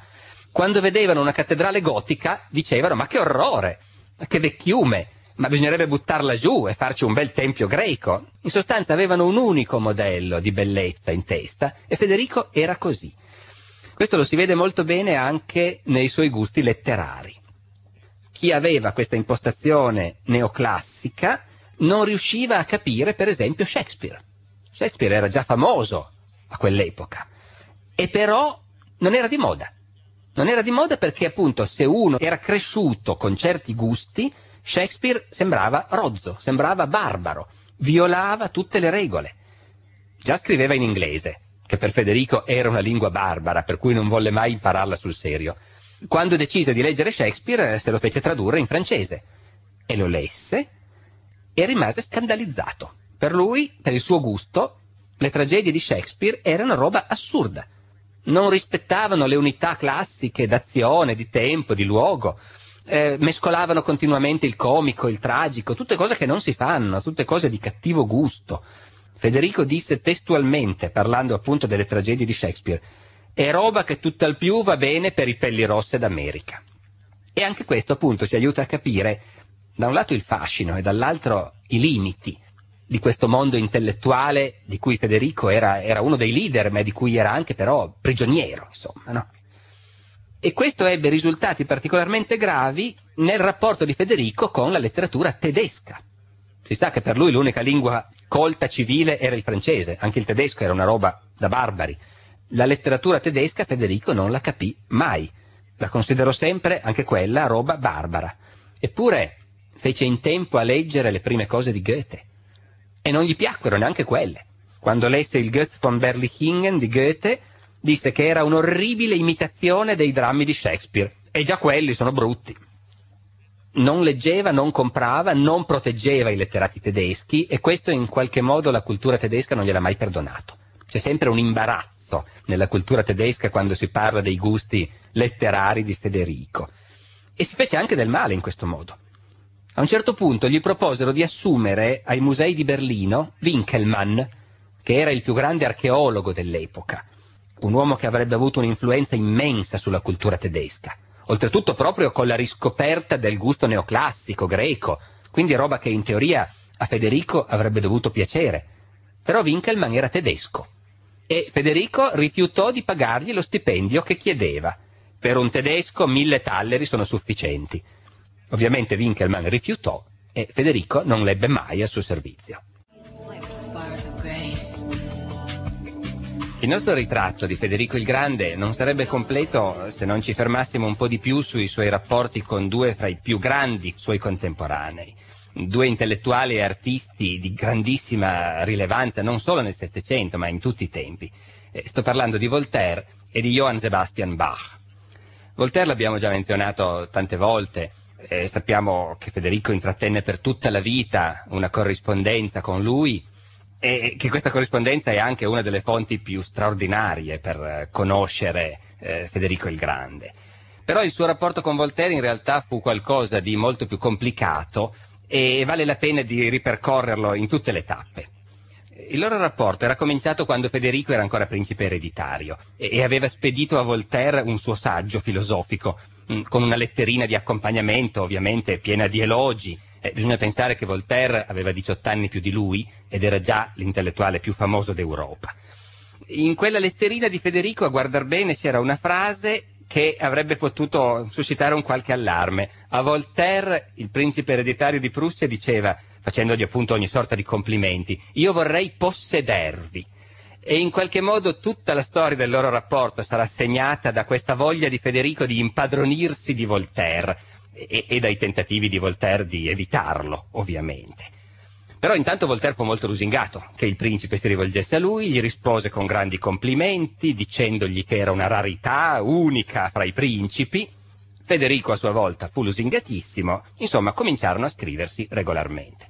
Speaker 1: quando vedevano una cattedrale gotica dicevano ma che orrore, ma che vecchiume, ma bisognerebbe buttarla giù e farci un bel tempio greco. In sostanza avevano un unico modello di bellezza in testa e Federico era così. Questo lo si vede molto bene anche nei suoi gusti letterari. Chi aveva questa impostazione neoclassica non riusciva a capire, per esempio, Shakespeare. Shakespeare era già famoso a quell'epoca e però non era di moda. Non era di moda perché appunto se uno era cresciuto con certi gusti Shakespeare sembrava rozzo, sembrava barbaro, violava tutte le regole. Già scriveva in inglese, che per Federico era una lingua barbara, per cui non volle mai impararla sul serio. Quando decise di leggere Shakespeare eh, se lo fece tradurre in francese e lo lesse e rimase scandalizzato. Per lui, per il suo gusto, le tragedie di Shakespeare erano roba assurda. Non rispettavano le unità classiche d'azione, di tempo, di luogo eh, mescolavano continuamente il comico, il tragico, tutte cose che non si fanno, tutte cose di cattivo gusto. Federico disse testualmente, parlando appunto delle tragedie di Shakespeare, è roba che tutt'al più va bene per i pelli rosse d'America. E anche questo appunto ci aiuta a capire da un lato il fascino e dall'altro i limiti di questo mondo intellettuale di cui Federico era, era uno dei leader, ma di cui era anche però prigioniero, insomma, no? e questo ebbe risultati particolarmente gravi nel rapporto di Federico con la letteratura tedesca. Si sa che per lui l'unica lingua colta civile era il francese, anche il tedesco era una roba da barbari. La letteratura tedesca Federico non la capì mai, la considerò sempre anche quella roba barbara. Eppure fece in tempo a leggere le prime cose di Goethe e non gli piacquero neanche quelle. Quando lesse il Goethe von Berlichingen di Goethe disse che era un'orribile imitazione dei drammi di Shakespeare e già quelli sono brutti. Non leggeva, non comprava, non proteggeva i letterati tedeschi e questo in qualche modo la cultura tedesca non gliel'ha mai perdonato. C'è sempre un imbarazzo nella cultura tedesca quando si parla dei gusti letterari di Federico. E si fece anche del male in questo modo. A un certo punto gli proposero di assumere ai musei di Berlino Winkelmann, che era il più grande archeologo dell'epoca, un uomo che avrebbe avuto un'influenza immensa sulla cultura tedesca, oltretutto proprio con la riscoperta del gusto neoclassico greco, quindi roba che in teoria a Federico avrebbe dovuto piacere. Però Winkelmann era tedesco e Federico rifiutò di pagargli lo stipendio che chiedeva. Per un tedesco mille talleri sono sufficienti. Ovviamente Winkelmann rifiutò e Federico non l'ebbe mai al suo servizio. Il nostro ritratto di Federico il Grande non sarebbe completo se non ci fermassimo un po' di più sui suoi rapporti con due fra i più grandi suoi contemporanei, due intellettuali e artisti di grandissima rilevanza non solo nel Settecento ma in tutti i tempi. Sto parlando di Voltaire e di Johann Sebastian Bach. Voltaire l'abbiamo già menzionato tante volte, sappiamo che Federico intrattenne per tutta la vita una corrispondenza con lui, e che questa corrispondenza è anche una delle fonti più straordinarie per eh, conoscere eh, Federico il Grande. Però il suo rapporto con Voltaire in realtà fu qualcosa di molto più complicato e vale la pena di ripercorrerlo in tutte le tappe. Il loro rapporto era cominciato quando Federico era ancora principe ereditario e aveva spedito a Voltaire un suo saggio filosofico, mm, con una letterina di accompagnamento ovviamente piena di elogi eh, bisogna pensare che Voltaire aveva 18 anni più di lui ed era già l'intellettuale più famoso d'Europa. In quella letterina di Federico, a guardar bene, c'era una frase che avrebbe potuto suscitare un qualche allarme. A Voltaire, il principe ereditario di Prussia, diceva, facendogli appunto ogni sorta di complimenti, io vorrei possedervi. E in qualche modo tutta la storia del loro rapporto sarà segnata da questa voglia di Federico di impadronirsi di Voltaire, e, e dai tentativi di Voltaire di evitarlo, ovviamente. Però intanto Voltaire fu molto lusingato che il principe si rivolgesse a lui, gli rispose con grandi complimenti, dicendogli che era una rarità unica fra i principi. Federico a sua volta fu lusingatissimo, insomma cominciarono a scriversi regolarmente.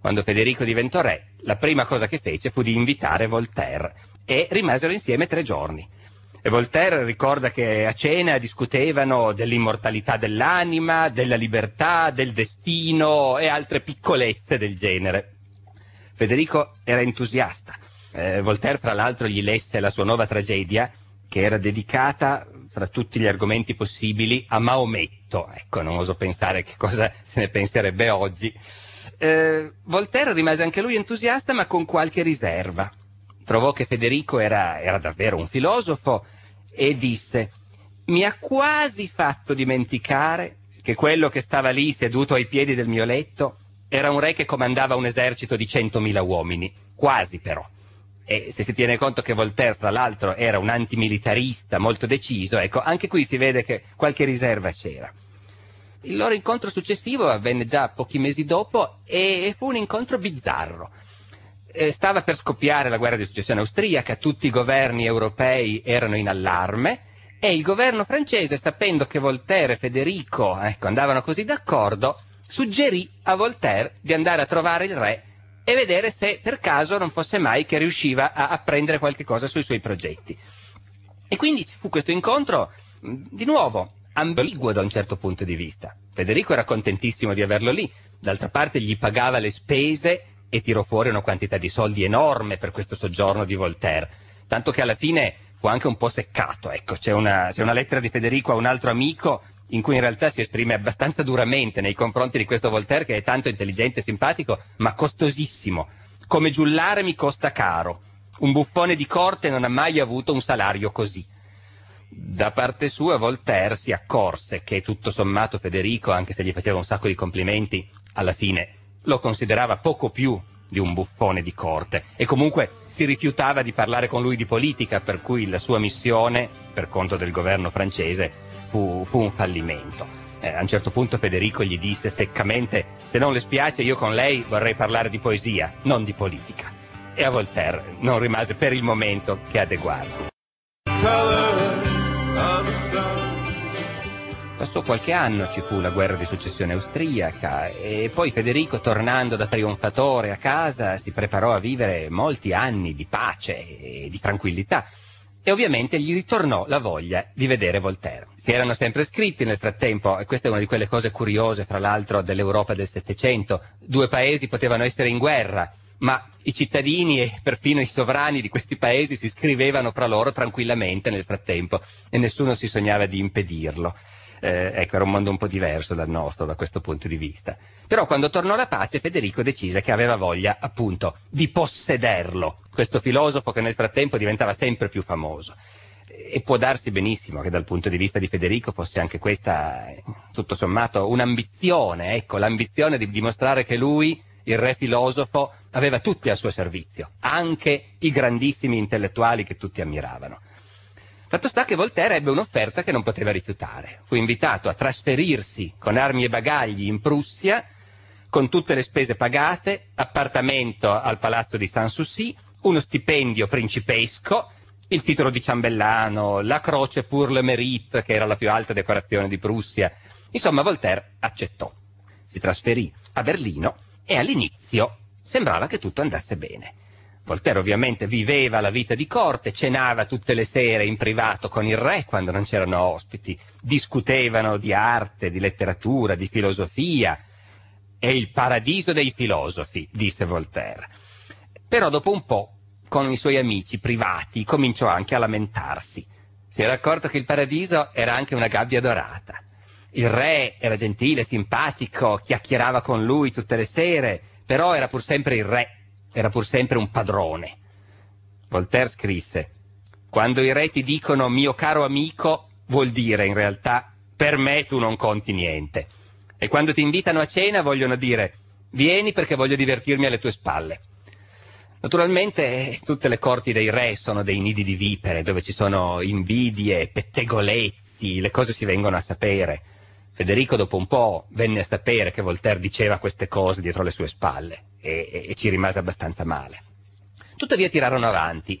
Speaker 1: Quando Federico diventò re, la prima cosa che fece fu di invitare Voltaire e rimasero insieme tre giorni. E Voltaire ricorda che a cena discutevano dell'immortalità dell'anima, della libertà, del destino e altre piccolezze del genere. Federico era entusiasta. Eh, Voltaire, fra l'altro, gli lesse la sua nuova tragedia, che era dedicata, fra tutti gli argomenti possibili, a Maometto. Ecco, non oso pensare che cosa se ne penserebbe oggi. Eh, Voltaire rimase anche lui entusiasta, ma con qualche riserva trovò che Federico era, era davvero un filosofo e disse mi ha quasi fatto dimenticare che quello che stava lì seduto ai piedi del mio letto era un re che comandava un esercito di centomila uomini, quasi però. E se si tiene conto che Voltaire, tra l'altro, era un antimilitarista molto deciso, ecco, anche qui si vede che qualche riserva c'era. Il loro incontro successivo avvenne già pochi mesi dopo e fu un incontro bizzarro. Eh, stava per scoppiare la guerra di successione austriaca, tutti i governi europei erano in allarme e il governo francese, sapendo che Voltaire e Federico ecco, andavano così d'accordo, suggerì a Voltaire di andare a trovare il re e vedere se per caso non fosse mai che riusciva a apprendere qualche cosa sui suoi progetti. E quindi ci fu questo incontro, mm, di nuovo, ambiguo da un certo punto di vista. Federico era contentissimo di averlo lì, d'altra parte gli pagava le spese e tirò fuori una quantità di soldi enorme per questo soggiorno di Voltaire, tanto che alla fine fu anche un po' seccato. Ecco, c'è una, c'è una lettera di Federico a un altro amico in cui in realtà si esprime abbastanza duramente nei confronti di questo Voltaire che è tanto intelligente e simpatico, ma costosissimo. Come giullare mi costa caro. Un buffone di corte non ha mai avuto un salario così. Da parte sua Voltaire si accorse che tutto sommato Federico, anche se gli faceva un sacco di complimenti, alla fine lo considerava poco più di un buffone di corte e comunque si rifiutava di parlare con lui di politica, per cui la sua missione, per conto del governo francese, fu, fu un fallimento. Eh, a un certo punto Federico gli disse seccamente se non le spiace io con lei vorrei parlare di poesia, non di politica. E a Voltaire non rimase per il momento che adeguarsi.
Speaker 2: Color.
Speaker 1: Passò qualche anno, ci fu la guerra di successione austriaca e poi Federico, tornando da trionfatore a casa, si preparò a vivere molti anni di pace e di tranquillità e ovviamente gli ritornò la voglia di vedere Voltaire. Si erano sempre scritti nel frattempo, e questa è una di quelle cose curiose, fra l'altro, dell'Europa del Settecento, due paesi potevano essere in guerra, ma i cittadini e perfino i sovrani di questi paesi si scrivevano fra loro tranquillamente nel frattempo e nessuno si sognava di impedirlo eh, ecco, era un mondo un po' diverso dal nostro da questo punto di vista. Però quando tornò la pace Federico decise che aveva voglia appunto di possederlo, questo filosofo che nel frattempo diventava sempre più famoso. E può darsi benissimo che dal punto di vista di Federico fosse anche questa, tutto sommato, un'ambizione, ecco, l'ambizione di dimostrare che lui, il re filosofo, aveva tutti al suo servizio, anche i grandissimi intellettuali che tutti ammiravano. Fatto sta che Voltaire ebbe un'offerta che non poteva rifiutare. Fu invitato a trasferirsi con armi e bagagli in Prussia, con tutte le spese pagate, appartamento al palazzo di Sanssouci, uno stipendio principesco, il titolo di ciambellano, la croce pour le mérite, che era la più alta decorazione di Prussia. Insomma, Voltaire accettò. Si trasferì a Berlino e all'inizio sembrava che tutto andasse bene. Voltaire ovviamente viveva la vita di corte, cenava tutte le sere in privato con il re quando non c'erano ospiti, discutevano di arte, di letteratura, di filosofia. È il paradiso dei filosofi, disse Voltaire. Però dopo un po', con i suoi amici privati, cominciò anche a lamentarsi. Si era accorto che il paradiso era anche una gabbia dorata. Il re era gentile, simpatico, chiacchierava con lui tutte le sere, però era pur sempre il re era pur sempre un padrone. Voltaire scrisse, quando i re ti dicono mio caro amico, vuol dire in realtà per me tu non conti niente. E quando ti invitano a cena vogliono dire vieni perché voglio divertirmi alle tue spalle. Naturalmente tutte le corti dei re sono dei nidi di vipere, dove ci sono invidie, pettegolezzi, le cose si vengono a sapere. Federico dopo un po' venne a sapere che Voltaire diceva queste cose dietro le sue spalle e, e ci rimase abbastanza male. Tuttavia tirarono avanti,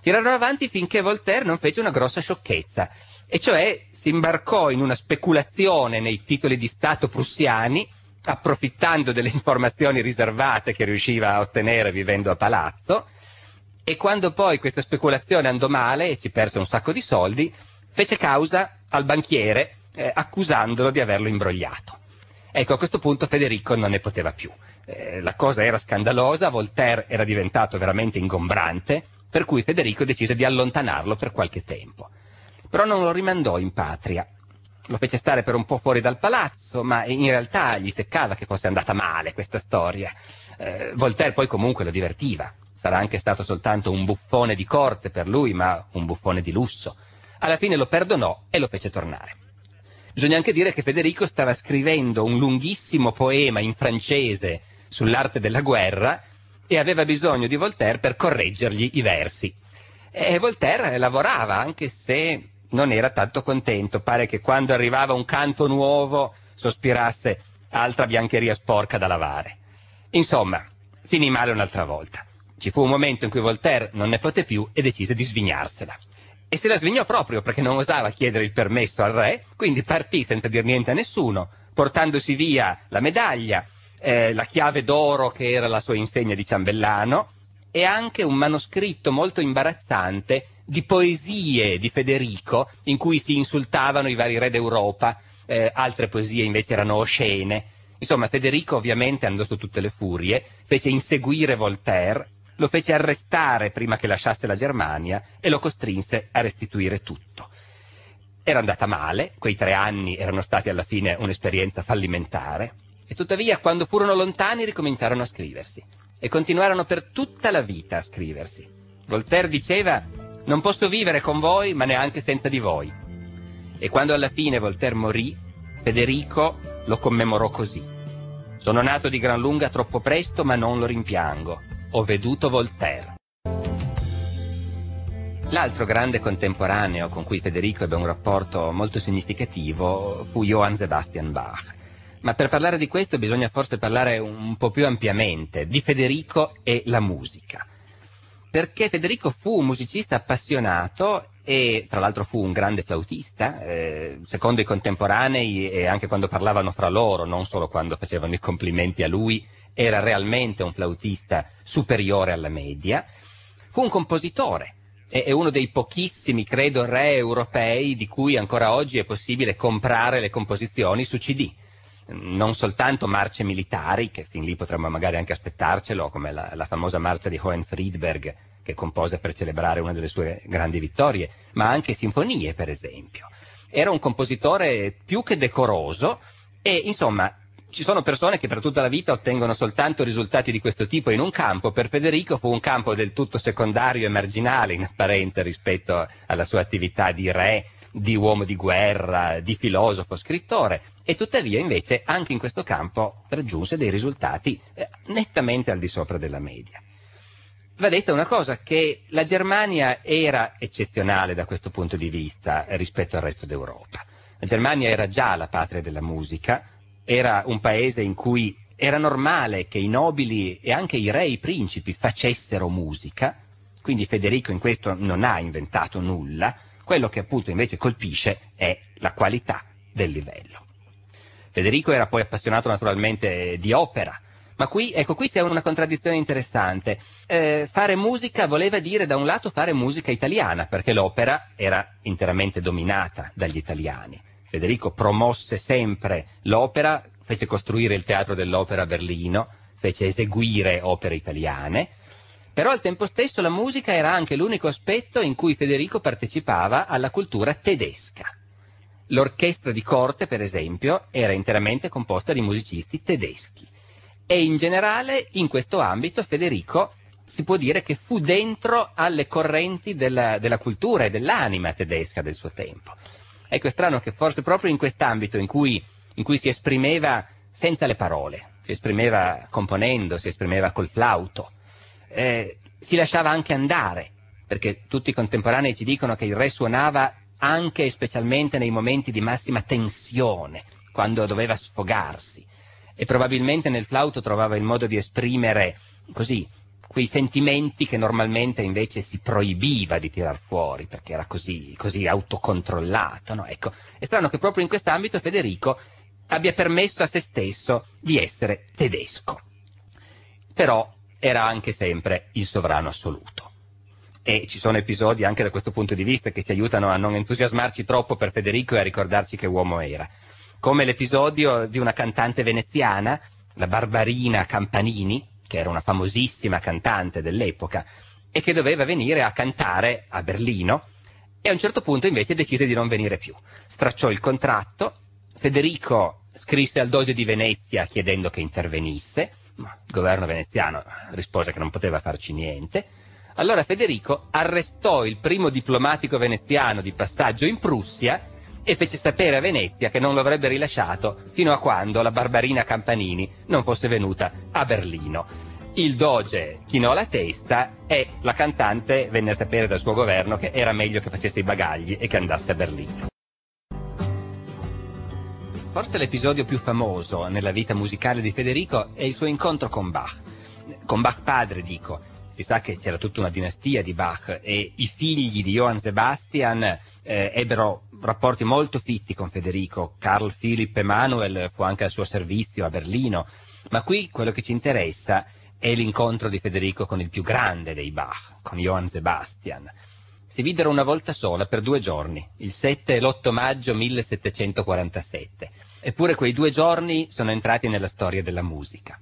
Speaker 1: tirarono avanti finché Voltaire non fece una grossa sciocchezza, e cioè si imbarcò in una speculazione nei titoli di Stato prussiani, approfittando delle informazioni riservate che riusciva a ottenere vivendo a palazzo, e quando poi questa speculazione andò male e ci perse un sacco di soldi, fece causa al banchiere eh, accusandolo di averlo imbrogliato. Ecco, a questo punto Federico non ne poteva più. Eh, la cosa era scandalosa, Voltaire era diventato veramente ingombrante, per cui Federico decise di allontanarlo per qualche tempo. Però non lo rimandò in patria. Lo fece stare per un po' fuori dal palazzo, ma in realtà gli seccava che fosse andata male questa storia. Eh, Voltaire poi comunque lo divertiva. Sarà anche stato soltanto un buffone di corte per lui, ma un buffone di lusso. Alla fine lo perdonò e lo fece tornare. Bisogna anche dire che Federico stava scrivendo un lunghissimo poema in francese sull'arte della guerra e aveva bisogno di Voltaire per correggergli i versi. E Voltaire lavorava, anche se non era tanto contento. Pare che quando arrivava un canto nuovo sospirasse altra biancheria sporca da lavare. Insomma, finì male un'altra volta. Ci fu un momento in cui Voltaire non ne poté più e decise di svignarsela e se la svignò proprio perché non osava chiedere il permesso al re, quindi partì senza dire niente a nessuno, portandosi via la medaglia, eh, la chiave d'oro che era la sua insegna di ciambellano e anche un manoscritto molto imbarazzante di poesie di Federico in cui si insultavano i vari re d'Europa, eh, altre poesie invece erano oscene. Insomma, Federico ovviamente andò su tutte le furie, fece inseguire Voltaire lo fece arrestare prima che lasciasse la Germania e lo costrinse a restituire tutto. Era andata male, quei tre anni erano stati alla fine un'esperienza fallimentare, e tuttavia quando furono lontani ricominciarono a scriversi e continuarono per tutta la vita a scriversi. Voltaire diceva non posso vivere con voi ma neanche senza di voi. E quando alla fine Voltaire morì, Federico lo commemorò così. Sono nato di gran lunga troppo presto ma non lo rimpiango ho veduto Voltaire. L'altro grande contemporaneo con cui Federico ebbe un rapporto molto significativo fu Johann Sebastian Bach. Ma per parlare di questo bisogna forse parlare un po' più ampiamente di Federico e la musica. Perché Federico fu un musicista appassionato e tra l'altro fu un grande flautista, eh, secondo i contemporanei e anche quando parlavano fra loro, non solo quando facevano i complimenti a lui, era realmente un flautista superiore alla media, fu un compositore, è uno dei pochissimi, credo, re europei di cui ancora oggi è possibile comprare le composizioni su CD. Non soltanto marce militari, che fin lì potremmo magari anche aspettarcelo, come la, la famosa marcia di Hohenfriedberg, che compose per celebrare una delle sue grandi vittorie, ma anche sinfonie, per esempio. Era un compositore più che decoroso e, insomma, ci sono persone che per tutta la vita ottengono soltanto risultati di questo tipo in un campo. Per Federico fu un campo del tutto secondario e marginale in apparenza rispetto alla sua attività di re, di uomo di guerra, di filosofo, scrittore. E tuttavia invece anche in questo campo raggiunse dei risultati eh, nettamente al di sopra della media. Va detta una cosa che la Germania era eccezionale da questo punto di vista rispetto al resto d'Europa. La Germania era già la patria della musica, era un paese in cui era normale che i nobili e anche i re e i principi facessero musica, quindi Federico in questo non ha inventato nulla, quello che appunto invece colpisce è la qualità del livello. Federico era poi appassionato naturalmente di opera, ma qui, ecco, qui c'è una contraddizione interessante. Eh, fare musica voleva dire da un lato fare musica italiana, perché l'opera era interamente dominata dagli italiani Federico promosse sempre l'opera, fece costruire il Teatro dell'Opera a Berlino, fece eseguire opere italiane, però al tempo stesso la musica era anche l'unico aspetto in cui Federico partecipava alla cultura tedesca. L'orchestra di corte, per esempio, era interamente composta di musicisti tedeschi e in generale in questo ambito Federico si può dire che fu dentro alle correnti della, della cultura e dell'anima tedesca del suo tempo. Ecco, è strano che forse proprio in quest'ambito in cui, in cui si esprimeva senza le parole, si esprimeva componendo, si esprimeva col flauto, eh, si lasciava anche andare, perché tutti i contemporanei ci dicono che il re suonava anche e specialmente nei momenti di massima tensione, quando doveva sfogarsi, e probabilmente nel flauto trovava il modo di esprimere così quei sentimenti che normalmente invece si proibiva di tirar fuori perché era così, così autocontrollato. No? Ecco, è strano che proprio in quest'ambito Federico abbia permesso a se stesso di essere tedesco. Però era anche sempre il sovrano assoluto. E ci sono episodi anche da questo punto di vista che ci aiutano a non entusiasmarci troppo per Federico e a ricordarci che uomo era. Come l'episodio di una cantante veneziana, la Barbarina Campanini, che era una famosissima cantante dell'epoca e che doveva venire a cantare a Berlino e a un certo punto invece decise di non venire più. Stracciò il contratto, Federico scrisse al Doge di Venezia chiedendo che intervenisse, ma il governo veneziano rispose che non poteva farci niente. Allora Federico arrestò il primo diplomatico veneziano di passaggio in Prussia e fece sapere a Venezia che non lo avrebbe rilasciato fino a quando la barbarina Campanini non fosse venuta a Berlino. Il doge chinò la testa e la cantante venne a sapere dal suo governo che era meglio che facesse i bagagli e che andasse a Berlino. Forse l'episodio più famoso nella vita musicale di Federico è il suo incontro con Bach. Con Bach padre, dico. Si sa che c'era tutta una dinastia di Bach e i figli di Johann Sebastian eh, ebbero rapporti molto fitti con Federico, Carl Philipp Emanuel fu anche al suo servizio a Berlino, ma qui quello che ci interessa è l'incontro di Federico con il più grande dei Bach, con Johann Sebastian. Si videro una volta sola per due giorni, il 7 e l'8 maggio 1747, eppure quei due giorni sono entrati nella storia della musica.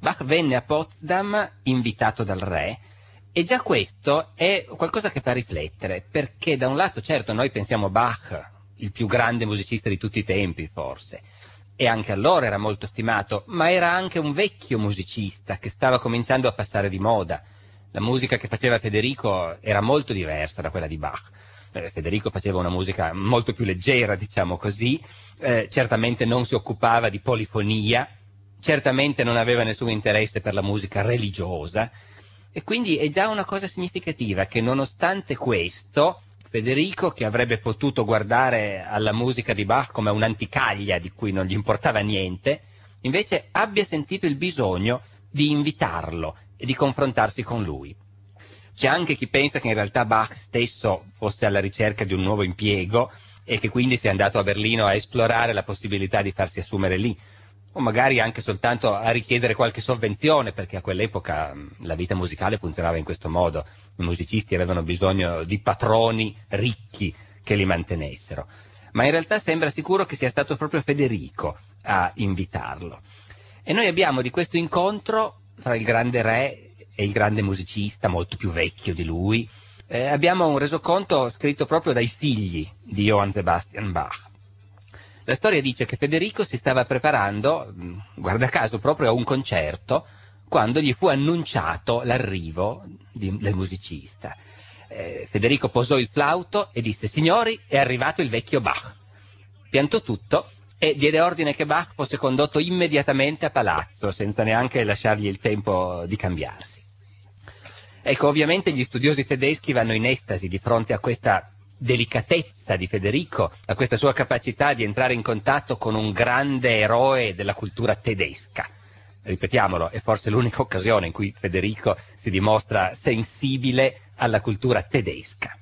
Speaker 1: Bach venne a Potsdam invitato dal re e già questo è qualcosa che fa riflettere, perché da un lato certo noi pensiamo a Bach, il più grande musicista di tutti i tempi forse, e anche allora era molto stimato, ma era anche un vecchio musicista che stava cominciando a passare di moda. La musica che faceva Federico era molto diversa da quella di Bach. Eh, Federico faceva una musica molto più leggera, diciamo così, eh, certamente non si occupava di polifonia, certamente non aveva nessun interesse per la musica religiosa, e quindi è già una cosa significativa che nonostante questo, Federico, che avrebbe potuto guardare alla musica di Bach come un'anticaglia di cui non gli importava niente, invece abbia sentito il bisogno di invitarlo e di confrontarsi con lui. C'è anche chi pensa che in realtà Bach stesso fosse alla ricerca di un nuovo impiego e che quindi sia andato a Berlino a esplorare la possibilità di farsi assumere lì, o magari anche soltanto a richiedere qualche sovvenzione, perché a quell'epoca mm, la vita musicale funzionava in questo modo, i musicisti avevano bisogno di patroni ricchi che li mantenessero. Ma in realtà sembra sicuro che sia stato proprio Federico a invitarlo. E noi abbiamo di questo incontro fra il grande re e il grande musicista, molto più vecchio di lui, eh, abbiamo un resoconto scritto proprio dai figli di Johann Sebastian Bach. La storia dice che Federico si stava preparando, mm, guarda caso, proprio a un concerto, quando gli fu annunciato l'arrivo di, del musicista. Eh, Federico posò il flauto e disse, signori, è arrivato il vecchio Bach. Piantò tutto e diede ordine che Bach fosse condotto immediatamente a palazzo, senza neanche lasciargli il tempo di cambiarsi. Ecco, ovviamente gli studiosi tedeschi vanno in estasi di fronte a questa delicatezza di Federico, a questa sua capacità di entrare in contatto con un grande eroe della cultura tedesca. Ripetiamolo, è forse l'unica occasione in cui Federico si dimostra sensibile alla cultura tedesca.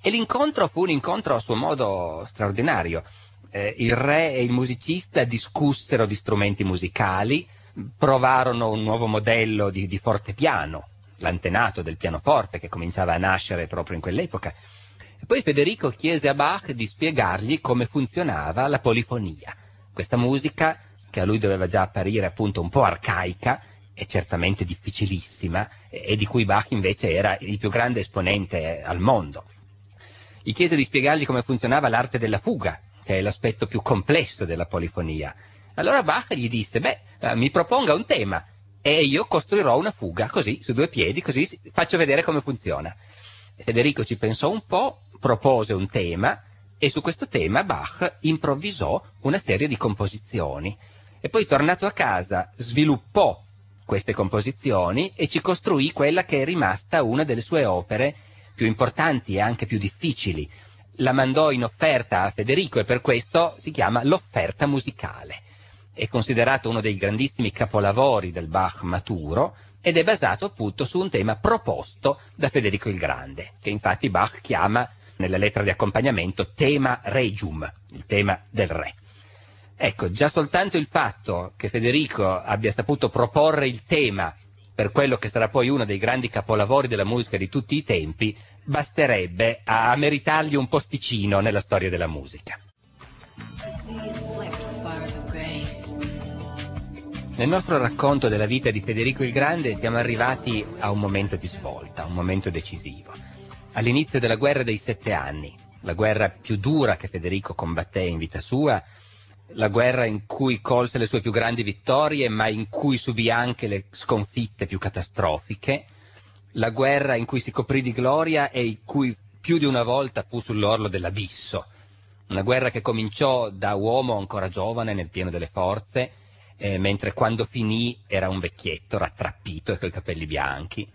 Speaker 1: E l'incontro fu un incontro a suo modo straordinario. Eh, il re e il musicista discussero di strumenti musicali, provarono un nuovo modello di, di piano, l'antenato del pianoforte che cominciava a nascere proprio in quell'epoca, e poi Federico chiese a Bach di spiegargli come funzionava la polifonia, questa musica che a lui doveva già apparire appunto un po' arcaica e certamente difficilissima e di cui Bach invece era il più grande esponente eh, al mondo. Gli chiese di spiegargli come funzionava l'arte della fuga, che è l'aspetto più complesso della polifonia. Allora Bach gli disse, beh, eh, mi proponga un tema e io costruirò una fuga così, su due piedi, così faccio vedere come funziona. Federico ci pensò un po', propose un tema e su questo tema Bach improvvisò una serie di composizioni e poi tornato a casa sviluppò queste composizioni e ci costruì quella che è rimasta una delle sue opere più importanti e anche più difficili. La mandò in offerta a Federico e per questo si chiama l'offerta musicale. È considerato uno dei grandissimi capolavori del Bach maturo ed è basato appunto su un tema proposto da Federico il Grande, che infatti Bach chiama nella lettera di accompagnamento, tema regium, il tema del re. Ecco, già soltanto il fatto che Federico abbia saputo proporre il tema per quello che sarà poi uno dei grandi capolavori della musica di tutti i tempi, basterebbe a meritargli un posticino nella storia della musica. Nel nostro racconto della vita di Federico il Grande siamo arrivati a un momento di svolta, un momento decisivo all'inizio della guerra dei sette anni, la guerra più dura che Federico combatté in vita sua, la guerra in cui colse le sue più grandi vittorie, ma in cui subì anche le sconfitte più catastrofiche, la guerra in cui si coprì di gloria e in cui più di una volta fu sull'orlo dell'abisso. Una guerra che cominciò da uomo ancora giovane, nel pieno delle forze, eh, mentre quando finì era un vecchietto rattrappito e coi capelli bianchi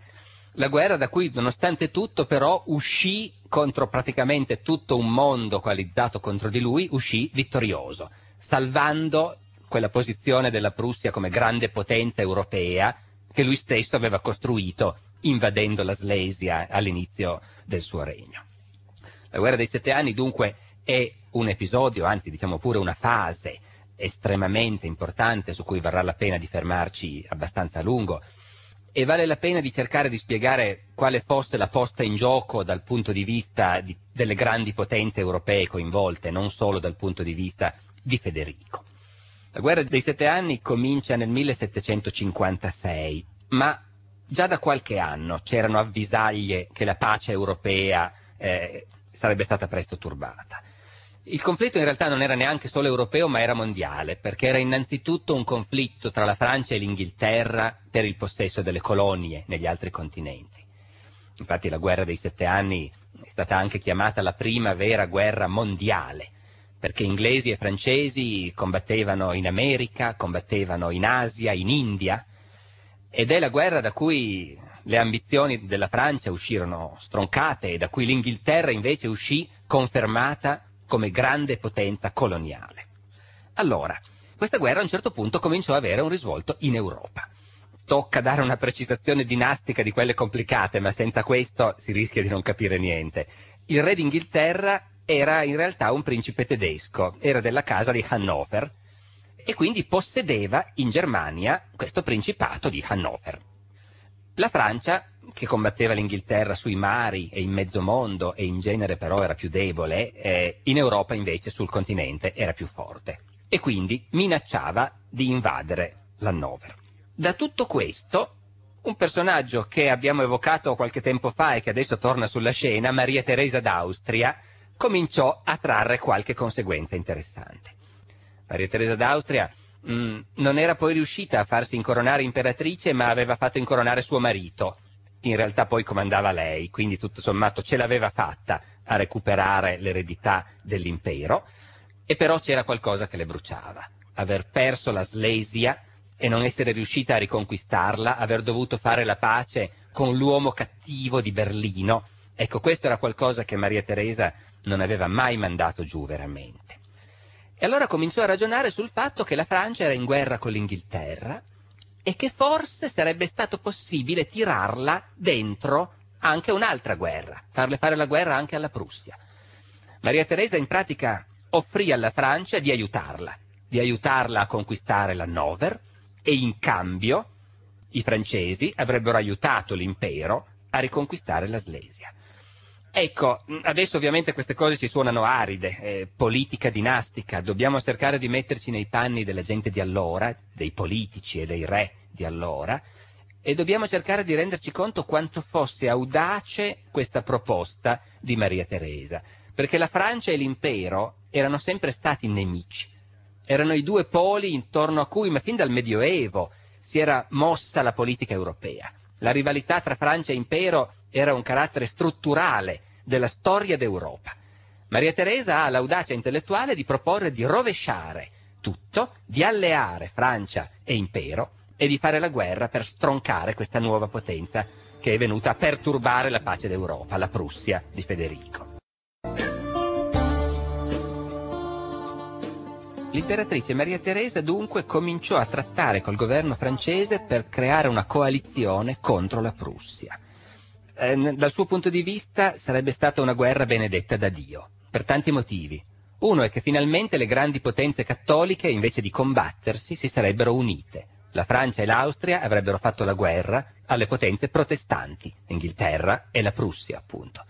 Speaker 1: la guerra da cui nonostante tutto però uscì contro praticamente tutto un mondo coalizzato contro di lui, uscì vittorioso, salvando quella posizione della Prussia come grande potenza europea che lui stesso aveva costruito invadendo la Slesia all'inizio del suo regno. La guerra dei sette anni dunque è un episodio, anzi diciamo pure una fase estremamente importante su cui varrà la pena di fermarci abbastanza a lungo, e vale la pena di cercare di spiegare quale fosse la posta in gioco dal punto di vista di, delle grandi potenze europee coinvolte, non solo dal punto di vista di Federico. La guerra dei sette anni comincia nel 1756, ma già da qualche anno c'erano avvisaglie che la pace europea eh, sarebbe stata presto turbata. Il conflitto in realtà non era neanche solo europeo, ma era mondiale, perché era innanzitutto un conflitto tra la Francia e l'Inghilterra per il possesso delle colonie negli altri continenti. Infatti la guerra dei sette anni è stata anche chiamata la prima vera guerra mondiale, perché inglesi e francesi combattevano in America, combattevano in Asia, in India, ed è la guerra da cui le ambizioni della Francia uscirono stroncate e da cui l'Inghilterra invece uscì confermata come grande potenza coloniale. Allora, questa guerra a un certo punto cominciò ad avere un risvolto in Europa. Tocca dare una precisazione dinastica di quelle complicate, ma senza questo si rischia di non capire niente. Il re d'Inghilterra era in realtà un principe tedesco, era della casa di Hannover e quindi possedeva in Germania questo principato di Hannover. La Francia che combatteva l'Inghilterra sui mari e in mezzo mondo e in genere però era più debole, eh, in Europa invece sul continente era più forte e quindi minacciava di invadere l'Hannover. Da tutto questo un personaggio che abbiamo evocato qualche tempo fa e che adesso torna sulla scena, Maria Teresa d'Austria, cominciò a trarre qualche conseguenza interessante. Maria Teresa d'Austria mh, mm, non era poi riuscita a farsi incoronare imperatrice, ma aveva fatto incoronare suo marito, in realtà poi comandava lei, quindi tutto sommato ce l'aveva fatta a recuperare l'eredità dell'impero, e però c'era qualcosa che le bruciava, aver perso la Slesia e non essere riuscita a riconquistarla, aver dovuto fare la pace con l'uomo cattivo di Berlino. Ecco, questo era qualcosa che Maria Teresa non aveva mai mandato giù veramente. E allora cominciò a ragionare sul fatto che la Francia era in guerra con l'Inghilterra, e che forse sarebbe stato possibile tirarla dentro anche un'altra guerra, farle fare la guerra anche alla Prussia. Maria Teresa in pratica offrì alla Francia di aiutarla, di aiutarla a conquistare l'Hannover e in cambio i francesi avrebbero aiutato l'impero a riconquistare la Slesia. Ecco, mm, adesso ovviamente queste cose ci suonano aride, eh, politica dinastica, dobbiamo cercare di metterci nei panni della gente di allora, dei politici e dei re di allora, e dobbiamo cercare di renderci conto quanto fosse audace questa proposta di Maria Teresa, perché la Francia e l'impero erano sempre stati nemici, erano i due poli intorno a cui, ma fin dal Medioevo, si era mossa la politica europea. La rivalità tra Francia e impero era un carattere strutturale della storia d'Europa. Maria Teresa ha l'audacia intellettuale di proporre di rovesciare tutto, di alleare Francia e impero e di fare la guerra per stroncare questa nuova potenza che è venuta a perturbare la pace d'Europa, la Prussia di Federico. L'imperatrice Maria Teresa dunque cominciò a trattare col governo francese per creare una coalizione contro la Prussia. Ehm, dal suo punto di vista sarebbe stata una guerra benedetta da Dio, per tanti motivi. Uno è che finalmente le grandi potenze cattoliche, invece di combattersi, si sarebbero unite. La Francia e l'Austria avrebbero fatto la guerra alle potenze protestanti, l'Inghilterra e la Prussia, appunto.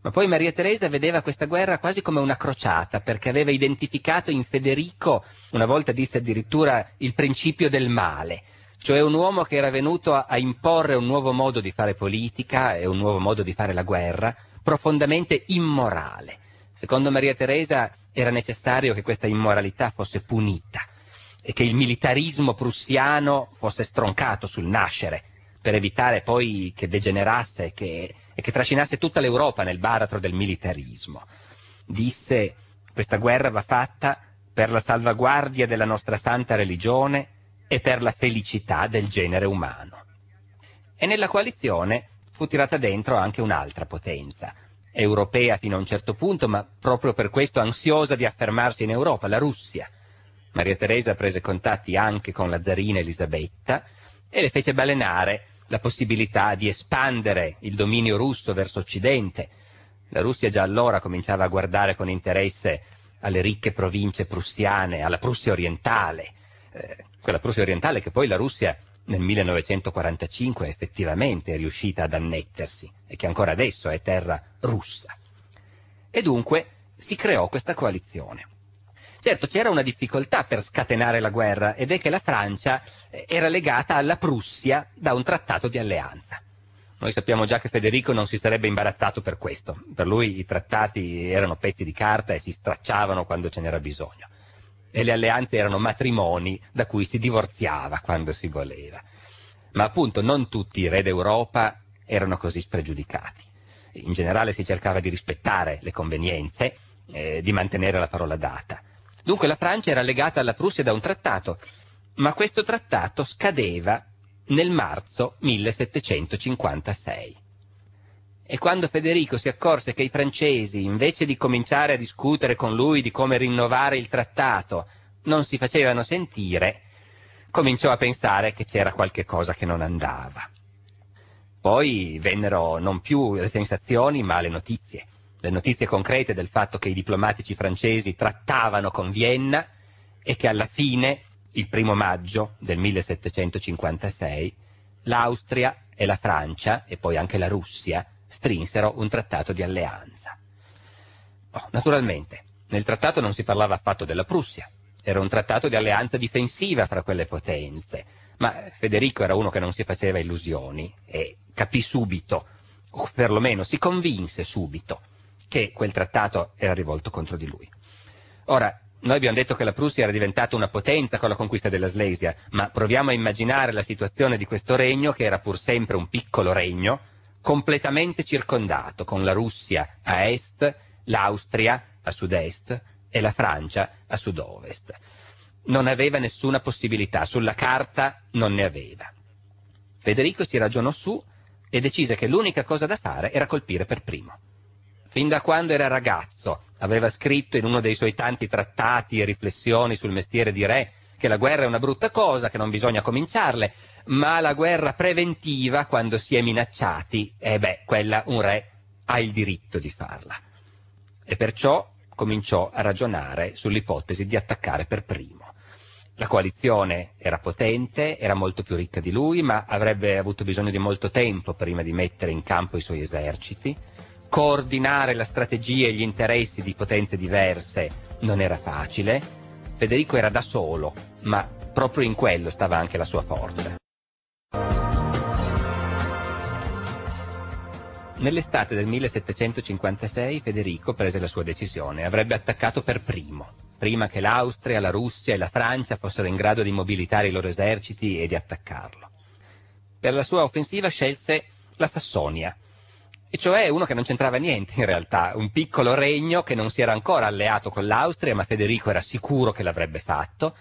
Speaker 1: Ma poi Maria Teresa vedeva questa guerra quasi come una crociata, perché aveva identificato in Federico, una volta disse addirittura, il principio del male cioè un uomo che era venuto a, a imporre un nuovo modo di fare politica e un nuovo modo di fare la guerra, profondamente immorale. Secondo Maria Teresa era necessario che questa immoralità fosse punita e che il militarismo prussiano fosse stroncato sul nascere per evitare poi che degenerasse che, e che trascinasse tutta l'Europa nel baratro del militarismo. Disse questa guerra va fatta per la salvaguardia della nostra santa religione e per la felicità del genere umano. E nella coalizione fu tirata dentro anche un'altra potenza, europea fino a un certo punto, ma proprio per questo ansiosa di affermarsi in Europa, la Russia. Maria Teresa prese contatti anche con la zarina Elisabetta e le fece balenare la possibilità di espandere il dominio russo verso Occidente. La Russia già allora cominciava a guardare con interesse alle ricche province prussiane, alla Prussia orientale. Eh, quella Prussia orientale che poi la Russia nel 1945 effettivamente è riuscita ad annettersi e che ancora adesso è terra russa. E dunque si creò questa coalizione. Certo, c'era una difficoltà per scatenare la guerra ed è che la Francia eh, era legata alla Prussia da un trattato di alleanza. Noi sappiamo già che Federico non si sarebbe imbarazzato per questo, per lui i trattati erano pezzi di carta e si stracciavano quando ce n'era bisogno e le alleanze erano matrimoni da cui si divorziava quando si voleva. Ma appunto non tutti i re d'Europa erano così spregiudicati. In generale si cercava di rispettare le convenienze, eh, di mantenere la parola data. Dunque la Francia era legata alla Prussia da un trattato, ma questo trattato scadeva nel marzo 1756. E quando Federico si accorse che i francesi, invece di cominciare a discutere con lui di come rinnovare il trattato, non si facevano sentire, cominciò a pensare che c'era qualche cosa che non andava. Poi vennero non più le sensazioni, ma le notizie. Le notizie concrete del fatto che i diplomatici francesi trattavano con Vienna e che alla fine, il primo maggio del 1756, l'Austria e la Francia, e poi anche la Russia, strinsero un trattato di alleanza. Oh, naturalmente, nel trattato non si parlava affatto della Prussia, era un trattato di alleanza difensiva fra quelle potenze, ma Federico era uno che non si faceva illusioni e capì subito, o perlomeno si convinse subito, che quel trattato era rivolto contro di lui. Ora, noi abbiamo detto che la Prussia era diventata una potenza con la conquista della Slesia, ma proviamo a immaginare la situazione di questo regno, che era pur sempre un piccolo regno, completamente circondato con la Russia a est, l'Austria a sud-est e la Francia a sud-ovest. Non aveva nessuna possibilità, sulla carta non ne aveva. Federico ci ragionò su e decise che l'unica cosa da fare era colpire per primo. Fin da quando era ragazzo aveva scritto in uno dei suoi tanti trattati e riflessioni sul mestiere di re che la guerra è una brutta cosa, che non bisogna cominciarle, ma la guerra preventiva, quando si è minacciati, eh beh, quella un re ha il diritto di farla. E perciò cominciò a ragionare sull'ipotesi di attaccare per primo. La coalizione era potente, era molto più ricca di lui, ma avrebbe avuto bisogno di molto tempo prima di mettere in campo i suoi eserciti. Coordinare la strategia e gli interessi di potenze diverse non era facile, Federico era da solo, ma proprio in quello stava anche la sua forza. Nell'estate del 1756 Federico prese la sua decisione, avrebbe attaccato per primo, prima che l'Austria, la Russia e la Francia fossero in grado di mobilitare i loro eserciti e di attaccarlo. Per la sua offensiva scelse la Sassonia, e cioè uno che non c'entrava niente in realtà, un piccolo regno che non si era ancora alleato con l'Austria, ma Federico era sicuro che l'avrebbe fatto.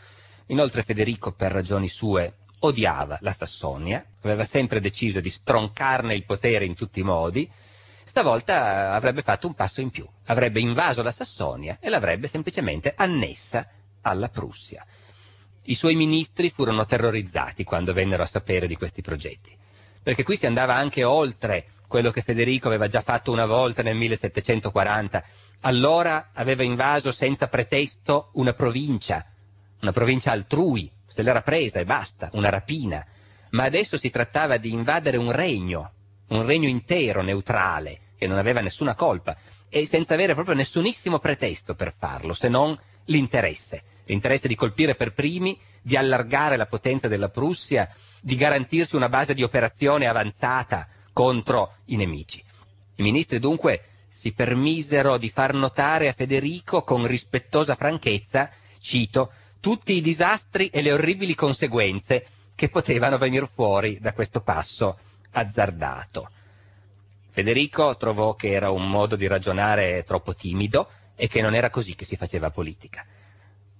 Speaker 1: Inoltre Federico, per ragioni sue, odiava la Sassonia, aveva sempre deciso di stroncarne il potere in tutti i modi, stavolta avrebbe fatto un passo in più, avrebbe invaso la Sassonia e l'avrebbe semplicemente annessa alla Prussia. I suoi ministri furono terrorizzati quando vennero a sapere di questi progetti, perché qui si andava anche oltre quello che Federico aveva già fatto una volta nel 1740. Allora aveva invaso senza pretesto una provincia, una provincia altrui, se l'era presa e basta, una rapina. Ma adesso si trattava di invadere un regno, un regno intero, neutrale, che non aveva nessuna colpa e senza avere proprio nessunissimo pretesto per farlo, se non l'interesse. L'interesse di colpire per primi, di allargare la potenza della Prussia, di garantirsi una base di operazione avanzata, contro i nemici. I ministri dunque si permisero di far notare a Federico con rispettosa franchezza, cito, tutti i disastri e le orribili conseguenze che potevano venir fuori da questo passo azzardato. Federico trovò che era un modo di ragionare troppo timido e che non era così che si faceva politica.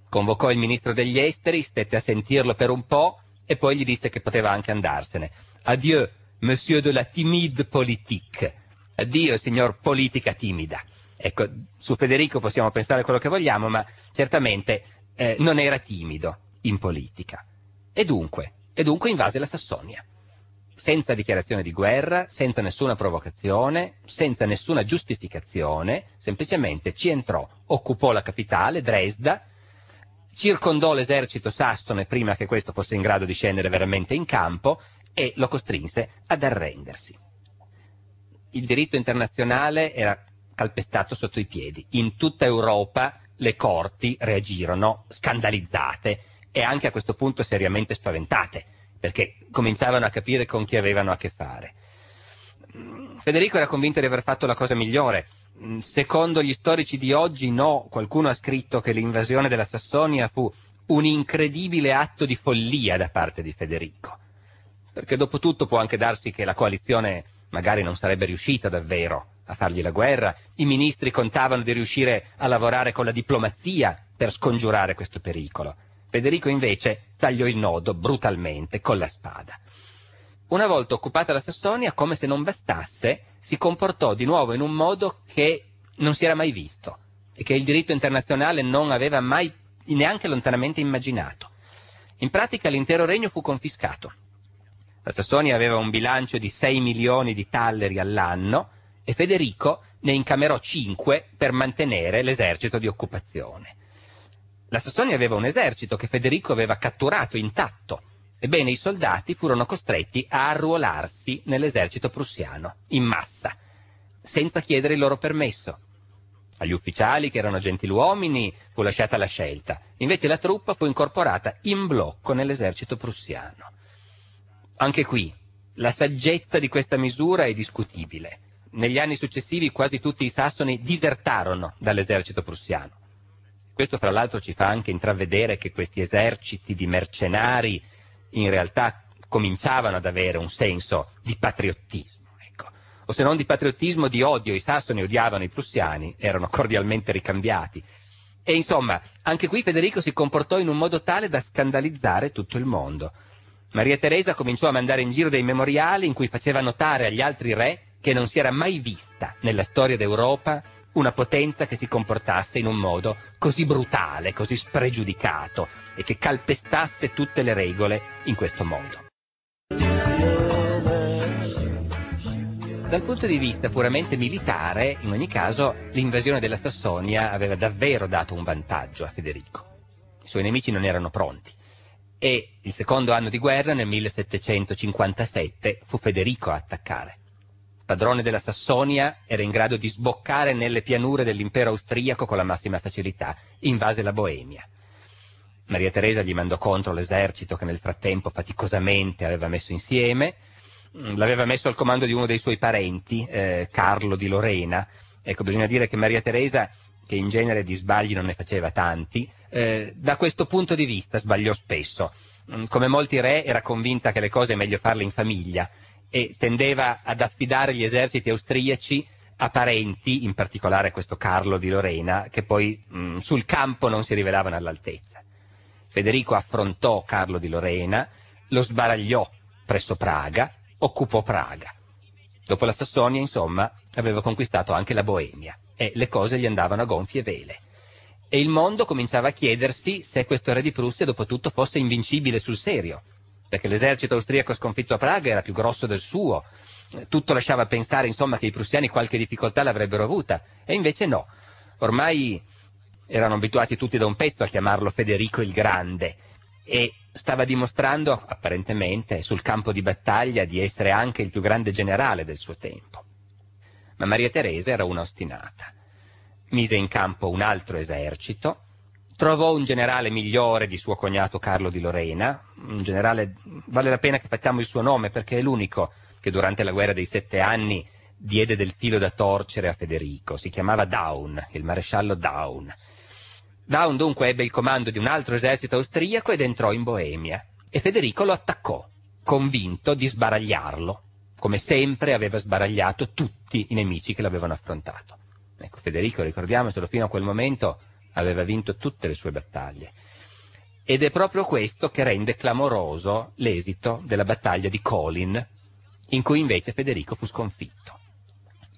Speaker 1: Convocò il ministro degli esteri, stette a sentirlo per un po' e poi gli disse che poteva anche andarsene. Adieu, monsieur de la timide politique. Addio, signor politica timida. Ecco, su Federico possiamo pensare quello che vogliamo, ma certamente eh, non era timido in politica. E dunque, e dunque invase la Sassonia. Senza dichiarazione di guerra, senza nessuna provocazione, senza nessuna giustificazione, semplicemente ci entrò, occupò la capitale, Dresda, circondò l'esercito sassone prima che questo fosse in grado di scendere veramente in campo, e lo costrinse ad arrendersi. Il diritto internazionale era calpestato sotto i piedi. In tutta Europa le corti reagirono scandalizzate e anche a questo punto seriamente spaventate, perché cominciavano a capire con chi avevano a che fare. Federico era convinto di aver fatto la cosa migliore. Secondo gli storici di oggi no, qualcuno ha scritto che l'invasione della Sassonia fu un incredibile atto di follia da parte di Federico perché dopo tutto può anche darsi che la coalizione magari non sarebbe riuscita davvero a fargli la guerra, i ministri contavano di riuscire a lavorare con la diplomazia per scongiurare questo pericolo. Federico invece tagliò il nodo brutalmente con la spada. Una volta occupata la Sassonia, come se non bastasse, si comportò di nuovo in un modo che non si era mai visto e che il diritto internazionale non aveva mai neanche lontanamente immaginato. In pratica l'intero regno fu confiscato la Sassonia aveva un bilancio di 6 milioni di talleri all'anno e Federico ne incamerò 5 per mantenere l'esercito di occupazione. La Sassonia aveva un esercito che Federico aveva catturato intatto. Ebbene, i soldati furono costretti a arruolarsi nell'esercito prussiano, in massa, senza chiedere il loro permesso. Agli ufficiali, che erano gentiluomini, fu lasciata la scelta. Invece la truppa fu incorporata in blocco nell'esercito prussiano. Anche qui la saggezza di questa misura è discutibile. Negli anni successivi quasi tutti i sassoni disertarono dall'esercito prussiano. Questo fra l'altro ci fa anche intravedere che questi eserciti di mercenari in realtà cominciavano ad avere un senso di patriottismo, ecco. o se non di patriottismo, di odio. I sassoni odiavano i prussiani, erano cordialmente ricambiati. E insomma, anche qui Federico si comportò in un modo tale da scandalizzare tutto il mondo. Maria Teresa cominciò a mandare in giro dei memoriali in cui faceva notare agli altri re che non si era mai vista nella storia d'Europa una potenza che si comportasse in un modo così brutale, così spregiudicato e che calpestasse tutte le regole in questo modo. Dal punto di vista puramente militare, in ogni caso, l'invasione della Sassonia aveva davvero dato un vantaggio a Federico. I suoi nemici non erano pronti e il secondo anno di guerra, nel 1757, fu Federico a attaccare. Padrone della Sassonia era in grado di sboccare nelle pianure dell'impero austriaco con la massima facilità, invase la Boemia. Maria Teresa gli mandò contro l'esercito che nel frattempo faticosamente aveva messo insieme, mm, l'aveva messo al comando di uno dei suoi parenti, eh, Carlo di Lorena. Ecco, bisogna dire che Maria Teresa che in genere di sbagli non ne faceva tanti, eh, da questo punto di vista sbagliò spesso. Mm, come molti re era convinta che le cose è meglio farle in famiglia e tendeva ad affidare gli eserciti austriaci a parenti, in particolare questo Carlo di Lorena, che poi mh, mm, sul campo non si rivelavano all'altezza. Federico affrontò Carlo di Lorena, lo sbaragliò presso Praga, occupò Praga. Dopo la Sassonia, insomma, aveva conquistato anche la Boemia e le cose gli andavano a gonfie vele. E il mondo cominciava a chiedersi se questo re di Prussia dopo tutto fosse invincibile sul serio, perché l'esercito austriaco sconfitto a Praga era più grosso del suo, tutto lasciava pensare insomma, che i prussiani qualche difficoltà l'avrebbero avuta, e invece no, ormai erano abituati tutti da un pezzo a chiamarlo Federico il Grande, e stava dimostrando apparentemente sul campo di battaglia di essere anche il più grande generale del suo tempo ma Maria Teresa era una ostinata. Mise in campo un altro esercito, trovò un generale migliore di suo cognato Carlo di Lorena, un generale, vale la pena che facciamo il suo nome perché è l'unico che durante la guerra dei sette anni diede del filo da torcere a Federico, si chiamava Daun, il maresciallo Daun. Daun dunque ebbe il comando di un altro esercito austriaco ed entrò in Boemia e Federico lo attaccò, convinto di sbaragliarlo come sempre aveva sbaragliato tutti i nemici che l'avevano affrontato. Ecco, Federico, ricordiamocelo, fino a quel momento aveva vinto tutte le sue battaglie. Ed è proprio questo che rende clamoroso l'esito della battaglia di Colin, in cui invece Federico fu sconfitto.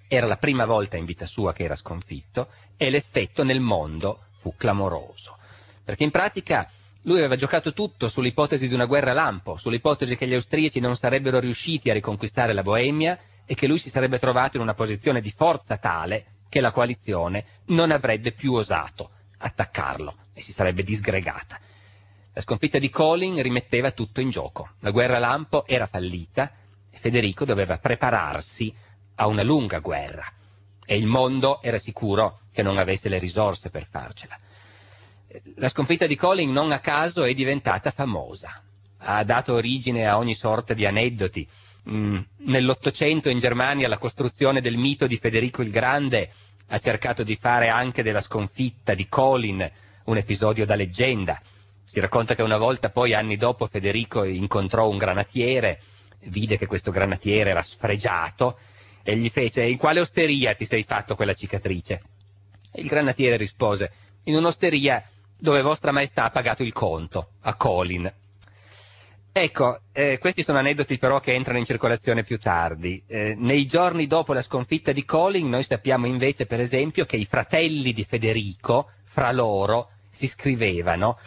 Speaker 1: Era la prima volta in vita sua che era sconfitto e l'effetto nel mondo fu clamoroso. Perché in pratica lui aveva giocato tutto sull'ipotesi di una guerra lampo, sull'ipotesi che gli austriaci non sarebbero riusciti a riconquistare la Boemia e che lui si sarebbe trovato in una posizione di forza tale che la coalizione non avrebbe più osato attaccarlo e si sarebbe disgregata. La sconfitta di Colin rimetteva tutto in gioco. La guerra lampo era fallita e Federico doveva prepararsi a una lunga guerra e il mondo era sicuro che non avesse le risorse per farcela la sconfitta di Colling non a caso è diventata famosa, ha dato origine a ogni sorta di aneddoti. Mm, Nell'Ottocento in Germania la costruzione del mito di Federico il Grande ha cercato di fare anche della sconfitta di Colin un episodio da leggenda. Si racconta che una volta poi, anni dopo, Federico incontrò un granatiere, vide che questo granatiere era sfregiato e gli fece in quale osteria ti sei fatto quella cicatrice? E il granatiere rispose in un'osteria dove vostra maestà ha pagato il conto a Colin. Ecco, eh, questi sono aneddoti però che entrano in circolazione più tardi. Eh, nei giorni dopo la sconfitta di Colin noi sappiamo invece per esempio che i fratelli di Federico fra loro si scrivevano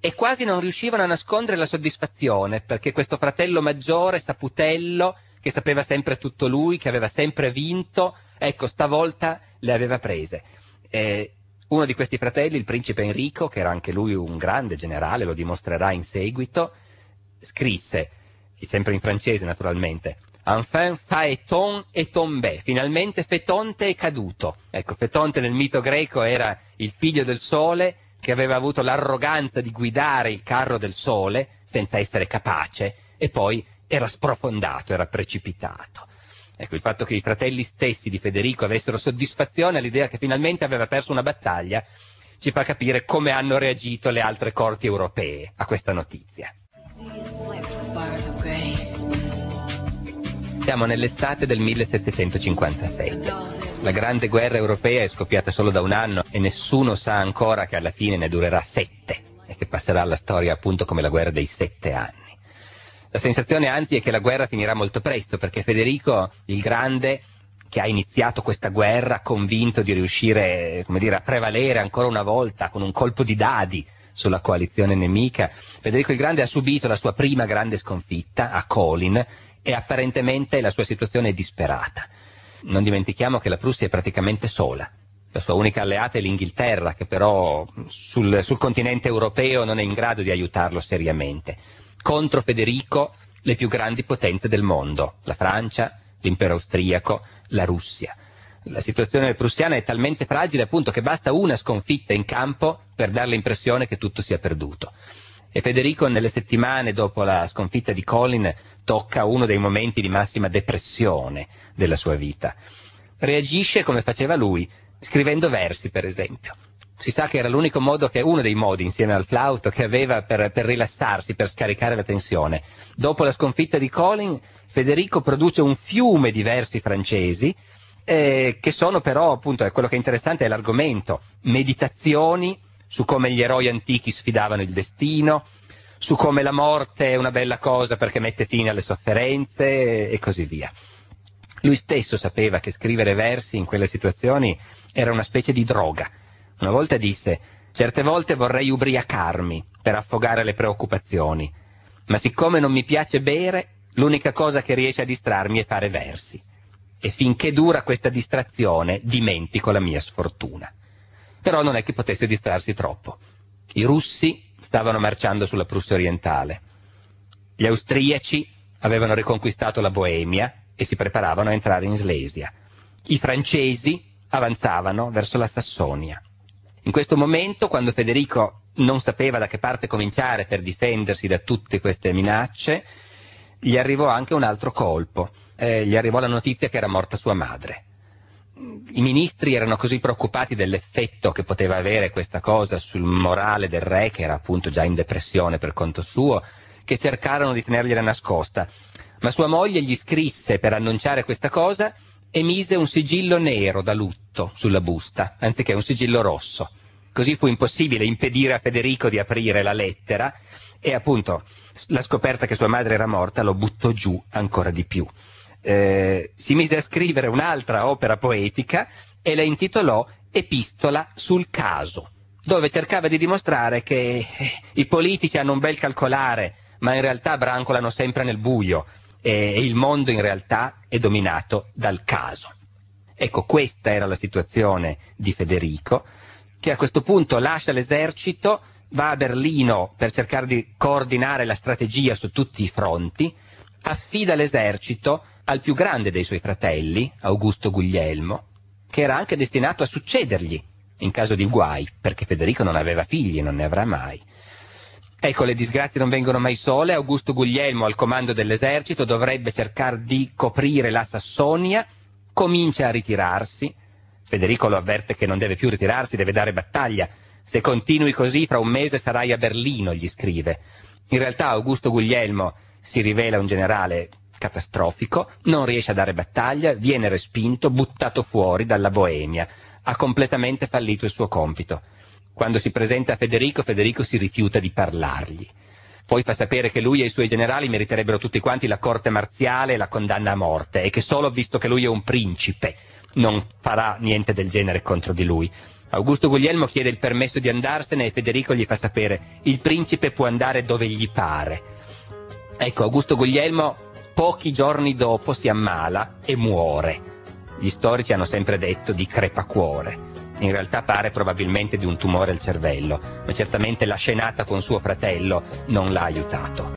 Speaker 1: e quasi non riuscivano a nascondere la soddisfazione perché questo fratello maggiore, Saputello, che sapeva sempre tutto lui, che aveva sempre vinto, ecco, stavolta le aveva prese. Eh, uno di questi fratelli, il principe Enrico, che era anche lui un grande generale, lo dimostrerà in seguito, scrisse, sempre in francese naturalmente, Enfin Faeton e tombé, finalmente Fetonte è caduto. Ecco, Fetonte nel mito greco era il figlio del sole che aveva avuto l'arroganza di guidare il carro del sole senza essere capace e poi era sprofondato, era precipitato. Ecco, il fatto che i fratelli stessi di Federico avessero soddisfazione all'idea che finalmente aveva perso una battaglia ci fa capire come hanno reagito le altre corti europee a questa notizia. Siamo nell'estate del 1757. La grande guerra europea è scoppiata solo da un anno e nessuno sa ancora che alla fine ne durerà sette e che passerà alla storia appunto come la guerra dei sette anni. La sensazione anzi è che la guerra finirà molto presto, perché Federico il Grande che ha iniziato questa guerra convinto di riuscire dire, a prevalere ancora una volta con un colpo di dadi sulla coalizione nemica. Federico il Grande ha subito la sua prima grande sconfitta a Colin e apparentemente la sua situazione è disperata. Non dimentichiamo che la Prussia è praticamente sola. La sua unica alleata è l'Inghilterra, che però sul, sul continente europeo non è in grado di aiutarlo seriamente contro Federico le più grandi potenze del mondo, la Francia, l'impero austriaco, la Russia. La situazione prussiana è talmente fragile appunto che basta una sconfitta in campo per dare l'impressione che tutto sia perduto. E Federico nelle settimane dopo la sconfitta di Colin tocca uno dei momenti di massima depressione della sua vita. Reagisce come faceva lui, scrivendo versi per esempio si sa che era l'unico modo che, uno dei modi insieme al flauto che aveva per, per rilassarsi, per scaricare la tensione. Dopo la sconfitta di Colin, Federico produce un fiume di versi francesi, eh, che sono però, appunto, è quello che è interessante è l'argomento, meditazioni su come gli eroi antichi sfidavano il destino, su come la morte è una bella cosa perché mette fine alle sofferenze e così via. Lui stesso sapeva che scrivere versi in quelle situazioni era una specie di droga, una volta disse, certe volte vorrei ubriacarmi per affogare le preoccupazioni, ma siccome non mi piace bere, l'unica cosa che riesce a distrarmi è fare versi. E finché dura questa distrazione, dimentico la mia sfortuna. Però non è che potesse distrarsi troppo. I russi stavano marciando sulla Prussia orientale. Gli austriaci avevano riconquistato la Boemia e si preparavano a entrare in Slesia. I francesi avanzavano verso la Sassonia. In questo momento, quando Federico non sapeva da che parte cominciare per difendersi da tutte queste minacce, gli arrivò anche un altro colpo. Eh, gli arrivò la notizia che era morta sua madre. I ministri erano così preoccupati dell'effetto che poteva avere questa cosa sul morale del re, che era appunto già in depressione per conto suo, che cercarono di tenergliela nascosta. Ma sua moglie gli scrisse per annunciare questa cosa e mise un sigillo nero da lutto sulla busta, anziché un sigillo rosso. Così fu impossibile impedire a Federico di aprire la lettera e appunto la scoperta che sua madre era morta lo buttò giù ancora di più. Eh, si mise a scrivere un'altra opera poetica e la intitolò Epistola sul caso, dove cercava di dimostrare che eh, i politici hanno un bel calcolare, ma in realtà brancolano sempre nel buio e il mondo in realtà è dominato dal caso. Ecco, questa era la situazione di Federico che a questo punto lascia l'esercito, va a Berlino per cercare di coordinare la strategia su tutti i fronti, affida l'esercito al più grande dei suoi fratelli, Augusto Guglielmo, che era anche destinato a succedergli in caso di guai, perché Federico non aveva figli e non ne avrà mai. Ecco, le disgrazie non vengono mai sole, Augusto Guglielmo al comando dell'esercito dovrebbe cercare di coprire la Sassonia, comincia a ritirarsi, Federico lo avverte che non deve più ritirarsi, deve dare battaglia. Se continui così, tra un mese sarai a Berlino, gli scrive. In realtà Augusto Guglielmo si rivela un generale catastrofico, non riesce a dare battaglia, viene respinto, buttato fuori dalla Boemia. Ha completamente fallito il suo compito. Quando si presenta a Federico, Federico si rifiuta di parlargli. Poi fa sapere che lui e i suoi generali meriterebbero tutti quanti la corte marziale e la condanna a morte e che solo visto che lui è un principe, non farà niente del genere contro di lui. Augusto Guglielmo chiede il permesso di andarsene e Federico gli fa sapere il principe può andare dove gli pare. Ecco, Augusto Guglielmo pochi giorni dopo si ammala e muore. Gli storici hanno sempre detto di crepacuore. In realtà pare probabilmente di un tumore al cervello, ma certamente la scenata con suo fratello non l'ha aiutato.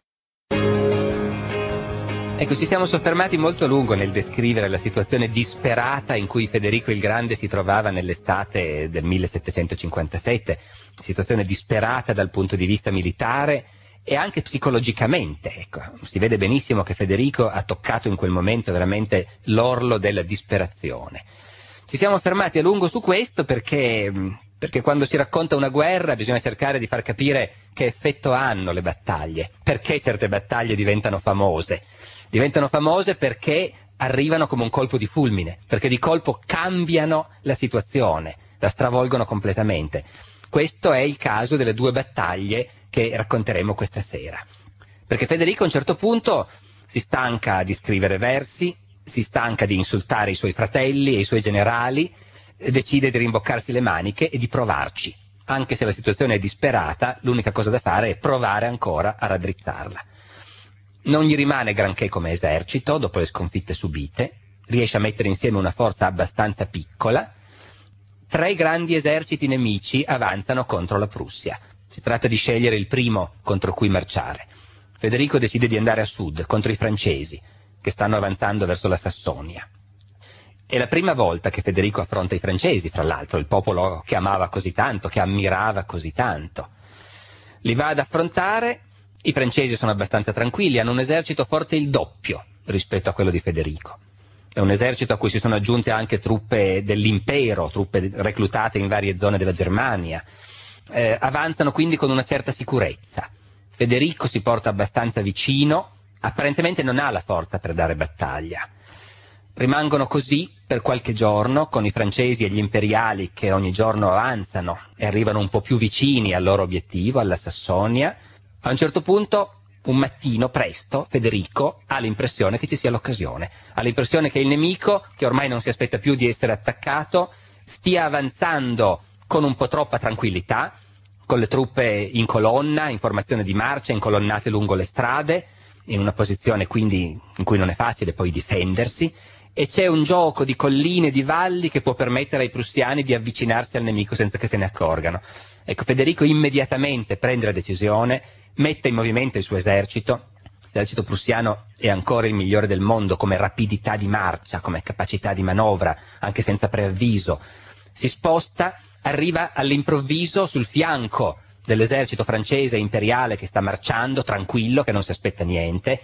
Speaker 1: Ecco, ci siamo soffermati molto a lungo nel descrivere la situazione disperata in cui Federico il Grande si trovava nell'estate del 1757, situazione disperata dal punto di vista militare e anche psicologicamente. Ecco. Si vede benissimo che Federico ha toccato in quel momento veramente l'orlo della disperazione. Ci siamo fermati a lungo su questo perché, perché quando si racconta una guerra bisogna cercare di far capire che effetto hanno le battaglie, perché certe battaglie diventano famose diventano famose perché arrivano come un colpo di fulmine, perché di colpo cambiano la situazione, la stravolgono completamente. Questo è il caso delle due battaglie che racconteremo questa sera. Perché Federico a un certo punto si stanca di scrivere versi, si stanca di insultare i suoi fratelli e i suoi generali, eh, decide di rimboccarsi le maniche e di provarci. Anche se la situazione è disperata, l'unica cosa da fare è provare ancora a raddrizzarla. Non gli rimane granché come esercito dopo le sconfitte subite, riesce a mettere insieme una forza abbastanza piccola. Tre grandi eserciti nemici avanzano contro la Prussia. Si tratta di scegliere il primo contro cui marciare. Federico decide di andare a sud contro i francesi, che stanno avanzando verso la Sassonia. È la prima volta che Federico affronta i francesi, fra l'altro, il popolo che amava così tanto, che ammirava così tanto. Li va ad affrontare i francesi sono abbastanza tranquilli, hanno un esercito forte il doppio rispetto a quello di Federico. È un esercito a cui si sono aggiunte anche truppe dell'impero, truppe reclutate in varie zone della Germania. Eh, avanzano quindi con una certa sicurezza. Federico si porta abbastanza vicino, apparentemente non ha la forza per dare battaglia. Rimangono così per qualche giorno con i francesi e gli imperiali che ogni giorno avanzano e arrivano un po' più vicini al loro obiettivo, alla Sassonia, a un certo punto, un mattino, presto, Federico ha l'impressione che ci sia l'occasione, ha l'impressione che il nemico, che ormai non si aspetta più di essere attaccato, stia avanzando con un po' troppa tranquillità, con le truppe in colonna, in formazione di marcia, incolonnate lungo le strade, in una posizione quindi in cui non è facile poi difendersi, e c'è un gioco di colline e di valli che può permettere ai prussiani di avvicinarsi al nemico senza che se ne accorgano. Ecco, Federico immediatamente prende la decisione mette in movimento il suo esercito, l'esercito prussiano è ancora il migliore del mondo come rapidità di marcia, come capacità di manovra, anche senza preavviso, si sposta, arriva all'improvviso sul fianco dell'esercito francese imperiale che sta marciando tranquillo, che non si aspetta niente,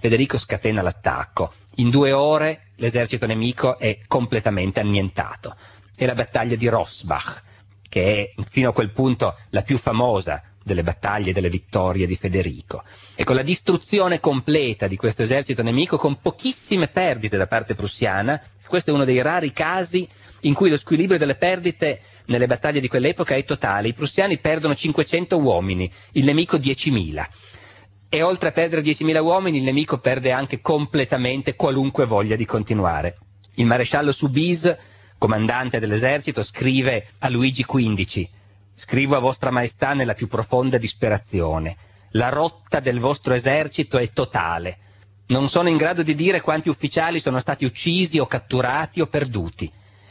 Speaker 1: Federico scatena l'attacco. In due ore l'esercito nemico è completamente annientato. È la battaglia di Rosbach, che è fino a quel punto la più famosa delle battaglie, delle vittorie di Federico. E con la distruzione completa di questo esercito nemico con pochissime perdite da parte prussiana, questo è uno dei rari casi in cui lo squilibrio delle perdite nelle battaglie di quell'epoca è totale. I prussiani perdono 500 uomini, il nemico 10.000. E oltre a perdere 10.000 uomini, il nemico perde anche completamente qualunque voglia di continuare. Il maresciallo Subis, comandante dell'esercito, scrive a Luigi XV Scrivo a vostra maestà nella più profonda disperazione. La rotta del vostro esercito è totale. Non sono in grado di dire quanti ufficiali sono stati uccisi o catturati o perduti.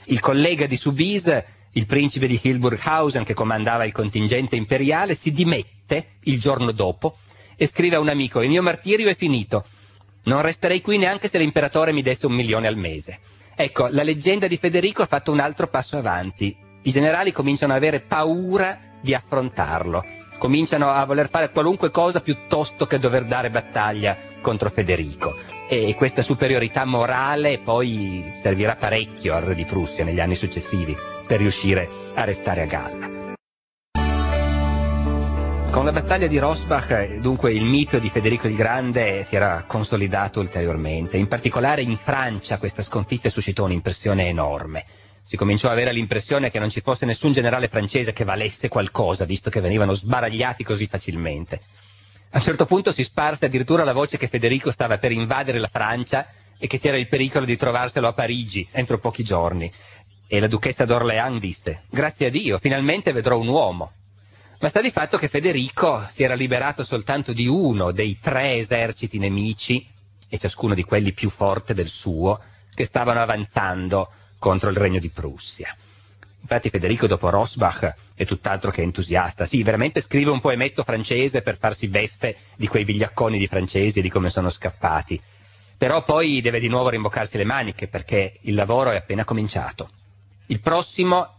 Speaker 1: Il collega di Subis, il principe di Hilburghausen che comandava il contingente imperiale, si dimette il giorno dopo e scrive a un amico «Il mio martirio è finito. Non resterei qui neanche se l'imperatore mi desse un milione al mese». Ecco, la leggenda di Federico ha fatto un altro passo avanti i generali cominciano ad avere paura di affrontarlo, cominciano a voler fare qualunque cosa piuttosto che dover dare battaglia contro Federico. E questa superiorità morale poi servirà parecchio al re di Prussia negli anni successivi per riuscire a restare a galla. Con la battaglia di Rosbach, dunque, il mito di Federico il Grande si era consolidato ulteriormente. In particolare in Francia questa sconfitta suscitò un'impressione enorme si cominciò ad avere l'impressione che non ci fosse nessun generale francese che valesse qualcosa, visto che venivano sbaragliati così facilmente. A un certo punto si sparse addirittura la voce che Federico stava per invadere la Francia e che c'era il pericolo di trovarselo a Parigi entro pochi giorni. E la duchessa d'Orléans disse, grazie a Dio, finalmente vedrò un uomo. Ma sta di fatto che Federico si era liberato soltanto di uno dei tre eserciti nemici, e ciascuno di quelli più forte del suo, che stavano avanzando contro il regno di Prussia. Infatti Federico dopo Rosbach è tutt'altro che entusiasta. Sì, veramente scrive un poemetto francese per farsi beffe di quei vigliacconi di francesi e di come sono scappati. Però poi deve di nuovo rimboccarsi le maniche perché il lavoro è appena cominciato. Il prossimo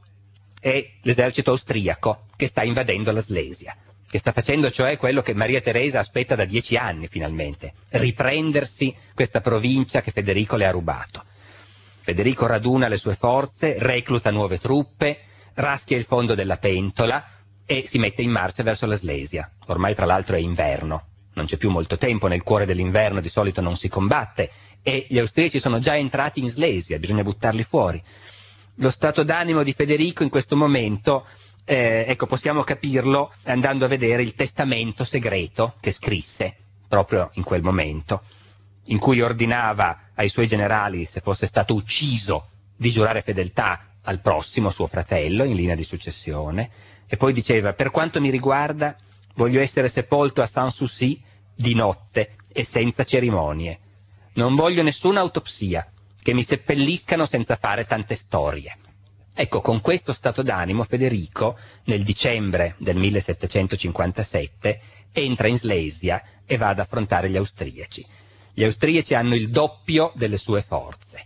Speaker 1: è l'esercito austriaco che sta invadendo la Slesia, che sta facendo cioè quello che Maria Teresa aspetta da dieci anni finalmente, riprendersi questa provincia che Federico le ha rubato. Federico raduna le sue forze, recluta nuove truppe, raschia il fondo della pentola e si mette in marcia verso la Slesia. Ormai tra l'altro è inverno, non c'è più molto tempo, nel cuore dell'inverno di solito non si combatte e gli austriaci sono già entrati in Slesia, bisogna buttarli fuori. Lo stato d'animo di Federico in questo momento, eh, ecco, possiamo capirlo andando a vedere il testamento segreto che scrisse proprio in quel momento in cui ordinava ai suoi generali, se fosse stato ucciso, di giurare fedeltà al prossimo, suo fratello, in linea di successione, e poi diceva, per quanto mi riguarda, voglio essere sepolto a Sanssouci di notte e senza cerimonie. Non voglio nessuna autopsia, che mi seppelliscano senza fare tante storie. Ecco, con questo stato d'animo Federico, nel dicembre del 1757, entra in Slesia e va ad affrontare gli austriaci. Gli austriaci hanno il doppio delle sue forze.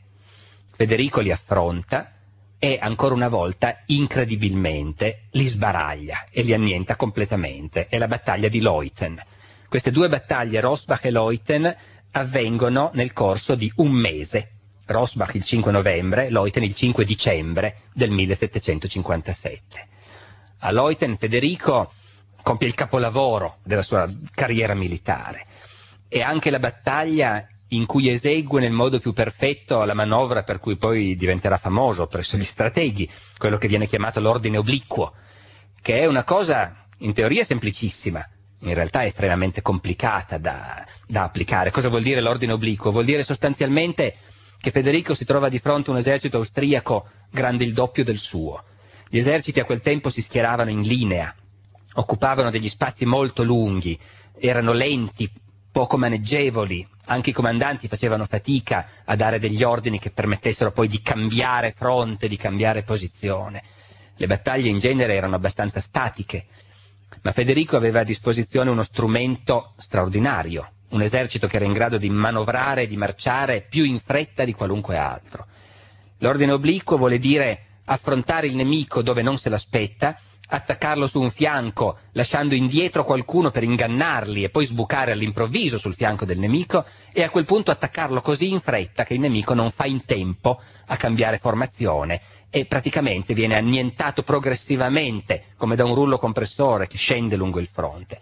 Speaker 1: Federico li affronta e ancora una volta, incredibilmente, li sbaraglia e li annienta completamente. È la battaglia di Leuthen. Queste due battaglie, Rosbach e Leuthen, avvengono nel corso di un mese. Rosbach il 5 novembre, Leuthen il 5 dicembre del 1757. A Leuthen Federico compie il capolavoro della sua carriera militare e anche la battaglia in cui esegue nel modo più perfetto la manovra per cui poi diventerà famoso presso gli strateghi, quello che viene chiamato l'ordine obliquo, che è una cosa in teoria semplicissima, in realtà è estremamente complicata da, da applicare. Cosa vuol dire l'ordine obliquo? Vuol dire sostanzialmente che Federico si trova di fronte a un esercito austriaco grande il doppio del suo. Gli eserciti a quel tempo si schieravano in linea, occupavano degli spazi molto lunghi, erano lenti, poco maneggevoli, anche i comandanti facevano fatica a dare degli ordini che permettessero poi di cambiare fronte, di cambiare posizione. Le battaglie in genere erano abbastanza statiche, ma Federico aveva a disposizione uno strumento straordinario, un esercito che era in grado di manovrare e di marciare più in fretta di qualunque altro. L'ordine obliquo vuole dire affrontare il nemico dove non se l'aspetta attaccarlo su un fianco, lasciando indietro qualcuno per ingannarli e poi sbucare all'improvviso sul fianco del nemico e a quel punto attaccarlo così in fretta che il nemico non fa in tempo a cambiare formazione e praticamente viene annientato progressivamente come da un rullo compressore che scende lungo il fronte.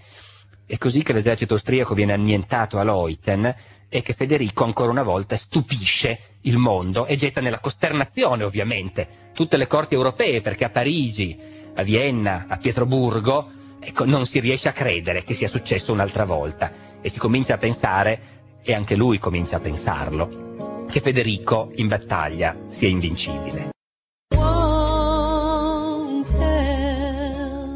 Speaker 1: È così che l'esercito austriaco viene annientato a Leuthen e che Federico ancora una volta stupisce il mondo e getta nella costernazione ovviamente tutte le corti europee perché a Parigi a Vienna, a Pietroburgo, ecco, non si riesce a credere che sia successo un'altra volta e si comincia a pensare, e anche lui comincia a pensarlo, che Federico in battaglia sia invincibile.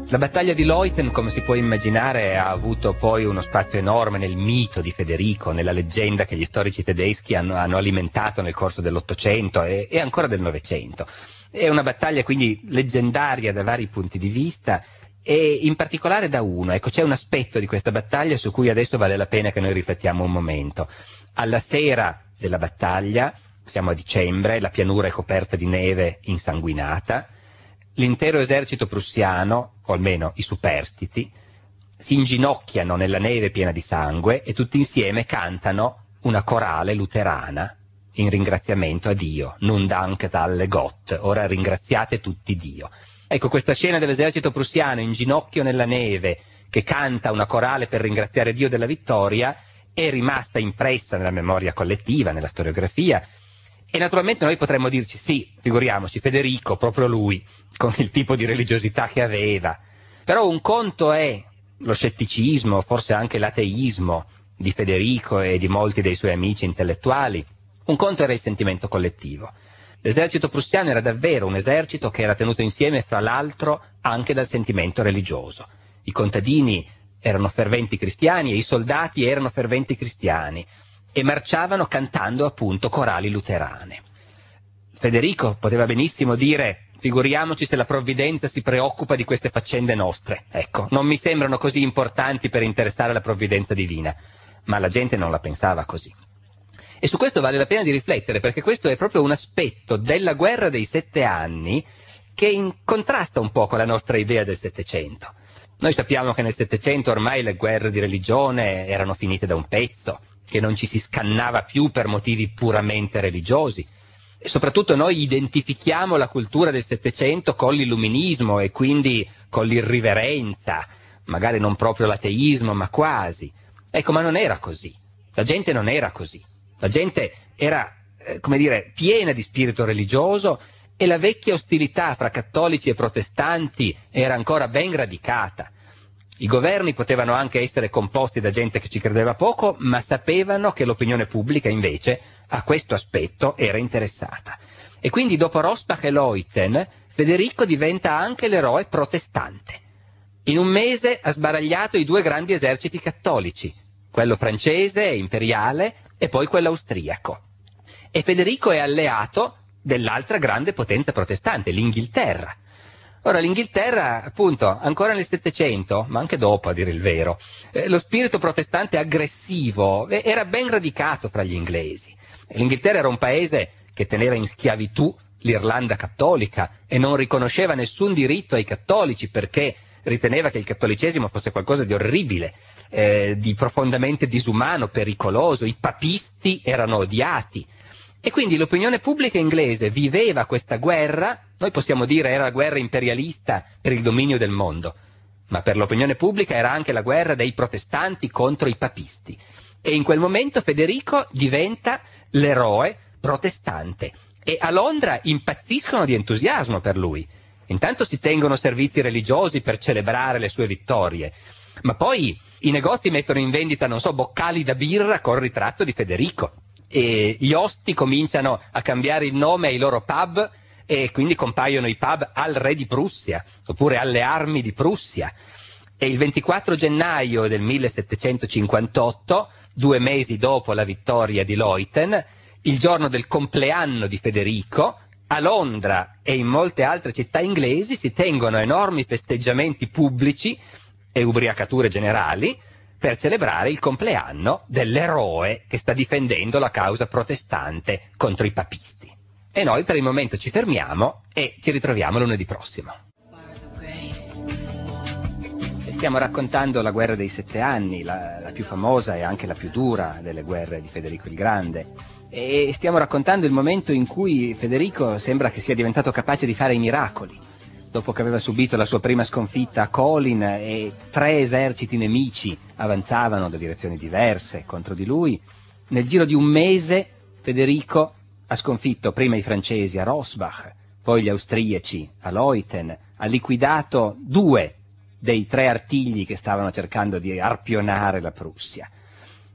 Speaker 1: La battaglia di Leuthen, come si può immaginare, ha avuto poi uno spazio enorme nel mito di Federico, nella leggenda che gli storici tedeschi hanno, hanno alimentato nel corso dell'Ottocento e, e ancora del Novecento. È una battaglia quindi leggendaria da vari punti di vista e in particolare da uno. Ecco, c'è un aspetto di questa battaglia su cui adesso vale la pena che noi riflettiamo un momento. Alla sera della battaglia, siamo a dicembre, la pianura è coperta di neve insanguinata, l'intero esercito prussiano, o almeno i superstiti, si inginocchiano nella neve piena di sangue e tutti insieme cantano una corale luterana in ringraziamento a Dio, non dank al Gott, ora ringraziate tutti Dio. Ecco questa scena dell'esercito prussiano in ginocchio nella neve che canta una corale per ringraziare Dio della vittoria è rimasta impressa nella memoria collettiva, nella storiografia e naturalmente noi potremmo dirci sì, figuriamoci, Federico, proprio lui, con il tipo di religiosità che aveva. Però un conto è lo scetticismo, forse anche l'ateismo di Federico e di molti dei suoi amici intellettuali, un conto era il sentimento collettivo. L'esercito prussiano era davvero un esercito che era tenuto insieme, fra l'altro, anche dal sentimento religioso. I contadini erano ferventi cristiani e i soldati erano ferventi cristiani e marciavano cantando appunto corali luterane. Federico poteva benissimo dire figuriamoci se la provvidenza si preoccupa di queste faccende nostre. Ecco, non mi sembrano così importanti per interessare la provvidenza divina, ma la gente non la pensava così. E su questo vale la pena di riflettere, perché questo è proprio un aspetto della guerra dei sette anni che contrasta un po' con la nostra idea del Settecento. Noi sappiamo che nel Settecento ormai le guerre di religione erano finite da un pezzo, che non ci si scannava più per motivi puramente religiosi. E soprattutto noi identifichiamo la cultura del Settecento con l'illuminismo e quindi con l'irriverenza, magari non proprio l'ateismo, ma quasi. Ecco, ma non era così. La gente non era così. La gente era, eh, come dire, piena di spirito religioso e la vecchia ostilità fra cattolici e protestanti era ancora ben radicata. I governi potevano anche essere composti da gente che ci credeva poco, ma sapevano che l'opinione pubblica invece a questo aspetto era interessata. E quindi dopo Rosbach e Leuten, Federico diventa anche l'eroe protestante. In un mese ha sbaragliato i due grandi eserciti cattolici, quello francese e imperiale e poi quello austriaco. E Federico è alleato dell'altra grande potenza protestante, l'Inghilterra. Ora, l'Inghilterra, appunto, ancora nel Settecento, ma anche dopo a dire il vero, eh, lo spirito protestante aggressivo eh, era ben radicato fra gli inglesi. L'Inghilterra era un paese che teneva in schiavitù l'Irlanda cattolica e non riconosceva nessun diritto ai cattolici perché riteneva che il cattolicesimo fosse qualcosa di orribile. Eh, di profondamente disumano, pericoloso, i papisti erano odiati. E quindi l'opinione pubblica inglese viveva questa guerra, noi possiamo dire era la guerra imperialista per il dominio del mondo, ma per l'opinione pubblica era anche la guerra dei protestanti contro i papisti. E in quel momento Federico diventa l'eroe protestante e a Londra impazziscono di entusiasmo per lui. Intanto si tengono servizi religiosi per celebrare le sue vittorie, ma poi i negozi mettono in vendita, non so, boccali da birra col ritratto di Federico e gli osti cominciano a cambiare il nome ai loro pub e quindi compaiono i pub al re di Prussia oppure alle armi di Prussia. E il 24 gennaio del 1758, due mesi dopo la vittoria di Leuthen, il giorno del compleanno di Federico, a Londra e in molte altre città inglesi si tengono enormi festeggiamenti pubblici e ubriacature generali per celebrare il compleanno dell'eroe che sta difendendo la causa protestante contro i papisti. E noi per il momento ci fermiamo e ci ritroviamo lunedì prossimo. Stiamo raccontando la guerra dei sette anni, la, la più famosa e anche la più dura delle guerre di Federico il Grande. E stiamo raccontando il momento in cui Federico sembra che sia diventato capace di fare i miracoli dopo che aveva subito la sua prima sconfitta a Colin e tre eserciti nemici avanzavano da direzioni diverse contro di lui, nel giro di un mese Federico ha sconfitto prima i francesi a Rosbach, poi gli austriaci a Leuten, ha liquidato due dei tre artigli che stavano cercando di arpionare la Prussia.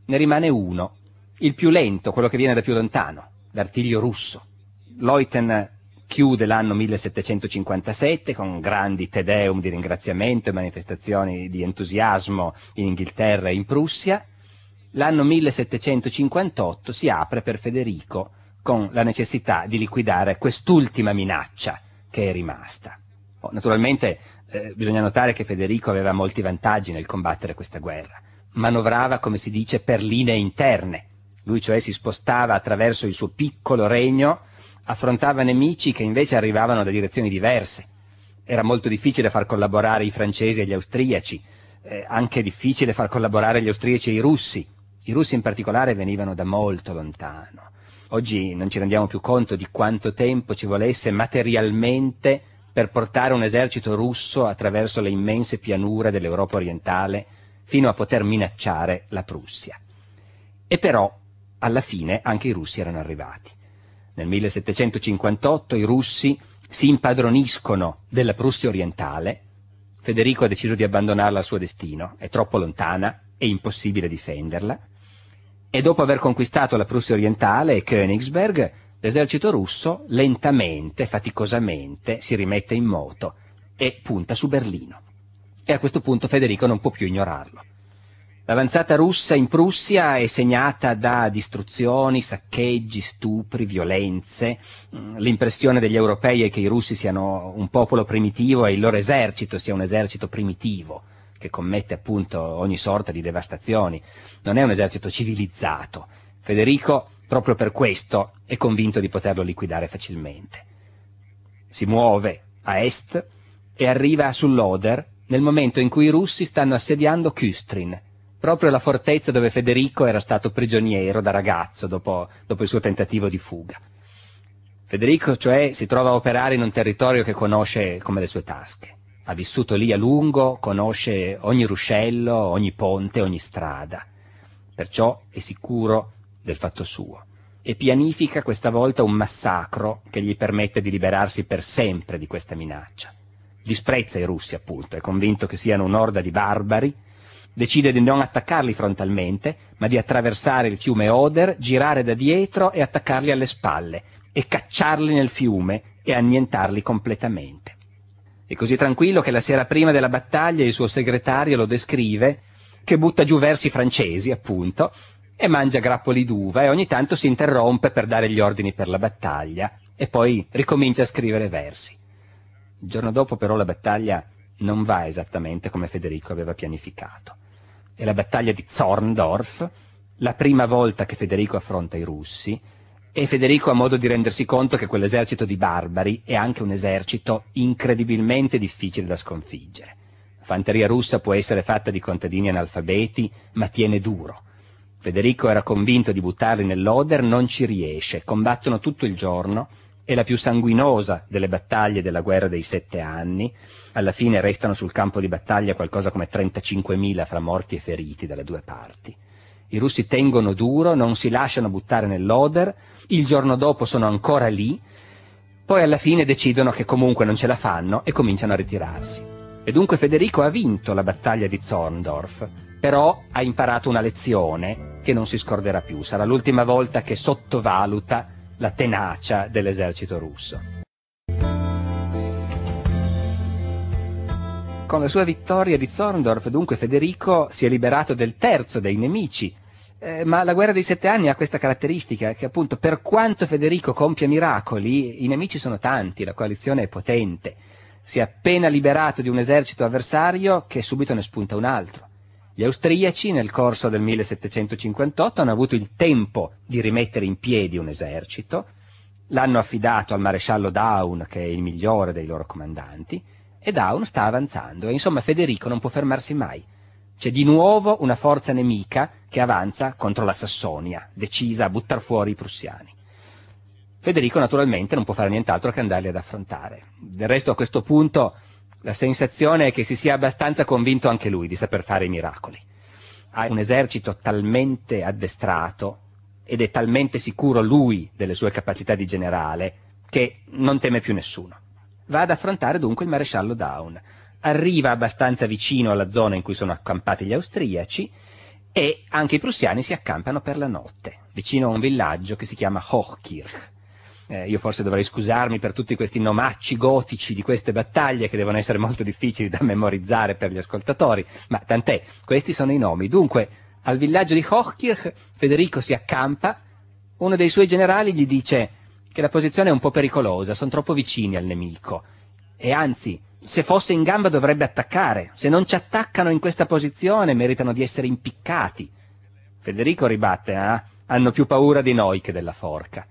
Speaker 1: Ne rimane uno, il più lento, quello che viene da più lontano, l'artiglio russo. Leuten chiude l'anno 1757 con grandi tedeum di ringraziamento e manifestazioni di entusiasmo in Inghilterra e in Prussia. L'anno 1758 si apre per Federico con la necessità di liquidare quest'ultima minaccia che è rimasta. Oh, naturalmente eh, bisogna notare che Federico aveva molti vantaggi nel combattere questa guerra. Manovrava, come si dice, per linee interne. Lui cioè si spostava attraverso il suo piccolo regno affrontava nemici che invece arrivavano da direzioni diverse. Era molto difficile far collaborare i francesi e gli austriaci, eh, anche difficile far collaborare gli austriaci e i russi. I russi in particolare venivano da molto lontano. Oggi non ci rendiamo più conto di quanto tempo ci volesse materialmente per portare un esercito russo attraverso le immense pianure dell'Europa orientale fino a poter minacciare la Prussia. E però alla fine anche i russi erano arrivati. Nel 1758 i russi si impadroniscono della Prussia orientale, Federico ha deciso di abbandonarla al suo destino, è troppo lontana, è impossibile difenderla, e dopo aver conquistato la Prussia orientale e Königsberg, l'esercito russo lentamente, faticosamente, si rimette in moto e punta su Berlino. E a questo punto Federico non può più ignorarlo. L'avanzata russa in Prussia è segnata da distruzioni, saccheggi, stupri, violenze. Mm, l'impressione degli europei è che i russi siano un popolo primitivo e il loro esercito sia un esercito primitivo che commette appunto ogni sorta di devastazioni. Non è un esercito civilizzato. Federico, proprio per questo, è convinto di poterlo liquidare facilmente. Si muove a est e arriva sull'Oder nel momento in cui i russi stanno assediando Küstrin, proprio la fortezza dove Federico era stato prigioniero da ragazzo dopo, dopo il suo tentativo di fuga. Federico, cioè, si trova a operare in un territorio che conosce come le sue tasche. Ha vissuto lì a lungo, conosce ogni ruscello, ogni ponte, ogni strada. Perciò è sicuro del fatto suo e pianifica questa volta un massacro che gli permette di liberarsi per sempre di questa minaccia. Disprezza i russi, appunto, è convinto che siano un'orda di barbari Decide di non attaccarli frontalmente, ma di attraversare il fiume Oder, girare da dietro e attaccarli alle spalle, e cacciarli nel fiume e annientarli completamente. È così tranquillo che la sera prima della battaglia il suo segretario lo descrive, che butta giù versi francesi, appunto, e mangia grappoli d'uva e ogni tanto si interrompe per dare gli ordini per la battaglia e poi ricomincia a scrivere versi. Il giorno dopo però la battaglia non va esattamente come Federico aveva pianificato è la battaglia di Zorndorf, la prima volta che Federico affronta i russi, e Federico ha modo di rendersi conto che quell'esercito di barbari è anche un esercito incredibilmente difficile da sconfiggere. La fanteria russa può essere fatta di contadini analfabeti, ma tiene duro. Federico era convinto di buttarli nell'Oder, non ci riesce, combattono tutto il giorno, è la più sanguinosa delle battaglie della guerra dei sette anni, alla fine restano sul campo di battaglia qualcosa come 35.000 fra morti e feriti dalle due parti. I russi tengono duro, non si lasciano buttare nell'Oder, il giorno dopo sono ancora lì, poi alla fine decidono che comunque non ce la fanno e cominciano a ritirarsi. E dunque Federico ha vinto la battaglia di Zorndorf, però ha imparato una lezione che non si scorderà più, sarà l'ultima volta che sottovaluta la tenacia dell'esercito russo. Con la sua vittoria di Zorndorf, dunque, Federico si è liberato del terzo dei nemici. Eh, ma la guerra dei sette anni ha questa caratteristica che appunto per quanto Federico compia miracoli, i nemici sono tanti, la coalizione è potente. Si è appena liberato di un esercito avversario che subito ne spunta un altro. Gli austriaci nel corso del 1758 hanno avuto il tempo di rimettere in piedi un esercito, l'hanno affidato al maresciallo Daun, che è il migliore dei loro comandanti, e Daun sta avanzando e insomma Federico non può fermarsi mai. C'è di nuovo una forza nemica che avanza contro la Sassonia, decisa a buttare fuori i prussiani. Federico naturalmente non può fare nient'altro che andarli ad affrontare. Del resto a questo punto la sensazione è che si sia abbastanza convinto anche lui di saper fare i miracoli. Ha un esercito talmente addestrato ed è talmente sicuro lui delle sue capacità di generale che non teme più nessuno va ad affrontare dunque il maresciallo Down. Arriva abbastanza vicino alla zona in cui sono accampati gli austriaci e anche i prussiani si accampano per la notte, vicino a un villaggio che si chiama Hochkirch. Eh, io forse dovrei scusarmi per tutti questi nomacci gotici di queste battaglie che devono essere molto difficili da memorizzare per gli ascoltatori, ma tant'è, questi sono i nomi. Dunque, al villaggio di Hochkirch Federico si accampa, uno dei suoi generali gli dice che la posizione è un po' pericolosa, sono troppo vicini al nemico. E anzi, se fosse in gamba dovrebbe attaccare. Se non ci attaccano in questa posizione meritano di essere impiccati. Federico ribatte, ah, hanno più paura di noi che della forca.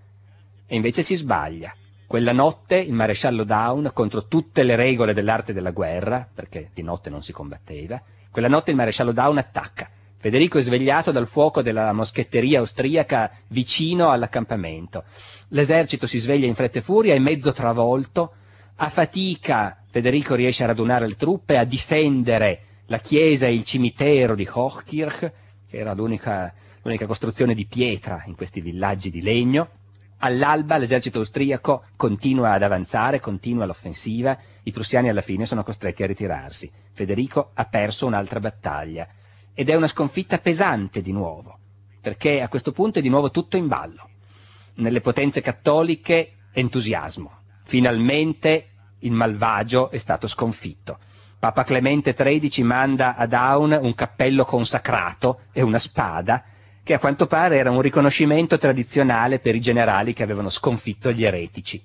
Speaker 1: E invece si sbaglia. Quella notte il maresciallo Down, contro tutte le regole dell'arte della guerra, perché di notte non si combatteva, quella notte il maresciallo Down attacca Federico è svegliato dal fuoco della moschetteria austriaca vicino all'accampamento. L'esercito si sveglia in fretta e furia, è mezzo travolto, a fatica Federico riesce a radunare le truppe, a difendere la chiesa e il cimitero di Hochkirch, che era l'unica, l'unica costruzione di pietra in questi villaggi di legno. All'alba l'esercito austriaco continua ad avanzare, continua l'offensiva, i prussiani alla fine sono costretti a ritirarsi. Federico ha perso un'altra battaglia ed è una sconfitta pesante di nuovo, perché a questo punto è di nuovo tutto in ballo. Nelle potenze cattoliche entusiasmo. Finalmente il malvagio è stato sconfitto. Papa Clemente XIII manda a Daun un cappello consacrato e una spada, che a quanto pare era un riconoscimento tradizionale per i generali che avevano sconfitto gli eretici.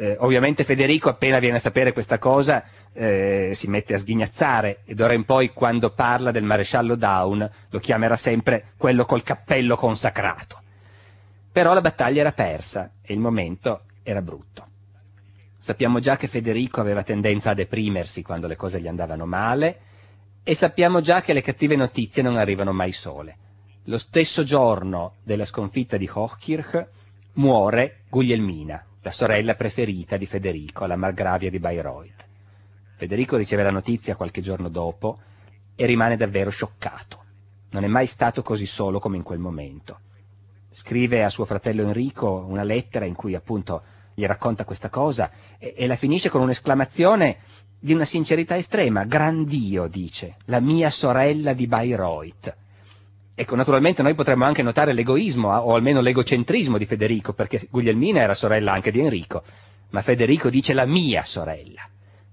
Speaker 1: Eh, ovviamente Federico appena viene a sapere questa cosa eh, si mette a sghignazzare e d'ora in poi quando parla del maresciallo Down lo chiamerà sempre quello col cappello consacrato. Però la battaglia era persa e il momento era brutto. Sappiamo già che Federico aveva tendenza a deprimersi quando le cose gli andavano male e sappiamo già che le cattive notizie non arrivano mai sole. Lo stesso giorno della sconfitta di Hochkirch muore Guglielmina, la sorella preferita di Federico, alla margravia di Bayreuth. Federico riceve la notizia qualche giorno dopo e rimane davvero scioccato. Non è mai stato così solo come in quel momento. Scrive a suo fratello Enrico una lettera in cui appunto gli racconta questa cosa e, e la finisce con un'esclamazione di una sincerità estrema. Gran Dio, dice, la mia sorella di Bayreuth. Ecco, naturalmente noi potremmo anche notare l'egoismo ah, o almeno l'egocentrismo di Federico, perché Guglielmina era sorella anche di Enrico, ma Federico dice la mia sorella.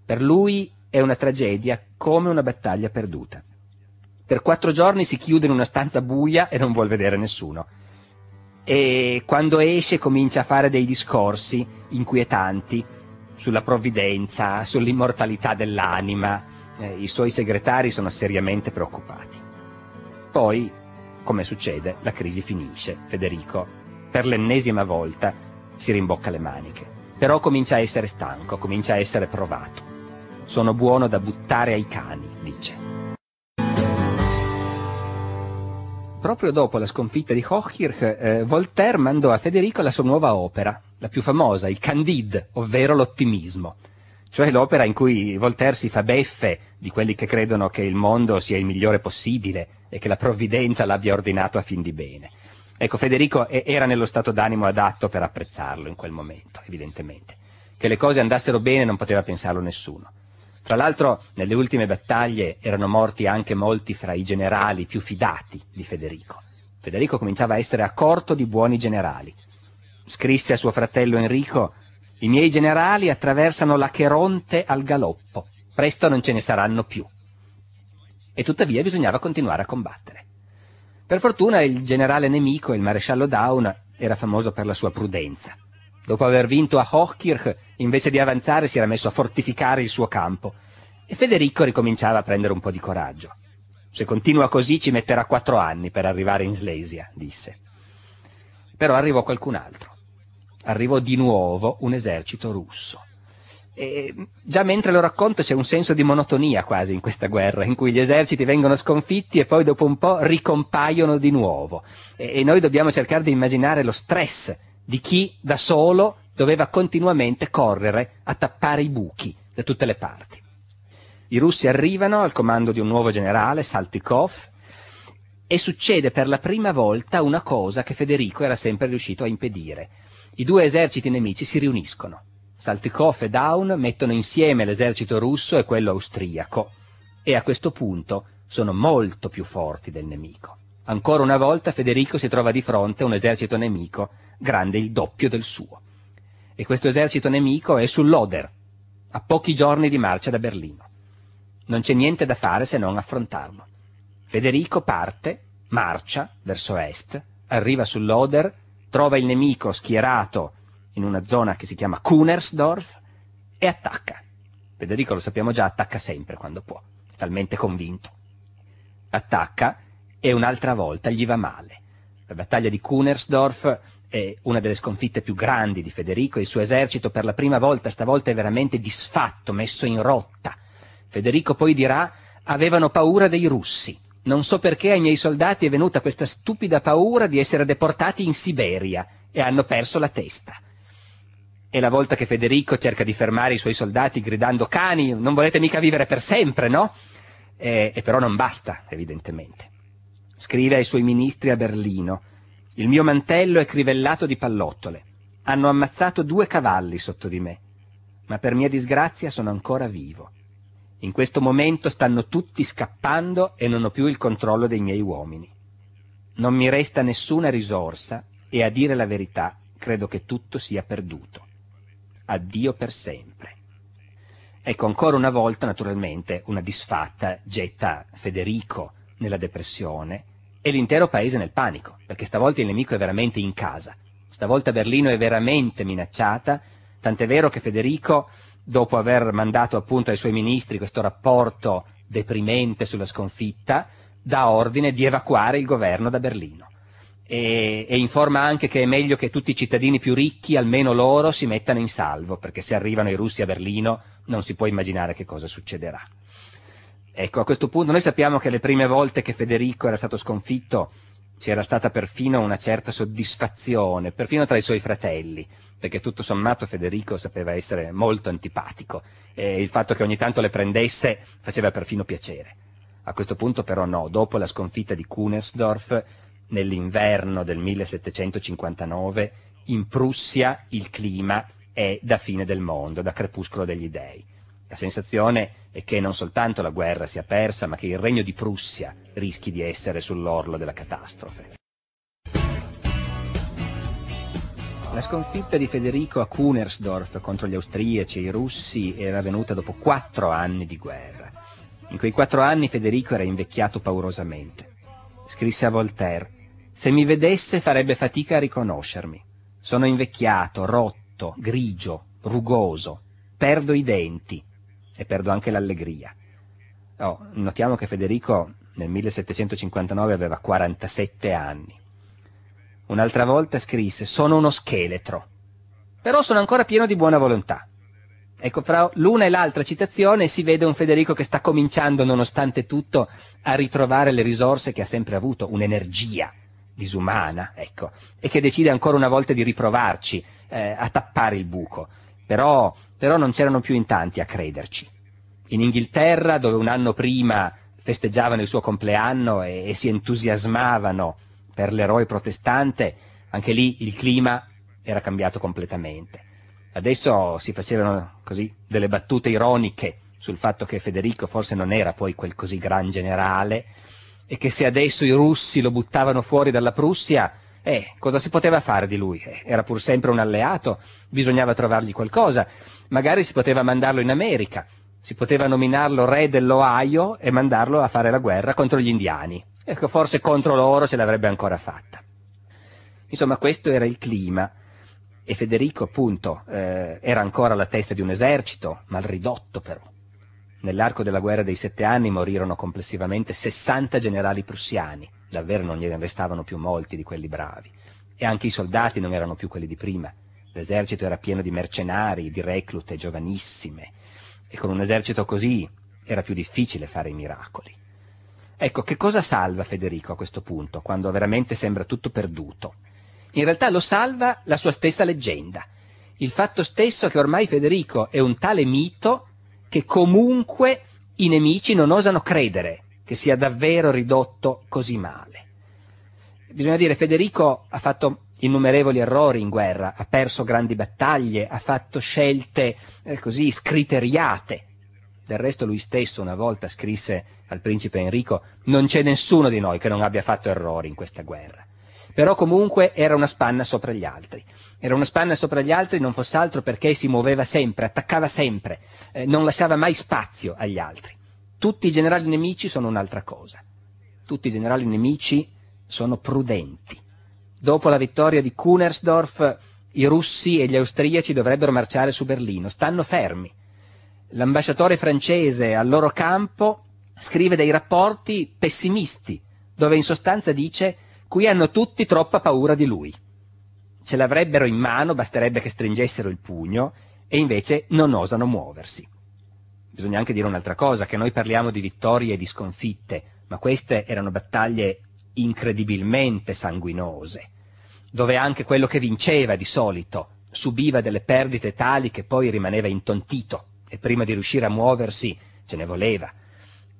Speaker 1: Per lui è una tragedia come una battaglia perduta. Per quattro giorni si chiude in una stanza buia e non vuol vedere nessuno. E quando esce comincia a fare dei discorsi inquietanti sulla provvidenza, sull'immortalità dell'anima. Eh, I suoi segretari sono seriamente preoccupati. Poi come succede, la crisi finisce. Federico, per l'ennesima volta, si rimbocca le maniche. Però comincia a essere stanco, comincia a essere provato. Sono buono da buttare ai cani, dice. Proprio dopo la sconfitta di Hochkirch, eh, Voltaire mandò a Federico la sua nuova opera, la più famosa, il Candide, ovvero l'ottimismo cioè l'opera in cui Voltaire si fa beffe di quelli che credono che il mondo sia il migliore possibile e che la provvidenza l'abbia ordinato a fin di bene. Ecco, Federico era nello stato d'animo adatto per apprezzarlo in quel momento, evidentemente. Che le cose andassero bene non poteva pensarlo nessuno. Tra l'altro, nelle ultime battaglie erano morti anche molti fra i generali più fidati di Federico. Federico cominciava a essere accorto di buoni generali. Scrisse a suo fratello Enrico i miei generali attraversano l'Acheronte al galoppo. Presto non ce ne saranno più. E tuttavia bisognava continuare a combattere. Per fortuna il generale nemico, il maresciallo Daun, era famoso per la sua prudenza. Dopo aver vinto a Hochkirch, invece di avanzare si era messo a fortificare il suo campo e Federico ricominciava a prendere un po' di coraggio. Se continua così ci metterà quattro anni per arrivare in Slesia, disse. Però arrivò qualcun altro arrivò di nuovo un esercito russo. E già mentre lo racconto c'è un senso di monotonia quasi in questa guerra, in cui gli eserciti vengono sconfitti e poi dopo un po' ricompaiono di nuovo. E, e noi dobbiamo cercare di immaginare lo stress di chi da solo doveva continuamente correre a tappare i buchi da tutte le parti. I russi arrivano al comando di un nuovo generale, Saltykov, e succede per la prima volta una cosa che Federico era sempre riuscito a impedire, i due eserciti nemici si riuniscono. Saltykov e Daun mettono insieme l'esercito russo e quello austriaco e a questo punto sono molto più forti del nemico. Ancora una volta Federico si trova di fronte a un esercito nemico grande il doppio del suo. E questo esercito nemico è sull'Oder, a pochi giorni di marcia da Berlino. Non c'è niente da fare se non affrontarlo. Federico parte, marcia verso est, arriva sull'Oder trova il nemico schierato in una zona che si chiama Kunersdorf e attacca. Federico lo sappiamo già, attacca sempre quando può, è talmente convinto. Attacca e un'altra volta gli va male. La battaglia di Kunersdorf è una delle sconfitte più grandi di Federico, il suo esercito per la prima volta stavolta è veramente disfatto, messo in rotta. Federico poi dirà avevano paura dei russi. Non so perché ai miei soldati è venuta questa stupida paura di essere deportati in Siberia e hanno perso la testa. E la volta che Federico cerca di fermare i suoi soldati gridando cani, non volete mica vivere per sempre, no? E, e però non basta, evidentemente. Scrive ai suoi ministri a Berlino. Il mio mantello è crivellato di pallottole. Hanno ammazzato due cavalli sotto di me, ma per mia disgrazia sono ancora vivo. In questo momento stanno tutti scappando e non ho più il controllo dei miei uomini. Non mi resta nessuna risorsa e a dire la verità credo che tutto sia perduto. Addio per sempre. Ecco, ancora una volta, naturalmente, una disfatta getta Federico nella depressione e l'intero paese nel panico, perché stavolta il nemico è veramente in casa. Stavolta Berlino è veramente minacciata, tant'è vero che Federico dopo aver mandato appunto ai suoi ministri questo rapporto deprimente sulla sconfitta, dà ordine di evacuare il governo da Berlino. E, e, informa anche che è meglio che tutti i cittadini più ricchi, almeno loro, si mettano in salvo, perché se arrivano i russi a Berlino non si può immaginare che cosa succederà. Ecco, a questo punto noi sappiamo che le prime volte che Federico era stato sconfitto c'era stata perfino una certa soddisfazione, perfino tra i suoi fratelli, perché tutto sommato Federico sapeva essere molto antipatico e il fatto che ogni tanto le prendesse faceva perfino piacere. A questo punto però no, dopo la sconfitta di Kunersdorf nell'inverno del 1759 in Prussia il clima è da fine del mondo, da crepuscolo degli dei. La sensazione è che non soltanto la guerra sia persa, ma che il regno di Prussia rischi di essere sull'orlo della catastrofe. La sconfitta di Federico a Kunersdorf contro gli austriaci e i russi era venuta dopo quattro anni di guerra. In quei quattro anni Federico era invecchiato paurosamente. Scrisse a Voltaire, se mi vedesse farebbe fatica a riconoscermi. Sono invecchiato, rotto, grigio, rugoso, perdo i denti, e perdo anche l'allegria. Oh, notiamo che Federico nel 1759 aveva 47 anni. Un'altra volta scrisse «Sono uno scheletro, però sono ancora pieno di buona volontà». Ecco, fra l'una e l'altra citazione si vede un Federico che sta cominciando, nonostante tutto, a ritrovare le risorse che ha sempre avuto, un'energia disumana, ecco, e che decide ancora una volta di riprovarci eh, a tappare il buco. Però però non c'erano più in tanti a crederci. In Inghilterra, dove un anno prima festeggiavano il suo compleanno e, e si entusiasmavano per l'eroe protestante, anche lì il clima era cambiato completamente. Adesso si facevano così delle battute ironiche sul fatto che Federico forse non era poi quel così gran generale e che se adesso i russi lo buttavano fuori dalla Prussia eh, cosa si poteva fare di lui? Eh, era pur sempre un alleato, bisognava trovargli qualcosa. Magari si poteva mandarlo in America, si poteva nominarlo re dell'Ohio e mandarlo a fare la guerra contro gli indiani. Ecco, forse contro loro ce l'avrebbe ancora fatta. Insomma, questo era il clima e Federico appunto eh, era ancora alla testa di un esercito, mal ridotto però. Nell'arco della guerra dei sette anni morirono complessivamente 60 generali prussiani, davvero non gliene restavano più molti di quelli bravi, e anche i soldati non erano più quelli di prima. L'esercito era pieno di mercenari, di reclute giovanissime, e con un esercito così era più difficile fare i miracoli. Ecco, che cosa salva Federico a questo punto, quando veramente sembra tutto perduto? In realtà lo salva la sua stessa leggenda, il fatto stesso che ormai Federico è un tale mito che comunque i nemici non osano credere che sia davvero ridotto così male. Bisogna dire, Federico ha fatto innumerevoli errori in guerra, ha perso grandi battaglie, ha fatto scelte eh, così scriteriate. Del resto lui stesso una volta scrisse al principe Enrico non c'è nessuno di noi che non abbia fatto errori in questa guerra. Però comunque era una spanna sopra gli altri. Era una spanna sopra gli altri non fosse altro perché si muoveva sempre, attaccava sempre, eh, non lasciava mai spazio agli altri. Tutti i generali nemici sono un'altra cosa. Tutti i generali nemici sono prudenti. Dopo la vittoria di Kunersdorf, i russi e gli austriaci dovrebbero marciare su Berlino. Stanno fermi. L'ambasciatore francese al loro campo scrive dei rapporti pessimisti, dove in sostanza dice qui hanno tutti troppa paura di lui. Ce l'avrebbero in mano, basterebbe che stringessero il pugno, e invece non osano muoversi bisogna anche dire un'altra cosa, che noi parliamo di vittorie e di sconfitte, ma queste erano battaglie incredibilmente sanguinose, dove anche quello che vinceva di solito subiva delle perdite tali che poi rimaneva intontito e prima di riuscire a muoversi ce ne voleva.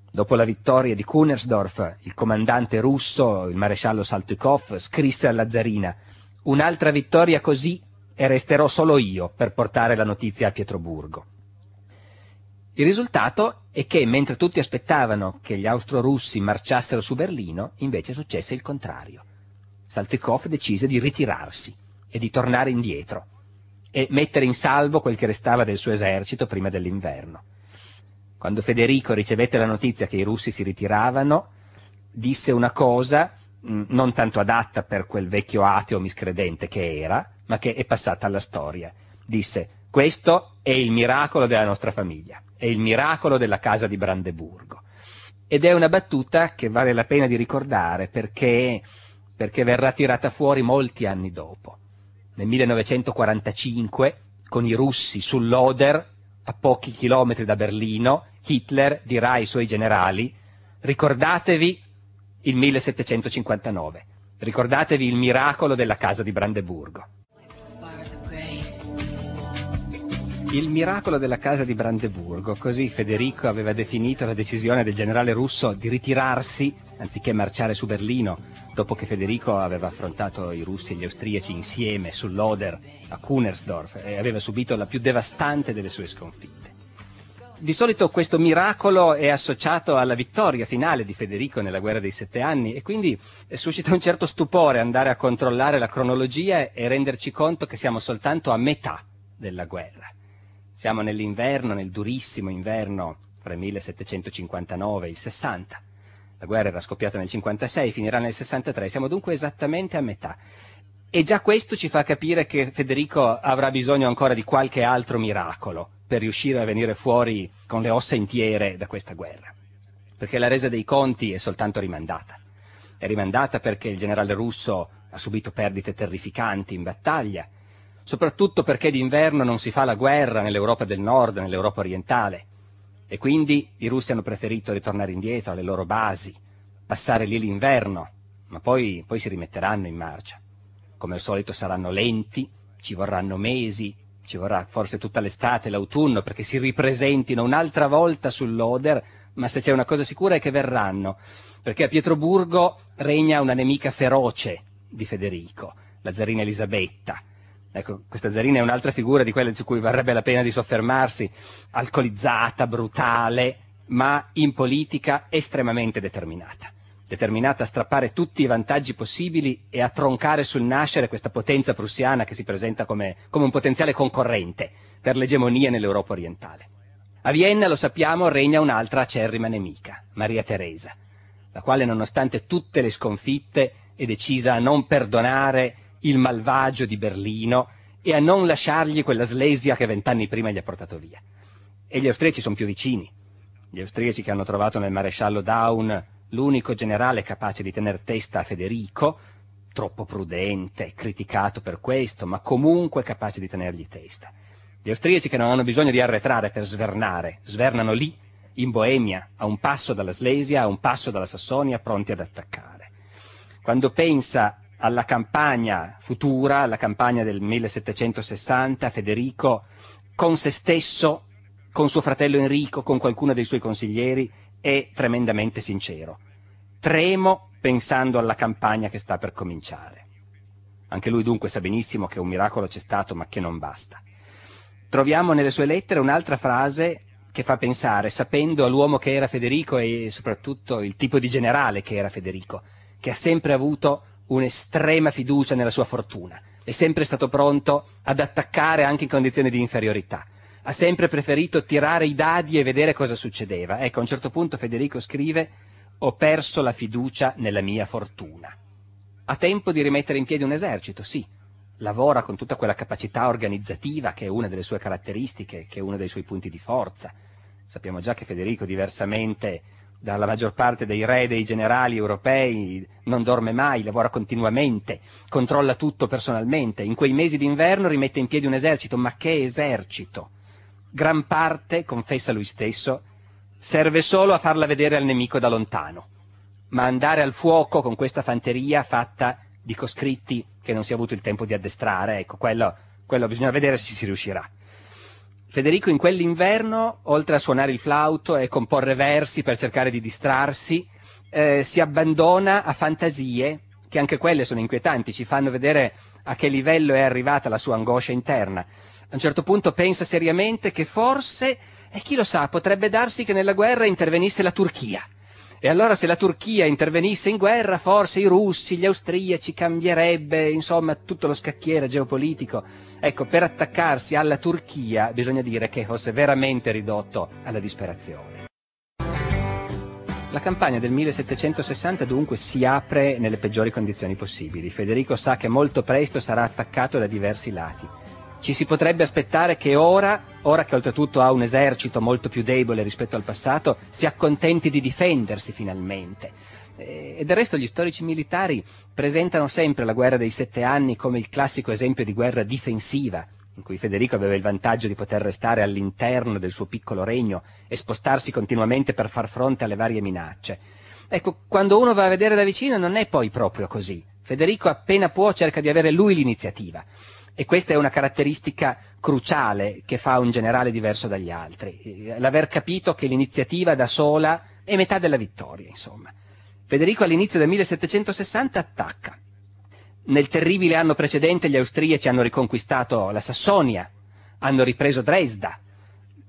Speaker 1: Dopo la vittoria di Kunersdorf, il comandante russo, il maresciallo Saltykov, scrisse alla zarina «Un'altra vittoria così e resterò solo io per portare la notizia a Pietroburgo». Il risultato è che mentre tutti aspettavano che gli austrorussi marciassero su Berlino, invece successe il contrario. Saltykov decise di ritirarsi e di tornare indietro e mettere in salvo quel che restava del suo esercito prima dell'inverno. Quando Federico ricevette la notizia che i russi si ritiravano, disse una cosa mh, mm, non tanto adatta per quel vecchio ateo miscredente che era, ma che è passata alla storia. Disse, questo è il miracolo della nostra famiglia, è il miracolo della casa di Brandeburgo. Ed è una battuta che vale la pena di ricordare perché, perché verrà tirata fuori molti anni dopo. Nel 1945, con i russi sull'Oder, a pochi chilometri da Berlino, Hitler dirà ai suoi generali ricordatevi il 1759, ricordatevi il miracolo della casa di Brandeburgo. Il miracolo della casa di Brandeburgo, così Federico aveva definito la decisione del generale russo di ritirarsi anziché marciare su Berlino, dopo che Federico aveva affrontato i russi e gli austriaci insieme sull'Oder a Kunersdorf e aveva subito la più devastante delle sue sconfitte. Di solito questo miracolo è associato alla vittoria finale di Federico nella guerra dei sette anni e quindi suscita un certo stupore andare a controllare la cronologia e renderci conto che siamo soltanto a metà della guerra. Siamo nell'inverno, nel durissimo inverno fra il 1759 e il 60. La guerra era scoppiata nel 56, finirà nel 63, siamo dunque esattamente a metà. E già questo ci fa capire che Federico avrà bisogno ancora di qualche altro miracolo per riuscire a venire fuori con le ossa intiere da questa guerra. Perché la resa dei conti è soltanto rimandata. È rimandata perché il generale russo ha subito perdite terrificanti in battaglia, soprattutto perché d'inverno non si fa la guerra nell'Europa del nord, nell'Europa orientale, e quindi i russi hanno preferito ritornare indietro alle loro basi, passare lì l'inverno, ma poi, poi si rimetteranno in marcia. Come al solito saranno lenti, ci vorranno mesi, ci vorrà forse tutta l'estate, l'autunno, perché si ripresentino un'altra volta sull'Oder, ma se c'è una cosa sicura è che verranno, perché a Pietroburgo regna una nemica feroce di Federico, la zarina Elisabetta, Ecco, questa Zarina è un'altra figura di quelle su cui varrebbe la pena di soffermarsi, alcolizzata, brutale, ma in politica estremamente determinata. Determinata a strappare tutti i vantaggi possibili e a troncare sul nascere questa potenza prussiana che si presenta come, come un potenziale concorrente per l'egemonia nell'Europa orientale. A Vienna, lo sappiamo, regna un'altra acerrima nemica, Maria Teresa, la quale nonostante tutte le sconfitte è decisa a non perdonare il malvagio di Berlino e a non lasciargli quella slesia che vent'anni prima gli ha portato via. E gli austriaci sono più vicini. Gli austriaci che hanno trovato nel maresciallo Daun l'unico generale capace di tenere testa a Federico, troppo prudente, criticato per questo, ma comunque capace di tenergli testa. Gli austriaci che non hanno bisogno di arretrare per svernare, svernano lì, in Boemia, a un passo dalla Slesia, a un passo dalla Sassonia, pronti ad attaccare. Quando pensa alla campagna futura, alla campagna del 1760, Federico con se stesso, con suo fratello Enrico, con qualcuno dei suoi consiglieri, è tremendamente sincero. Tremo pensando alla campagna che sta per cominciare. Anche lui dunque sa benissimo che un miracolo c'è stato, ma che non basta. Troviamo nelle sue lettere un'altra frase che fa pensare, sapendo all'uomo che era Federico e soprattutto il tipo di generale che era Federico, che ha sempre avuto un'estrema fiducia nella sua fortuna, è sempre stato pronto ad attaccare anche in condizioni di inferiorità, ha sempre preferito tirare i dadi e vedere cosa succedeva. Ecco, a un certo punto Federico scrive ho perso la fiducia nella mia fortuna. Ha tempo di rimettere in piedi un esercito, sì, lavora con tutta quella capacità organizzativa che è una delle sue caratteristiche, che è uno dei suoi punti di forza. Sappiamo già che Federico, diversamente dalla maggior parte dei re e dei generali europei, non dorme mai, lavora continuamente, controlla tutto personalmente, in quei mesi d'inverno rimette in piedi un esercito, ma che esercito? Gran parte, confessa lui stesso, serve solo a farla vedere al nemico da lontano, ma andare al fuoco con questa fanteria fatta di coscritti che non si è avuto il tempo di addestrare, ecco, quello, quello bisogna vedere se si riuscirà. Federico in quell'inverno, oltre a suonare il flauto e comporre versi per cercare di distrarsi, eh, si abbandona a fantasie che anche quelle sono inquietanti, ci fanno vedere a che livello è arrivata la sua angoscia interna. A un certo punto pensa seriamente che forse, e chi lo sa, potrebbe darsi che nella guerra intervenisse la Turchia e allora se la Turchia intervenisse in guerra, forse i russi, gli austriaci cambierebbe, insomma, tutto lo scacchiere geopolitico. Ecco, per attaccarsi alla Turchia bisogna dire che fosse veramente ridotto alla disperazione. La campagna del 1760 dunque si apre nelle peggiori condizioni possibili. Federico sa che molto presto sarà attaccato da diversi lati ci si potrebbe aspettare che ora, ora che oltretutto ha un esercito molto più debole rispetto al passato, si accontenti di difendersi finalmente. Eh, e del resto gli storici militari presentano sempre la guerra dei sette anni come il classico esempio di guerra difensiva, in cui Federico aveva il vantaggio di poter restare all'interno del suo piccolo regno e spostarsi continuamente per far fronte alle varie minacce. Ecco, quando uno va a vedere da vicino non è poi proprio così. Federico appena può cerca di avere lui l'iniziativa. E questa è una caratteristica cruciale che fa un generale diverso dagli altri, eh, l'aver capito che l'iniziativa da sola è metà della vittoria, insomma. Federico all'inizio del 1760 attacca. Nel terribile anno precedente gli austriaci hanno riconquistato la Sassonia, hanno ripreso Dresda.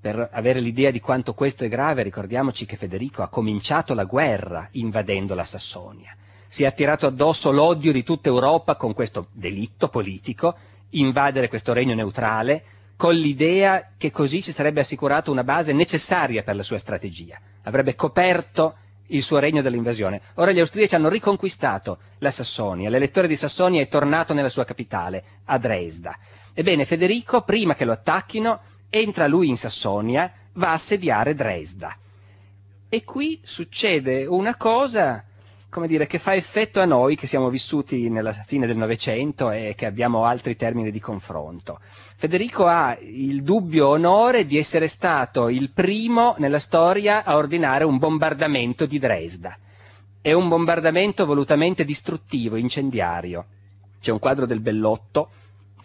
Speaker 1: Per avere l'idea di quanto questo è grave, ricordiamoci che Federico ha cominciato la guerra invadendo la Sassonia si è attirato addosso l'odio di tutta Europa con questo delitto politico invadere questo regno neutrale con l'idea che così si sarebbe assicurato una base necessaria per la sua strategia, avrebbe coperto il suo regno dell'invasione. Ora gli austriaci hanno riconquistato la Sassonia, l'elettore di Sassonia è tornato nella sua capitale, a Dresda. Ebbene, Federico, prima che lo attacchino, entra lui in Sassonia, va a assediare Dresda. E qui succede una cosa come dire, che fa effetto a noi che siamo vissuti nella fine del Novecento e che abbiamo altri termini di confronto. Federico ha il dubbio onore di essere stato il primo nella storia a ordinare un bombardamento di Dresda. È un bombardamento volutamente distruttivo, incendiario. C'è un quadro del Bellotto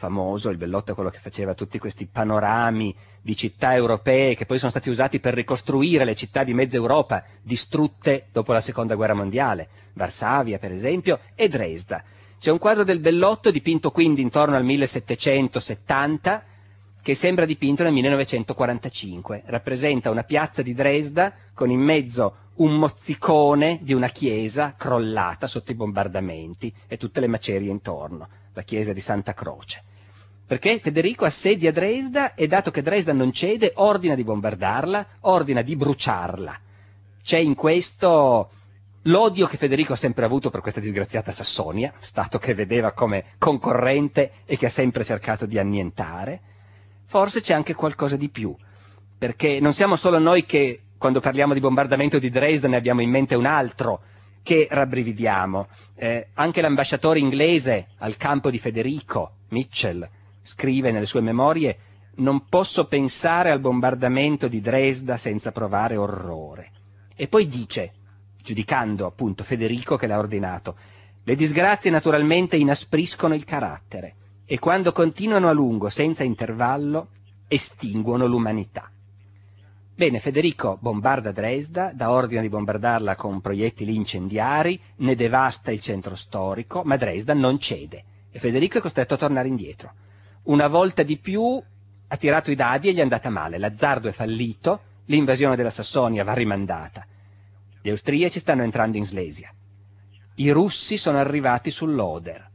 Speaker 1: famoso, il Bellotto è quello che faceva tutti questi panorami di città europee che poi sono stati usati per ricostruire le città di mezza Europa distrutte dopo la seconda guerra mondiale, Varsavia per esempio e Dresda. C'è un quadro del Bellotto dipinto quindi intorno al 1770 che sembra dipinto nel 1945. Rappresenta una piazza di Dresda con in mezzo un mozzicone di una chiesa crollata sotto i bombardamenti e tutte le macerie intorno, la chiesa di Santa Croce perché Federico assedia Dresda e dato che Dresda non cede ordina di bombardarla, ordina di bruciarla. C'è in questo l'odio che Federico ha sempre avuto per questa disgraziata Sassonia, stato che vedeva come concorrente e che ha sempre cercato di annientare. Forse c'è anche qualcosa di più, perché non siamo solo noi che quando parliamo di bombardamento di Dresda ne abbiamo in mente un altro che rabbrividiamo. Eh, anche l'ambasciatore inglese al campo di Federico, Mitchell, scrive nelle sue memorie non posso pensare al bombardamento di Dresda senza provare orrore. E poi dice, giudicando appunto Federico che l'ha ordinato, le disgrazie naturalmente inaspriscono il carattere e quando continuano a lungo senza intervallo estinguono l'umanità. Bene, Federico bombarda Dresda, dà ordine di bombardarla con proiettili incendiari, ne devasta il centro storico, ma Dresda non cede e Federico è costretto a tornare indietro una volta di più ha tirato i dadi e gli è andata male. L'azzardo è fallito, l'invasione della Sassonia va rimandata. Gli austriaci stanno entrando in Slesia. I russi sono arrivati sull'Oder.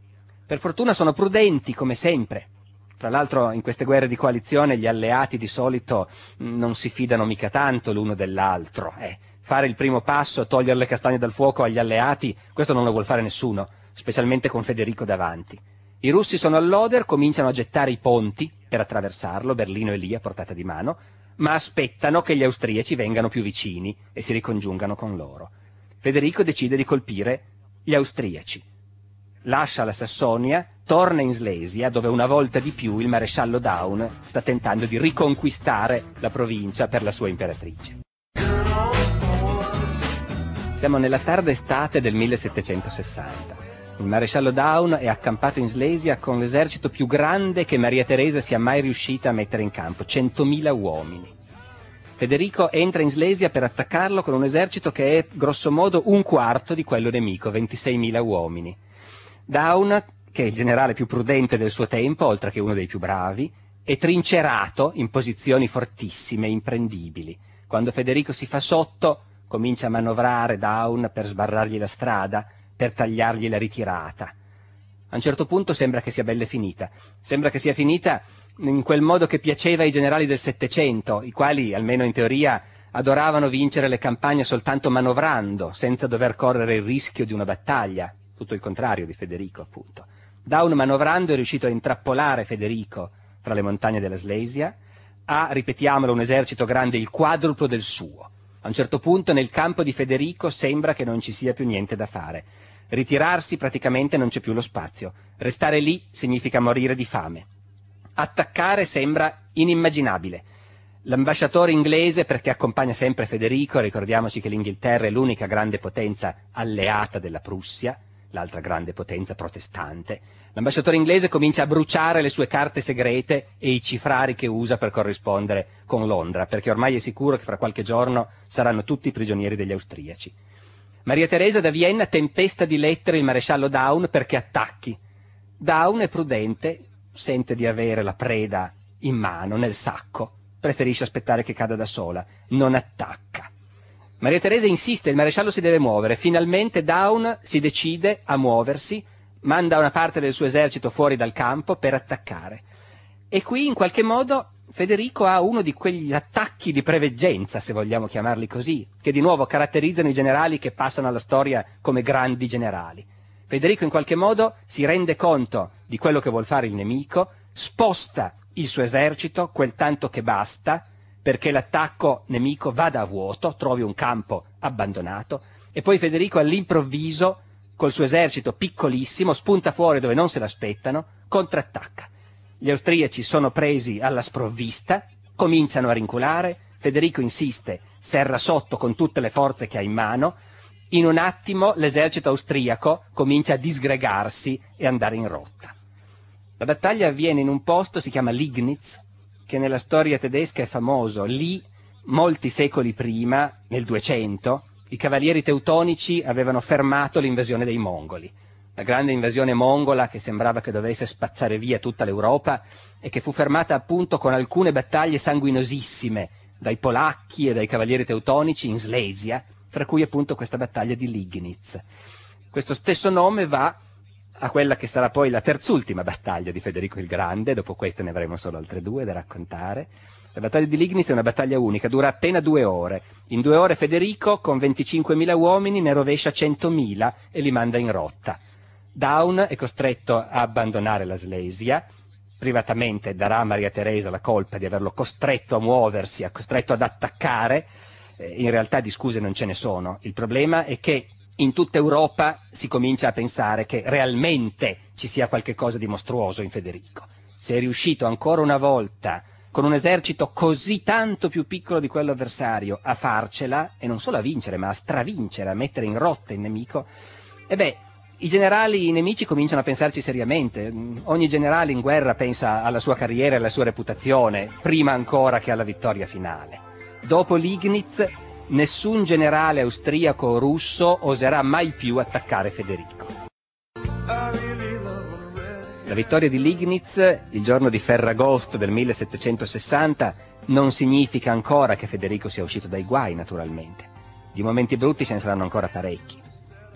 Speaker 1: Per fortuna sono prudenti, come sempre. Fra l'altro in queste guerre di coalizione gli alleati di solito mm, non si fidano mica tanto l'uno dell'altro. Eh, fare il primo passo, togliere le castagne dal fuoco agli alleati, questo non lo vuol fare nessuno, specialmente con Federico davanti. I russi sono all'Oder, cominciano a gettare i ponti per attraversarlo, Berlino e lì a portata di mano, ma aspettano che gli austriaci vengano più vicini e si ricongiungano con loro. Federico decide di colpire gli austriaci. Lascia la Sassonia, torna in Slesia, dove una volta di più il maresciallo Daun sta tentando di riconquistare la provincia per la sua imperatrice. Siamo nella tarda estate del 1760. Il maresciallo Down è accampato in Slesia con l'esercito più grande che Maria Teresa sia mai riuscita a mettere in campo, 100.000 uomini. Federico entra in Slesia per attaccarlo con un esercito che è grossomodo un quarto di quello nemico, 26.000 uomini. Down, che è il generale più prudente del suo tempo, oltre che uno dei più bravi, è trincerato in posizioni fortissime, imprendibili. Quando Federico si fa sotto, comincia a manovrare Down per sbarrargli la strada, per tagliargli la ritirata. A un certo punto sembra che sia belle finita, sembra che sia finita in quel modo che piaceva ai generali del Settecento, i quali, almeno in teoria, adoravano vincere le campagne soltanto manovrando, senza dover correre il rischio di una battaglia, tutto il contrario di Federico, appunto. Down manovrando è riuscito a intrappolare Federico fra le montagne della Slesia, ha, ripetiamolo, un esercito grande il quadruplo del suo. A un certo punto nel campo di Federico sembra che non ci sia più niente da fare. Ritirarsi praticamente non c'è più lo spazio. Restare lì significa morire di fame. Attaccare sembra inimmaginabile. L'ambasciatore inglese, perché accompagna sempre Federico, ricordiamoci che l'Inghilterra è l'unica grande potenza alleata della Prussia, l'altra grande potenza protestante, l'ambasciatore inglese comincia a bruciare le sue carte segrete e i cifrari che usa per corrispondere con Londra, perché ormai è sicuro che fra qualche giorno saranno tutti prigionieri degli austriaci. Maria Teresa da Vienna tempesta di lettere il maresciallo Down perché attacchi. Down è prudente, sente di avere la preda in mano, nel sacco, preferisce aspettare che cada da sola, non attacca. Maria Teresa insiste, il maresciallo si deve muovere, finalmente Down si decide a muoversi, manda una parte del suo esercito fuori dal campo per attaccare. E qui in qualche modo Federico ha uno di quegli attacchi di preveggenza, se vogliamo chiamarli così, che di nuovo caratterizzano i generali che passano alla storia come grandi generali. Federico in qualche modo si rende conto di quello che vuol fare il nemico, sposta il suo esercito quel tanto che basta perché l'attacco nemico vada a vuoto, trovi un campo abbandonato e poi Federico all'improvviso col suo esercito piccolissimo spunta fuori dove non se l'aspettano, contrattacca gli austriaci sono presi alla sprovvista, cominciano a rinculare, Federico insiste, serra sotto con tutte le forze che ha in mano, in un attimo l'esercito austriaco comincia a disgregarsi e andare in rotta. La battaglia avviene in un posto, si chiama Lignitz, che nella storia tedesca è famoso. Lì, molti secoli prima, nel 200, i cavalieri teutonici avevano fermato l'invasione dei mongoli la grande invasione mongola che sembrava che dovesse spazzare via tutta l'Europa e che fu fermata appunto con alcune battaglie sanguinosissime dai polacchi e dai cavalieri teutonici in Slesia, fra cui appunto questa battaglia di Lignitz. Questo stesso nome va a quella che sarà poi la terzultima battaglia di Federico il Grande, dopo questa ne avremo solo altre due da raccontare. La battaglia di Lignitz è una battaglia unica, dura appena due ore. In due ore Federico, con 25.000 uomini, ne rovescia 100.000 e li manda in rotta. Down è costretto a abbandonare la Slesia, privatamente darà a Maria Teresa la colpa di averlo costretto a muoversi, costretto ad attaccare, eh, in realtà di scuse non ce ne sono. Il problema è che in tutta Europa si comincia a pensare che realmente ci sia qualcosa di mostruoso in Federico. Se è riuscito ancora una volta con un esercito così tanto più piccolo di quello avversario a farcela e non solo a vincere ma a stravincere, a mettere in rotta il nemico, e beh, i generali i nemici cominciano a pensarci seriamente. Ogni generale in guerra pensa alla sua carriera e alla sua reputazione, prima ancora che alla vittoria finale. Dopo Lignitz, nessun generale austriaco o russo oserà mai più attaccare Federico. La vittoria di Lignitz, il giorno di Ferragosto del 1760, non significa ancora che Federico sia uscito dai guai, naturalmente. Di momenti brutti ce ne saranno ancora parecchi.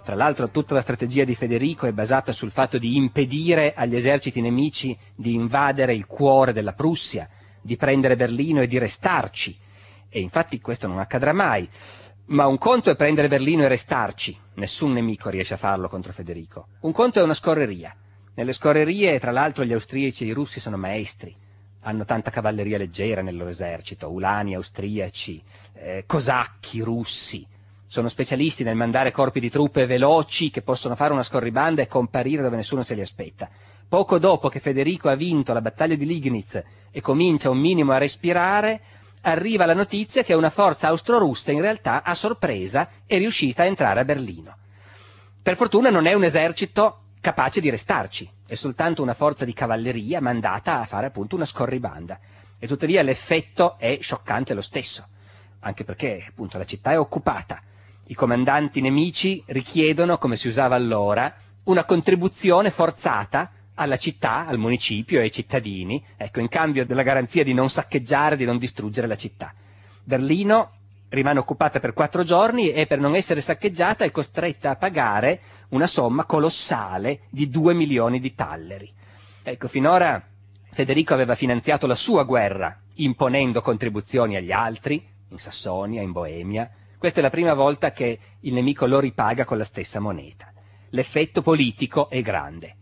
Speaker 1: Tra l'altro tutta la strategia di Federico è basata sul fatto di impedire agli eserciti nemici di invadere il cuore della Prussia, di prendere Berlino e di restarci. E infatti questo non accadrà mai. Ma un conto è prendere Berlino e restarci. Nessun nemico riesce a farlo contro Federico. Un conto è una scorreria. Nelle scorrerie, tra l'altro, gli austriaci e i russi sono maestri. Hanno tanta cavalleria leggera nel loro esercito, ulani austriaci, eh, cosacchi russi sono specialisti nel mandare corpi di truppe veloci che possono fare una scorribanda e comparire dove nessuno se li aspetta. Poco dopo che Federico ha vinto la battaglia di Lignitz e comincia un minimo a respirare, arriva la notizia che una forza austro-russa in realtà a sorpresa è riuscita a entrare a Berlino. Per fortuna non è un esercito capace di restarci, è soltanto una forza di cavalleria mandata a fare appunto una scorribanda. E tuttavia l'effetto è scioccante lo stesso, anche perché appunto la città è occupata, i comandanti nemici richiedono, come si usava allora, una contribuzione forzata alla città, al municipio e ai cittadini, ecco, in cambio della garanzia di non saccheggiare, di non distruggere la città. Berlino rimane occupata per quattro giorni e per non essere saccheggiata è costretta a pagare una somma colossale di 2 milioni di talleri. Ecco, finora Federico aveva finanziato la sua guerra, imponendo contribuzioni agli altri, in Sassonia, in Boemia, questa è la prima volta che il nemico lo ripaga con la stessa moneta. L'effetto politico è grande.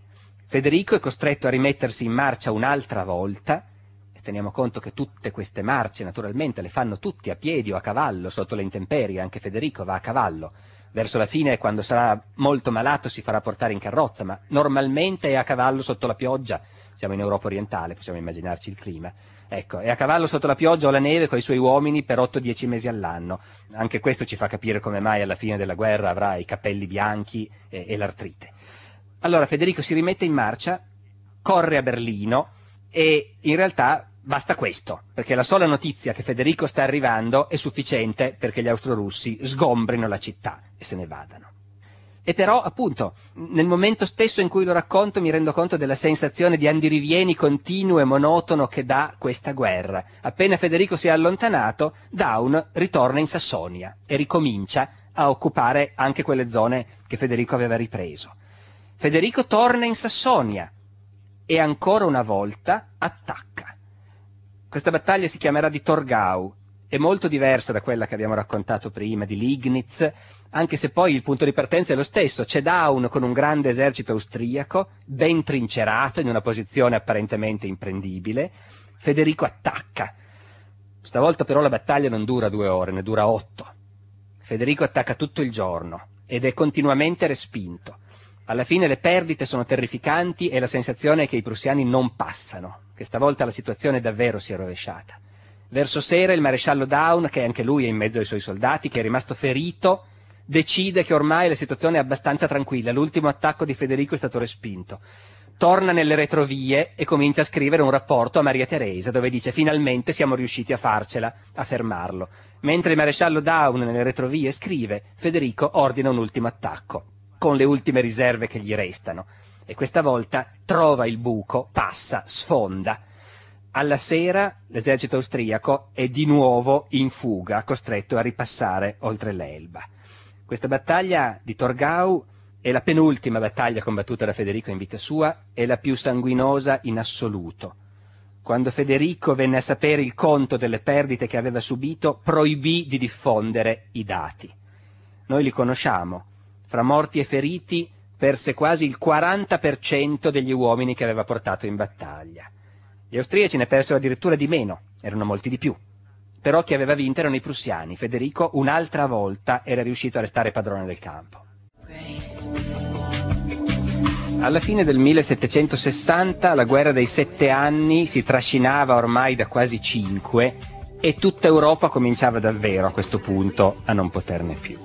Speaker 1: Federico è costretto a rimettersi in marcia un'altra volta, e teniamo conto che tutte queste marce naturalmente le fanno tutti a piedi o a cavallo sotto le intemperie, anche Federico va a cavallo. Verso la fine, quando sarà molto malato, si farà portare in carrozza, ma normalmente è a cavallo sotto la pioggia. Siamo in Europa orientale, possiamo immaginarci il clima. Ecco, è a cavallo sotto la pioggia o la neve con i suoi uomini per 8-10 mesi all'anno. Anche questo ci fa capire come mai alla fine della guerra avrà i capelli bianchi e, e l'artrite. Allora Federico si rimette in marcia, corre a Berlino e in realtà basta questo, perché la sola notizia che Federico sta arrivando è sufficiente perché gli austrorussi sgombrino la città e se ne vadano. E però, appunto, nel momento stesso in cui lo racconto mi rendo conto della sensazione di andirivieni continuo e monotono che dà questa guerra. Appena Federico si è allontanato, Down ritorna in Sassonia e ricomincia a occupare anche quelle zone che Federico aveva ripreso. Federico torna in Sassonia e ancora una volta attacca. Questa battaglia si chiamerà di Torgau è molto diversa da quella che abbiamo raccontato prima di Lignitz, anche se poi il punto di partenza è lo stesso, c'è Daun con un grande esercito austriaco, ben trincerato, in una posizione apparentemente imprendibile, Federico attacca. Stavolta però la battaglia non dura due ore, ne dura otto. Federico attacca tutto il giorno ed è continuamente respinto. Alla fine le perdite sono terrificanti e la sensazione è che i prussiani non passano, che stavolta la situazione davvero si è rovesciata. Verso sera il maresciallo Down, che anche lui è in mezzo ai suoi soldati, che è rimasto ferito, decide che ormai la situazione è abbastanza tranquilla, l'ultimo attacco di Federico è stato respinto. Torna nelle retrovie e comincia a scrivere un rapporto a Maria Teresa dove dice finalmente siamo riusciti a farcela, a fermarlo. Mentre il maresciallo Down nelle retrovie scrive, Federico ordina un ultimo attacco, con le ultime riserve che gli restano. E questa volta trova il buco, passa, sfonda alla sera l'esercito austriaco è di nuovo in fuga, costretto a ripassare oltre l'Elba. Questa battaglia di Torgau è la penultima battaglia combattuta da Federico in vita sua, e la più sanguinosa in assoluto. Quando Federico venne a sapere il conto delle perdite che aveva subito, proibì di diffondere i dati. Noi li conosciamo. Fra morti e feriti perse quasi il 40% degli uomini che aveva portato in battaglia. Gli austriaci ne persero addirittura di meno, erano molti di più. Però chi aveva vinto erano i prussiani. Federico un'altra volta era riuscito a restare padrone del campo. Alla fine del 1760 la guerra dei sette anni si trascinava ormai da quasi cinque e tutta Europa cominciava davvero a questo punto a non poterne più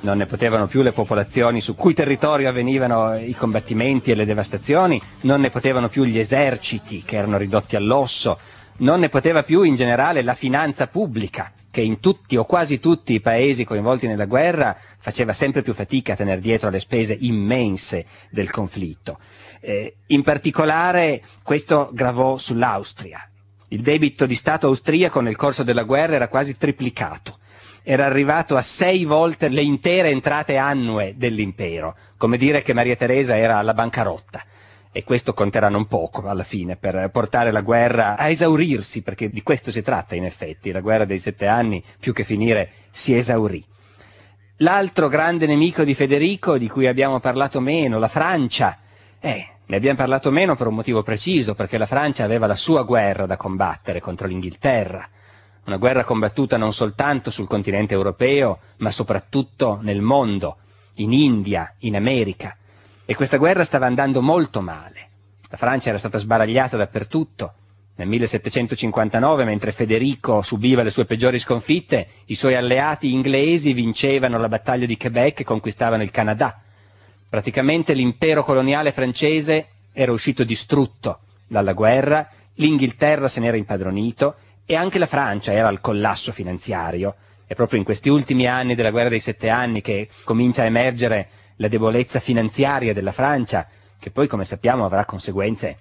Speaker 1: non ne potevano più le popolazioni su cui territorio avvenivano i combattimenti e le devastazioni, non ne potevano più gli eserciti che erano ridotti all'osso, non ne poteva più in generale la finanza pubblica che in tutti o quasi tutti i paesi coinvolti nella guerra faceva sempre più fatica a tenere dietro le spese immense del conflitto. Eh, in particolare questo gravò sull'Austria. Il debito di Stato austriaco nel corso della guerra era quasi triplicato era arrivato a sei volte le intere entrate annue dell'impero, come dire che Maria Teresa era alla bancarotta. E questo conterà non poco alla fine per portare la guerra a esaurirsi, perché di questo si tratta in effetti, la guerra dei sette anni più che finire si esaurì. L'altro grande nemico di Federico, di cui abbiamo parlato meno, la Francia, eh, ne abbiamo parlato meno per un motivo preciso, perché la Francia aveva la sua guerra da combattere contro l'Inghilterra una guerra combattuta non soltanto sul continente europeo, ma soprattutto nel mondo, in India, in America. E questa guerra stava andando molto male. La Francia era stata sbaragliata dappertutto. Nel 1759, mentre Federico subiva le sue peggiori sconfitte, i suoi alleati inglesi vincevano la battaglia di Quebec e conquistavano il Canada. Praticamente l'impero coloniale francese era uscito distrutto dalla guerra, l'Inghilterra se n'era impadronito, e anche la Francia era al collasso finanziario. È proprio in questi ultimi anni della guerra dei sette anni che comincia a emergere la debolezza finanziaria della Francia, che poi, come sappiamo, avrà conseguenze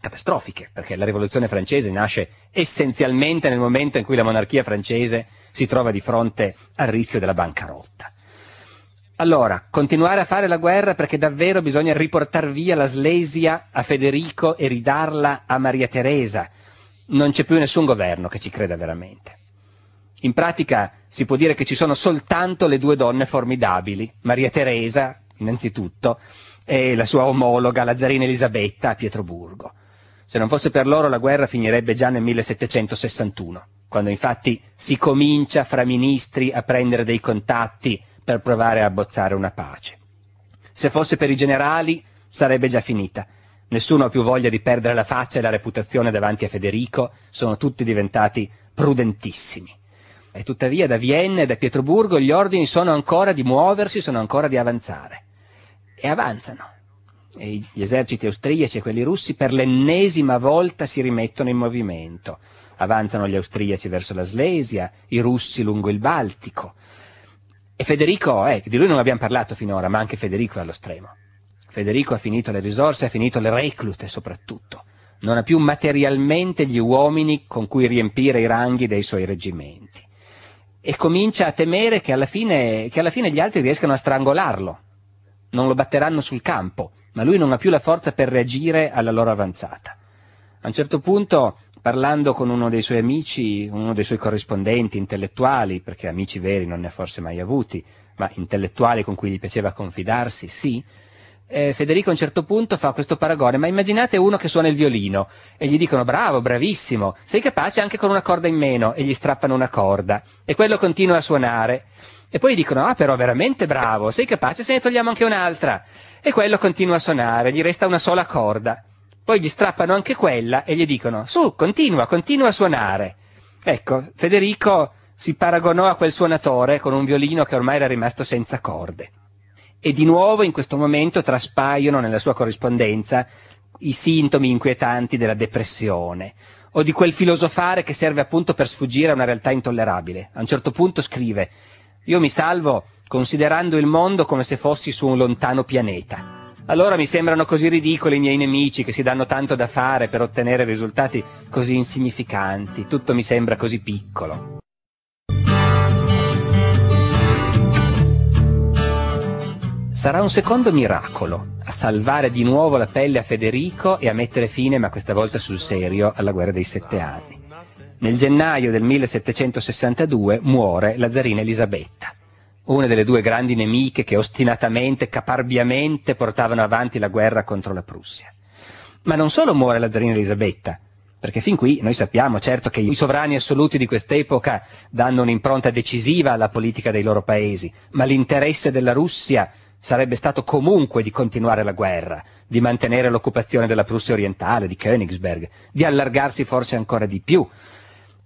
Speaker 1: catastrofiche, perché la rivoluzione francese nasce essenzialmente nel momento in cui la monarchia francese si trova di fronte al rischio della bancarotta. Allora, continuare a fare la guerra perché davvero bisogna riportare via la Slesia a Federico e ridarla a Maria Teresa, non c'è più nessun governo che ci creda veramente. In pratica si può dire che ci sono soltanto le due donne formidabili, Maria Teresa, innanzitutto, e la sua omologa, la zarina Elisabetta, a Pietroburgo. Se non fosse per loro la guerra finirebbe già nel 1761, quando infatti si comincia fra ministri a prendere dei contatti per provare a abbozzare una pace. Se fosse per i generali sarebbe già finita, Nessuno ha più voglia di perdere la faccia e la reputazione davanti a Federico, sono tutti diventati prudentissimi. E tuttavia da Vienna e da Pietroburgo gli ordini sono ancora di muoversi, sono ancora di avanzare. E avanzano. E gli eserciti austriaci e quelli russi per l'ennesima volta si rimettono in movimento. Avanzano gli austriaci verso la Slesia, i russi lungo il Baltico. E Federico, eh, di lui non abbiamo parlato finora, ma anche Federico è allo stremo. Federico ha finito le risorse, ha finito le reclute soprattutto. Non ha più materialmente gli uomini con cui riempire i ranghi dei suoi reggimenti. E comincia a temere che alla fine, che alla fine gli altri riescano a strangolarlo. Non lo batteranno sul campo, ma lui non ha più la forza per reagire alla loro avanzata. A un certo punto, parlando con uno dei suoi amici, uno dei suoi corrispondenti intellettuali, perché amici veri non ne ha forse mai avuti, ma intellettuali con cui gli piaceva confidarsi, sì, eh, Federico a un certo punto fa questo paragone, ma immaginate uno che suona il violino e gli dicono bravo, bravissimo, sei capace anche con una corda in meno e gli strappano una corda e quello continua a suonare. E poi gli dicono, ah però veramente bravo, sei capace se ne togliamo anche un'altra. E quello continua a suonare, gli resta una sola corda. Poi gli strappano anche quella e gli dicono, su, continua, continua a suonare. Ecco, Federico si paragonò a quel suonatore con un violino che ormai era rimasto senza corde. E di nuovo in questo momento traspaiono nella sua corrispondenza i sintomi inquietanti della depressione o di quel filosofare che serve appunto per sfuggire a una realtà intollerabile. A un certo punto scrive Io mi salvo considerando il mondo come se fossi su un lontano pianeta. Allora mi sembrano così ridicoli i miei nemici che si danno tanto da fare per ottenere risultati così insignificanti, tutto mi sembra così piccolo. Sarà un secondo miracolo a salvare di nuovo la pelle a Federico e a mettere fine, ma questa volta sul serio, alla guerra dei sette anni. Nel gennaio del 1762 muore la zarina Elisabetta, una delle due grandi nemiche che ostinatamente, caparbiamente portavano avanti la guerra contro la Prussia. Ma non solo muore la zarina Elisabetta, perché fin qui noi sappiamo certo che i sovrani assoluti di quest'epoca danno un'impronta decisiva alla politica dei loro paesi, ma l'interesse della Russia sarebbe stato comunque di continuare la guerra, di mantenere l'occupazione della Prussia orientale, di Königsberg, di allargarsi forse ancora di più.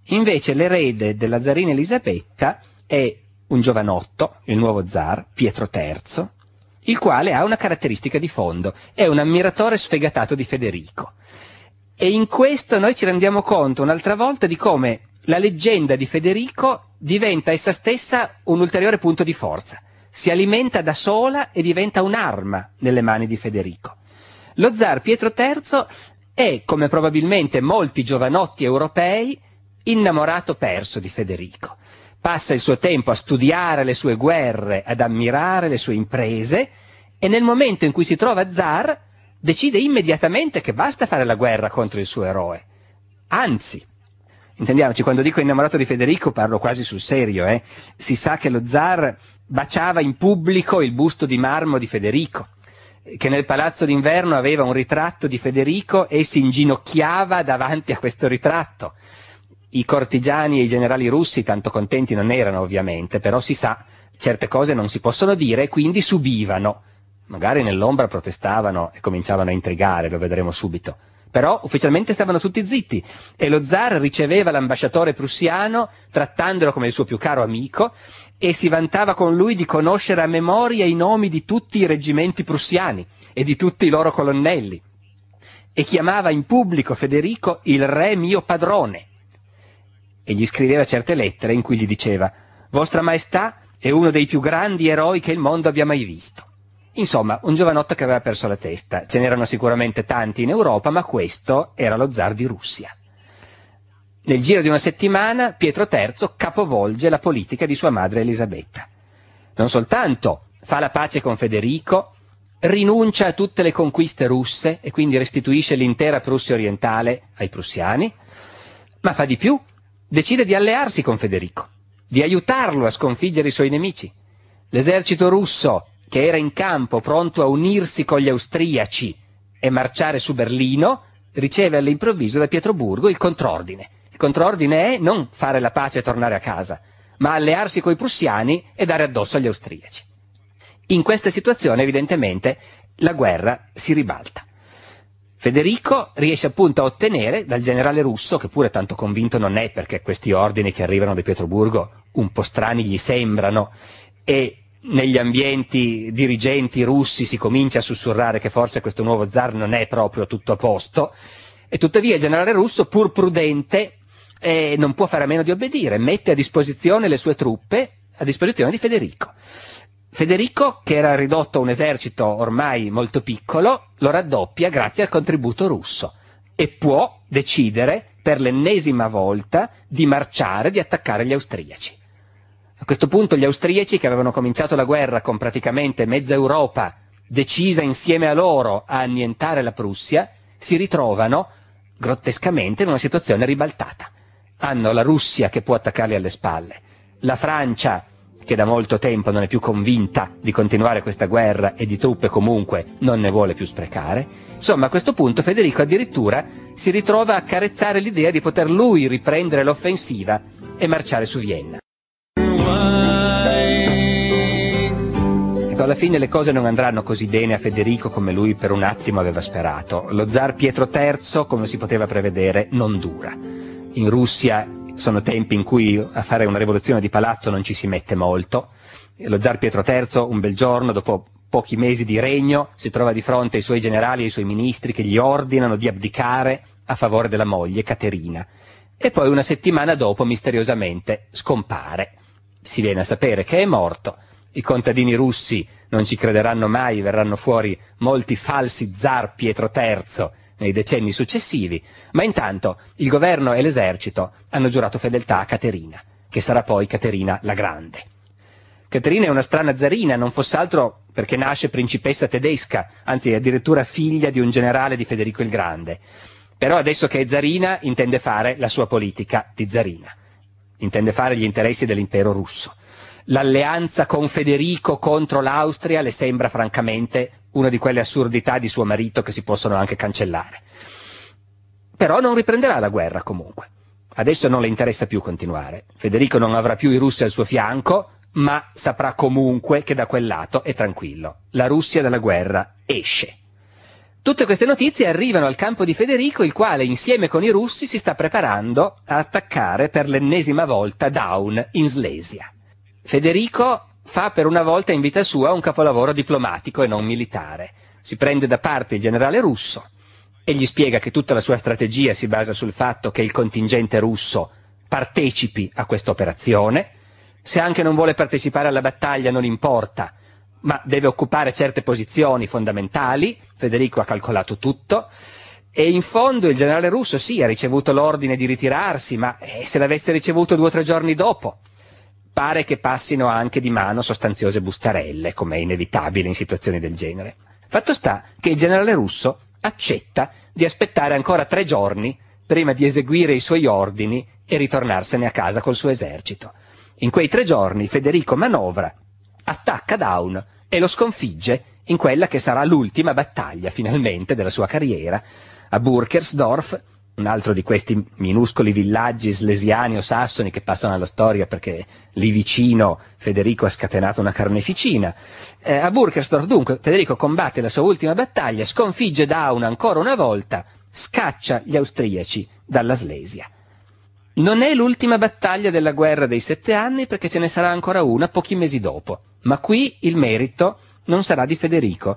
Speaker 1: Invece l'erede della zarina Elisabetta è un giovanotto, il nuovo zar, Pietro III, il quale ha una caratteristica di fondo, è un ammiratore sfegatato di Federico. E in questo noi ci rendiamo conto un'altra volta di come la leggenda di Federico diventa essa stessa un ulteriore punto di forza si alimenta da sola e diventa un'arma nelle mani di Federico. Lo zar Pietro III è, come probabilmente molti giovanotti europei, innamorato perso di Federico. Passa il suo tempo a studiare le sue guerre, ad ammirare le sue imprese e nel momento in cui si trova zar decide immediatamente che basta fare la guerra contro il suo eroe. Anzi, intendiamoci, quando dico innamorato di Federico parlo quasi sul serio, eh? si sa che lo zar baciava in pubblico il busto di marmo di Federico, che nel palazzo d'inverno aveva un ritratto di Federico e si inginocchiava davanti a questo ritratto. I cortigiani e i generali russi tanto contenti non erano ovviamente, però si sa, certe cose non si possono dire e quindi subivano. Magari nell'ombra protestavano e cominciavano a intrigare, lo vedremo subito. Però ufficialmente stavano tutti zitti e lo zar riceveva l'ambasciatore prussiano trattandolo come il suo più caro amico e si vantava con lui di conoscere a memoria i nomi di tutti i reggimenti prussiani e di tutti i loro colonnelli e chiamava in pubblico Federico il re mio padrone e gli scriveva certe lettere in cui gli diceva Vostra Maestà è uno dei più grandi eroi che il mondo abbia mai visto. Insomma, un giovanotto che aveva perso la testa. Ce n'erano sicuramente tanti in Europa, ma questo era lo zar di Russia. Nel giro di una settimana Pietro III capovolge la politica di sua madre Elisabetta. Non soltanto fa la pace con Federico, rinuncia a tutte le conquiste russe e quindi restituisce l'intera Prussia orientale ai prussiani, ma fa di più, decide di allearsi con Federico, di aiutarlo a sconfiggere i suoi nemici. L'esercito russo, che era in campo pronto a unirsi con gli austriaci e marciare su Berlino, riceve all'improvviso da Pietroburgo il contrordine il controordine è non fare la pace e tornare a casa, ma allearsi coi prussiani e dare addosso agli austriaci. In questa situazione, evidentemente, la guerra si ribalta. Federico riesce appunto a ottenere dal generale russo, che pure tanto convinto non è perché questi ordini che arrivano da Pietroburgo un po' strani gli sembrano e negli ambienti dirigenti russi si comincia a sussurrare che forse questo nuovo zar non è proprio tutto a posto, e tuttavia il generale russo, pur prudente, eh, non può fare a meno di obbedire, mette a disposizione le sue truppe a disposizione di Federico. Federico, che era ridotto a un esercito ormai molto piccolo, lo raddoppia grazie al contributo russo e può decidere per l'ennesima volta di marciare, di attaccare gli austriaci. A questo punto gli austriaci, che avevano cominciato la guerra con praticamente mezza Europa decisa insieme a loro a annientare la Prussia, si ritrovano grottescamente in una situazione ribaltata hanno la Russia che può attaccarli alle spalle, la Francia che da molto tempo non è più convinta di continuare questa guerra e di truppe comunque non ne vuole più sprecare. Insomma, a questo punto Federico addirittura si ritrova a carezzare l'idea di poter lui riprendere l'offensiva e marciare su Vienna. Ecco, alla fine le cose non andranno così bene a Federico come lui per un attimo aveva sperato. Lo zar Pietro III, come si poteva prevedere, non dura in Russia sono tempi in cui a fare una rivoluzione di palazzo non ci si mette molto. Lo zar Pietro III un bel giorno, dopo pochi mesi di regno, si trova di fronte ai suoi generali e ai suoi ministri che gli ordinano di abdicare a favore della moglie Caterina. E poi una settimana dopo misteriosamente scompare. Si viene a sapere che è morto. I contadini russi non ci crederanno mai, verranno fuori molti falsi zar Pietro III nei decenni successivi, ma intanto il governo e l'esercito hanno giurato fedeltà a Caterina, che sarà poi Caterina la Grande. Caterina è una strana zarina, non fosse altro perché nasce principessa tedesca, anzi addirittura figlia di un generale di Federico il Grande. Però adesso che è zarina intende fare la sua politica di zarina, intende fare gli interessi dell'impero russo l'alleanza con Federico contro l'Austria le sembra francamente una di quelle assurdità di suo marito che si possono anche cancellare. Però non riprenderà la guerra comunque. Adesso non le interessa più continuare. Federico non avrà più i russi al suo fianco, ma saprà comunque che da quel lato è tranquillo. La Russia dalla guerra esce. Tutte queste notizie arrivano al campo di Federico, il quale insieme con i russi si sta preparando a attaccare per l'ennesima volta Down in Slesia. Federico fa per una volta in vita sua un capolavoro diplomatico e non militare. Si prende da parte il generale russo e gli spiega che tutta la sua strategia si basa sul fatto che il contingente russo partecipi a questa operazione. Se anche non vuole partecipare alla battaglia non importa, ma deve occupare certe posizioni fondamentali. Federico ha calcolato tutto. E in fondo il generale russo sì, ha ricevuto l'ordine di ritirarsi, ma eh, se l'avesse ricevuto due o tre giorni dopo, pare che passino anche di mano sostanziose bustarelle, come è inevitabile in situazioni del genere. Fatto sta che il generale russo accetta di aspettare ancora tre giorni prima di eseguire i suoi ordini e ritornarsene a casa col suo esercito. In quei tre giorni Federico manovra, attacca Down e lo sconfigge in quella che sarà l'ultima battaglia finalmente della sua carriera a Burkersdorf un altro di questi minuscoli villaggi slesiani o sassoni che passano alla storia perché lì vicino Federico ha scatenato una carneficina. Eh, a Burkersdorf dunque Federico combatte la sua ultima battaglia, sconfigge Daun ancora una volta, scaccia gli austriaci dalla Slesia. Non è l'ultima battaglia della guerra dei sette anni perché ce ne sarà ancora una pochi mesi dopo, ma qui il merito non sarà di Federico,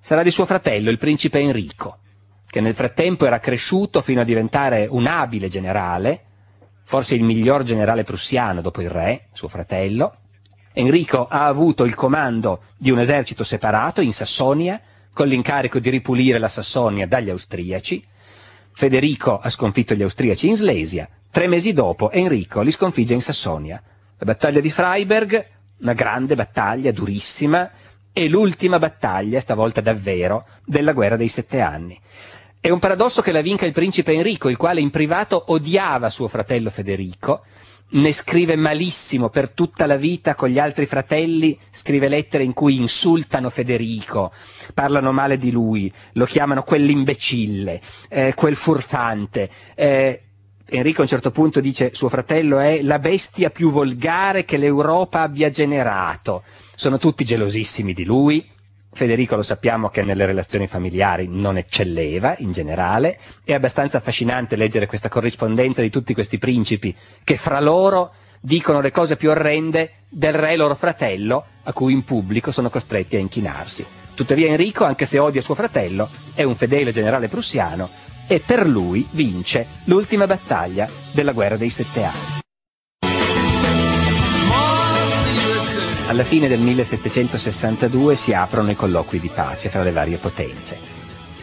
Speaker 1: sarà di suo fratello, il principe Enrico che nel frattempo era cresciuto fino a diventare un abile generale, forse il miglior generale prussiano dopo il re, suo fratello. Enrico ha avuto il comando di un esercito separato in Sassonia, con l'incarico di ripulire la Sassonia dagli austriaci. Federico ha sconfitto gli austriaci in Slesia. Tre mesi dopo Enrico li sconfigge in Sassonia. La battaglia di Freiberg, una grande battaglia, durissima, e l'ultima battaglia, stavolta davvero, della guerra dei sette anni. È un paradosso che la vinca il principe Enrico, il quale in privato odiava suo fratello Federico, ne scrive malissimo per tutta la vita con gli altri fratelli, scrive lettere in cui insultano Federico, parlano male di lui, lo chiamano quell'imbecille, eh, quel furfante. Eh, Enrico a un certo punto dice suo fratello è la bestia più volgare che l'Europa abbia generato. Sono tutti gelosissimi di lui, Federico lo sappiamo che nelle relazioni familiari non eccelleva in generale, è abbastanza affascinante leggere questa corrispondenza di tutti questi principi che fra loro dicono le cose più orrende del re loro fratello, a cui in pubblico sono costretti a inchinarsi. Tuttavia Enrico, anche se odia suo fratello, è un fedele generale prussiano e per lui vince l'ultima battaglia della guerra dei sette anni. Alla fine del 1762 si aprono i colloqui di pace fra le varie potenze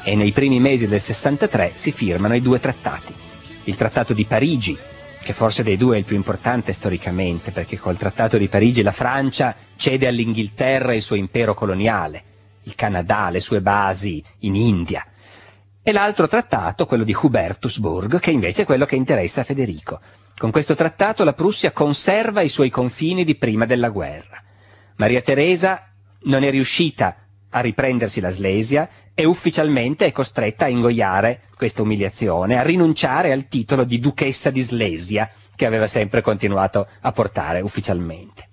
Speaker 1: e nei primi mesi del 63 si firmano i due trattati. Il trattato di Parigi, che forse dei due è il più importante storicamente, perché col trattato di Parigi la Francia cede all'Inghilterra il suo impero coloniale, il Canada, le sue basi in India, e l'altro trattato, quello di Hubertusburg, che invece è quello che interessa a Federico. Con questo trattato la Prussia conserva i suoi confini di prima della guerra. Maria Teresa non è riuscita a riprendersi la Slesia e ufficialmente è costretta a ingoiare questa umiliazione, a rinunciare al titolo di duchessa di Slesia che aveva sempre continuato a portare ufficialmente.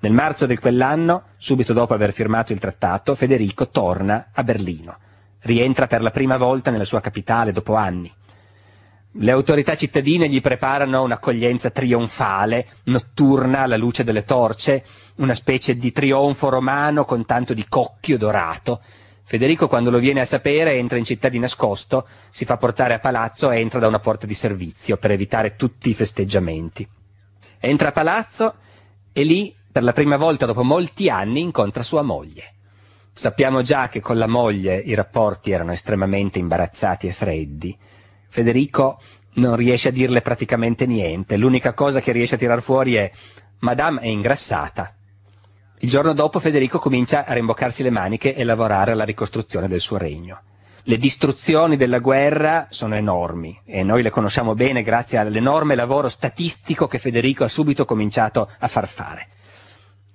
Speaker 1: Nel marzo di quell'anno, subito dopo aver firmato il trattato, Federico torna a Berlino. Rientra per la prima volta nella sua capitale dopo anni le autorità cittadine gli preparano un'accoglienza trionfale, notturna, alla luce delle torce, una specie di trionfo romano con tanto di cocchio dorato. Federico quando lo viene a sapere entra in città di nascosto, si fa portare a palazzo e entra da una porta di servizio per evitare tutti i festeggiamenti. Entra a palazzo e lì, per la prima volta dopo molti anni, incontra sua moglie. Sappiamo già che con la moglie i rapporti erano estremamente imbarazzati e freddi, Federico non riesce a dirle praticamente niente, l'unica cosa che riesce a tirar fuori è Madame è ingrassata. Il giorno dopo Federico comincia a rimboccarsi le maniche e lavorare alla ricostruzione del suo regno. Le distruzioni della guerra sono enormi e noi le conosciamo bene grazie all'enorme lavoro statistico che Federico ha subito cominciato a far fare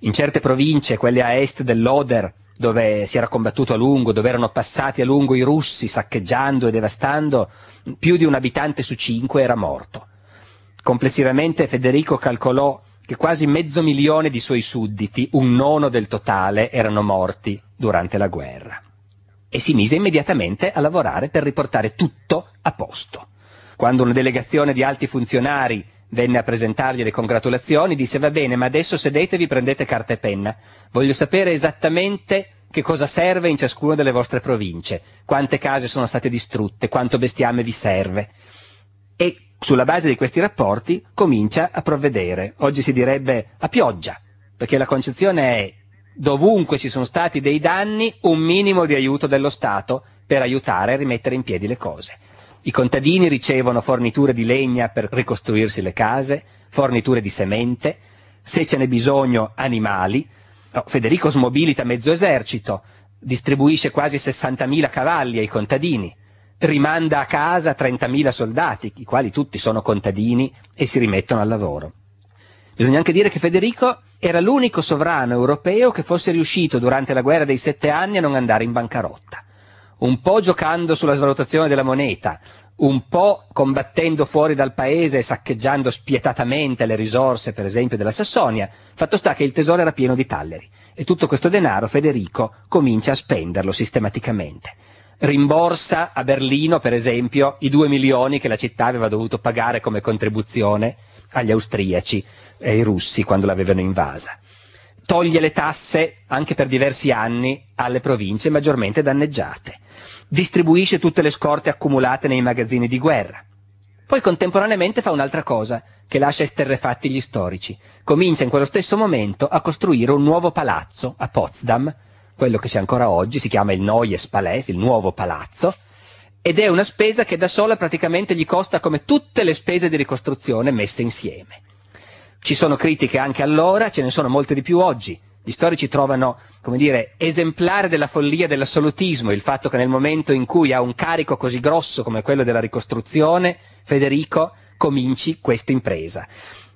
Speaker 1: in certe province, quelle a est dell'Oder, dove si era combattuto a lungo, dove erano passati a lungo i russi saccheggiando e devastando, più di un abitante su cinque era morto. Complessivamente Federico calcolò che quasi mezzo milione di suoi sudditi, un nono del totale, erano morti durante la guerra. E si mise immediatamente a lavorare per riportare tutto a posto. Quando una delegazione di alti funzionari Venne a presentargli le congratulazioni, disse va bene, ma adesso sedetevi, prendete carta e penna. Voglio sapere esattamente che cosa serve in ciascuna delle vostre province, quante case sono state distrutte, quanto bestiame vi serve. E sulla base di questi rapporti comincia a provvedere. Oggi si direbbe a pioggia, perché la concezione è dovunque ci sono stati dei danni, un minimo di aiuto dello Stato per aiutare a rimettere in piedi le cose. I contadini ricevono forniture di legna per ricostruirsi le case, forniture di semente, se ce n'è bisogno animali. No, oh, Federico smobilita mezzo esercito, distribuisce quasi 60.000 cavalli ai contadini, rimanda a casa 30.000 soldati, i quali tutti sono contadini e si rimettono al lavoro. Bisogna anche dire che Federico era l'unico sovrano europeo che fosse riuscito durante la guerra dei sette anni a non andare in bancarotta un po' giocando sulla svalutazione della moneta, un po' combattendo fuori dal paese e saccheggiando spietatamente le risorse, per esempio, della Sassonia, fatto sta che il tesoro era pieno di talleri e tutto questo denaro Federico comincia a spenderlo sistematicamente. Rimborsa a Berlino, per esempio, i due milioni che la città aveva dovuto pagare come contribuzione agli austriaci e ai russi quando l'avevano invasa. Toglie le tasse, anche per diversi anni, alle province maggiormente danneggiate distribuisce tutte le scorte accumulate nei magazzini di guerra. Poi contemporaneamente fa un'altra cosa, che lascia esterrefatti gli storici. Comincia in quello stesso momento a costruire un nuovo palazzo a Potsdam, quello che c'è ancora oggi, si chiama il Neues Palais, il nuovo palazzo, ed è una spesa che da sola praticamente gli costa come tutte le spese di ricostruzione messe insieme. Ci sono critiche anche allora, ce ne sono molte di più oggi. Gli storici trovano, come dire, esemplare della follia dell'assolutismo il fatto che nel momento in cui ha un carico così grosso come quello della ricostruzione, Federico cominci questa impresa.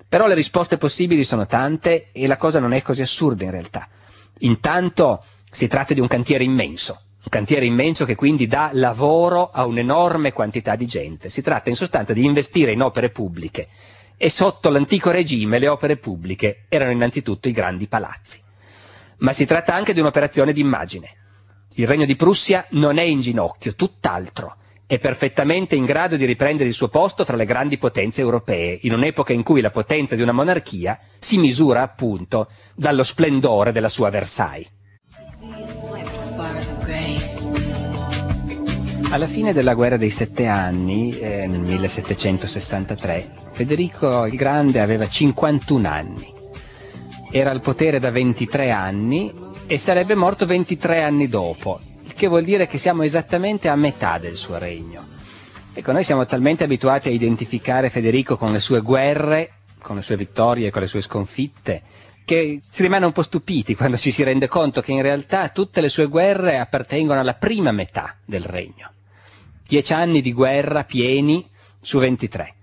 Speaker 1: Però le risposte possibili sono tante e la cosa non è così assurda in realtà. Intanto si tratta di un cantiere immenso, un cantiere immenso che quindi dà lavoro a un'enorme quantità di gente. Si tratta in sostanza di investire in opere pubbliche e sotto l'antico regime le opere pubbliche erano innanzitutto i grandi palazzi ma si tratta anche di un'operazione d'immagine. Il Regno di Prussia non è in ginocchio, tutt'altro. È perfettamente in grado di riprendere il suo posto fra le grandi potenze europee, in un'epoca in cui la potenza di una monarchia si misura appunto dallo splendore della sua Versailles. Alla fine della guerra dei sette anni, eh, nel 1763, Federico il Grande aveva 51 anni era al potere da 23 anni e sarebbe morto 23 anni dopo, il che vuol dire che siamo esattamente a metà del suo regno. Ecco, noi siamo talmente abituati a identificare Federico con le sue guerre, con le sue vittorie, con le sue sconfitte, che si rimane un po' stupiti quando ci si rende conto che in realtà tutte le sue guerre appartengono alla prima metà del regno. Dieci anni di guerra pieni su 23.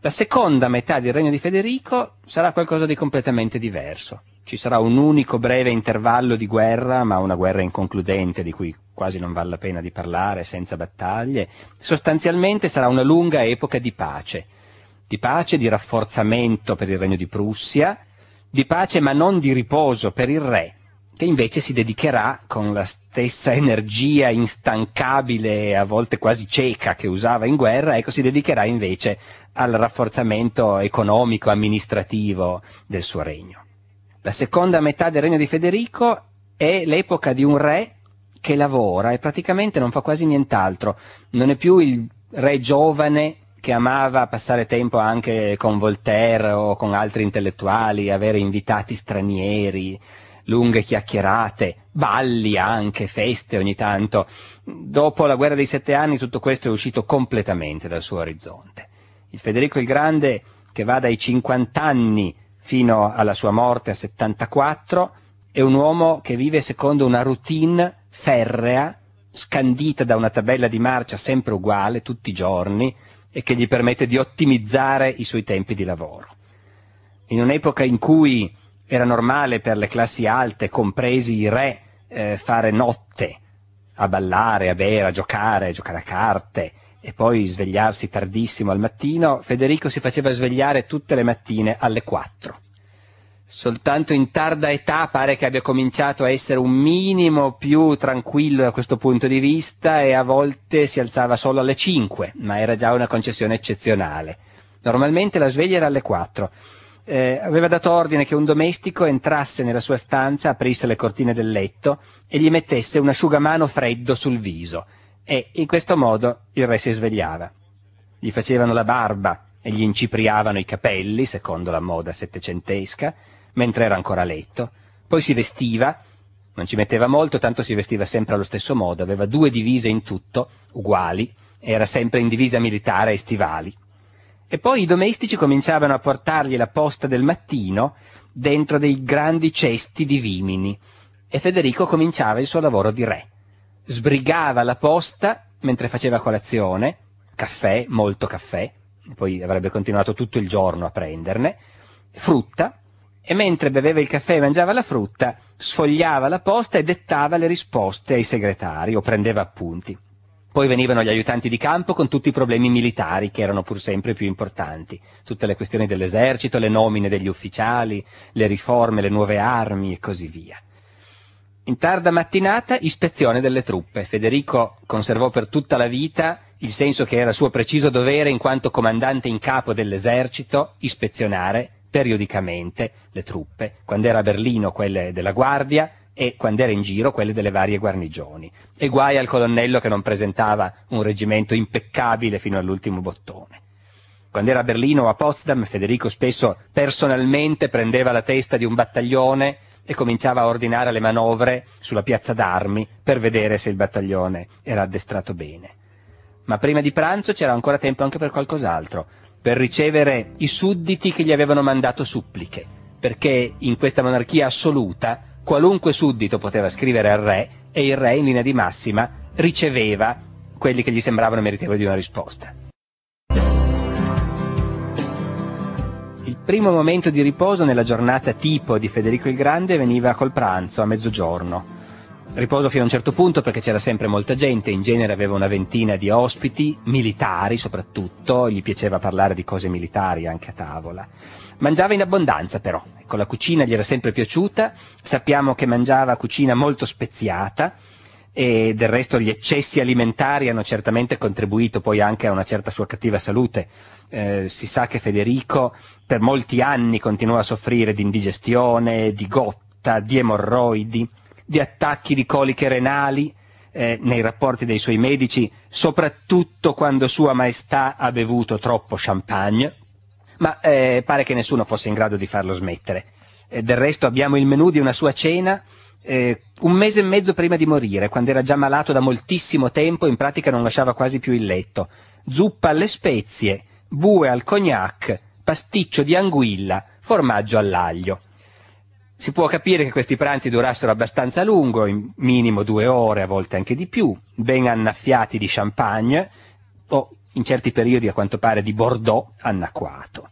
Speaker 1: La seconda metà del regno di Federico sarà qualcosa di completamente diverso. Ci sarà un unico breve intervallo di guerra, ma una guerra inconcludente di cui quasi non vale la pena di parlare, senza battaglie. Sostanzialmente sarà una lunga epoca di pace, di pace, di rafforzamento per il regno di Prussia, di pace ma non di riposo per il re, che invece si dedicherà con la stessa energia instancabile, a volte quasi cieca che usava in guerra, ecco, si dedicherà invece al rafforzamento economico, amministrativo del suo regno. La seconda metà del regno di Federico è l'epoca di un re che lavora e praticamente non fa quasi nient'altro, non è più il re giovane che amava passare tempo anche con Voltaire o con altri intellettuali, avere invitati stranieri, lunghe chiacchierate, balli anche, feste ogni tanto. Dopo la guerra dei sette anni tutto questo è uscito completamente dal suo orizzonte. Il Federico il Grande, che va dai 50 anni fino alla sua morte a 74, è un uomo che vive secondo una routine ferrea, scandita da una tabella di marcia sempre uguale tutti i giorni e che gli permette di ottimizzare i suoi tempi di lavoro. In un'epoca in cui era normale per le classi alte, compresi i re, eh, fare notte a ballare, a bere, a giocare, a giocare a carte e poi svegliarsi tardissimo al mattino, Federico si faceva svegliare tutte le mattine alle 4. Soltanto in tarda età pare che abbia cominciato a essere un minimo più tranquillo da questo punto di vista e a volte si alzava solo alle 5, ma era già una concessione eccezionale. Normalmente la sveglia era alle 4 eh, aveva dato ordine che un domestico entrasse nella sua stanza, aprisse le cortine del letto e gli mettesse un asciugamano freddo sul viso e in questo modo il re si svegliava. Gli facevano la barba e gli incipriavano i capelli, secondo la moda settecentesca, mentre era ancora a letto, poi si vestiva, non ci metteva molto, tanto si vestiva sempre allo stesso modo, aveva due divise in tutto, uguali, era sempre in divisa militare e stivali. E poi i domestici cominciavano a portargli la posta del mattino dentro dei grandi cesti di vimini e Federico cominciava il suo lavoro di re. Sbrigava la posta mentre faceva colazione, caffè, molto caffè, poi avrebbe continuato tutto il giorno a prenderne, frutta, e mentre beveva il caffè e mangiava la frutta, sfogliava la posta e dettava le risposte ai segretari o prendeva appunti. Poi venivano gli aiutanti di campo con tutti i problemi militari che erano pur sempre più importanti, tutte le questioni dell'esercito, le nomine degli ufficiali, le riforme, le nuove armi e così via. In tarda mattinata ispezione delle truppe. Federico conservò per tutta la vita il senso che era suo preciso dovere in quanto comandante in capo dell'esercito ispezionare periodicamente le truppe, quando era a Berlino quelle della Guardia, e quando era in giro quelle delle varie guarnigioni. E guai al colonnello che non presentava un reggimento impeccabile fino all'ultimo bottone. Quando era a Berlino o a Potsdam, Federico spesso personalmente prendeva la testa di un battaglione e cominciava a ordinare le manovre sulla piazza d'armi per vedere se il battaglione era addestrato bene. Ma prima di pranzo c'era ancora tempo anche per qualcos'altro, per ricevere i sudditi che gli avevano mandato suppliche, perché in questa monarchia assoluta qualunque suddito poteva scrivere al re e il re in linea di massima riceveva quelli che gli sembravano meritevoli di una risposta. Il primo momento di riposo nella giornata tipo di Federico il Grande veniva col pranzo a mezzogiorno. Riposo fino a un certo punto perché c'era sempre molta gente, in genere aveva una ventina di ospiti, militari soprattutto, gli piaceva parlare di cose militari anche a tavola Mangiava in abbondanza però, ecco, la cucina gli era sempre piaciuta, sappiamo che mangiava cucina molto speziata e del resto gli eccessi alimentari hanno certamente contribuito poi anche a una certa sua cattiva salute. Eh, si sa che Federico per molti anni continuò a soffrire di indigestione, di gotta, di emorroidi, di attacchi di coliche renali, eh, nei rapporti dei suoi medici, soprattutto quando Sua Maestà ha bevuto troppo champagne, ma eh, pare che nessuno fosse in grado di farlo smettere. Eh, del resto abbiamo il menù di una sua cena eh, un mese e mezzo prima di morire, quando era già malato da moltissimo tempo, e in pratica non lasciava quasi più il letto. Zuppa alle spezie, bue al cognac, pasticcio di anguilla, formaggio all'aglio. Si può capire che questi pranzi durassero abbastanza lungo, in minimo due ore, a volte anche di più, ben annaffiati di champagne, o in certi periodi a quanto pare di Bordeaux anacquato.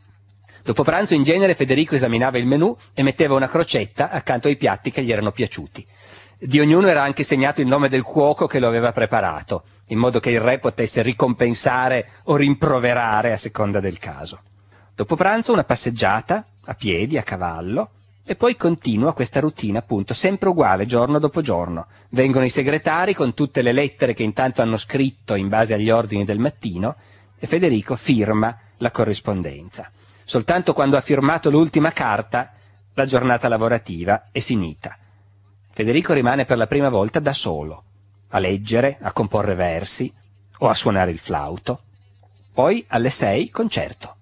Speaker 1: Dopo pranzo in genere Federico esaminava il menù e metteva una crocetta accanto ai piatti che gli erano piaciuti. Di ognuno era anche segnato il nome del cuoco che lo aveva preparato, in modo che il re potesse ricompensare o rimproverare a seconda del caso. Dopo pranzo una passeggiata, a piedi, a cavallo, e poi continua questa routine, appunto, sempre uguale, giorno dopo giorno. Vengono i segretari con tutte le lettere che intanto hanno scritto in base agli ordini del mattino e Federico firma la corrispondenza. Soltanto quando ha firmato l'ultima carta, la giornata lavorativa è finita. Federico rimane per la prima volta da solo, a leggere, a comporre versi o a suonare il flauto. Poi alle sei concerto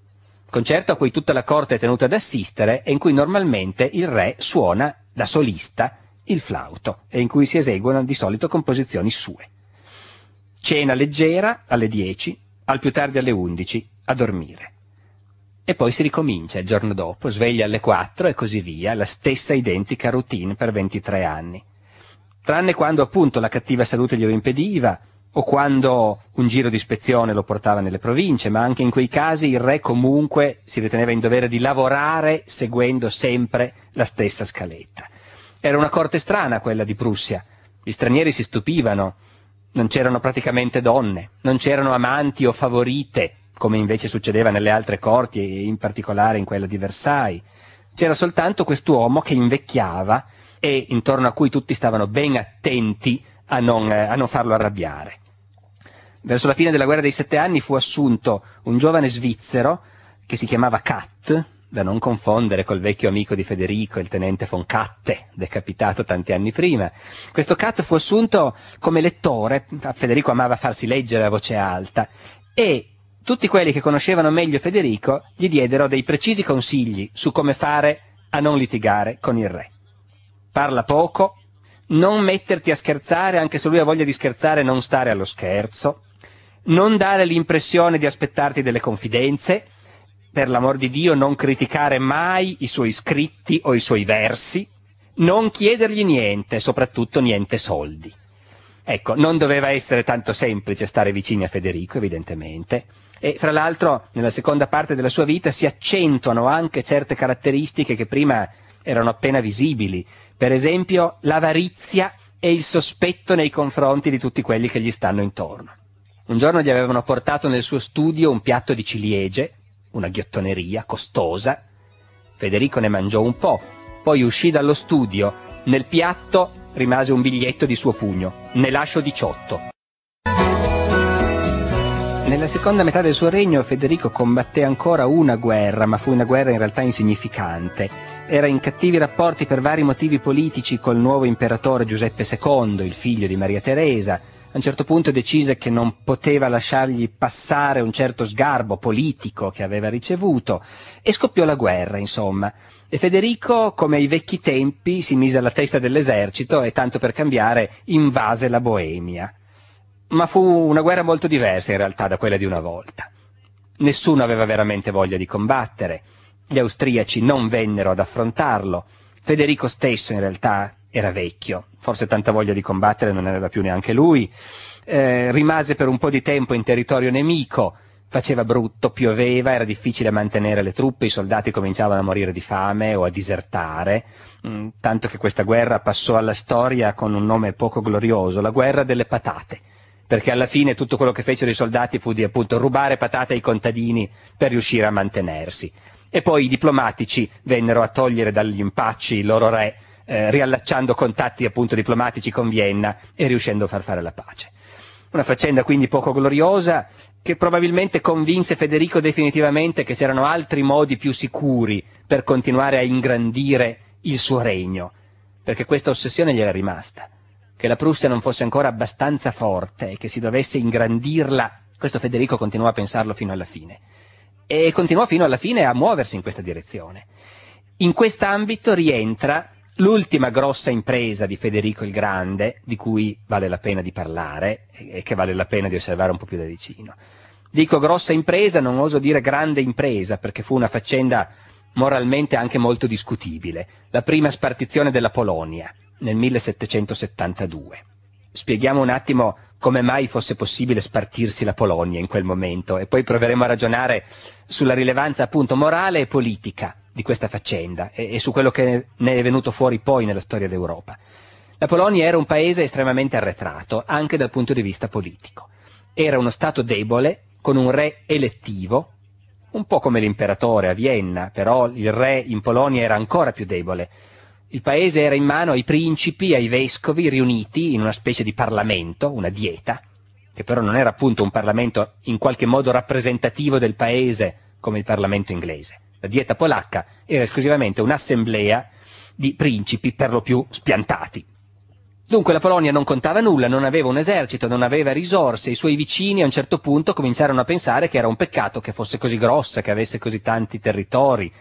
Speaker 1: concerto a cui tutta la corte è tenuta ad assistere e in cui normalmente il re suona da solista il flauto e in cui si eseguono di solito composizioni sue. Cena leggera alle 10, al più tardi alle 11, a dormire. E poi si ricomincia il giorno dopo, sveglia alle 4 e così via, la stessa identica routine per 23 anni. Tranne quando appunto la cattiva salute glielo impediva, o quando un giro di ispezione lo portava nelle province, ma anche in quei casi il re comunque si riteneva in dovere di lavorare seguendo sempre la stessa scaletta. Era una corte strana quella di Prussia, gli stranieri si stupivano, non c'erano praticamente donne, non c'erano amanti o favorite, come invece succedeva nelle altre corti e in particolare in quella di Versailles. C'era soltanto quest'uomo che invecchiava e intorno a cui tutti stavano ben attenti a non, a non farlo arrabbiare verso la fine della guerra dei sette anni fu assunto un giovane svizzero che si chiamava Kat, da non confondere col vecchio amico di Federico, il tenente von Katte, decapitato tanti anni prima. Questo Kat fu assunto come lettore, Federico amava farsi leggere a voce alta, e tutti quelli che conoscevano meglio Federico gli diedero dei precisi consigli su come fare a non litigare con il re. Parla poco, non metterti a scherzare, anche se lui ha voglia di scherzare, non stare allo scherzo, non dare l'impressione di aspettarti delle confidenze, per l'amor di Dio non criticare mai i suoi scritti o i suoi versi, non chiedergli niente, soprattutto niente soldi. Ecco, non doveva essere tanto semplice stare vicini a Federico, evidentemente, e fra l'altro nella seconda parte della sua vita si accentuano anche certe caratteristiche che prima erano appena visibili, per esempio l'avarizia e il sospetto nei confronti di tutti quelli che gli stanno intorno. Un giorno gli avevano portato nel suo studio un piatto di ciliegie, una ghiottoneria costosa. Federico ne mangiò un po', poi uscì dallo studio. Nel piatto rimase un biglietto di suo pugno. Ne lascio 18. Nella seconda metà del suo regno Federico combatté ancora una guerra, ma fu una guerra in realtà insignificante. Era in cattivi rapporti per vari motivi politici col nuovo imperatore Giuseppe II, il figlio di Maria Teresa, a un certo punto decise che non poteva lasciargli passare un certo sgarbo politico che aveva ricevuto e scoppiò la guerra, insomma. E Federico, come ai vecchi tempi, si mise alla testa dell'esercito e, tanto per cambiare, invase la Boemia. Ma fu una guerra molto diversa in realtà da quella di una volta. Nessuno aveva veramente voglia di combattere, gli austriaci non vennero ad affrontarlo, Federico stesso in realtà era vecchio, forse tanta voglia di combattere non aveva più neanche lui, eh, rimase per un po' di tempo in territorio nemico, faceva brutto, pioveva, era difficile mantenere le truppe, i soldati cominciavano a morire di fame o a disertare, mh, mm, tanto che questa guerra passò alla storia con un nome poco glorioso, la guerra delle patate, perché alla fine tutto quello che fecero i soldati fu di appunto rubare patate ai contadini per riuscire a mantenersi. E poi i diplomatici vennero a togliere dagli impacci il loro re eh, riallacciando contatti appunto diplomatici con Vienna e riuscendo a far fare la pace. Una faccenda quindi poco gloriosa che probabilmente convinse Federico definitivamente che c'erano altri modi più sicuri per continuare a ingrandire il suo regno, perché questa ossessione gli era rimasta, che la Prussia non fosse ancora abbastanza forte e che si dovesse ingrandirla, questo Federico continuò a pensarlo fino alla fine, e continuò fino alla fine a muoversi in questa direzione. In quest'ambito rientra L'ultima grossa impresa di Federico il Grande, di cui vale la pena di parlare e che vale la pena di osservare un po' più da vicino. Dico grossa impresa, non oso dire grande impresa, perché fu una faccenda moralmente anche molto discutibile, la prima spartizione della Polonia nel 1772. Spieghiamo un attimo come mai fosse possibile spartirsi la Polonia in quel momento e poi proveremo a ragionare sulla rilevanza appunto morale e politica di questa faccenda e, e su quello che ne è venuto fuori poi nella storia d'Europa. La Polonia era un paese estremamente arretrato, anche dal punto di vista politico. Era uno Stato debole, con un re elettivo, un po' come l'imperatore a Vienna, però il re in Polonia era ancora più debole. Il paese era in mano ai principi, ai vescovi riuniti in una specie di parlamento, una dieta, che però non era appunto un parlamento in qualche modo rappresentativo del paese come il parlamento inglese, la dieta polacca era esclusivamente un'assemblea di principi per lo più spiantati. Dunque la Polonia non contava nulla, non aveva un esercito, non aveva risorse, i suoi vicini a un certo punto cominciarono a pensare che era un peccato che fosse così grossa, che avesse così tanti territori,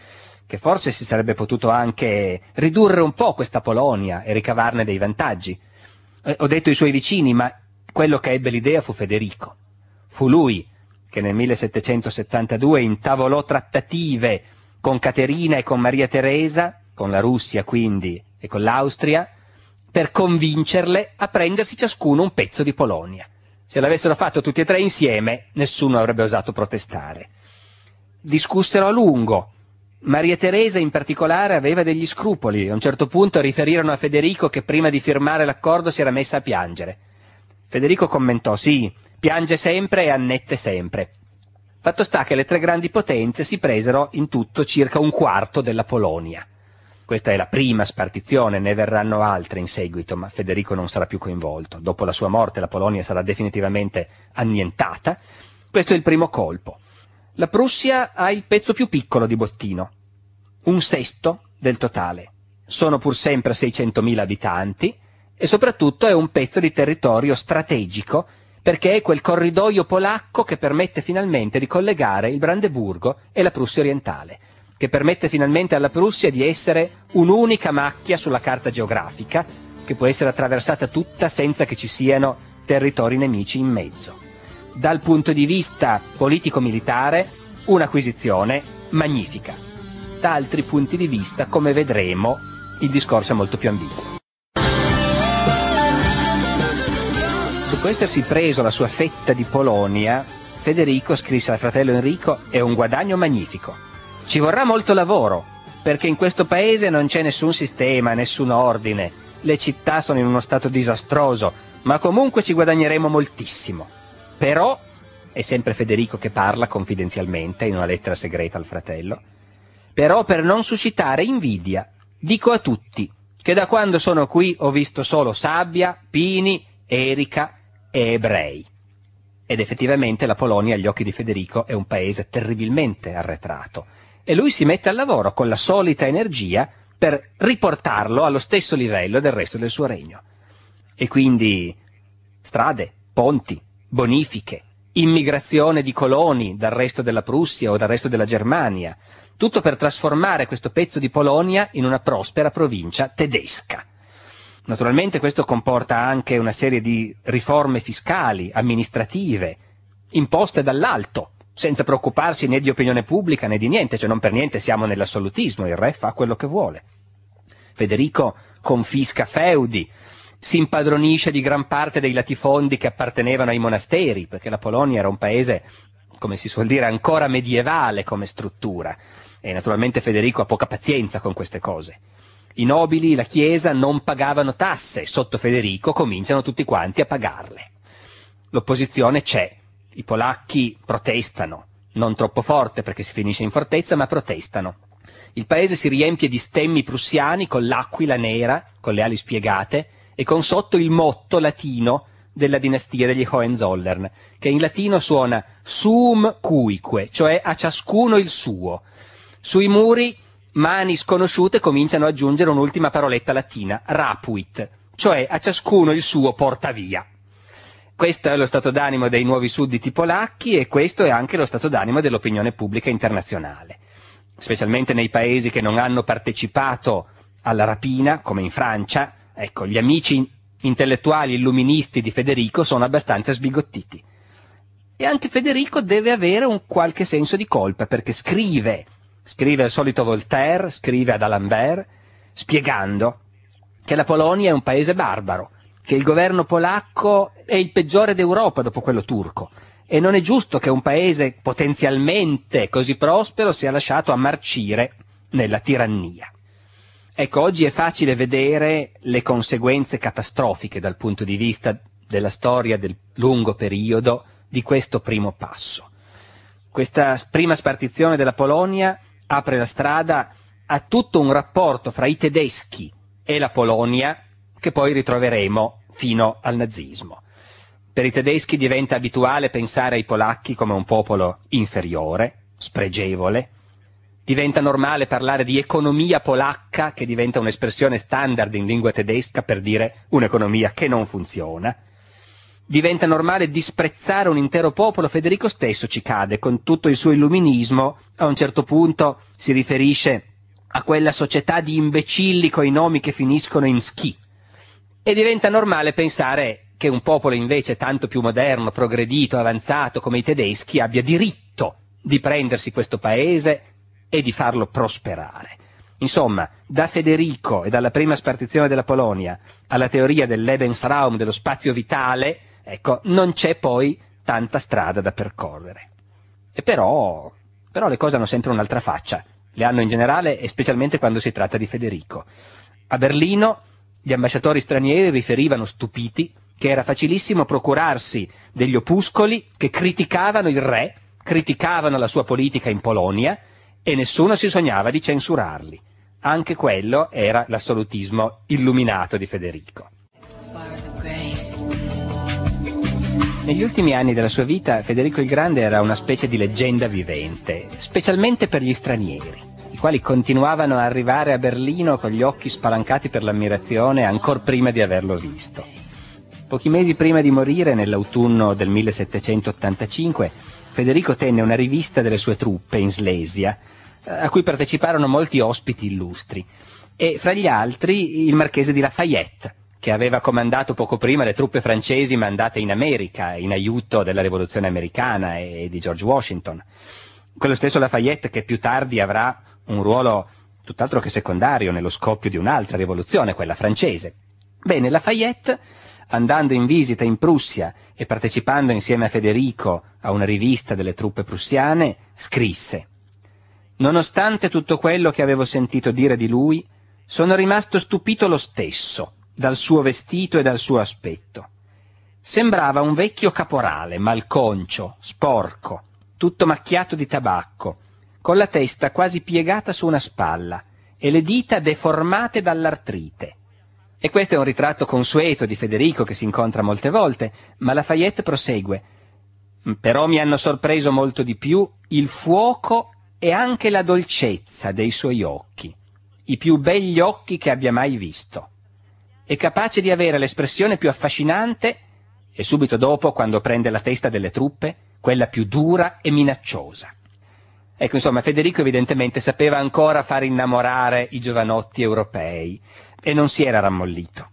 Speaker 1: che forse si sarebbe potuto anche ridurre un po' questa Polonia e ricavarne dei vantaggi. Eh, ho detto i suoi vicini, ma quello che ebbe l'idea fu Federico. Fu lui che nel 1772 intavolò trattative con Caterina e con Maria Teresa, con la Russia quindi e con l'Austria, per convincerle a prendersi ciascuno un pezzo di Polonia. Se l'avessero fatto tutti e tre insieme, nessuno avrebbe osato protestare. Discussero a lungo. Maria Teresa in particolare aveva degli scrupoli. A un certo punto riferirono a Federico che prima di firmare l'accordo si era messa a piangere. Federico commentò, sì, piange sempre e annette sempre. Fatto sta che le tre grandi potenze si presero in tutto circa un quarto della Polonia. Questa è la prima spartizione, ne verranno altre in seguito, ma Federico non sarà più coinvolto. Dopo la sua morte la Polonia sarà definitivamente annientata. Questo è il primo colpo. La Prussia ha il pezzo più piccolo di bottino, un sesto del totale. Sono pur sempre 600.000 abitanti e soprattutto è un pezzo di territorio strategico perché è quel corridoio polacco che permette finalmente di collegare il Brandeburgo e la Prussia orientale, che permette finalmente alla Prussia di essere un'unica macchia sulla carta geografica, che può essere attraversata tutta senza che ci siano territori nemici in mezzo. Dal punto di vista politico-militare, un'acquisizione magnifica. Da altri punti di vista, come vedremo, il discorso è molto più ambiguo. Dopo essersi preso la sua fetta di Polonia, Federico scrisse al fratello Enrico è un guadagno magnifico. Ci vorrà molto lavoro, perché in questo paese non c'è nessun sistema, nessun ordine. Le città sono in uno stato disastroso, ma comunque ci guadagneremo moltissimo. Però, è sempre Federico che parla confidenzialmente in una lettera segreta al fratello, però per non suscitare invidia dico a tutti che da quando sono qui ho visto solo sabbia, pini, erica e ebrei. Ed effettivamente la Polonia agli occhi di Federico è un paese terribilmente arretrato. E lui si mette al lavoro con la solita energia per riportarlo allo stesso livello del resto del suo regno. E quindi strade, ponti, bonifiche, immigrazione di coloni dal resto della Prussia o dal resto della Germania, tutto per trasformare questo pezzo di Polonia in una prospera provincia tedesca. Naturalmente questo comporta anche una serie di riforme fiscali, amministrative, imposte dall'alto, senza preoccuparsi né di opinione pubblica né di niente, cioè non per niente siamo nell'assolutismo, il re fa quello che vuole. Federico confisca feudi, si impadronisce di gran parte dei latifondi che appartenevano ai monasteri, perché la Polonia era un paese, come si suol dire, ancora medievale come struttura e naturalmente Federico ha poca pazienza con queste cose i nobili, la Chiesa non pagavano tasse, sotto Federico cominciano tutti quanti a pagarle. L'opposizione c'è, i polacchi protestano, non troppo forte perché si finisce in fortezza, ma protestano. Il paese si riempie di stemmi prussiani con l'aquila nera, con le ali spiegate, e con sotto il motto latino della dinastia degli Hohenzollern, che in latino suona sum cuique, cioè a ciascuno il suo. Sui muri mani sconosciute cominciano ad aggiungere un'ultima paroletta latina, rapuit, cioè a ciascuno il suo portavia. Questo è lo stato d'animo dei nuovi sudditi polacchi e questo è anche lo stato d'animo dell'opinione pubblica internazionale, specialmente nei paesi che non hanno partecipato alla rapina, come in Francia, ecco, gli amici intellettuali illuministi di Federico sono abbastanza sbigottiti. E anche Federico deve avere un qualche senso di colpa, perché scrive scrive al solito Voltaire, scrive ad D'Alembert, spiegando che la Polonia è un paese barbaro, che il governo polacco è il peggiore d'Europa dopo quello turco e non è giusto che un paese potenzialmente così prospero sia lasciato a marcire nella tirannia. Ecco, oggi è facile vedere le conseguenze catastrofiche dal punto di vista della storia del lungo periodo di questo primo passo. Questa prima spartizione della Polonia apre la strada a tutto un rapporto fra i tedeschi e la Polonia che poi ritroveremo fino al nazismo. Per i tedeschi diventa abituale pensare ai polacchi come un popolo inferiore, spregevole, diventa normale parlare di economia polacca, che diventa un'espressione standard in lingua tedesca per dire un'economia che non funziona, diventa normale disprezzare un intero popolo, Federico stesso ci cade con tutto il suo illuminismo, a un certo punto si riferisce a quella società di imbecilli coi nomi che finiscono in schi. E diventa normale pensare che un popolo invece tanto più moderno, progredito, avanzato come i tedeschi abbia diritto di prendersi questo paese e di farlo prosperare. Insomma, da Federico e dalla prima spartizione della Polonia alla teoria del Lebensraum, dello spazio vitale, Ecco, non c'è poi tanta strada da percorrere. E però, però le cose hanno sempre un'altra faccia, le hanno in generale e specialmente quando si tratta di Federico. A Berlino gli ambasciatori stranieri riferivano stupiti che era facilissimo procurarsi degli opuscoli che criticavano il re, criticavano la sua politica in Polonia e nessuno si sognava di censurarli. Anche quello era l'assolutismo illuminato di Federico. Negli ultimi anni della sua vita Federico il Grande era una specie di leggenda vivente, specialmente per gli stranieri, i quali continuavano a arrivare a Berlino con gli occhi spalancati per l'ammirazione ancor prima di averlo visto. Pochi mesi prima di morire, nell'autunno del 1785, Federico tenne una rivista delle sue truppe in Slesia, a cui parteciparono molti ospiti illustri, e fra gli altri il marchese di Lafayette, che aveva comandato poco prima le truppe francesi mandate in America in aiuto della rivoluzione americana e di George Washington. Quello stesso Lafayette che più tardi avrà un ruolo tutt'altro che secondario nello scoppio di un'altra rivoluzione, quella francese. Bene, Lafayette, andando in visita in Prussia e partecipando insieme a Federico a una rivista delle truppe prussiane, scrisse Nonostante tutto quello che avevo sentito dire di lui, sono rimasto stupito lo stesso dal suo vestito e dal suo aspetto. Sembrava un vecchio caporale, malconcio, sporco, tutto macchiato di tabacco, con la testa quasi piegata su una spalla e le dita deformate dall'artrite. E questo è un ritratto consueto di Federico che si incontra molte volte, ma Lafayette prosegue. Però mi hanno sorpreso molto di più il fuoco e anche la dolcezza dei suoi occhi, i più begli occhi che abbia mai visto è capace di avere l'espressione più affascinante e subito dopo, quando prende la testa delle truppe, quella più dura e minacciosa. Ecco, insomma, Federico evidentemente sapeva ancora far innamorare i giovanotti europei e non si era rammollito.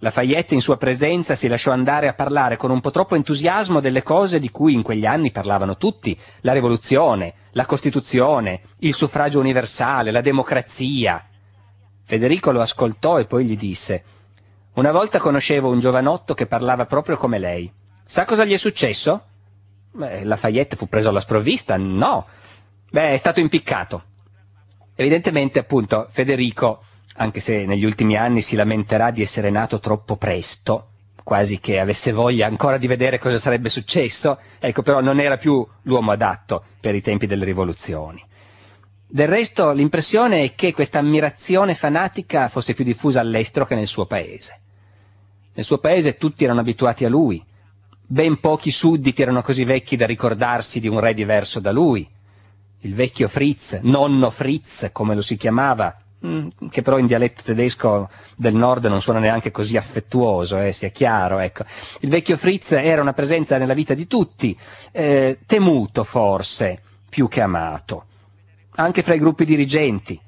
Speaker 1: Lafayette in sua presenza si lasciò andare a parlare con un po' troppo entusiasmo delle cose di cui in quegli anni parlavano tutti, la rivoluzione, la Costituzione, il suffragio universale, la democrazia, Federico lo ascoltò e poi gli disse Una volta conoscevo un giovanotto che parlava proprio come lei. Sa cosa gli è successo? Beh, Lafayette fu preso alla sprovvista? No. Beh, è stato impiccato. Evidentemente, appunto, Federico, anche se negli ultimi anni si lamenterà di essere nato troppo presto, quasi che avesse voglia ancora di vedere cosa sarebbe successo, ecco però non era più l'uomo adatto per i tempi delle rivoluzioni. Del resto l'impressione è che questa ammirazione fanatica fosse più diffusa all'estero che nel suo paese. Nel suo paese tutti erano abituati a lui, ben pochi sudditi erano così vecchi da ricordarsi di un re diverso da lui. Il vecchio Fritz, nonno Fritz, come lo si chiamava, mm, che però in dialetto tedesco del nord non suona neanche così affettuoso, eh, sia chiaro. Ecco. Il vecchio Fritz era una presenza nella vita di tutti, eh, temuto forse, più che amato anche fra i gruppi dirigenti.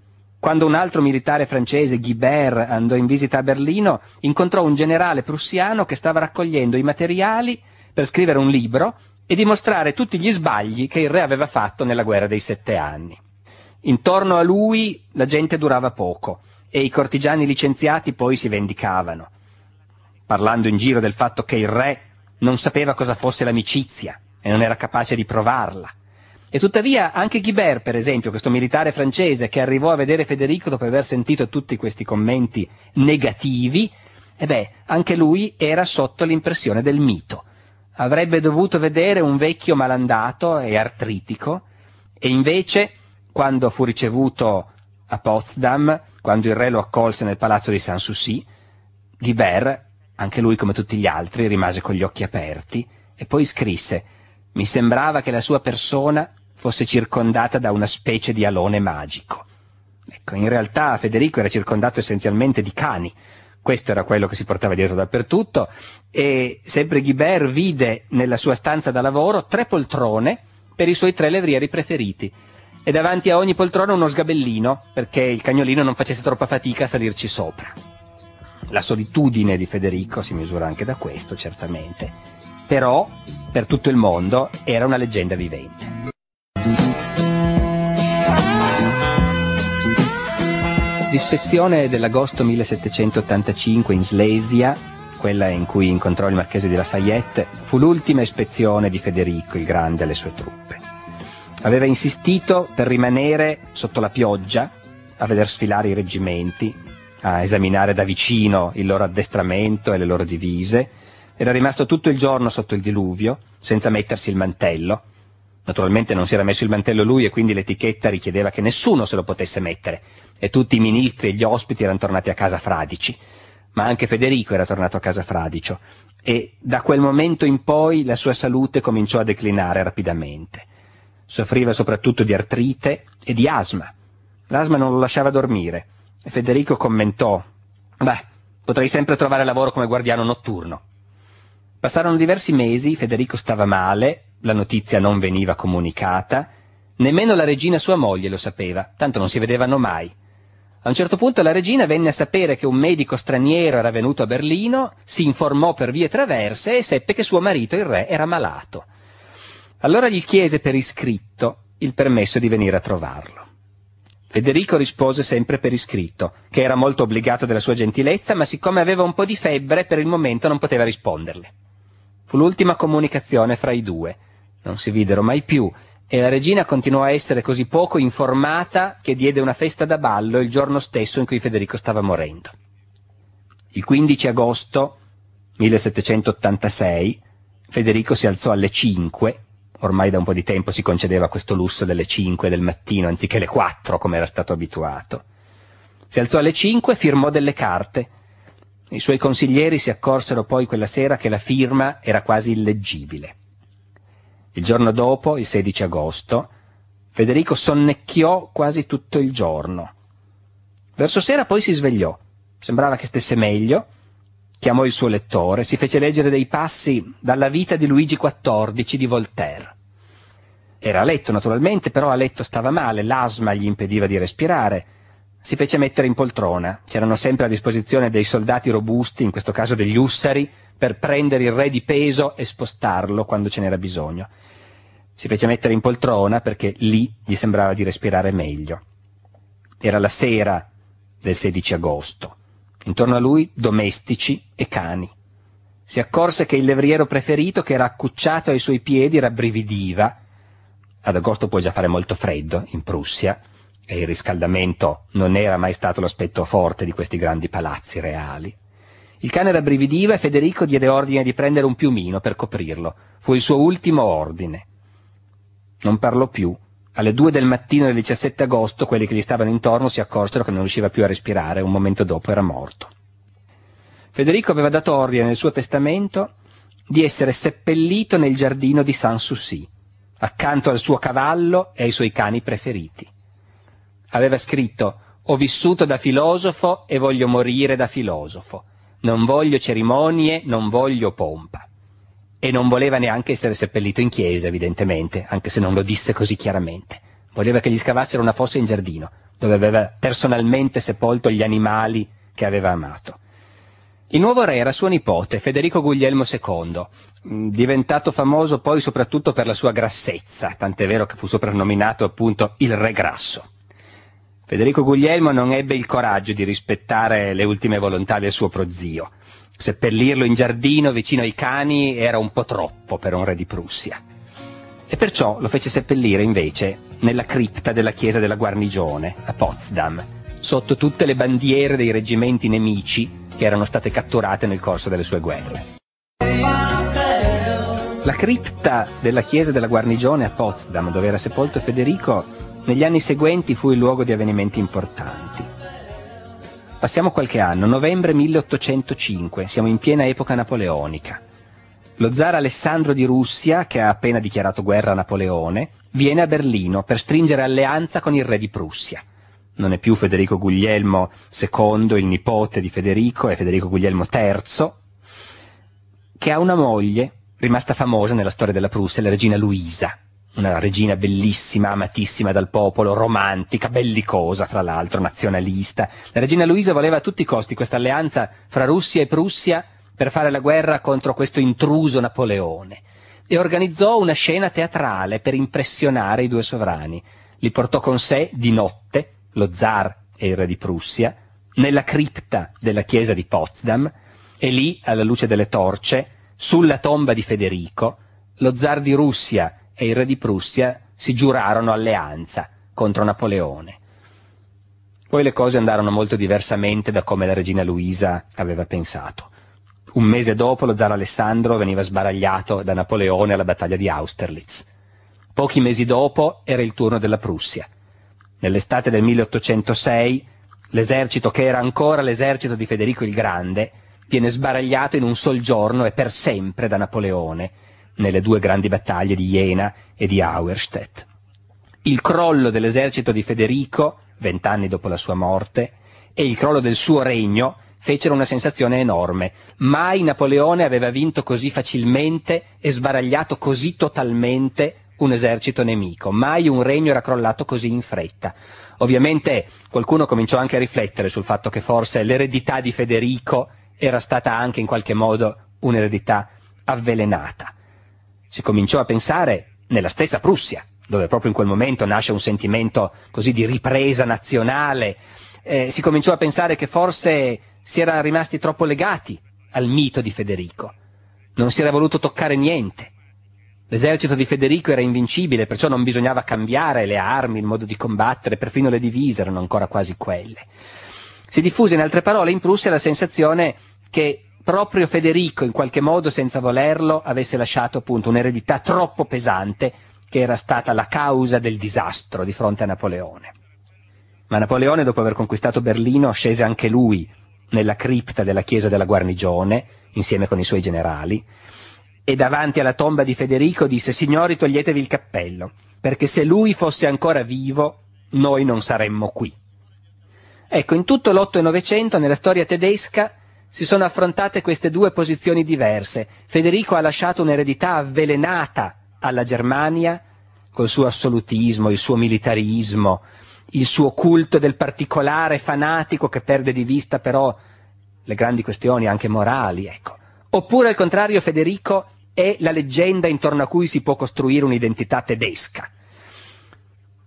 Speaker 1: Quando un altro militare francese, Guibert, andò in visita a Berlino, incontrò un generale prussiano che stava raccogliendo i materiali per scrivere un libro e dimostrare tutti gli sbagli che il re aveva fatto nella guerra dei sette anni. Intorno a lui la gente durava poco e i cortigiani licenziati poi si vendicavano, parlando in giro del fatto che il re non sapeva cosa fosse l'amicizia e non era capace di provarla, e tuttavia anche Guibert, per esempio, questo militare francese che arrivò a vedere Federico dopo aver sentito tutti questi commenti negativi, e eh beh, anche lui era sotto l'impressione del mito. Avrebbe dovuto vedere un vecchio malandato e artritico, e invece, quando fu ricevuto a Potsdam, quando il re lo accolse nel palazzo di Sanssouci, Guibert, anche lui come tutti gli altri, rimase con gli occhi aperti, e poi scrisse, mi sembrava che la sua persona fosse circondata da una specie di alone magico. Ecco, in realtà Federico era circondato essenzialmente di cani, questo era quello che si portava dietro dappertutto, e sempre Ghibert vide nella sua stanza da lavoro tre poltrone per i suoi tre levrieri preferiti, e davanti a ogni poltrona uno sgabellino, perché il cagnolino non facesse troppa fatica a salirci sopra. La solitudine di Federico si misura anche da questo, certamente, però per tutto il mondo era una leggenda vivente. L'ispezione dell'agosto 1785 in Slesia, quella in cui incontrò il marchese di Lafayette, fu l'ultima ispezione di Federico il Grande alle sue truppe. Aveva insistito per rimanere sotto la pioggia a veder sfilare i reggimenti, a esaminare da vicino il loro addestramento e le loro divise, era rimasto tutto il giorno sotto il diluvio, senza mettersi il mantello, Naturalmente non si era messo il mantello lui e quindi l'etichetta richiedeva che nessuno se lo potesse mettere e tutti i ministri e gli ospiti erano tornati a casa fradici, ma anche Federico era tornato a casa fradicio e da quel momento in poi la sua salute cominciò a declinare rapidamente. Soffriva soprattutto di artrite e di asma. L'asma non lo lasciava dormire e Federico commentò, beh, potrei sempre trovare lavoro come guardiano notturno. Passarono diversi mesi, Federico stava male, la notizia non veniva comunicata, nemmeno la regina sua moglie lo sapeva, tanto non si vedevano mai. A un certo punto la regina venne a sapere che un medico straniero era venuto a Berlino, si informò per vie traverse e seppe che suo marito, il re, era malato. Allora gli chiese per iscritto il permesso di venire a trovarlo. Federico rispose sempre per iscritto, che era molto obbligato della sua gentilezza, ma siccome aveva un po' di febbre, per il momento non poteva risponderle. Fu l'ultima comunicazione fra i due. Non si videro mai più e la regina continuò a essere così poco informata che diede una festa da ballo il giorno stesso in cui Federico stava morendo. Il 15 agosto 1786 Federico si alzò alle 5, ormai da un po' di tempo si concedeva questo lusso delle 5 del mattino anziché le 4 come era stato abituato. Si alzò alle 5 e firmò delle carte i suoi consiglieri si accorsero poi quella sera che la firma era quasi illeggibile. Il giorno dopo, il 16 agosto, Federico sonnecchiò quasi tutto il giorno. Verso sera poi si svegliò, sembrava che stesse meglio, chiamò il suo lettore, si fece leggere dei passi dalla vita di Luigi XIV di Voltaire. Era a letto naturalmente, però a letto stava male, l'asma gli impediva di respirare, si fece mettere in poltrona. C'erano sempre a disposizione dei soldati robusti, in questo caso degli ussari, per prendere il re di peso e spostarlo quando ce n'era bisogno. Si fece mettere in poltrona perché lì gli sembrava di respirare meglio. Era la sera del 16 agosto. Intorno a lui domestici e cani. Si accorse che il levriero preferito, che era accucciato ai suoi piedi, rabbrividiva. Ad agosto può già fare molto freddo in Prussia e il riscaldamento non era mai stato l'aspetto forte di questi grandi palazzi reali. Il cane rabbrividiva e Federico diede ordine di prendere un piumino per coprirlo. Fu il suo ultimo ordine. Non parlò più. Alle due del mattino del 17 agosto quelli che gli stavano intorno si accorsero che non riusciva più a respirare, un momento dopo era morto. Federico aveva dato ordine nel suo testamento di essere seppellito nel giardino di Sanssouci, accanto al suo cavallo e ai suoi cani preferiti. Aveva scritto Ho vissuto da filosofo e voglio morire da filosofo. Non voglio cerimonie, non voglio pompa. E non voleva neanche essere seppellito in chiesa, evidentemente, anche se non lo disse così chiaramente. Voleva che gli scavassero una fossa in giardino, dove aveva personalmente sepolto gli animali che aveva amato. Il nuovo re era suo nipote, Federico Guglielmo II, mm, diventato famoso poi soprattutto per la sua grassezza, tant'è vero che fu soprannominato appunto il Re Grasso. Federico Guglielmo non ebbe il coraggio di rispettare le ultime volontà del suo prozio. Seppellirlo in giardino vicino ai cani era un po' troppo per un re di Prussia. E perciò lo fece seppellire invece nella cripta della chiesa della Guarnigione, a Potsdam, sotto tutte le bandiere dei reggimenti nemici che erano state catturate nel corso delle sue guerre. La cripta della chiesa della Guarnigione a Potsdam, dove era sepolto Federico, negli anni seguenti fu il luogo di avvenimenti importanti. Passiamo qualche anno, novembre 1805, siamo in piena epoca napoleonica. Lo zar Alessandro di Russia, che ha appena dichiarato guerra a Napoleone, viene a Berlino per stringere alleanza con il re di Prussia. Non è più Federico Guglielmo II, il nipote di Federico, è Federico Guglielmo III, che ha una moglie rimasta famosa nella storia della Prussia, la regina Luisa, una regina bellissima, amatissima dal popolo, romantica, bellicosa fra l'altro, nazionalista. La regina Luisa voleva a tutti i costi questa alleanza fra Russia e Prussia per fare la guerra contro questo intruso Napoleone e organizzò una scena teatrale per impressionare i due sovrani. Li portò con sé di notte, lo zar e il re di Prussia, nella cripta della chiesa di Potsdam e lì, alla luce delle torce, sulla tomba di Federico, lo zar di Russia e il re di Prussia si giurarono alleanza contro Napoleone. Poi le cose andarono molto diversamente da come la regina Luisa aveva pensato. Un mese dopo lo zar Alessandro veniva sbaragliato da Napoleone alla battaglia di Austerlitz. Pochi mesi dopo era il turno della Prussia. Nell'estate del 1806 l'esercito che era ancora l'esercito di Federico il Grande viene sbaragliato in un sol giorno e per sempre da Napoleone nelle due grandi battaglie di Jena e di Auerstedt. Il crollo dell'esercito di Federico, vent'anni dopo la sua morte, e il crollo del suo regno fecero una sensazione enorme. Mai Napoleone aveva vinto così facilmente e sbaragliato così totalmente un esercito nemico, mai un regno era crollato così in fretta. Ovviamente qualcuno cominciò anche a riflettere sul fatto che forse l'eredità di Federico era stata anche in qualche modo un'eredità avvelenata si cominciò a pensare nella stessa Prussia, dove proprio in quel momento nasce un sentimento così di ripresa nazionale, eh, si cominciò a pensare che forse si era rimasti troppo legati al mito di Federico, non si era voluto toccare niente. L'esercito di Federico era invincibile, perciò non bisognava cambiare le armi, il modo di combattere, perfino le divise erano ancora quasi quelle. Si diffuse in altre parole in Prussia la sensazione che proprio Federico, in qualche modo, senza volerlo, avesse lasciato appunto un'eredità troppo pesante che era stata la causa del disastro di fronte a Napoleone. Ma Napoleone, dopo aver conquistato Berlino, scese anche lui nella cripta della chiesa della guarnigione, insieme con i suoi generali, e davanti alla tomba di Federico disse Signori toglietevi il cappello, perché se lui fosse ancora vivo noi non saremmo qui. Ecco, in tutto l'Otto e Novecento nella storia tedesca si sono affrontate queste due posizioni diverse. Federico ha lasciato un'eredità avvelenata alla Germania, col suo assolutismo, il suo militarismo, il suo culto del particolare fanatico che perde di vista però le grandi questioni anche morali, ecco. Oppure al contrario Federico è la leggenda intorno a cui si può costruire un'identità tedesca.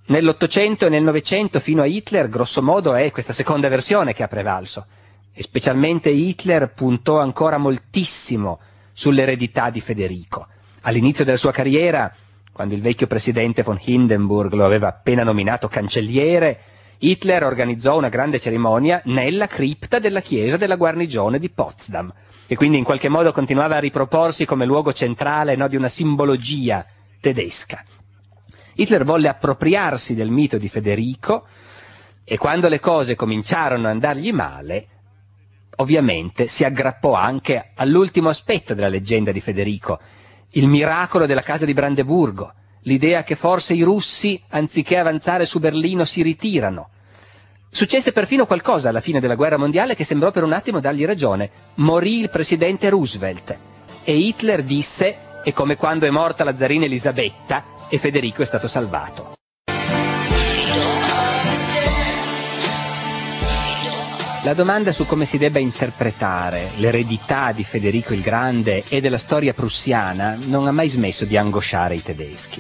Speaker 1: Nell'Ottocento e nel Novecento fino a Hitler, grosso modo, è questa seconda versione che ha prevalso e specialmente Hitler puntò ancora moltissimo sull'eredità di Federico. All'inizio della sua carriera, quando il vecchio presidente von Hindenburg lo aveva appena nominato cancelliere, Hitler organizzò una grande cerimonia nella cripta della chiesa della guarnigione di Potsdam, che quindi in qualche modo continuava a riproporsi come luogo centrale no, di una simbologia tedesca. Hitler volle appropriarsi del mito di Federico e quando le cose cominciarono a andargli male, ovviamente si aggrappò anche all'ultimo aspetto della leggenda di Federico, il miracolo della casa di Brandeburgo, l'idea che forse i russi, anziché avanzare su Berlino, si ritirano. Successe perfino qualcosa alla fine della guerra mondiale che sembrò per un attimo dargli ragione. Morì il presidente Roosevelt e Hitler disse è come quando è morta la zarina Elisabetta e Federico è stato salvato. La domanda su come si debba interpretare l'eredità di Federico il Grande e della storia prussiana non ha mai smesso di angosciare i tedeschi.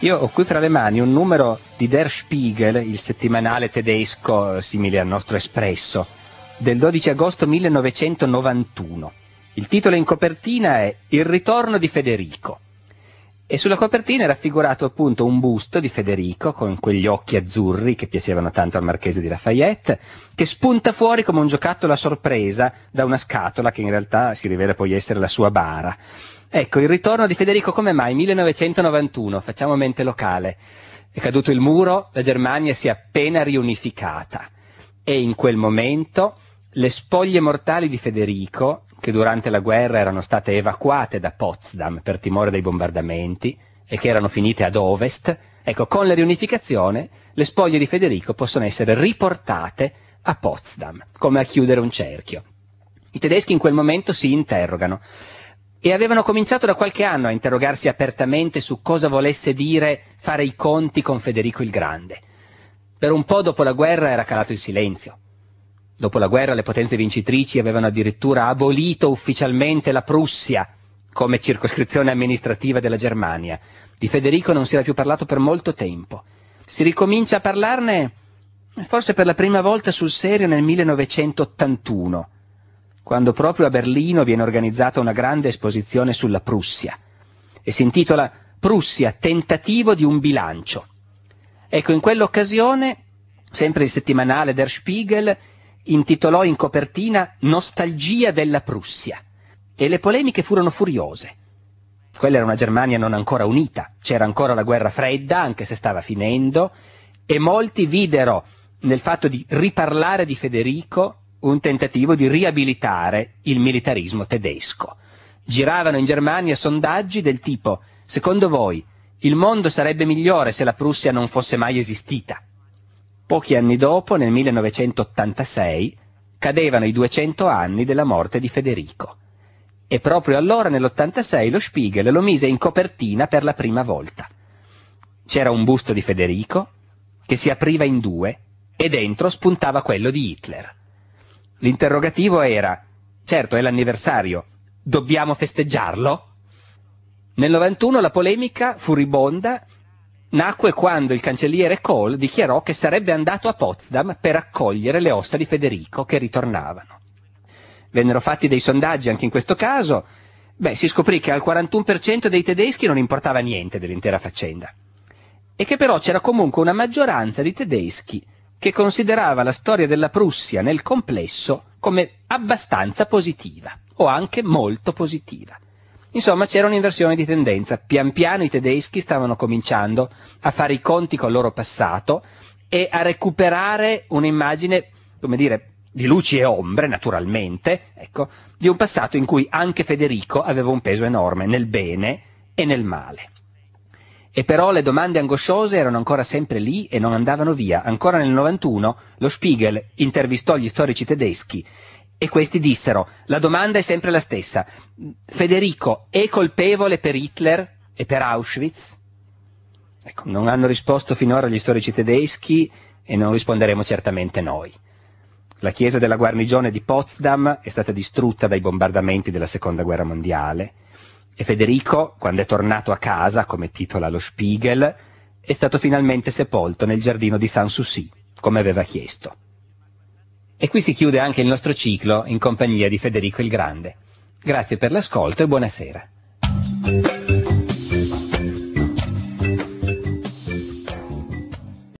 Speaker 1: Io ho qui fra le mani un numero di Der Spiegel, il settimanale tedesco eh, simile al nostro Espresso, del 12 agosto 1991. Il titolo in copertina è Il ritorno di Federico. E sulla copertina è raffigurato appunto un busto di Federico con quegli occhi azzurri che piacevano tanto al marchese di Lafayette, che spunta fuori come un giocattolo a sorpresa da una scatola che in realtà si rivela poi essere la sua bara. Ecco, il ritorno di Federico come mai? 1991, facciamo mente locale. È caduto il muro, la Germania si è appena riunificata e in quel momento le spoglie mortali di Federico che durante la guerra erano state evacuate da Potsdam per timore dei bombardamenti e che erano finite ad ovest, ecco, con la riunificazione le spoglie di Federico possono essere riportate a Potsdam, come a chiudere un cerchio. I tedeschi in quel momento si interrogano e avevano cominciato da qualche anno a interrogarsi apertamente su cosa volesse dire fare i conti con Federico il Grande. Per un po' dopo la guerra era calato il silenzio. Dopo la guerra le potenze vincitrici avevano addirittura abolito ufficialmente la Prussia come circoscrizione amministrativa della Germania. Di Federico non si era più parlato per molto tempo. Si ricomincia a parlarne forse per la prima volta sul serio nel 1981, quando proprio a Berlino viene organizzata una grande esposizione sulla Prussia e si intitola Prussia, tentativo di un bilancio. Ecco, in quell'occasione, sempre il settimanale Der Spiegel intitolò in copertina Nostalgia della Prussia e le polemiche furono furiose. Quella era una Germania non ancora unita, c'era ancora la guerra fredda, anche se stava finendo, e molti videro nel fatto di riparlare di Federico un tentativo di riabilitare il militarismo tedesco. Giravano in Germania sondaggi del tipo, secondo voi, il mondo sarebbe migliore se la Prussia non fosse mai esistita? Pochi anni dopo, nel 1986, cadevano i 200 anni della morte di Federico. E proprio allora, nell'86, lo Spiegel lo mise in copertina per la prima volta. C'era un busto di Federico che si apriva in due e dentro spuntava quello di Hitler. L'interrogativo era, certo è l'anniversario, dobbiamo festeggiarlo? Nel 91 la polemica, furibonda, nacque quando il cancelliere Kohl dichiarò che sarebbe andato a Potsdam per accogliere le ossa di Federico che ritornavano. Vennero fatti dei sondaggi anche in questo caso, beh, si scoprì che al 41% dei tedeschi non importava niente dell'intera faccenda e che però c'era comunque una maggioranza di tedeschi che considerava la storia della Prussia nel complesso come abbastanza positiva o anche molto positiva. Insomma, c'era un'inversione di tendenza. Pian piano i tedeschi stavano cominciando a fare i conti col loro passato e a recuperare un'immagine, come dire, di luci e ombre, naturalmente, ecco, di un passato in cui anche Federico aveva un peso enorme nel bene e nel male. E però le domande angosciose erano ancora sempre lì e non andavano via. Ancora nel 91 lo Spiegel intervistò gli storici tedeschi e questi dissero, la domanda è sempre la stessa, Federico è colpevole per Hitler e per Auschwitz? Ecco, non hanno risposto finora gli storici tedeschi e non risponderemo certamente noi. La chiesa della guarnigione di Potsdam è stata distrutta dai bombardamenti della seconda guerra mondiale e Federico, quando è tornato a casa, come titola lo Spiegel, è stato finalmente sepolto nel giardino di Sanssouci, come aveva chiesto. E qui si chiude anche il nostro ciclo in compagnia di Federico il Grande. Grazie per l'ascolto e buonasera.